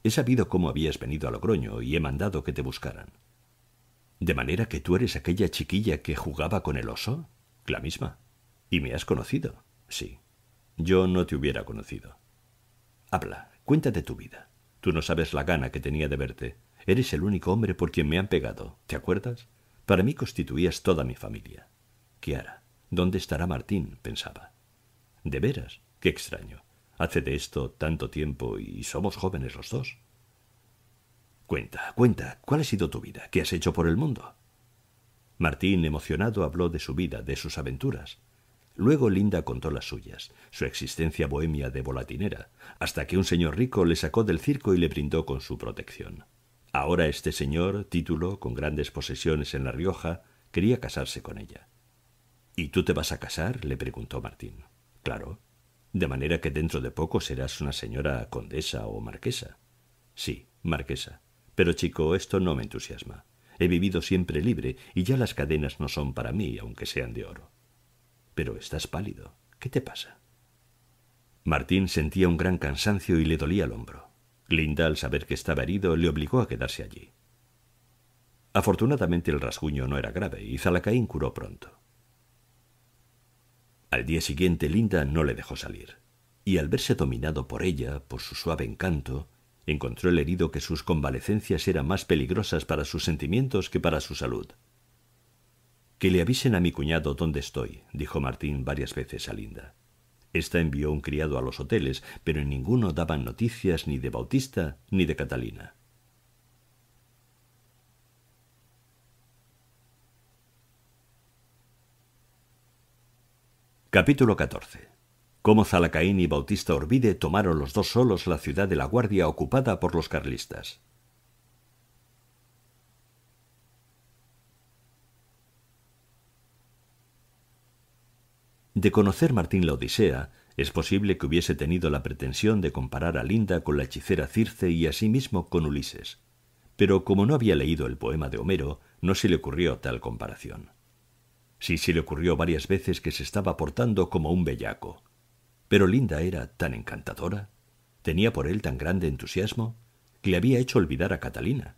He sabido cómo habías venido a Logroño y he mandado que te buscaran. ¿De manera que tú eres aquella chiquilla que jugaba con el oso? La misma. ¿Y me has conocido? Sí. Yo no te hubiera conocido. Habla, cuéntate tu vida. Tú no sabes la gana que tenía de verte. Eres el único hombre por quien me han pegado. ¿Te acuerdas? Para mí constituías toda mi familia. hará? ¿dónde estará Martín? pensaba. De veras, qué extraño. Hace de esto tanto tiempo y somos jóvenes los dos. Cuenta, cuenta, ¿cuál ha sido tu vida? ¿Qué has hecho por el mundo? Martín, emocionado, habló de su vida, de sus aventuras. Luego Linda contó las suyas, su existencia bohemia de volatinera, hasta que un señor rico le sacó del circo y le brindó con su protección. Ahora este señor, título, con grandes posesiones en La Rioja, quería casarse con ella. ¿Y tú te vas a casar? le preguntó Martín. Claro. De manera que dentro de poco serás una señora condesa o marquesa. Sí, marquesa. Pero chico, esto no me entusiasma. He vivido siempre libre y ya las cadenas no son para mí, aunque sean de oro. Pero estás pálido. ¿Qué te pasa? Martín sentía un gran cansancio y le dolía el hombro. Linda, al saber que estaba herido, le obligó a quedarse allí. Afortunadamente el rasguño no era grave y Zalacaín curó pronto. Al día siguiente Linda no le dejó salir, y al verse dominado por ella, por su suave encanto, encontró el herido que sus convalecencias eran más peligrosas para sus sentimientos que para su salud. Que le avisen a mi cuñado dónde estoy, dijo Martín varias veces a Linda. Esta envió un criado a los hoteles, pero en ninguno daban noticias ni de Bautista ni de Catalina. Capítulo 14. Cómo Zalacaín y Bautista Orbide tomaron los dos solos la ciudad de La Guardia ocupada por los carlistas. De conocer Martín la Odisea, es posible que hubiese tenido la pretensión de comparar a Linda con la hechicera Circe y asimismo con Ulises. Pero como no había leído el poema de Homero, no se le ocurrió tal comparación. Sí se le ocurrió varias veces que se estaba portando como un bellaco. Pero Linda era tan encantadora, tenía por él tan grande entusiasmo, que le había hecho olvidar a Catalina.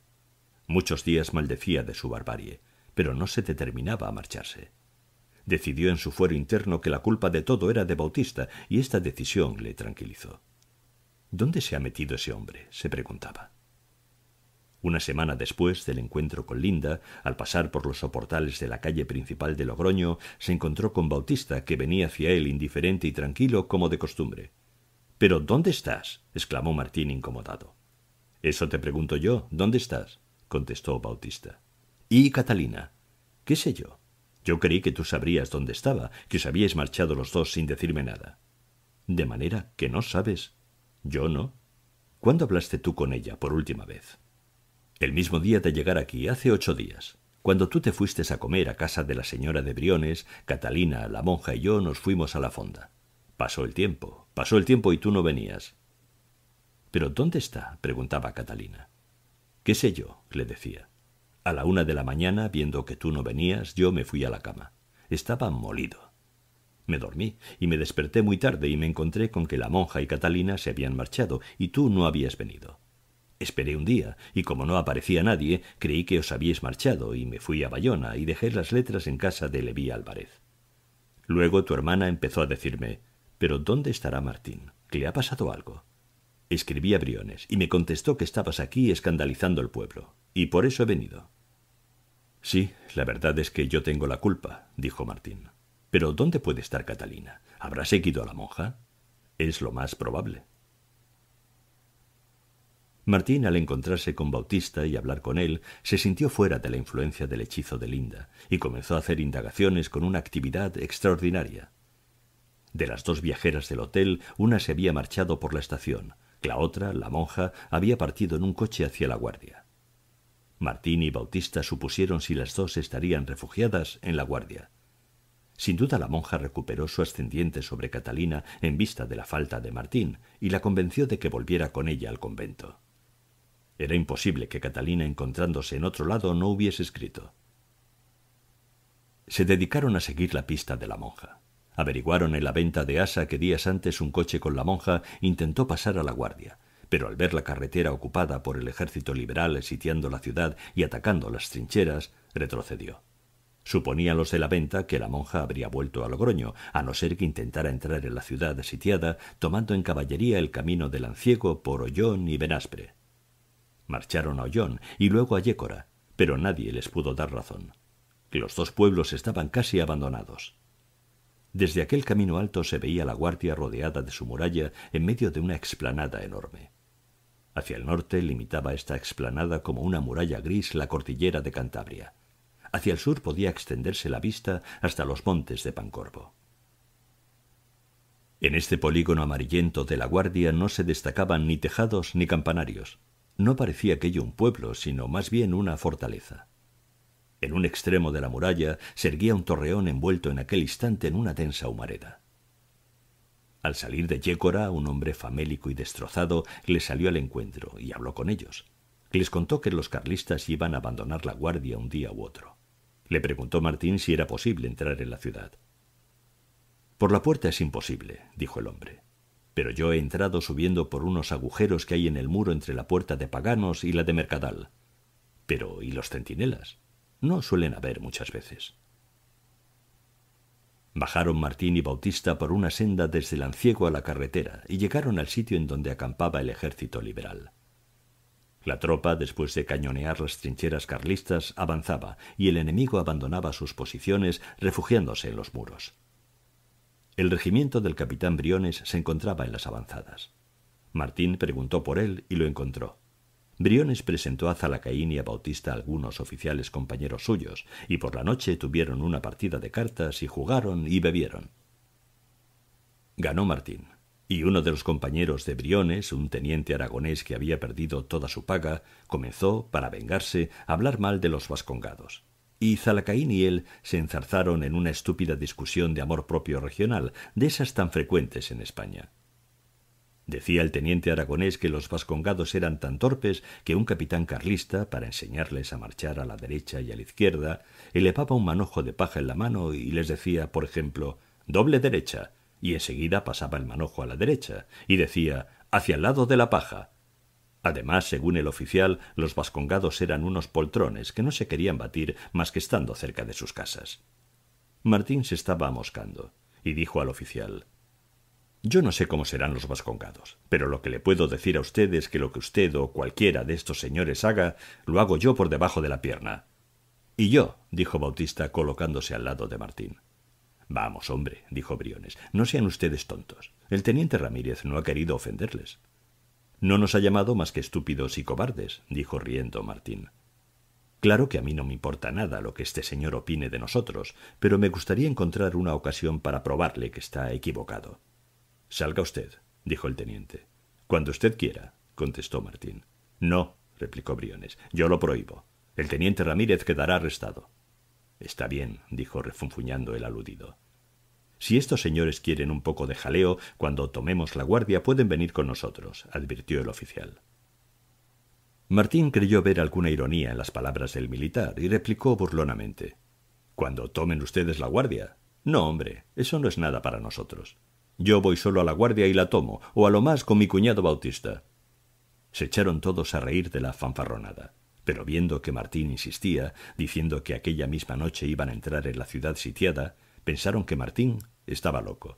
Muchos días maldecía de su barbarie, pero no se determinaba a marcharse. Decidió en su fuero interno que la culpa de todo era de Bautista, y esta decisión le tranquilizó. ¿Dónde se ha metido ese hombre? se preguntaba. Una semana después del encuentro con Linda, al pasar por los soportales de la calle principal de Logroño, se encontró con Bautista, que venía hacia él indiferente y tranquilo como de costumbre. Pero ¿dónde estás? exclamó Martín incomodado. Eso te pregunto yo, ¿dónde estás? contestó Bautista. ¿Y Catalina? ¿Qué sé yo? Yo creí que tú sabrías dónde estaba, que os habíais marchado los dos sin decirme nada. De manera que no sabes. Yo no. ¿Cuándo hablaste tú con ella por última vez? El mismo día de llegar aquí, hace ocho días. Cuando tú te fuiste a comer a casa de la señora de Briones, Catalina, la monja y yo nos fuimos a la fonda. Pasó el tiempo, pasó el tiempo y tú no venías. ¿Pero dónde está? preguntaba Catalina. ¿Qué sé yo? le decía. A la una de la mañana, viendo que tú no venías, yo me fui a la cama. Estaba molido. Me dormí y me desperté muy tarde y me encontré con que la monja y Catalina se habían marchado y tú no habías venido. Esperé un día y como no aparecía nadie, creí que os habíais marchado y me fui a Bayona y dejé las letras en casa de Leví Álvarez. Luego tu hermana empezó a decirme ¿Pero dónde estará Martín? le ha pasado algo? Escribí a Briones y me contestó que estabas aquí escandalizando el pueblo, y por eso he venido. Sí, la verdad es que yo tengo la culpa, dijo Martín. Pero ¿dónde puede estar Catalina? ¿Habrá seguido a la monja? Es lo más probable. Martín, al encontrarse con Bautista y hablar con él, se sintió fuera de la influencia del hechizo de Linda y comenzó a hacer indagaciones con una actividad extraordinaria. De las dos viajeras del hotel, una se había marchado por la estación, la otra, la monja, había partido en un coche hacia la guardia. Martín y Bautista supusieron si las dos estarían refugiadas en la guardia. Sin duda la monja recuperó su ascendiente sobre Catalina en vista de la falta de Martín y la convenció de que volviera con ella al convento. Era imposible que Catalina encontrándose en otro lado no hubiese escrito. Se dedicaron a seguir la pista de la monja. Averiguaron en la venta de Asa que días antes un coche con la monja intentó pasar a la guardia, pero al ver la carretera ocupada por el ejército liberal sitiando la ciudad y atacando las trincheras, retrocedió. Suponían los de la venta que la monja habría vuelto a Logroño, a no ser que intentara entrar en la ciudad sitiada, tomando en caballería el camino del Anciego por Ollón y Benaspre. Marcharon a Ollón y luego a Yécora, pero nadie les pudo dar razón. Los dos pueblos estaban casi abandonados. Desde aquel camino alto se veía la guardia rodeada de su muralla en medio de una explanada enorme. Hacia el norte limitaba esta explanada como una muralla gris la cordillera de Cantabria. Hacia el sur podía extenderse la vista hasta los montes de Pancorbo. En este polígono amarillento de la Guardia no se destacaban ni tejados ni campanarios. No parecía aquello un pueblo, sino más bien una fortaleza. En un extremo de la muralla se erguía un torreón envuelto en aquel instante en una densa humareda. Al salir de Yécora, un hombre famélico y destrozado le salió al encuentro y habló con ellos. Les contó que los carlistas iban a abandonar la guardia un día u otro. Le preguntó Martín si era posible entrar en la ciudad. Por la puerta es imposible, dijo el hombre. Pero yo he entrado subiendo por unos agujeros que hay en el muro entre la puerta de Paganos y la de Mercadal. Pero, ¿y los centinelas? No suelen haber muchas veces. Bajaron Martín y Bautista por una senda desde el anciego a la carretera y llegaron al sitio en donde acampaba el ejército liberal. La tropa, después de cañonear las trincheras carlistas, avanzaba y el enemigo abandonaba sus posiciones refugiándose en los muros. El regimiento del capitán Briones se encontraba en las avanzadas. Martín preguntó por él y lo encontró. Briones presentó a Zalacaín y a Bautista algunos oficiales compañeros suyos, y por la noche tuvieron una partida de cartas y jugaron y bebieron. Ganó Martín, y uno de los compañeros de Briones, un teniente aragonés que había perdido toda su paga, comenzó, para vengarse, a hablar mal de los vascongados y Zalacaín y él se enzarzaron en una estúpida discusión de amor propio regional, de esas tan frecuentes en España. Decía el teniente aragonés que los vascongados eran tan torpes que un capitán carlista, para enseñarles a marchar a la derecha y a la izquierda, elevaba un manojo de paja en la mano y les decía, por ejemplo, doble derecha, y enseguida pasaba el manojo a la derecha, y decía, hacia el lado de la paja, Además, según el oficial, los vascongados eran unos poltrones que no se querían batir más que estando cerca de sus casas. Martín se estaba amoscando y dijo al oficial yo no sé cómo serán los vascongados, pero lo que le puedo decir a usted es que lo que usted o cualquiera de estos señores haga, lo hago yo por debajo de la pierna. Y yo, dijo Bautista, colocándose al lado de Martín. Vamos, hombre, dijo Briones, no sean ustedes tontos. El teniente Ramírez no ha querido ofenderles. No nos ha llamado más que estúpidos y cobardes, dijo riendo Martín. Claro que a mí no me importa nada lo que este señor opine de nosotros, pero me gustaría encontrar una ocasión para probarle que está equivocado. Salga usted, dijo el teniente. Cuando usted quiera, contestó Martín. No, replicó Briones, yo lo prohíbo. El teniente Ramírez quedará arrestado. Está bien, dijo refunfuñando el aludido. Si estos señores quieren un poco de jaleo, cuando tomemos la guardia pueden venir con nosotros, advirtió el oficial. Martín creyó ver alguna ironía en las palabras del militar y replicó burlonamente Cuando tomen ustedes la guardia. No, hombre, eso no es nada para nosotros. Yo voy solo a la guardia y la tomo, o a lo más con mi cuñado Bautista. Se echaron todos a reír de la fanfarronada, pero viendo que Martín insistía, diciendo que aquella misma noche iban a entrar en la ciudad sitiada, pensaron que Martín estaba loco.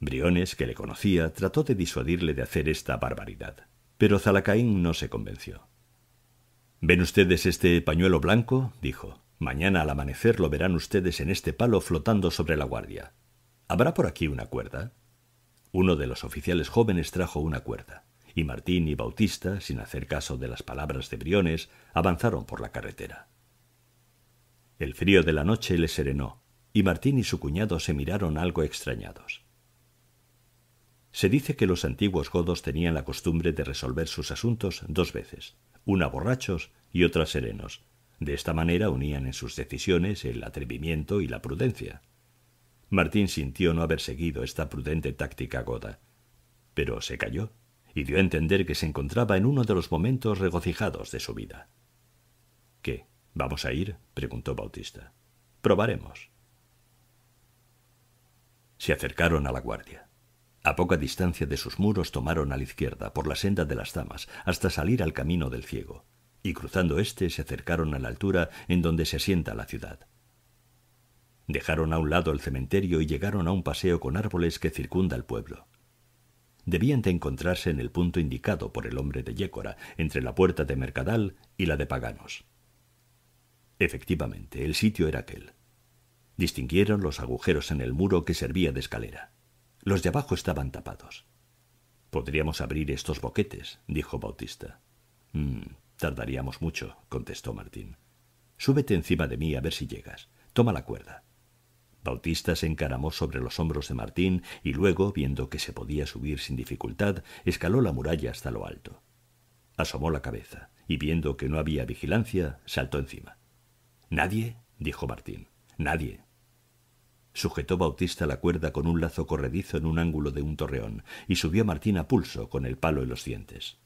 Briones, que le conocía, trató de disuadirle de hacer esta barbaridad, pero Zalacaín no se convenció. ¿Ven ustedes este pañuelo blanco? dijo. Mañana al amanecer lo verán ustedes en este palo flotando sobre la guardia. ¿Habrá por aquí una cuerda? Uno de los oficiales jóvenes trajo una cuerda, y Martín y Bautista, sin hacer caso de las palabras de Briones, avanzaron por la carretera. El frío de la noche les serenó, y Martín y su cuñado se miraron algo extrañados. Se dice que los antiguos godos tenían la costumbre de resolver sus asuntos dos veces, una borrachos y otra serenos. De esta manera unían en sus decisiones el atrevimiento y la prudencia. Martín sintió no haber seguido esta prudente táctica goda, pero se calló y dio a entender que se encontraba en uno de los momentos regocijados de su vida. ¿Qué? ¿Vamos a ir? preguntó Bautista. Probaremos. Se acercaron a la guardia. A poca distancia de sus muros tomaron a la izquierda, por la senda de las damas, hasta salir al camino del ciego, y cruzando éste se acercaron a la altura en donde se asienta la ciudad. Dejaron a un lado el cementerio y llegaron a un paseo con árboles que circunda el pueblo. Debían de encontrarse en el punto indicado por el hombre de Yécora, entre la puerta de Mercadal y la de Paganos. Efectivamente, el sitio era aquel. Distinguieron los agujeros en el muro que servía de escalera. Los de abajo estaban tapados. Podríamos abrir estos boquetes, dijo Bautista. Mm, tardaríamos mucho, contestó Martín. Súbete encima de mí a ver si llegas. Toma la cuerda. Bautista se encaramó sobre los hombros de Martín y luego, viendo que se podía subir sin dificultad, escaló la muralla hasta lo alto. Asomó la cabeza y, viendo que no había vigilancia, saltó encima. Nadie, dijo Martín. Nadie. Sujetó Bautista la cuerda con un lazo corredizo en un ángulo de un torreón y subió Martín a pulso con el palo en los dientes.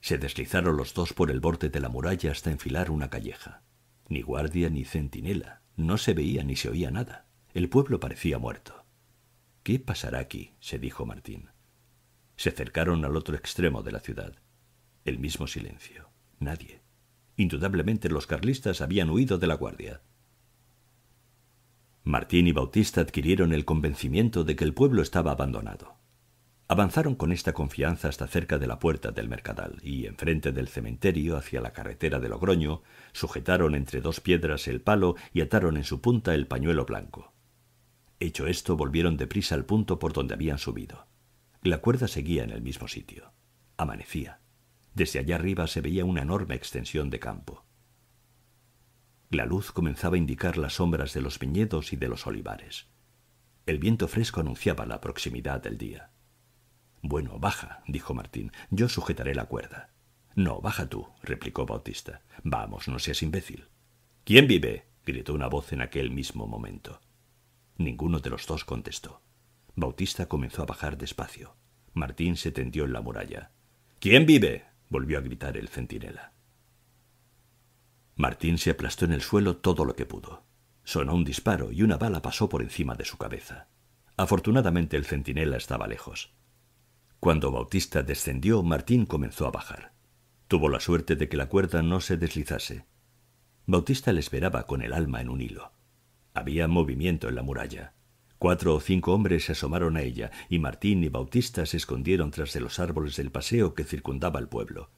Se deslizaron los dos por el borde de la muralla hasta enfilar una calleja. Ni guardia ni centinela, no se veía ni se oía nada. El pueblo parecía muerto. ¿Qué pasará aquí? se dijo Martín. Se acercaron al otro extremo de la ciudad. El mismo silencio. Nadie. Indudablemente los carlistas habían huido de la guardia. Martín y Bautista adquirieron el convencimiento de que el pueblo estaba abandonado. Avanzaron con esta confianza hasta cerca de la puerta del mercadal y, enfrente del cementerio, hacia la carretera de Logroño, sujetaron entre dos piedras el palo y ataron en su punta el pañuelo blanco. Hecho esto, volvieron deprisa al punto por donde habían subido. La cuerda seguía en el mismo sitio. Amanecía. Desde allá arriba se veía una enorme extensión de campo. La luz comenzaba a indicar las sombras de los viñedos y de los olivares. El viento fresco anunciaba la proximidad del día. Bueno, baja, dijo Martín. Yo sujetaré la cuerda. No, baja tú, replicó Bautista. Vamos, no seas imbécil. ¿Quién vive? gritó una voz en aquel mismo momento. Ninguno de los dos contestó. Bautista comenzó a bajar despacio. Martín se tendió en la muralla. ¿Quién vive? volvió a gritar el centinela. Martín se aplastó en el suelo todo lo que pudo. Sonó un disparo y una bala pasó por encima de su cabeza. Afortunadamente el centinela estaba lejos. Cuando Bautista descendió, Martín comenzó a bajar. Tuvo la suerte de que la cuerda no se deslizase. Bautista le esperaba con el alma en un hilo. Había movimiento en la muralla. Cuatro o cinco hombres se asomaron a ella, y Martín y Bautista se escondieron tras de los árboles del paseo que circundaba el pueblo.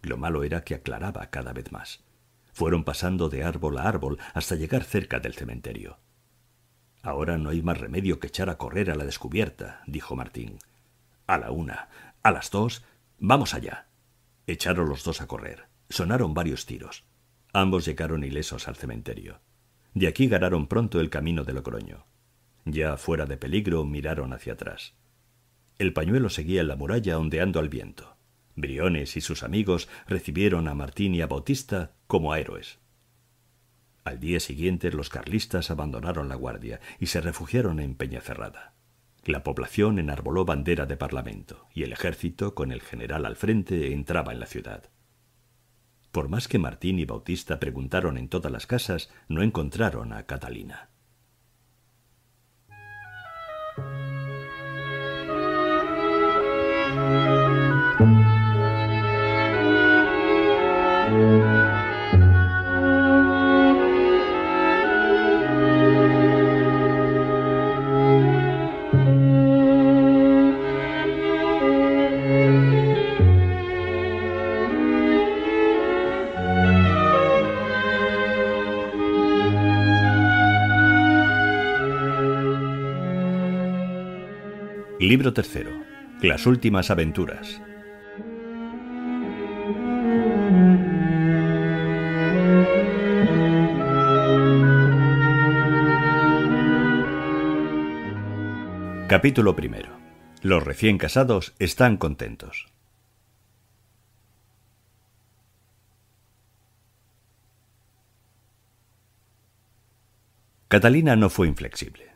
Lo malo era que aclaraba cada vez más. Fueron pasando de árbol a árbol hasta llegar cerca del cementerio. Ahora no hay más remedio que echar a correr a la descubierta, dijo Martín a la una, a las dos, vamos allá. Echaron los dos a correr. Sonaron varios tiros. Ambos llegaron ilesos al cementerio. De aquí ganaron pronto el camino de Logroño. Ya fuera de peligro, miraron hacia atrás. El pañuelo seguía en la muralla ondeando al viento. Briones y sus amigos recibieron a Martín y a Bautista como a héroes. Al día siguiente los carlistas abandonaron la guardia y se refugiaron en Peñacerrada. La población enarboló bandera de parlamento y el ejército, con el general al frente, entraba en la ciudad. Por más que Martín y Bautista preguntaron en todas las casas, no encontraron a Catalina. Libro tercero. Las últimas aventuras. Capítulo primero. Los recién casados están contentos. Catalina no fue inflexible.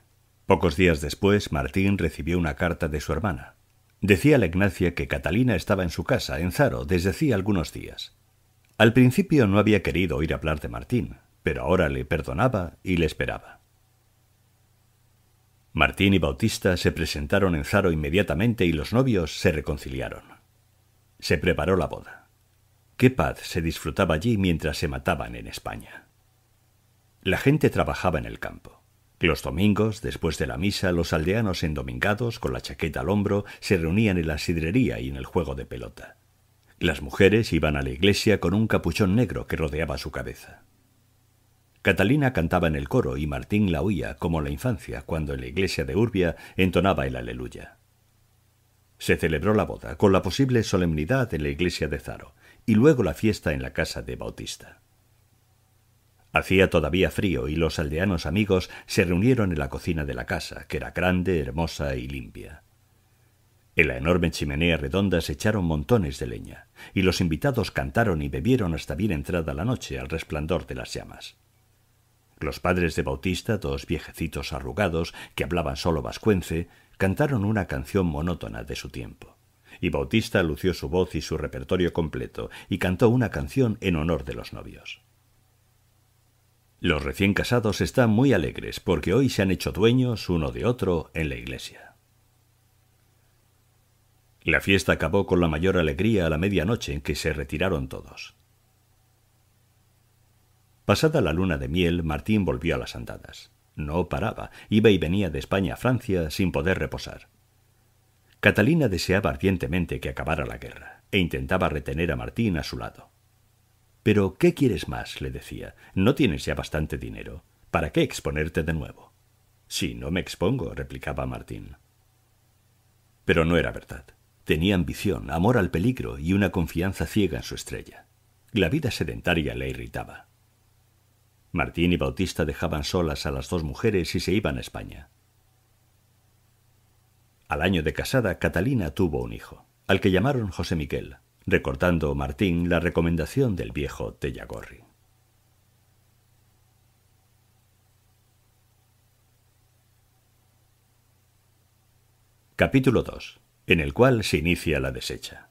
Pocos días después, Martín recibió una carta de su hermana. Decía la Ignacia que Catalina estaba en su casa, en Zaro, desde hacía algunos días. Al principio no había querido oír hablar de Martín, pero ahora le perdonaba y le esperaba. Martín y Bautista se presentaron en Zaro inmediatamente y los novios se reconciliaron. Se preparó la boda. Qué paz se disfrutaba allí mientras se mataban en España. La gente trabajaba en el campo. Los domingos, después de la misa, los aldeanos endomingados, con la chaqueta al hombro, se reunían en la sidrería y en el juego de pelota. Las mujeres iban a la iglesia con un capuchón negro que rodeaba su cabeza. Catalina cantaba en el coro y Martín la oía como la infancia cuando en la iglesia de Urbia entonaba el aleluya. Se celebró la boda con la posible solemnidad en la iglesia de Zaro y luego la fiesta en la casa de Bautista. Hacía todavía frío y los aldeanos amigos se reunieron en la cocina de la casa, que era grande, hermosa y limpia. En la enorme chimenea redonda se echaron montones de leña, y los invitados cantaron y bebieron hasta bien entrada la noche al resplandor de las llamas. Los padres de Bautista, dos viejecitos arrugados que hablaban solo vascuence, cantaron una canción monótona de su tiempo. Y Bautista lució su voz y su repertorio completo y cantó una canción en honor de los novios. Los recién casados están muy alegres porque hoy se han hecho dueños uno de otro en la iglesia. La fiesta acabó con la mayor alegría a la medianoche en que se retiraron todos. Pasada la luna de miel, Martín volvió a las andadas. No paraba, iba y venía de España a Francia sin poder reposar. Catalina deseaba ardientemente que acabara la guerra, e intentaba retener a Martín a su lado. Pero, ¿qué quieres más? le decía. No tienes ya bastante dinero. ¿Para qué exponerte de nuevo? Si sí, no me expongo, replicaba Martín. Pero no era verdad. Tenía ambición, amor al peligro y una confianza ciega en su estrella. La vida sedentaria le irritaba. Martín y Bautista dejaban solas a las dos mujeres y se iban a España. Al año de casada, Catalina tuvo un hijo, al que llamaron José Miguel, recortando Martín la recomendación del viejo Tellagorri. Capítulo 2, en el cual se inicia la deshecha.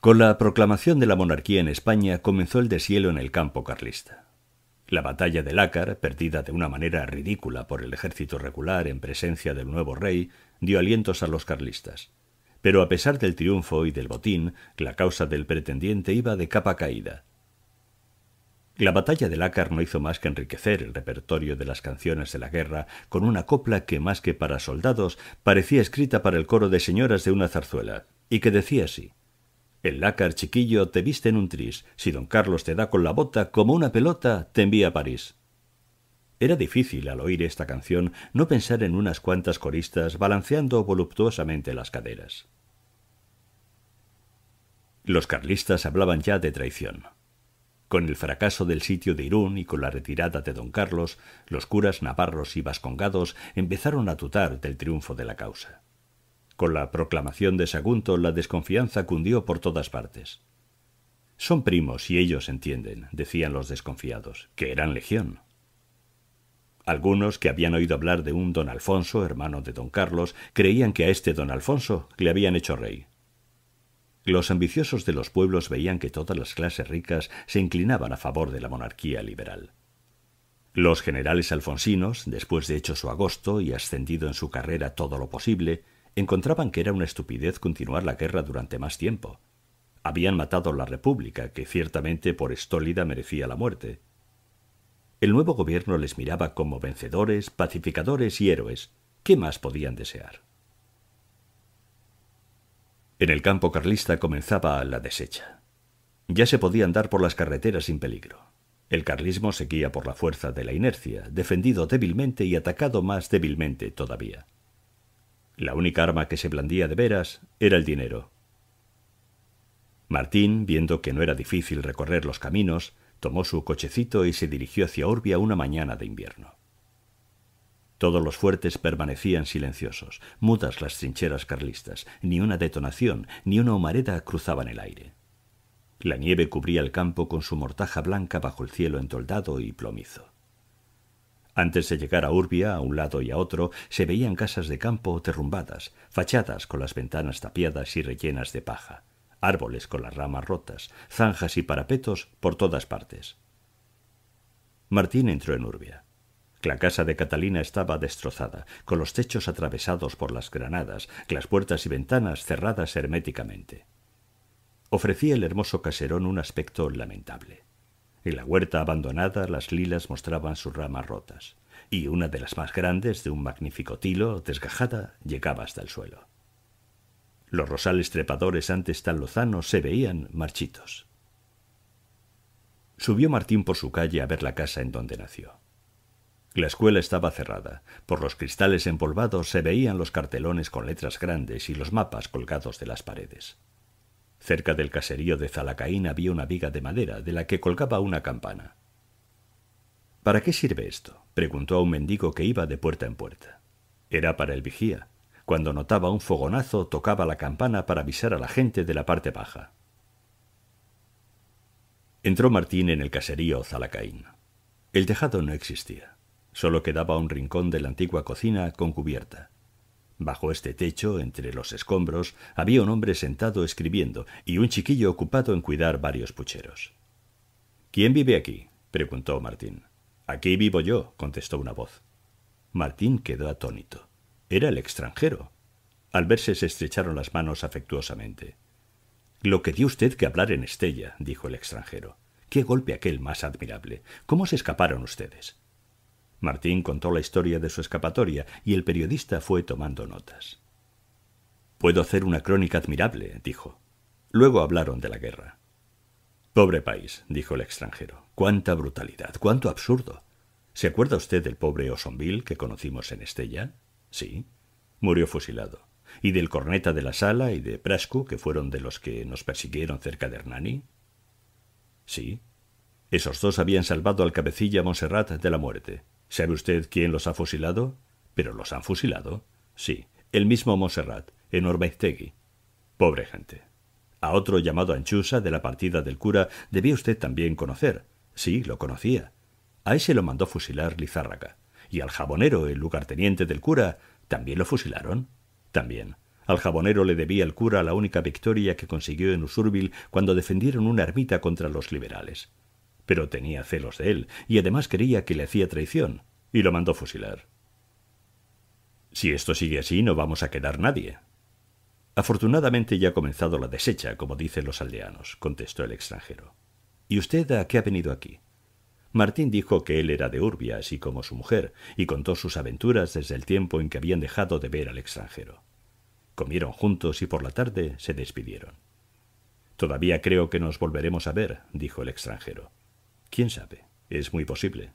Con la proclamación de la monarquía en España comenzó el deshielo en el campo carlista. La batalla de Lácar, perdida de una manera ridícula por el ejército regular en presencia del nuevo rey, dio alientos a los carlistas. Pero a pesar del triunfo y del botín, la causa del pretendiente iba de capa caída. La batalla de Lácar no hizo más que enriquecer el repertorio de las canciones de la guerra con una copla que más que para soldados parecía escrita para el coro de señoras de una zarzuela, y que decía así el lácar chiquillo te viste en un tris. Si don Carlos te da con la bota como una pelota, te envía a París. Era difícil, al oír esta canción, no pensar en unas cuantas coristas balanceando voluptuosamente las caderas. Los carlistas hablaban ya de traición. Con el fracaso del sitio de Irún y con la retirada de don Carlos, los curas navarros y vascongados empezaron a tutar del triunfo de la causa. Con la proclamación de Sagunto la desconfianza cundió por todas partes. Son primos y ellos entienden, decían los desconfiados, que eran legión. Algunos que habían oído hablar de un don Alfonso, hermano de don Carlos, creían que a este don Alfonso le habían hecho rey. Los ambiciosos de los pueblos veían que todas las clases ricas se inclinaban a favor de la monarquía liberal. Los generales alfonsinos, después de hecho su agosto y ascendido en su carrera todo lo posible, encontraban que era una estupidez continuar la guerra durante más tiempo. Habían matado la República, que ciertamente por estólida merecía la muerte. El nuevo gobierno les miraba como vencedores, pacificadores y héroes. ¿Qué más podían desear? En el campo carlista comenzaba la deshecha. Ya se podía andar por las carreteras sin peligro. El carlismo seguía por la fuerza de la inercia, defendido débilmente y atacado más débilmente todavía. La única arma que se blandía de veras era el dinero. Martín, viendo que no era difícil recorrer los caminos, tomó su cochecito y se dirigió hacia Orbia una mañana de invierno. Todos los fuertes permanecían silenciosos, mudas las trincheras carlistas, ni una detonación, ni una humareda cruzaban el aire. La nieve cubría el campo con su mortaja blanca bajo el cielo entoldado y plomizo. Antes de llegar a Urbia, a un lado y a otro, se veían casas de campo derrumbadas, fachadas con las ventanas tapiadas y rellenas de paja, árboles con las ramas rotas, zanjas y parapetos por todas partes. Martín entró en Urbia. La casa de Catalina estaba destrozada, con los techos atravesados por las granadas, las puertas y ventanas cerradas herméticamente. Ofrecía el hermoso caserón un aspecto lamentable. En la huerta abandonada las lilas mostraban sus ramas rotas, y una de las más grandes, de un magnífico tilo, desgajada, llegaba hasta el suelo. Los rosales trepadores antes tan lozanos se veían marchitos. Subió Martín por su calle a ver la casa en donde nació. La escuela estaba cerrada. Por los cristales empolvados se veían los cartelones con letras grandes y los mapas colgados de las paredes. Cerca del caserío de Zalacaín había una viga de madera de la que colgaba una campana. ¿Para qué sirve esto? preguntó a un mendigo que iba de puerta en puerta. Era para el vigía. Cuando notaba un fogonazo tocaba la campana para avisar a la gente de la parte baja. Entró Martín en el caserío Zalacaín. El tejado no existía. Solo quedaba un rincón de la antigua cocina con cubierta. Bajo este techo, entre los escombros, había un hombre sentado escribiendo y un chiquillo ocupado en cuidar varios pucheros. ¿Quién vive aquí? preguntó Martín. Aquí vivo yo, contestó una voz. Martín quedó atónito. Era el extranjero. Al verse se estrecharon las manos afectuosamente. Lo que dio usted que hablar en Estella, dijo el extranjero. Qué golpe aquel más admirable. ¿Cómo se escaparon ustedes? Martín contó la historia de su escapatoria y el periodista fue tomando notas. Puedo hacer una crónica admirable, dijo. Luego hablaron de la guerra. Pobre país, dijo el extranjero. Cuánta brutalidad, cuánto absurdo. ¿Se acuerda usted del pobre Osonville que conocimos en Estella? Sí. Murió fusilado. ¿Y del corneta de la sala y de Prascu, que fueron de los que nos persiguieron cerca de Hernani? Sí. Esos dos habían salvado al cabecilla Montserrat de la muerte. ¿Sabe usted quién los ha fusilado? ¿Pero los han fusilado? Sí, el mismo Monserrat, en Orbaiztegui. Pobre gente. A otro llamado Anchusa de la partida del cura debía usted también conocer. Sí, lo conocía. A ese lo mandó fusilar Lizárraga. Y al jabonero, el lugarteniente del cura, también lo fusilaron. También. Al jabonero le debía el cura la única victoria que consiguió en Usurbil cuando defendieron una ermita contra los liberales pero tenía celos de él y además creía que le hacía traición, y lo mandó fusilar. Si esto sigue así, no vamos a quedar nadie. Afortunadamente ya ha comenzado la deshecha, como dicen los aldeanos, contestó el extranjero. ¿Y usted a qué ha venido aquí? Martín dijo que él era de Urbia, así como su mujer, y contó sus aventuras desde el tiempo en que habían dejado de ver al extranjero. Comieron juntos y por la tarde se despidieron. Todavía creo que nos volveremos a ver, dijo el extranjero. ¿Quién sabe? Es muy posible.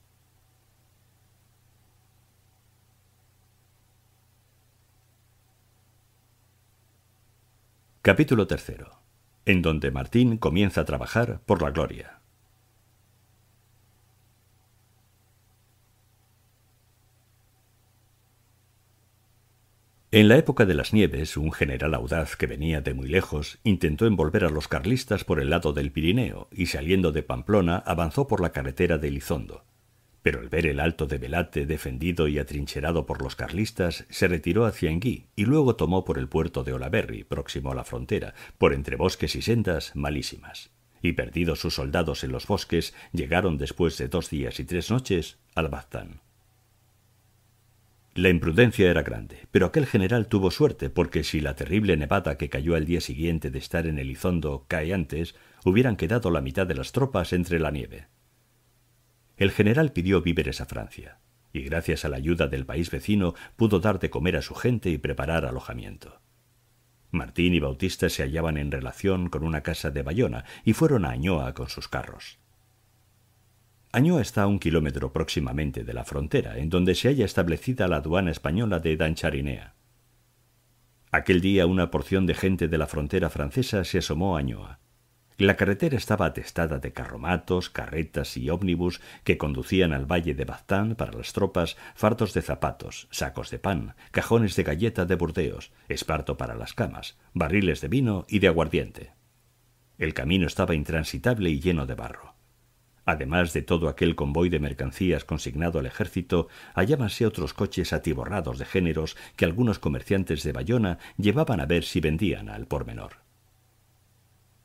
Capítulo tercero. En donde Martín comienza a trabajar por la gloria. En la época de las nieves, un general audaz que venía de muy lejos intentó envolver a los carlistas por el lado del Pirineo y saliendo de Pamplona avanzó por la carretera de Lizondo. Pero al ver el alto de Belate defendido y atrincherado por los carlistas, se retiró hacia Enguí y luego tomó por el puerto de Olaverri, próximo a la frontera, por entre bosques y sendas malísimas. Y perdidos sus soldados en los bosques, llegaron después de dos días y tres noches al Baztán. La imprudencia era grande, pero aquel general tuvo suerte, porque si la terrible nevada que cayó al día siguiente de estar en Elizondo cae antes, hubieran quedado la mitad de las tropas entre la nieve. El general pidió víveres a Francia, y gracias a la ayuda del país vecino pudo dar de comer a su gente y preparar alojamiento. Martín y Bautista se hallaban en relación con una casa de Bayona y fueron a Añoa con sus carros. Añoa está a un kilómetro próximamente de la frontera, en donde se halla establecida la aduana española de Dancharinea. Aquel día una porción de gente de la frontera francesa se asomó a Añoa. La carretera estaba atestada de carromatos, carretas y ómnibus que conducían al valle de Baztán para las tropas, fartos de zapatos, sacos de pan, cajones de galleta de Burdeos, esparto para las camas, barriles de vino y de aguardiente. El camino estaba intransitable y lleno de barro. Además de todo aquel convoy de mercancías consignado al ejército, hallábanse otros coches atiborrados de géneros que algunos comerciantes de Bayona llevaban a ver si vendían al por menor.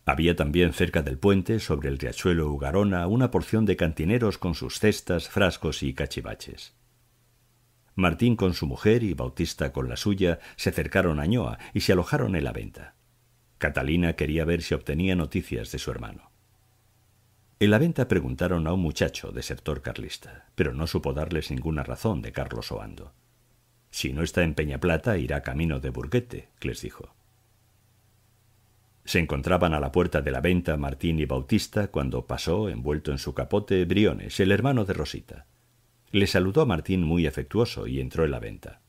Había también cerca del puente, sobre el riachuelo Ugarona, una porción de cantineros con sus cestas, frascos y cachivaches. Martín con su mujer y Bautista con la suya se acercaron a Ñoa y se alojaron en la venta. Catalina quería ver si obtenía noticias de su hermano. En la venta preguntaron a un muchacho de sector carlista, pero no supo darles ninguna razón de Carlos Oando. Si no está en Peña Plata, irá camino de Burguete, les dijo. Se encontraban a la puerta de la venta Martín y Bautista cuando pasó, envuelto en su capote, Briones, el hermano de Rosita. Le saludó a Martín muy afectuoso y entró en la venta.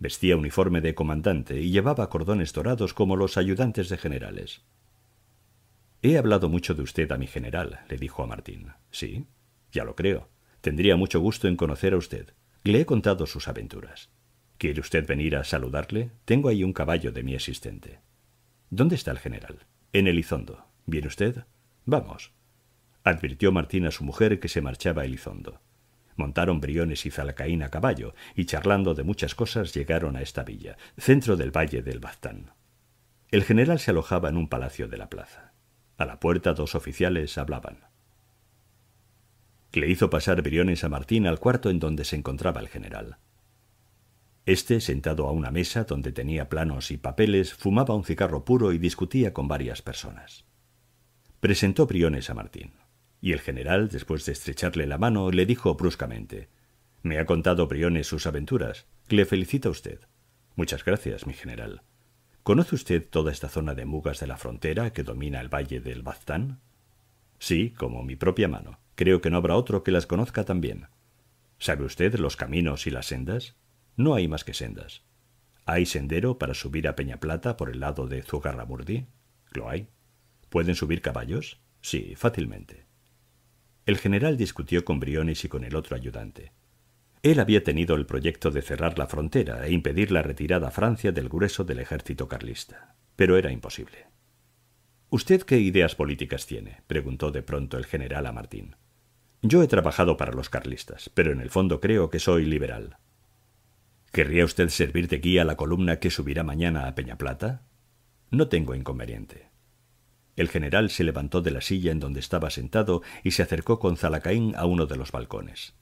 Vestía uniforme de comandante y llevaba cordones dorados como los ayudantes de generales. He hablado mucho de usted a mi general, le dijo a Martín. Sí, ya lo creo. Tendría mucho gusto en conocer a usted. Le he contado sus aventuras. ¿Quiere usted venir a saludarle? Tengo ahí un caballo de mi asistente. ¿Dónde está el general? En Elizondo. ¿Viene usted? Vamos. Advirtió Martín a su mujer que se marchaba a Elizondo. Montaron Briones y zalcaín a caballo y charlando de muchas cosas llegaron a esta villa, centro del valle del Baztán. El general se alojaba en un palacio de la plaza. A la puerta dos oficiales hablaban. Le hizo pasar Briones a Martín al cuarto en donde se encontraba el general. Este, sentado a una mesa donde tenía planos y papeles, fumaba un cigarro puro y discutía con varias personas. Presentó Briones a Martín, y el general, después de estrecharle la mano, le dijo bruscamente Me ha contado Briones sus aventuras. Le a usted. Muchas gracias, mi general. ¿Conoce usted toda esta zona de mugas de la frontera que domina el valle del Baztán? Sí, como mi propia mano. Creo que no habrá otro que las conozca también. ¿Sabe usted los caminos y las sendas? No hay más que sendas. ¿Hay sendero para subir a Peña Plata por el lado de Zugarramurdi? Lo hay. ¿Pueden subir caballos? Sí, fácilmente. El general discutió con Briones y con el otro ayudante. Él había tenido el proyecto de cerrar la frontera e impedir la retirada a Francia del grueso del ejército carlista, pero era imposible. ¿Usted qué ideas políticas tiene? preguntó de pronto el general a Martín. Yo he trabajado para los carlistas, pero en el fondo creo que soy liberal. ¿Querría usted servir de guía a la columna que subirá mañana a Plata? No tengo inconveniente. El general se levantó de la silla en donde estaba sentado y se acercó con Zalacaín a uno de los balcones.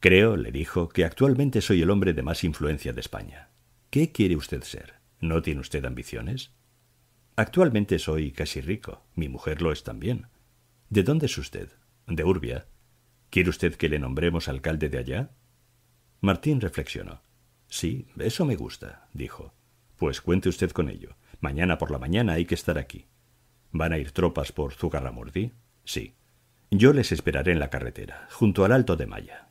Creo, le dijo, que actualmente soy el hombre de más influencia de España. ¿Qué quiere usted ser? ¿No tiene usted ambiciones? Actualmente soy casi rico. Mi mujer lo es también. ¿De dónde es usted? De Urbia. ¿Quiere usted que le nombremos alcalde de allá? Martín reflexionó. Sí, eso me gusta, dijo. Pues cuente usted con ello. Mañana por la mañana hay que estar aquí. ¿Van a ir tropas por Zugarramurdi? Sí. Yo les esperaré en la carretera, junto al Alto de Maya.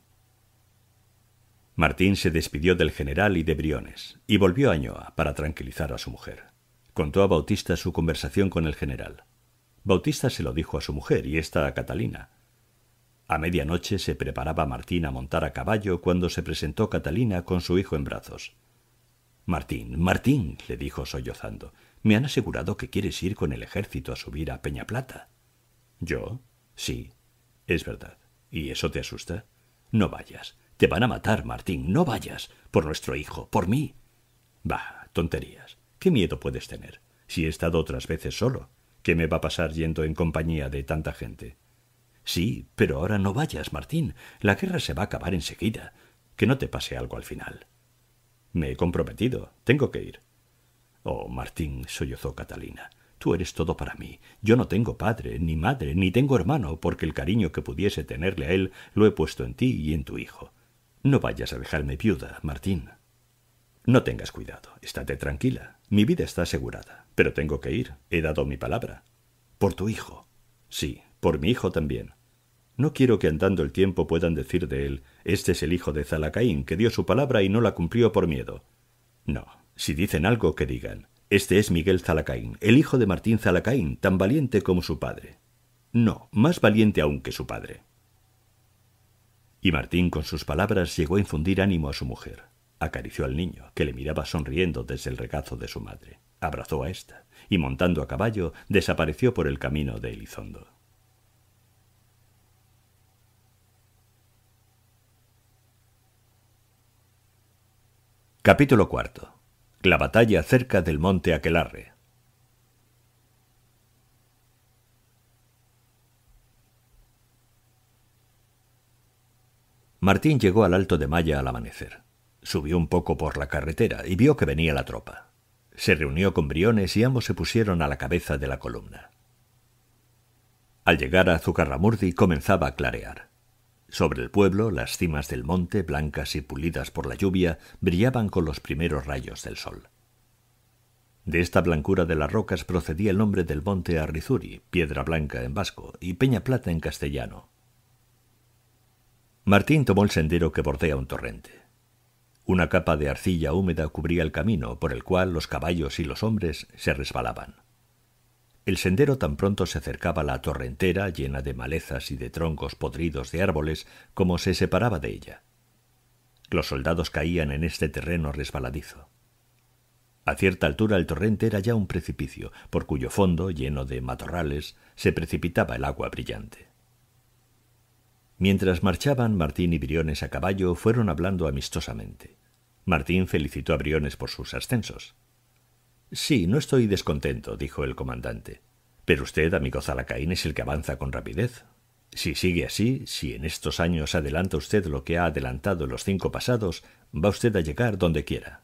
Martín se despidió del general y de Briones, y volvió a Ñoa para tranquilizar a su mujer. Contó a Bautista su conversación con el general. Bautista se lo dijo a su mujer y esta a Catalina. A medianoche se preparaba Martín a montar a caballo cuando se presentó Catalina con su hijo en brazos. Martín, Martín, le dijo sollozando, me han asegurado que quieres ir con el ejército a subir a Peña Plata. ¿Yo? Sí, es verdad. ¿Y eso te asusta? No vayas. Te van a matar, Martín. No vayas. Por nuestro hijo. Por mí. Bah, tonterías. ¿Qué miedo puedes tener? Si he estado otras veces solo. ¿Qué me va a pasar yendo en compañía de tanta gente? Sí, pero ahora no vayas, Martín. La guerra se va a acabar enseguida. Que no te pase algo al final. Me he comprometido. Tengo que ir. Oh, Martín, sollozó Catalina. Tú eres todo para mí. Yo no tengo padre, ni madre, ni tengo hermano, porque el cariño que pudiese tenerle a él lo he puesto en ti y en tu hijo. No vayas a dejarme viuda, Martín. No tengas cuidado, estate tranquila. Mi vida está asegurada, pero tengo que ir. He dado mi palabra. Por tu hijo. Sí, por mi hijo también. No quiero que andando el tiempo puedan decir de él, este es el hijo de Zalacaín, que dio su palabra y no la cumplió por miedo. No, si dicen algo, que digan, este es Miguel Zalacaín, el hijo de Martín Zalacaín, tan valiente como su padre. No, más valiente aún que su padre. Y Martín con sus palabras llegó a infundir ánimo a su mujer. Acarició al niño, que le miraba sonriendo desde el regazo de su madre. Abrazó a ésta, y montando a caballo, desapareció por el camino de Elizondo. Capítulo cuarto. La batalla cerca del monte Aquelarre. Martín llegó al alto de Maya al amanecer. Subió un poco por la carretera y vio que venía la tropa. Se reunió con Briones y ambos se pusieron a la cabeza de la columna. Al llegar a Zucarramurdi comenzaba a clarear. Sobre el pueblo, las cimas del monte, blancas y pulidas por la lluvia, brillaban con los primeros rayos del sol. De esta blancura de las rocas procedía el nombre del monte Arrizuri, piedra blanca en vasco y peña plata en castellano, Martín tomó el sendero que bordea un torrente. Una capa de arcilla húmeda cubría el camino por el cual los caballos y los hombres se resbalaban. El sendero tan pronto se acercaba a la torrentera llena de malezas y de troncos podridos de árboles como se separaba de ella. Los soldados caían en este terreno resbaladizo. A cierta altura el torrente era ya un precipicio, por cuyo fondo, lleno de matorrales, se precipitaba el agua brillante. Mientras marchaban, Martín y Briones a caballo fueron hablando amistosamente. Martín felicitó a Briones por sus ascensos. Sí, no estoy descontento, dijo el comandante. Pero usted, amigo Zalacaín, es el que avanza con rapidez. Si sigue así, si en estos años adelanta usted lo que ha adelantado los cinco pasados, va usted a llegar donde quiera.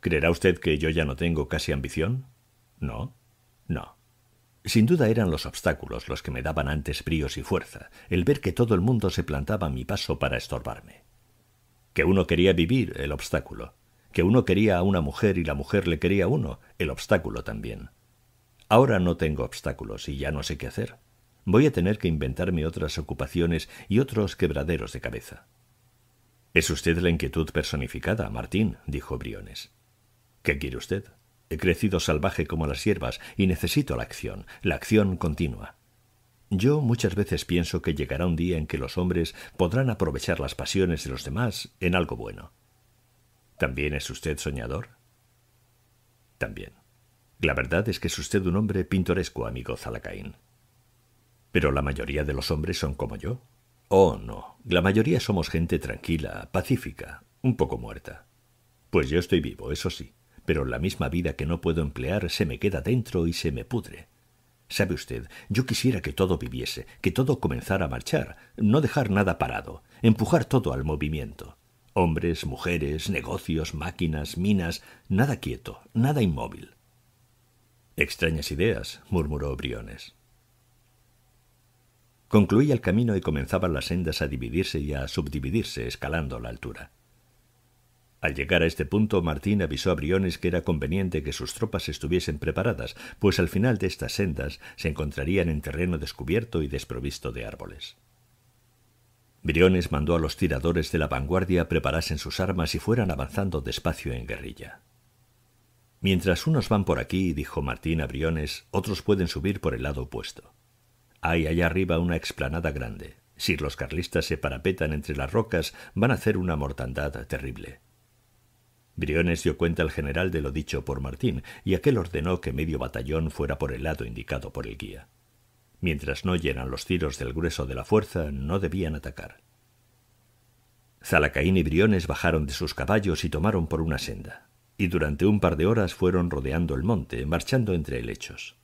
¿Creerá usted que yo ya no tengo casi ambición? No, no. Sin duda eran los obstáculos los que me daban antes bríos y fuerza, el ver que todo el mundo se plantaba a mi paso para estorbarme. Que uno quería vivir, el obstáculo. Que uno quería a una mujer y la mujer le quería a uno, el obstáculo también. Ahora no tengo obstáculos y ya no sé qué hacer. Voy a tener que inventarme otras ocupaciones y otros quebraderos de cabeza. Es usted la inquietud personificada, Martín, dijo Briones. ¿Qué quiere usted? He crecido salvaje como las hierbas y necesito la acción, la acción continua. Yo muchas veces pienso que llegará un día en que los hombres podrán aprovechar las pasiones de los demás en algo bueno. ¿También es usted soñador? También. La verdad es que es usted un hombre pintoresco, amigo Zalacaín. Pero la mayoría de los hombres son como yo. Oh, no. La mayoría somos gente tranquila, pacífica, un poco muerta. Pues yo estoy vivo, eso sí pero la misma vida que no puedo emplear se me queda dentro y se me pudre. Sabe usted, yo quisiera que todo viviese, que todo comenzara a marchar, no dejar nada parado, empujar todo al movimiento. Hombres, mujeres, negocios, máquinas, minas, nada quieto, nada inmóvil. Extrañas ideas, murmuró Briones. Concluía el camino y comenzaban las sendas a dividirse y a subdividirse, escalando la altura. Al llegar a este punto, Martín avisó a Briones que era conveniente que sus tropas estuviesen preparadas, pues al final de estas sendas se encontrarían en terreno descubierto y desprovisto de árboles. Briones mandó a los tiradores de la vanguardia preparasen sus armas y fueran avanzando despacio en guerrilla. Mientras unos van por aquí, dijo Martín a Briones, otros pueden subir por el lado opuesto. Hay allá arriba una explanada grande. Si los carlistas se parapetan entre las rocas, van a hacer una mortandad terrible. Briones dio cuenta al general de lo dicho por Martín, y aquel ordenó que medio batallón fuera por el lado indicado por el guía. Mientras no llenan los tiros del grueso de la fuerza, no debían atacar. Zalacaín y Briones bajaron de sus caballos y tomaron por una senda, y durante un par de horas fueron rodeando el monte, marchando entre helechos.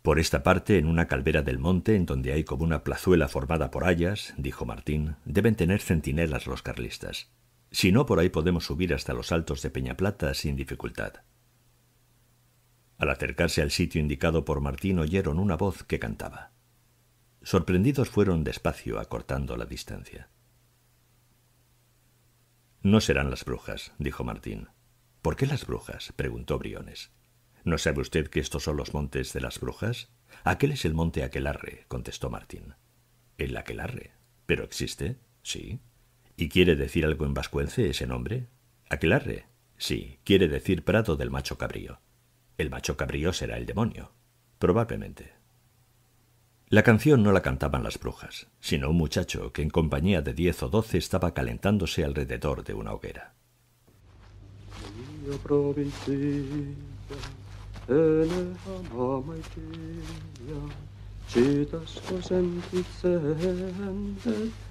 Por esta parte, en una calvera del monte, en donde hay como una plazuela formada por hayas, dijo Martín, deben tener centinelas los carlistas. Si no, por ahí podemos subir hasta los altos de Peñaplata sin dificultad. Al acercarse al sitio indicado por Martín oyeron una voz que cantaba. Sorprendidos fueron despacio acortando la distancia. No serán las brujas, dijo Martín. ¿Por qué las brujas? preguntó Briones. ¿No sabe usted que estos son los montes de las brujas? Aquel es el monte Aquelarre, contestó Martín. ¿El Aquelarre? ¿Pero existe? Sí. ¿Y quiere decir algo en vascuence ese nombre? Aquilarre. Sí, quiere decir prado del macho cabrío. El macho cabrío será el demonio. Probablemente. La canción no la cantaban las brujas, sino un muchacho que en compañía de diez o doce estaba calentándose alrededor de una hoguera.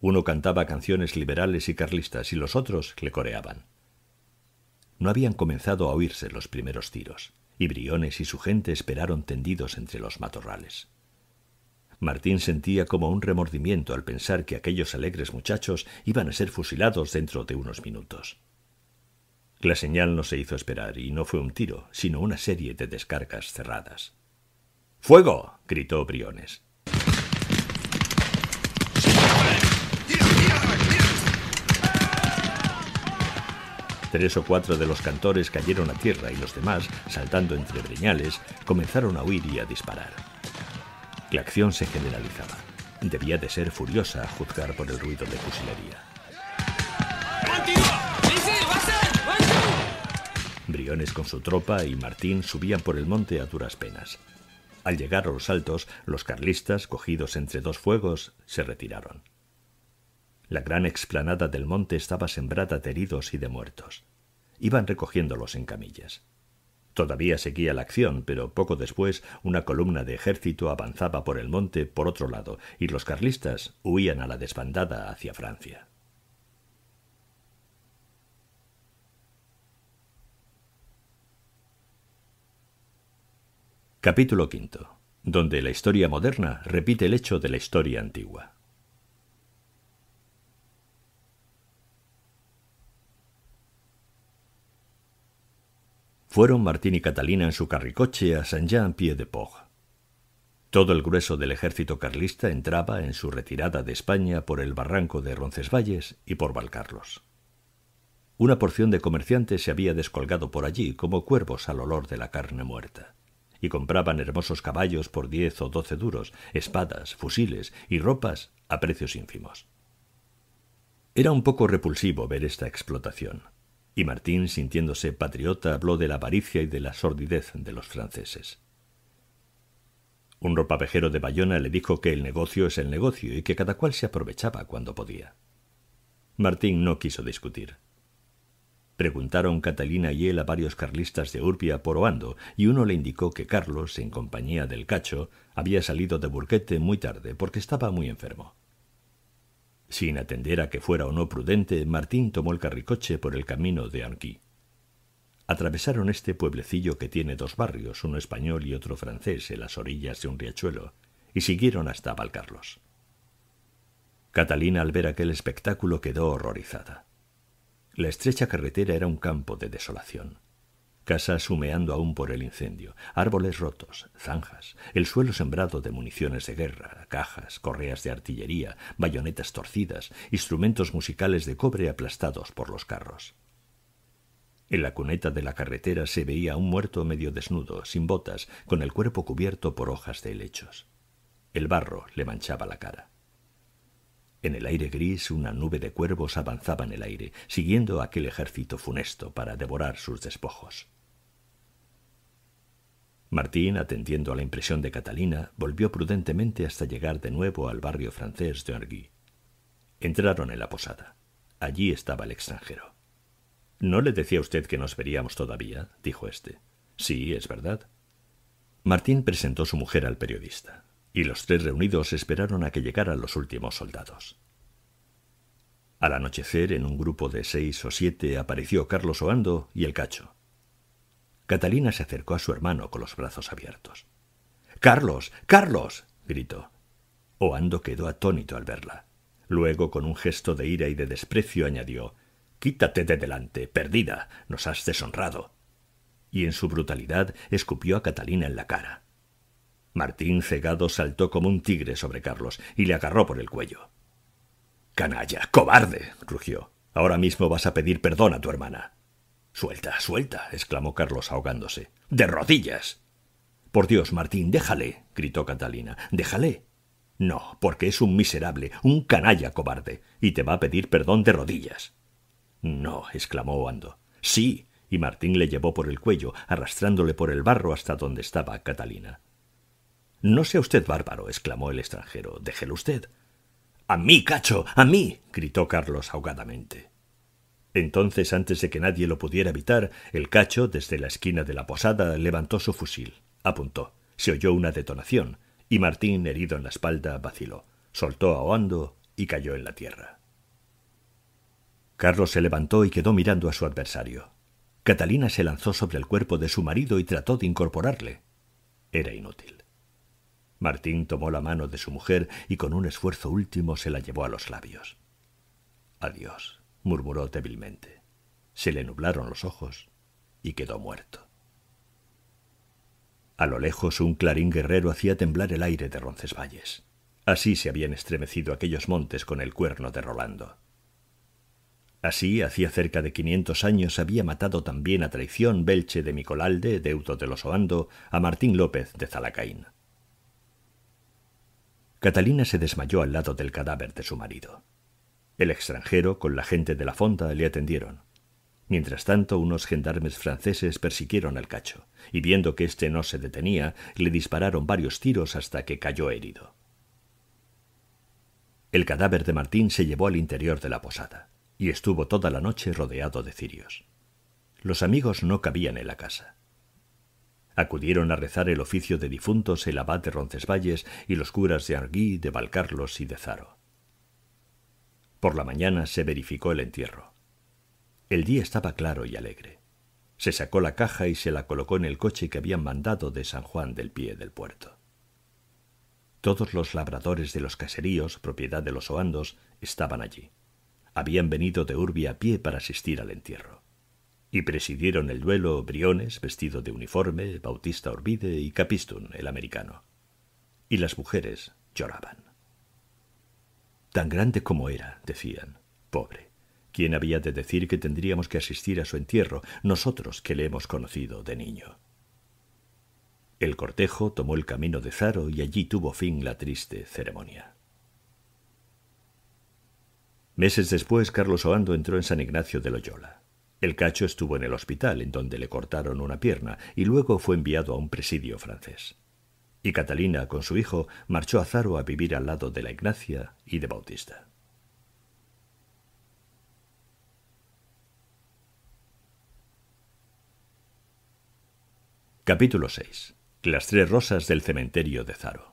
Uno cantaba canciones liberales y carlistas y los otros le coreaban. No habían comenzado a oírse los primeros tiros, y Briones y su gente esperaron tendidos entre los matorrales. Martín sentía como un remordimiento al pensar que aquellos alegres muchachos iban a ser fusilados dentro de unos minutos. La señal no se hizo esperar y no fue un tiro, sino una serie de descargas cerradas. ¡Fuego! gritó Briones. Tres o cuatro de los cantores cayeron a tierra y los demás, saltando entre breñales, comenzaron a huir y a disparar. La acción se generalizaba. Debía de ser furiosa a juzgar por el ruido de fusilería. Briones con su tropa y Martín subían por el monte a duras penas. Al llegar a los altos, los carlistas, cogidos entre dos fuegos, se retiraron. La gran explanada del monte estaba sembrada de heridos y de muertos. Iban recogiéndolos en camillas. Todavía seguía la acción, pero poco después una columna de ejército avanzaba por el monte por otro lado y los carlistas huían a la desbandada hacia Francia. Capítulo V, donde la historia moderna repite el hecho de la historia antigua. fueron Martín y Catalina en su carricoche a Saint-Jean-Pied-de-Port. Todo el grueso del ejército carlista entraba en su retirada de España por el barranco de Roncesvalles y por Valcarlos. Una porción de comerciantes se había descolgado por allí como cuervos al olor de la carne muerta, y compraban hermosos caballos por diez o doce duros, espadas, fusiles y ropas a precios ínfimos. Era un poco repulsivo ver esta explotación y Martín, sintiéndose patriota, habló de la avaricia y de la sordidez de los franceses. Un ropavejero de Bayona le dijo que el negocio es el negocio y que cada cual se aprovechaba cuando podía. Martín no quiso discutir. Preguntaron Catalina y él a varios carlistas de Urbia por Oando, y uno le indicó que Carlos, en compañía del cacho, había salido de Burquete muy tarde porque estaba muy enfermo. Sin atender a que fuera o no prudente, Martín tomó el carricoche por el camino de Anquí. Atravesaron este pueblecillo que tiene dos barrios, uno español y otro francés, en las orillas de un riachuelo, y siguieron hasta Valcarlos. Catalina al ver aquel espectáculo quedó horrorizada. La estrecha carretera era un campo de desolación casas humeando aún por el incendio, árboles rotos, zanjas, el suelo sembrado de municiones de guerra, cajas, correas de artillería, bayonetas torcidas, instrumentos musicales de cobre aplastados por los carros. En la cuneta de la carretera se veía un muerto medio desnudo, sin botas, con el cuerpo cubierto por hojas de helechos. El barro le manchaba la cara. En el aire gris una nube de cuervos avanzaba en el aire, siguiendo aquel ejército funesto para devorar sus despojos. Martín, atendiendo a la impresión de Catalina, volvió prudentemente hasta llegar de nuevo al barrio francés de Orguí. Entraron en la posada. Allí estaba el extranjero. ¿No le decía usted que nos veríamos todavía? dijo éste. Sí, es verdad. Martín presentó su mujer al periodista, y los tres reunidos esperaron a que llegaran los últimos soldados. Al anochecer, en un grupo de seis o siete, apareció Carlos Oando y el Cacho. Catalina se acercó a su hermano con los brazos abiertos. Carlos. Carlos. gritó. Oando quedó atónito al verla. Luego, con un gesto de ira y de desprecio, añadió Quítate de delante, perdida. Nos has deshonrado. Y en su brutalidad escupió a Catalina en la cara. Martín cegado saltó como un tigre sobre Carlos y le agarró por el cuello. Canalla, cobarde. rugió. Ahora mismo vas a pedir perdón a tu hermana. Suelta, suelta, exclamó Carlos ahogándose. De rodillas. Por Dios, Martín, déjale, gritó Catalina. Déjale. No, porque es un miserable, un canalla cobarde, y te va a pedir perdón de rodillas. No, exclamó Oando. Sí, y Martín le llevó por el cuello, arrastrándole por el barro hasta donde estaba Catalina. No sea usted bárbaro, exclamó el extranjero. Déjelo usted. A mí, cacho, a mí. gritó Carlos ahogadamente. Entonces, antes de que nadie lo pudiera evitar, el cacho, desde la esquina de la posada, levantó su fusil. Apuntó. Se oyó una detonación, y Martín, herido en la espalda, vaciló. Soltó a Oando y cayó en la tierra. Carlos se levantó y quedó mirando a su adversario. Catalina se lanzó sobre el cuerpo de su marido y trató de incorporarle. Era inútil. Martín tomó la mano de su mujer y con un esfuerzo último se la llevó a los labios. Adiós murmuró débilmente. Se le nublaron los ojos y quedó muerto. A lo lejos un clarín guerrero hacía temblar el aire de Roncesvalles. Así se habían estremecido aquellos montes con el cuerno de Rolando. Así, hacía cerca de quinientos años había matado también a traición Belche de Micolalde, deudo de los Oando, a Martín López de Zalacaín. Catalina se desmayó al lado del cadáver de su marido. El extranjero con la gente de la fonda le atendieron. Mientras tanto, unos gendarmes franceses persiguieron al cacho, y viendo que éste no se detenía, le dispararon varios tiros hasta que cayó herido. El cadáver de Martín se llevó al interior de la posada, y estuvo toda la noche rodeado de cirios. Los amigos no cabían en la casa. Acudieron a rezar el oficio de difuntos el abad de Roncesvalles y los curas de Arguí, de Valcarlos y de Zaro. Por la mañana se verificó el entierro. El día estaba claro y alegre. Se sacó la caja y se la colocó en el coche que habían mandado de San Juan del Pie del Puerto. Todos los labradores de los caseríos, propiedad de los oandos, estaban allí. Habían venido de Urbia a pie para asistir al entierro. Y presidieron el duelo Briones, vestido de uniforme, Bautista Orbide y Capistun, el americano. Y las mujeres lloraban tan grande como era, decían. Pobre. ¿Quién había de decir que tendríamos que asistir a su entierro, nosotros que le hemos conocido de niño? El cortejo tomó el camino de Zaro y allí tuvo fin la triste ceremonia. Meses después, Carlos Oando entró en San Ignacio de Loyola. El cacho estuvo en el hospital, en donde le cortaron una pierna, y luego fue enviado a un presidio francés y Catalina, con su hijo, marchó a Zaro a vivir al lado de la Ignacia y de Bautista. Capítulo 6. Las tres rosas del cementerio de Zaro.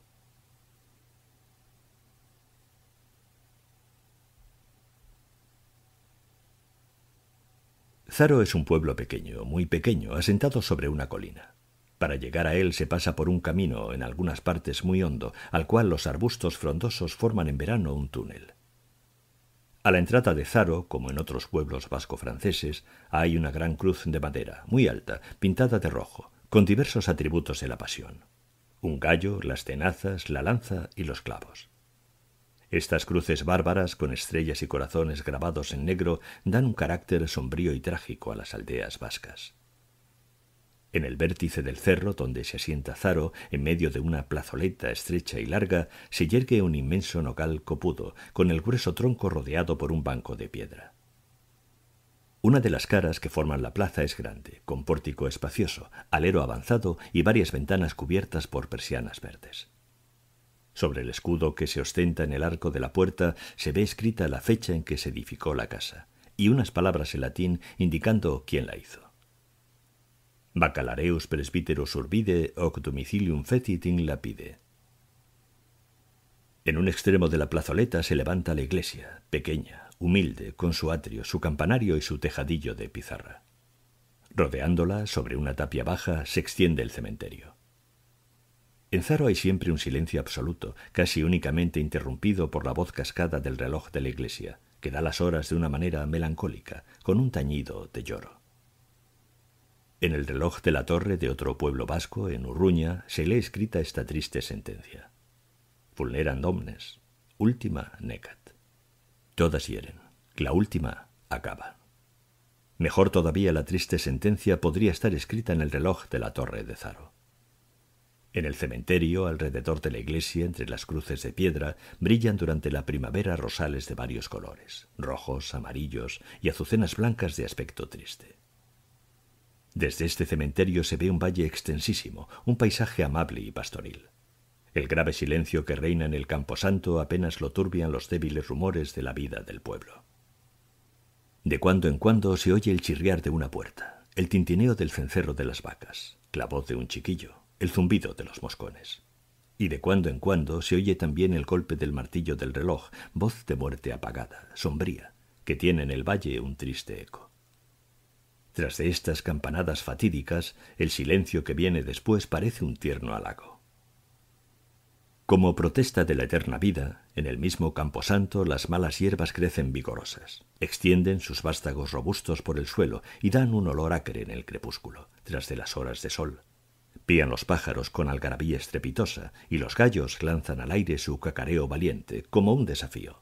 Zaro es un pueblo pequeño, muy pequeño, asentado sobre una colina. Para llegar a él se pasa por un camino, en algunas partes muy hondo, al cual los arbustos frondosos forman en verano un túnel. A la entrada de Zaro, como en otros pueblos vasco-franceses, hay una gran cruz de madera, muy alta, pintada de rojo, con diversos atributos de la pasión. Un gallo, las tenazas, la lanza y los clavos. Estas cruces bárbaras, con estrellas y corazones grabados en negro, dan un carácter sombrío y trágico a las aldeas vascas. En el vértice del cerro, donde se asienta Zaro, en medio de una plazoleta estrecha y larga, se yergue un inmenso nogal copudo, con el grueso tronco rodeado por un banco de piedra. Una de las caras que forman la plaza es grande, con pórtico espacioso, alero avanzado y varias ventanas cubiertas por persianas verdes. Sobre el escudo que se ostenta en el arco de la puerta se ve escrita la fecha en que se edificó la casa, y unas palabras en latín indicando quién la hizo. Bacalareus presbíteros urbide hoc domicilium fetit in lapide. En un extremo de la plazoleta se levanta la iglesia, pequeña, humilde, con su atrio, su campanario y su tejadillo de pizarra. Rodeándola, sobre una tapia baja, se extiende el cementerio. En Zaro hay siempre un silencio absoluto, casi únicamente interrumpido por la voz cascada del reloj de la iglesia, que da las horas de una manera melancólica, con un tañido de lloro. En el reloj de la torre de otro pueblo vasco, en Urruña, se lee escrita esta triste sentencia. Vulnerand domnes, última necat. Todas hieren, la última acaba. Mejor todavía la triste sentencia podría estar escrita en el reloj de la torre de Zaro. En el cementerio, alrededor de la iglesia, entre las cruces de piedra, brillan durante la primavera rosales de varios colores, rojos, amarillos y azucenas blancas de aspecto triste. Desde este cementerio se ve un valle extensísimo, un paisaje amable y pastoril. El grave silencio que reina en el camposanto apenas lo turbian los débiles rumores de la vida del pueblo. De cuando en cuando se oye el chirriar de una puerta, el tintineo del cencerro de las vacas, la voz de un chiquillo, el zumbido de los moscones. Y de cuando en cuando se oye también el golpe del martillo del reloj, voz de muerte apagada, sombría, que tiene en el valle un triste eco. Tras de estas campanadas fatídicas, el silencio que viene después parece un tierno halago. Como protesta de la eterna vida, en el mismo camposanto las malas hierbas crecen vigorosas, extienden sus vástagos robustos por el suelo y dan un olor acre en el crepúsculo, tras de las horas de sol. Pían los pájaros con algarabía estrepitosa y los gallos lanzan al aire su cacareo valiente como un desafío.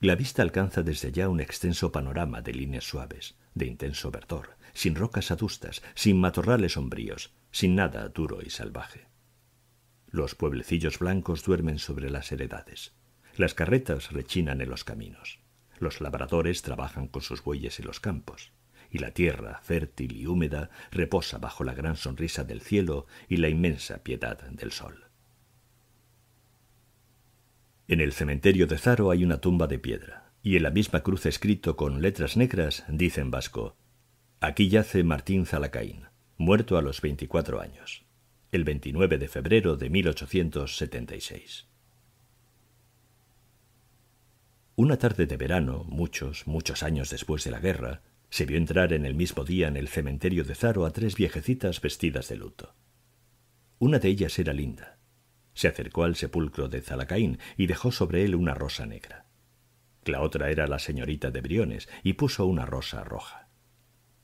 La vista alcanza desde ya un extenso panorama de líneas suaves, de intenso verdor, sin rocas adustas, sin matorrales sombríos, sin nada duro y salvaje. Los pueblecillos blancos duermen sobre las heredades. Las carretas rechinan en los caminos. Los labradores trabajan con sus bueyes en los campos. Y la tierra, fértil y húmeda, reposa bajo la gran sonrisa del cielo y la inmensa piedad del sol. En el cementerio de Zaro hay una tumba de piedra y en la misma cruz escrito con letras negras dice en vasco, Aquí yace Martín Zalacaín, muerto a los 24 años, el 29 de febrero de 1876. Una tarde de verano, muchos, muchos años después de la guerra, se vio entrar en el mismo día en el cementerio de Zaro a tres viejecitas vestidas de luto. Una de ellas era linda. Se acercó al sepulcro de Zalacaín y dejó sobre él una rosa negra. La otra era la señorita de Briones, y puso una rosa roja.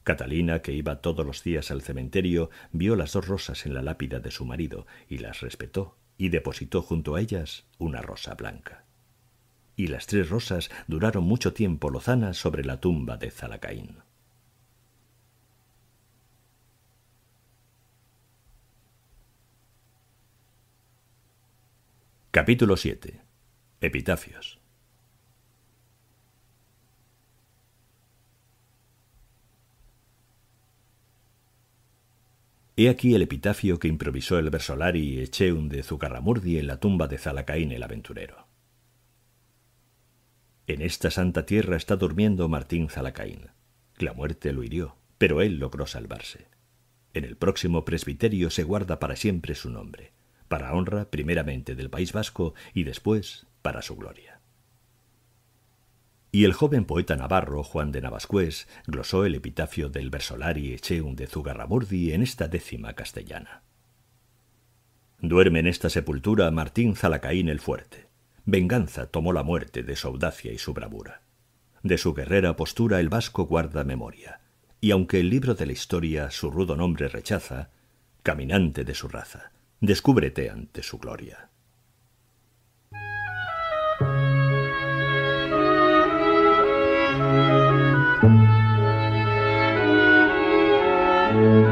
Catalina, que iba todos los días al cementerio, vio las dos rosas en la lápida de su marido y las respetó y depositó junto a ellas una rosa blanca. Y las tres rosas duraron mucho tiempo lozanas sobre la tumba de Zalacaín. Capítulo 7. Epitafios. He aquí el epitafio que improvisó el versolari un de Zucarramurdi en la tumba de Zalacaín el aventurero. En esta santa tierra está durmiendo Martín Zalacaín. La muerte lo hirió, pero él logró salvarse. En el próximo presbiterio se guarda para siempre su nombre, para honra primeramente del País Vasco y después para su gloria y el joven poeta navarro Juan de Navascués glosó el epitafio del Versolari un de Zugarramurdi en esta décima castellana. Duerme en esta sepultura Martín Zalacaín el Fuerte. Venganza tomó la muerte de su audacia y su bravura. De su guerrera postura el vasco guarda memoria, y aunque el libro de la historia su rudo nombre rechaza, caminante de su raza, descúbrete ante su gloria. Thank you.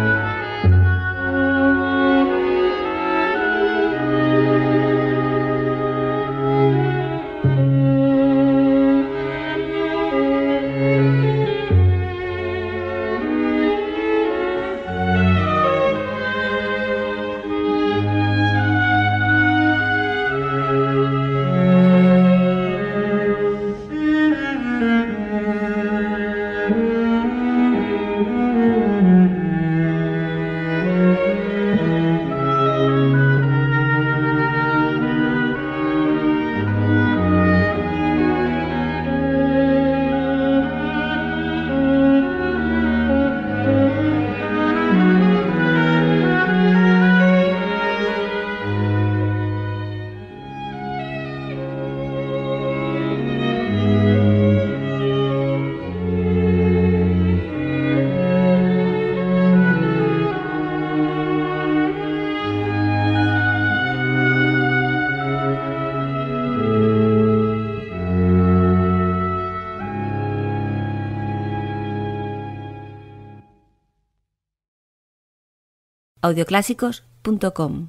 audioclásicos.com.